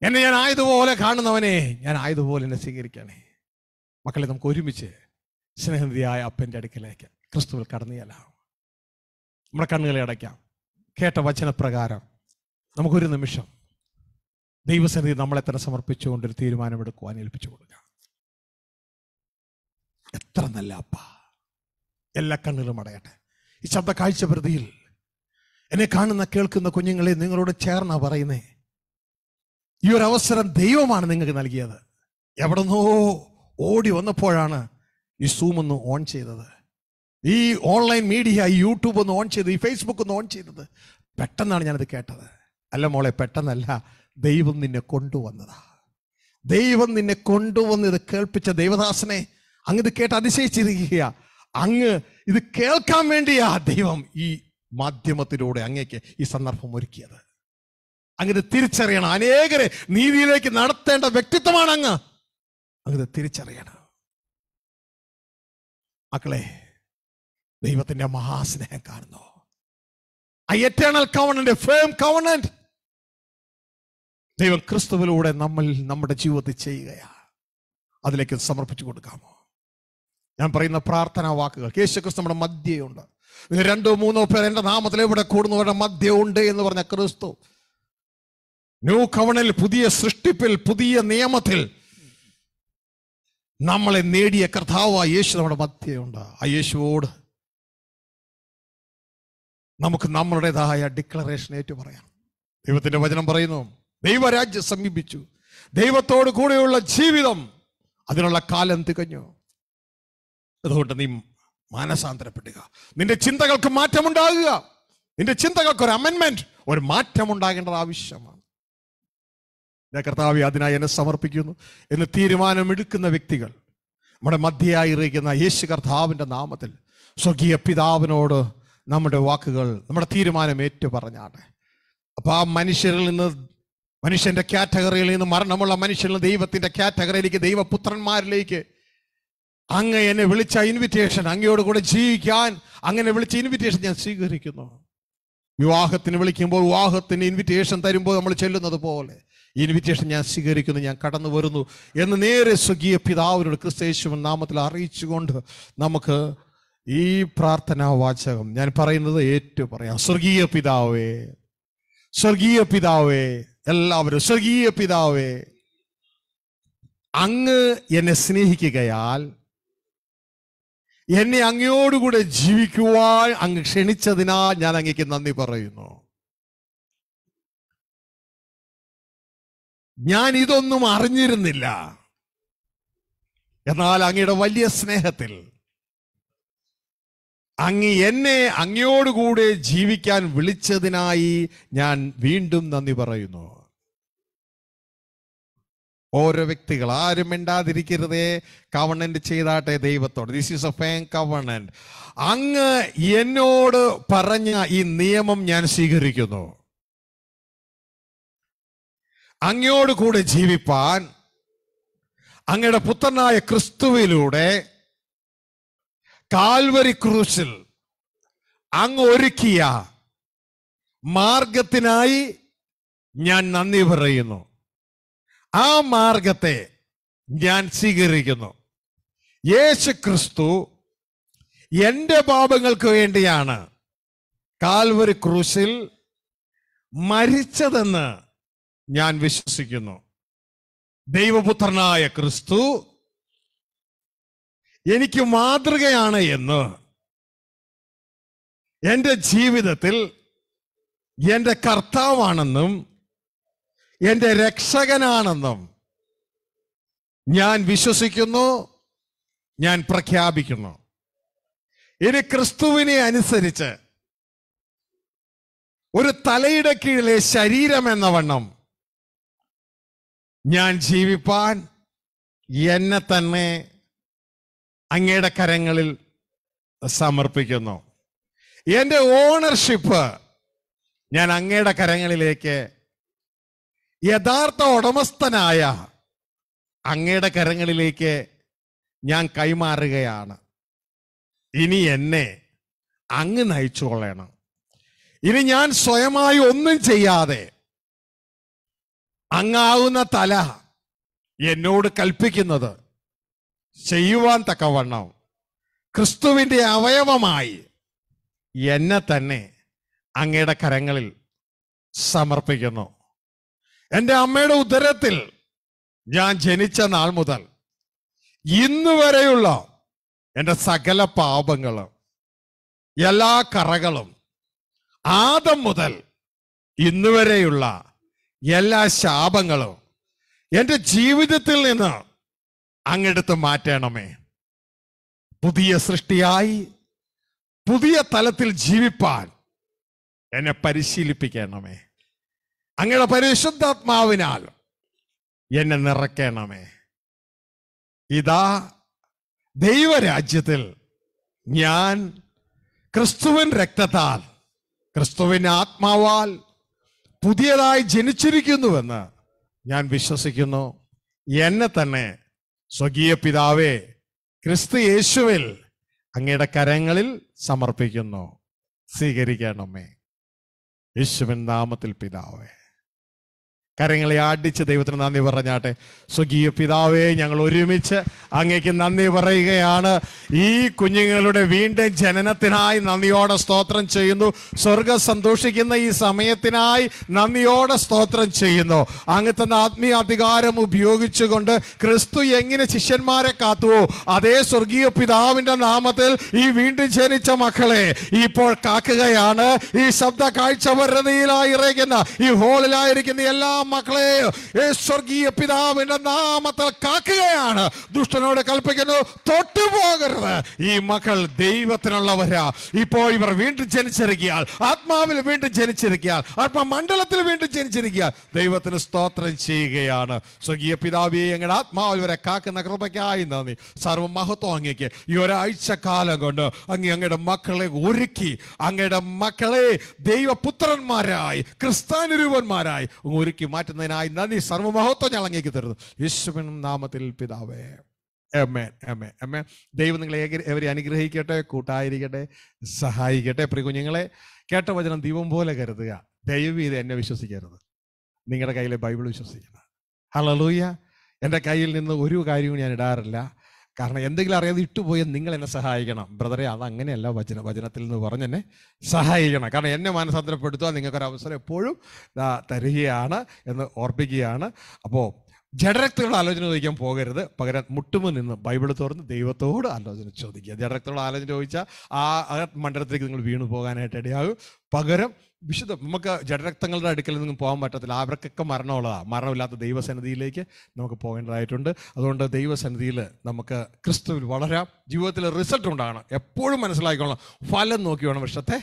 എന്നെ ഞാൻ ആയതുപോലെ കാണുന്നവനെ ഞാൻ ആയതുപോലെ എന്നെ സ്വീകരിക്കണേ മക്കളെ നമുക്ക് ഒരുമിച്ച് സ്നേഹനിധിയായ അപ്പൻ്റെ അടുക്കിലേക്ക് ക്രിസ്തുവിൽ കടന്നു ചെല്ലാം നമ്മുടെ കണ്ണുകളെ അടയ്ക്കാം കേട്ട വചനപ്രകാരം നമുക്കൊരു നിമിഷം ദൈവസന്നിധി നമ്മളെ തന്നെ സമർപ്പിച്ചുകൊണ്ട് ഒരു തീരുമാനമെടുക്കുവാൻ ഏൽപ്പിച്ചു കൊടുക്കാം എത്ര നല്ല അപ്പ എല്ലാ കണ്ണുകളും അടയട്ടെ ഈ ശബ്ദ കാഴ്ച പ്രതിയിൽ എന്നെ കാണുന്ന കേൾക്കുന്ന കുഞ്ഞുങ്ങളെ നിങ്ങളോട് ചേർന്നാ പറയുന്നേ ഈ ഒരു അവസരം ദൈവമാണ് നിങ്ങൾക്ക് നൽകിയത് എവിടെന്നോ ഓടി വന്നപ്പോഴാണ് ഈ സൂം ഒന്ന് ഓൺ ചെയ്തത് ഈ ഓൺലൈൻ മീഡിയ ഈ യൂട്യൂബ് ഒന്ന് ഓൺ ചെയ്തത് ഈ ഫേസ്ബുക്ക് ഒന്ന് ഓൺ ചെയ്തത് പെട്ടെന്നാണ് ഞാനത് കേട്ടത് അല്ല മോളെ പെട്ടെന്നല്ല ദൈവം നിന്നെ കൊണ്ടുവന്നതാ ദൈവം നിന്നെ കൊണ്ടുവന്ന് ഇത് കേൾപ്പിച്ച ദൈവദാസനെ അങ്ങ് ഇത് കേട്ട് അതിശയിച്ചിരിക്കുക അങ്ങ് ഇത് കേൾക്കാൻ വേണ്ടിയാ ദൈവം ഈ മാധ്യമത്തിലൂടെ അങ്ങേക്ക് ഈ സന്ദർഭം ഒരുക്കിയത് അങ്ങനെ തിരിച്ചറിയണം അനേകരെ നീതിയിലേക്ക് നടത്തേണ്ട
വ്യക്തിത്വമാണ് അങ്ങ് അങ്ങനെ തിരിച്ചറിയണം മക്കളെ ദൈവത്തിന്റെ മഹാസ്നേഹം കാണുന്നു I eternal covenant
firm covenant ദൈവം ക്രിസ്തുവിലൂടെ നമ്മൾ നമ്മുടെ ജീവിതത്തിൽ ചെയ്യുകയാണ് അതിലേക്ക് സമർപ്പിച്ചു കൊടുക്കാമോ ഞാൻ പറയുന്ന പ്രാർത്ഥനാ വാക്കുകൾ കേശു ക്രിസ്തു നമ്മുടെ മധ്യയുണ്ട് രണ്ടോ മൂന്നോ പേർ എന്റെ നാമത്തിൽ എവിടെ കൂടുന്നവരുടെ മധ്യമുണ്ട് എന്ന് പറഞ്ഞ ക്രിസ്തു ന്യൂ കവണിൽ പുതിയ സൃഷ്ടിപ്പിൽ പുതിയ നിയമത്തിൽ നമ്മളെ നേടിയ കർത്താവ് ആ യേശു നമ്മുടെ മധ്യയുണ്ട് ആ യേശുവോട് നമുക്ക് നമ്മളുടേതായ ഡിക്ലറേഷൻ ഏറ്റു പറയാം ദൈവത്തിന്റെ വചനം പറയുന്നു ദൈവരാജ്യം സമീപിച്ചു ദൈവത്തോട് കൂടെയുള്ള ജീവിതം അതിനുള്ള കാലം തികഞ്ഞു അതുകൊണ്ട് നീ മാനസാന്തരപ്പെടുക നിന്റെ ചിന്തകൾക്ക് മാറ്റമുണ്ടാകുക നിന്റെ ചിന്തകൾക്ക് ഒരു അമെന്മെന്റ് ഒരു മാറ്റം ഉണ്ടാകേണ്ടത് ആവശ്യമാണ് ഞാൻ കർത്താവ് അതിനായി എന്നെ സമർപ്പിക്കുന്നു എന്ന് തീരുമാനമെടുക്കുന്ന വ്യക്തികൾ നമ്മുടെ മധ്യയായി ഇറിയിക്കുന്ന യേശു കർത്താവിൻ്റെ നാമത്തിൽ സ്വർഗീയ പിതാവിനോട് നമ്മുടെ വാക്കുകൾ നമ്മുടെ തീരുമാനം ഏറ്റു പറഞ്ഞാണ് അപ്പോൾ ആ മനുഷ്യരിൽ നിന്ന് മനുഷ്യൻ്റെ കാറ്റഗറിയിൽ നിന്ന് മരണമുള്ള മനുഷ്യരിൽ നിന്ന് ദൈവത്തിൻ്റെ കാറ്റഗറിയിലേക്ക് ദൈവപുത്രന്മാരിലേക്ക് അങ്ങ് എന്നെ വിളിച്ച ഇൻവിറ്റേഷൻ അങ്ങയോട് കൂടെ ജീവിക്കാൻ അങ്ങനെ വിളിച്ച ഇൻവിറ്റേഷൻ ഞാൻ സ്വീകരിക്കുന്നു വിവാഹത്തിന് വിളിക്കുമ്പോൾ വിവാഹത്തിന് ഇൻവിറ്റേഷൻ തരുമ്പോൾ നമ്മൾ ചെല്ലുന്നത് പോലെ ഈ ഇൻവിറ്റേഷൻ ഞാൻ സ്വീകരിക്കുന്നു ഞാൻ കടന്നു വരുന്നു എന്ന് നേരെ സ്വകീയ പിതാവിനോട് ക്രിസ്തേശ്വൻ നാമത്തിൽ അറിയിച്ചുകൊണ്ട് നമുക്ക് ഈ പ്രാർത്ഥനാ വാചകം ഞാൻ പറയുന്നത് ഏറ്റു പറയാം സ്വർഗീയ പിതാവേ സ്വർഗീയ പിതാവേ എല്ലാവരും സ്വർഗീയ പിതാവേ അങ്ങ് എന്നെ സ്നേഹിക്കുകയാൽ എന്നെ അങ്ങയോടുകൂടെ ജീവിക്കുവാൻ അങ്ങ് ക്ഷണിച്ചതിനാൽ ഞാൻ അങ്ങേക്ക് നന്ദി പറയുന്നു
ഞാൻ ഇതൊന്നും അറിഞ്ഞിരുന്നില്ല എന്നാൽ അങ്ങയുടെ വലിയ സ്നേഹത്തിൽ
അങ്ങ് എന്നെ അങ്ങയോടുകൂടെ ജീവിക്കാൻ വിളിച്ചതിനായി ഞാൻ വീണ്ടും നന്ദി പറയുന്നു ഓരോ വ്യക്തികൾ ആരും മിണ്ടാതിരിക്കരുതേ കവണന്റ് ചെയ്താട്ടെ ദൈവത്തോട് ദിസ് ഈസ് എ ഫേ കവണന്റ് അങ്ങ് എന്നോട് പറഞ്ഞ ഈ നിയമം ഞാൻ സ്വീകരിക്കുന്നു
അങ്ങയോട് കൂടെ ജീവിപ്പാൻ അങ്ങയുടെ പുത്രനായ ക്രിസ്തുവിലൂടെ
കാൽവരി ക്രൂശിൽ അങ്ങ് ഒരുക്കിയ മാർഗത്തിനായി ഞാൻ നന്ദി പറയുന്നു ആ മാർഗത്തെ ഞാൻ സ്വീകരിക്കുന്നു യേശു ക്രിസ്തു എൻ്റെ പാപങ്ങൾക്ക് വേണ്ടിയാണ് കാൽവരി ക്രൂശിൽ മരിച്ചതെന്ന് ഞാൻ വിശ്വസിക്കുന്നു
ദൈവപുത്രനായ ക്രിസ്തു എനിക്ക് മാതൃകയാണ് എന്ന് എൻ്റെ ജീവിതത്തിൽ
എൻ്റെ കർത്താവാണെന്നും എൻ്റെ രക്ഷകനാണെന്നും ഞാൻ വിശ്വസിക്കുന്നു ഞാൻ പ്രഖ്യാപിക്കുന്നു ഇനി ക്രിസ്തുവിനെ അനുസരിച്ച് ഒരു തലയുടെ കീഴിലെ ശരീരം എന്ന വണ്ണം ഞാൻ ജീവിപ്പാൻ എന്നെ തന്നെ അങ്ങയുടെ കരങ്ങളിൽ സമർപ്പിക്കുന്നു എൻ്റെ ഓണർഷിപ്പ് ഞാൻ അങ്ങയുടെ കരങ്ങളിലേക്ക് യഥാർത്ഥ ഉടമസ്ഥനായ അങ്ങയുടെ കരങ്ങളിലേക്ക് ഞാൻ കൈമാറുകയാണ് ഇനി എന്നെ അങ്ങ് നയിച്ചു കൊള്ളണം ഇനി ഞാൻ സ്വയമായി ഒന്നും ചെയ്യാതെ അങ്ങാവുന്ന തല എന്നോട് കൽപ്പിക്കുന്നത് ചെയ്യുവാൻ തക്കവണ്ണം ക്രിസ്തുവിൻ്റെ അവയവമായി എന്നെ തന്നെ അങ്ങയുടെ കരങ്ങളിൽ സമർപ്പിക്കുന്നു എൻ്റെ അമ്മയുടെ ഉദരത്തിൽ ഞാൻ ജനിച്ച നാൾ മുതൽ ഇന്ന് വരെയുള്ള എൻ്റെ സകല പാപങ്ങളും എല്ലാ കറകളും ആദം മുതൽ ഇന്നുവരെയുള്ള എല്ലാ ശാപങ്ങളും എൻ്റെ ജീവിതത്തിൽ നിന്ന് അങ്ങെടുത്ത് മാറ്റണമേ പുതിയ സൃഷ്ടിയായി പുതിയ തലത്തിൽ ജീവിപ്പാൻ എന്നെ പരിശീലിപ്പിക്കണമേ അങ്ങയുടെ പരിശുദ്ധാത്മാവിനാൽ എന്നെ നിറയ്ക്കണമേ ഇതാ ദൈവരാജ്യത്തിൽ ഞാൻ ക്രിസ്തുവിൻ രക്തത്താൽ ക്രിസ്തുവിൻ ആത്മാവാൽ പുതിയതായി ജനിച്ചിരിക്കുന്നുവെന്ന് ഞാൻ വിശ്വസിക്കുന്നു എന്നെ തന്നെ സ്വകീയ പിതാവേ ക്രിസ്തു യേശുവിൽ അങ്ങയുടെ കരങ്ങളിൽ സമർപ്പിക്കുന്നു സ്വീകരിക്കണമേ യേശുവിൻ നാമത്തിൽ പിതാവേ കരങ്ങളെ ആടിച്ച് ദൈവത്തിന് നന്ദി പറഞ്ഞാട്ടെ സ്വകീയ പിതാവേ ഞങ്ങൾ ഒരുമിച്ച് അങ്ങേക്ക് നന്ദി പറയുകയാണ് ഈ കുഞ്ഞുങ്ങളുടെ വീണ്ടും ജനനത്തിനായി നന്ദിയോടെ സ്തോത്രം ചെയ്യുന്നു സ്വർഗ സന്തോഷിക്കുന്ന ഈ സമയത്തിനായി നന്ദിയോടെ സ്തോത്രം ചെയ്യുന്നു അങ്ങ് തന്ന ആത്മീയ അധികാരം ഉപയോഗിച്ചുകൊണ്ട് ക്രിസ്തു എങ്ങനെ ശിഷ്യന്മാരെ കാത്തുവോ അതേ സ്വർഗീയ പിതാവിൻ്റെ നാമത്തിൽ ഈ വീണ്ടും ജനിച്ച മക്കളെ ഇപ്പോൾ കാക്കുകയാണ് ഈ ശബ്ദ കാഴ്ച വരുന്നതിലായിരിക്കുന്ന ഈ ഹോളിലായിരിക്കുന്ന എല്ലാ മക്കളെ സ്വർഗീയ പിതാവിന്റെ നാമത്തിൽ കാക്കുകയാണ് ദുഷ്ടനോട് കൽപ്പിക്കുന്നു തൊട്ടുപോകരുത് ഈ മക്കൾ ദൈവത്തിനുള്ളവരാ ഇപ്പോ ഇവർ വീണ്ടും ജനിച്ചിരിക്കുക ആത്മാവിൽ വീണ്ടും ജനിച്ചിരിക്കുക ആത്മമണ്ഡലത്തിൽ വീണ്ടും ജനിച്ചിരിക്കുക ദൈവത്തിന് സ്തോത്രം ചെയ്യുകയാണ് സ്വർഗീയ പിതാവിയെ ഞങ്ങളുടെ ആത്മാവിൽ വരെ കാക്കുന്ന കൃപയ്ക്കായി നന്ദി സർവമഹത്വം അങ്ങേക്ക് ഈ ഒരാഴ്ച കാലം കൊണ്ട് അങ്ങ് അങ്ങയുടെ മക്കളെ ഒരുക്കി അങ്ങയുടെ മക്കളെ ദൈവപുത്രന്മാരായി ക്രിസ്താനുരൂപന്മാരായി ഒരുക്കി മാറ്റുന്നതിനായി നന്ദി സർവമഹത്വം ഞങ്ങൾ അങ്ങേക്ക് തരുന്നു യേശുവിൻ നാമത്തിൽ പിതാവേ എമ്മേ എം എ ദൈവം നിങ്ങളെ അവരെ അനുഗ്രഹിക്കട്ടെ കൂട്ടായിരിക്കട്ടെ സഹായിക്കട്ടെ പ്രിയ കുഞ്ഞുങ്ങളെ കേട്ട വചനം ദൈവം പോലെ കരുതുക ദൈവം ഇത് എന്നെ വിശ്വസിക്കരുത് നിങ്ങളുടെ കയ്യിലെ ബൈബിൾ വിശ്വസിക്കണം ഹലോ എൻ്റെ കയ്യിൽ നിന്ന് ഒരു കാര്യവും ഞാൻ ഇടാറില്ല കാരണം എന്തെങ്കിലും അറിയാതെ ഇട്ടുപോയാൽ നിങ്ങൾ എന്നെ സഹായിക്കണം ബ്രദറെ അത് അങ്ങനെയല്ല വചന വചനത്തിൽ നിന്ന് പറഞ്ഞ് എന്നെ സഹായിക്കണം കാരണം എന്നെ മാനസാന്തരപ്പെടുത്തുവാൻ നിങ്ങൾക്കൊരു അവസരം എപ്പോഴും തരികയാണ് എന്ന് ഓർപ്പിക്കുകയാണ് അപ്പോൾ ജഡരക്തയോട് ആലോചന ചോദിക്കാൻ പോകരുത് പകരം മുട്ടുമ്പ് നിന്ന് ബൈബിൾ തുറന്ന് ദൈവത്തോട് ആലോചന ചോദിക്കുക ജഡരക്തയോട് ആലോചന ചോദിച്ചാൽ ആ മണ്ഡലത്തിലേക്ക് നിങ്ങൾ വീണു പോകാനായിട്ട് ഇടയാകും പകരം വിശുദ്ധം നമുക്ക് ജഡരക്തങ്ങളുടെ അടുക്കൽ നിന്നും പോകാൻ പറ്റത്തില്ല അവർക്കൊക്കെ മരണമുള്ളതാണ് മരണമില്ലാത്ത ദൈവസന്നിധിയിലേക്ക് നമുക്ക് പോകേണ്ടതായിട്ടുണ്ട് അതുകൊണ്ട് ദൈവസന്നിധിയിൽ നമുക്ക് ക്രിസ്തുവിൽ വളരാം ജീവിതത്തിൽ റിസൾട്ട് ഉണ്ടാകണം എപ്പോഴും മനസ്സിലാക്കിക്കോളണം ഫലം നോക്കി വേണം വർഷത്തെ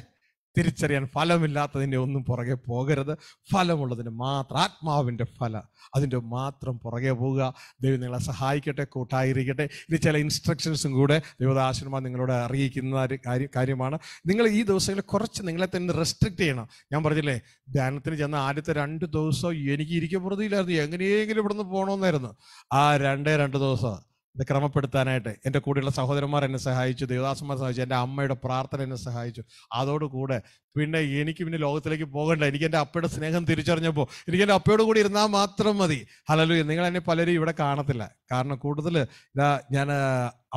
തിരിച്ചറിയാൻ ഫലമില്ലാത്തതിൻ്റെ ഒന്നും പുറകെ പോകരുത് ഫലമുള്ളതിന് മാത്രം ആത്മാവിൻ്റെ ഫല അതിൻ്റെ മാത്രം പുറകെ പോവുക ദൈവം നിങ്ങളെ സഹായിക്കട്ടെ കൂട്ടായിരിക്കട്ടെ ഇത് ചില ഇൻസ്ട്രക്ഷൻസും കൂടെ ദേവദാശ്രമ നിങ്ങളോട് അറിയിക്കുന്ന കാര്യമാണ് നിങ്ങൾ ഈ ദിവസങ്ങളിൽ കുറച്ച് നിങ്ങളെ തന്നെ റെസ്ട്രിക്റ്റ് ചെയ്യണം ഞാൻ പറഞ്ഞില്ലേ ധ്യാനത്തിന് ചെന്ന ആദ്യത്തെ രണ്ട് ദിവസം എനിക്ക് ഇരിക്കപ്പുറത്തില്ലായിരുന്നു എങ്ങനെയെങ്കിലും ഇവിടുന്ന് പോകണമെന്നായിരുന്നു ആ രണ്ടേ രണ്ട് ദിവസം ഇത് ക്രമപ്പെടുത്താനായിട്ട് എൻ്റെ കൂടെയുള്ള സഹോദരന്മാർ എന്നെ സഹായിച്ചു ദേവദാസന്മാർ സഹായിച്ചു എൻ്റെ അമ്മയുടെ പ്രാർത്ഥന എന്നെ സഹായിച്ചു അതോടുകൂടെ പിന്നെ എനിക്ക് പിന്നെ ലോകത്തിലേക്ക് പോകണ്ട എനിക്ക് എൻ്റെ അപ്പയുടെ സ്നേഹം തിരിച്ചറിഞ്ഞപ്പോൾ എനിക്ക് എൻ്റെ അപ്പയോട് കൂടി ഇരുന്നാൽ മാത്രം മതി ഹലോ നിങ്ങൾ എന്നെ പലരും ഇവിടെ കാണത്തില്ല കാരണം കൂടുതൽ ഞാൻ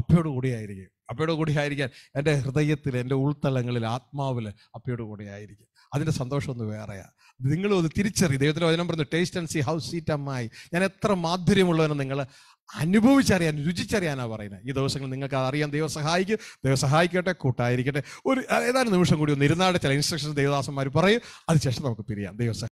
അപ്പയോട് കൂടിയായിരിക്കും അപ്പയോട് കൂടി ആയിരിക്കാൻ എൻ്റെ ഹൃദയത്തിൽ എൻ്റെ ഉൾത്തലങ്ങളിൽ ആത്മാവിൽ അപ്പയോട് കൂടി ആയിരിക്കും അതിൻ്റെ സന്തോഷമൊന്നും വേറെയാണ് നിങ്ങളും അത് തിരിച്ചറി ദൈവത്തിൻ്റെ വചനം പറഞ്ഞു taste and see how sweet അമ്മായി ഞാൻ എത്ര മാധുര്യമുള്ളവനും നിങ്ങൾ അനുഭവിച്ചറിയാൻ രുചിച്ചറിയാനാണ് പറയുന്നത് ഈ ദിവസങ്ങൾ നിങ്ങൾക്ക് അറിയാൻ ദൈവം സഹായിക്കും ദൈവം സഹായിക്കട്ടെ
കൂട്ടായിരിക്കട്ടെ ഒരു ഏതാനും നിമിഷം കൂടി ഒന്ന് ഇരുന്നാടെ ചില ഇൻസ്ട്രക്ഷൻസ് ദേവദാസന്മാർ പറയും അതിനുശേഷം നമുക്ക് പിരിയാം ദൈവം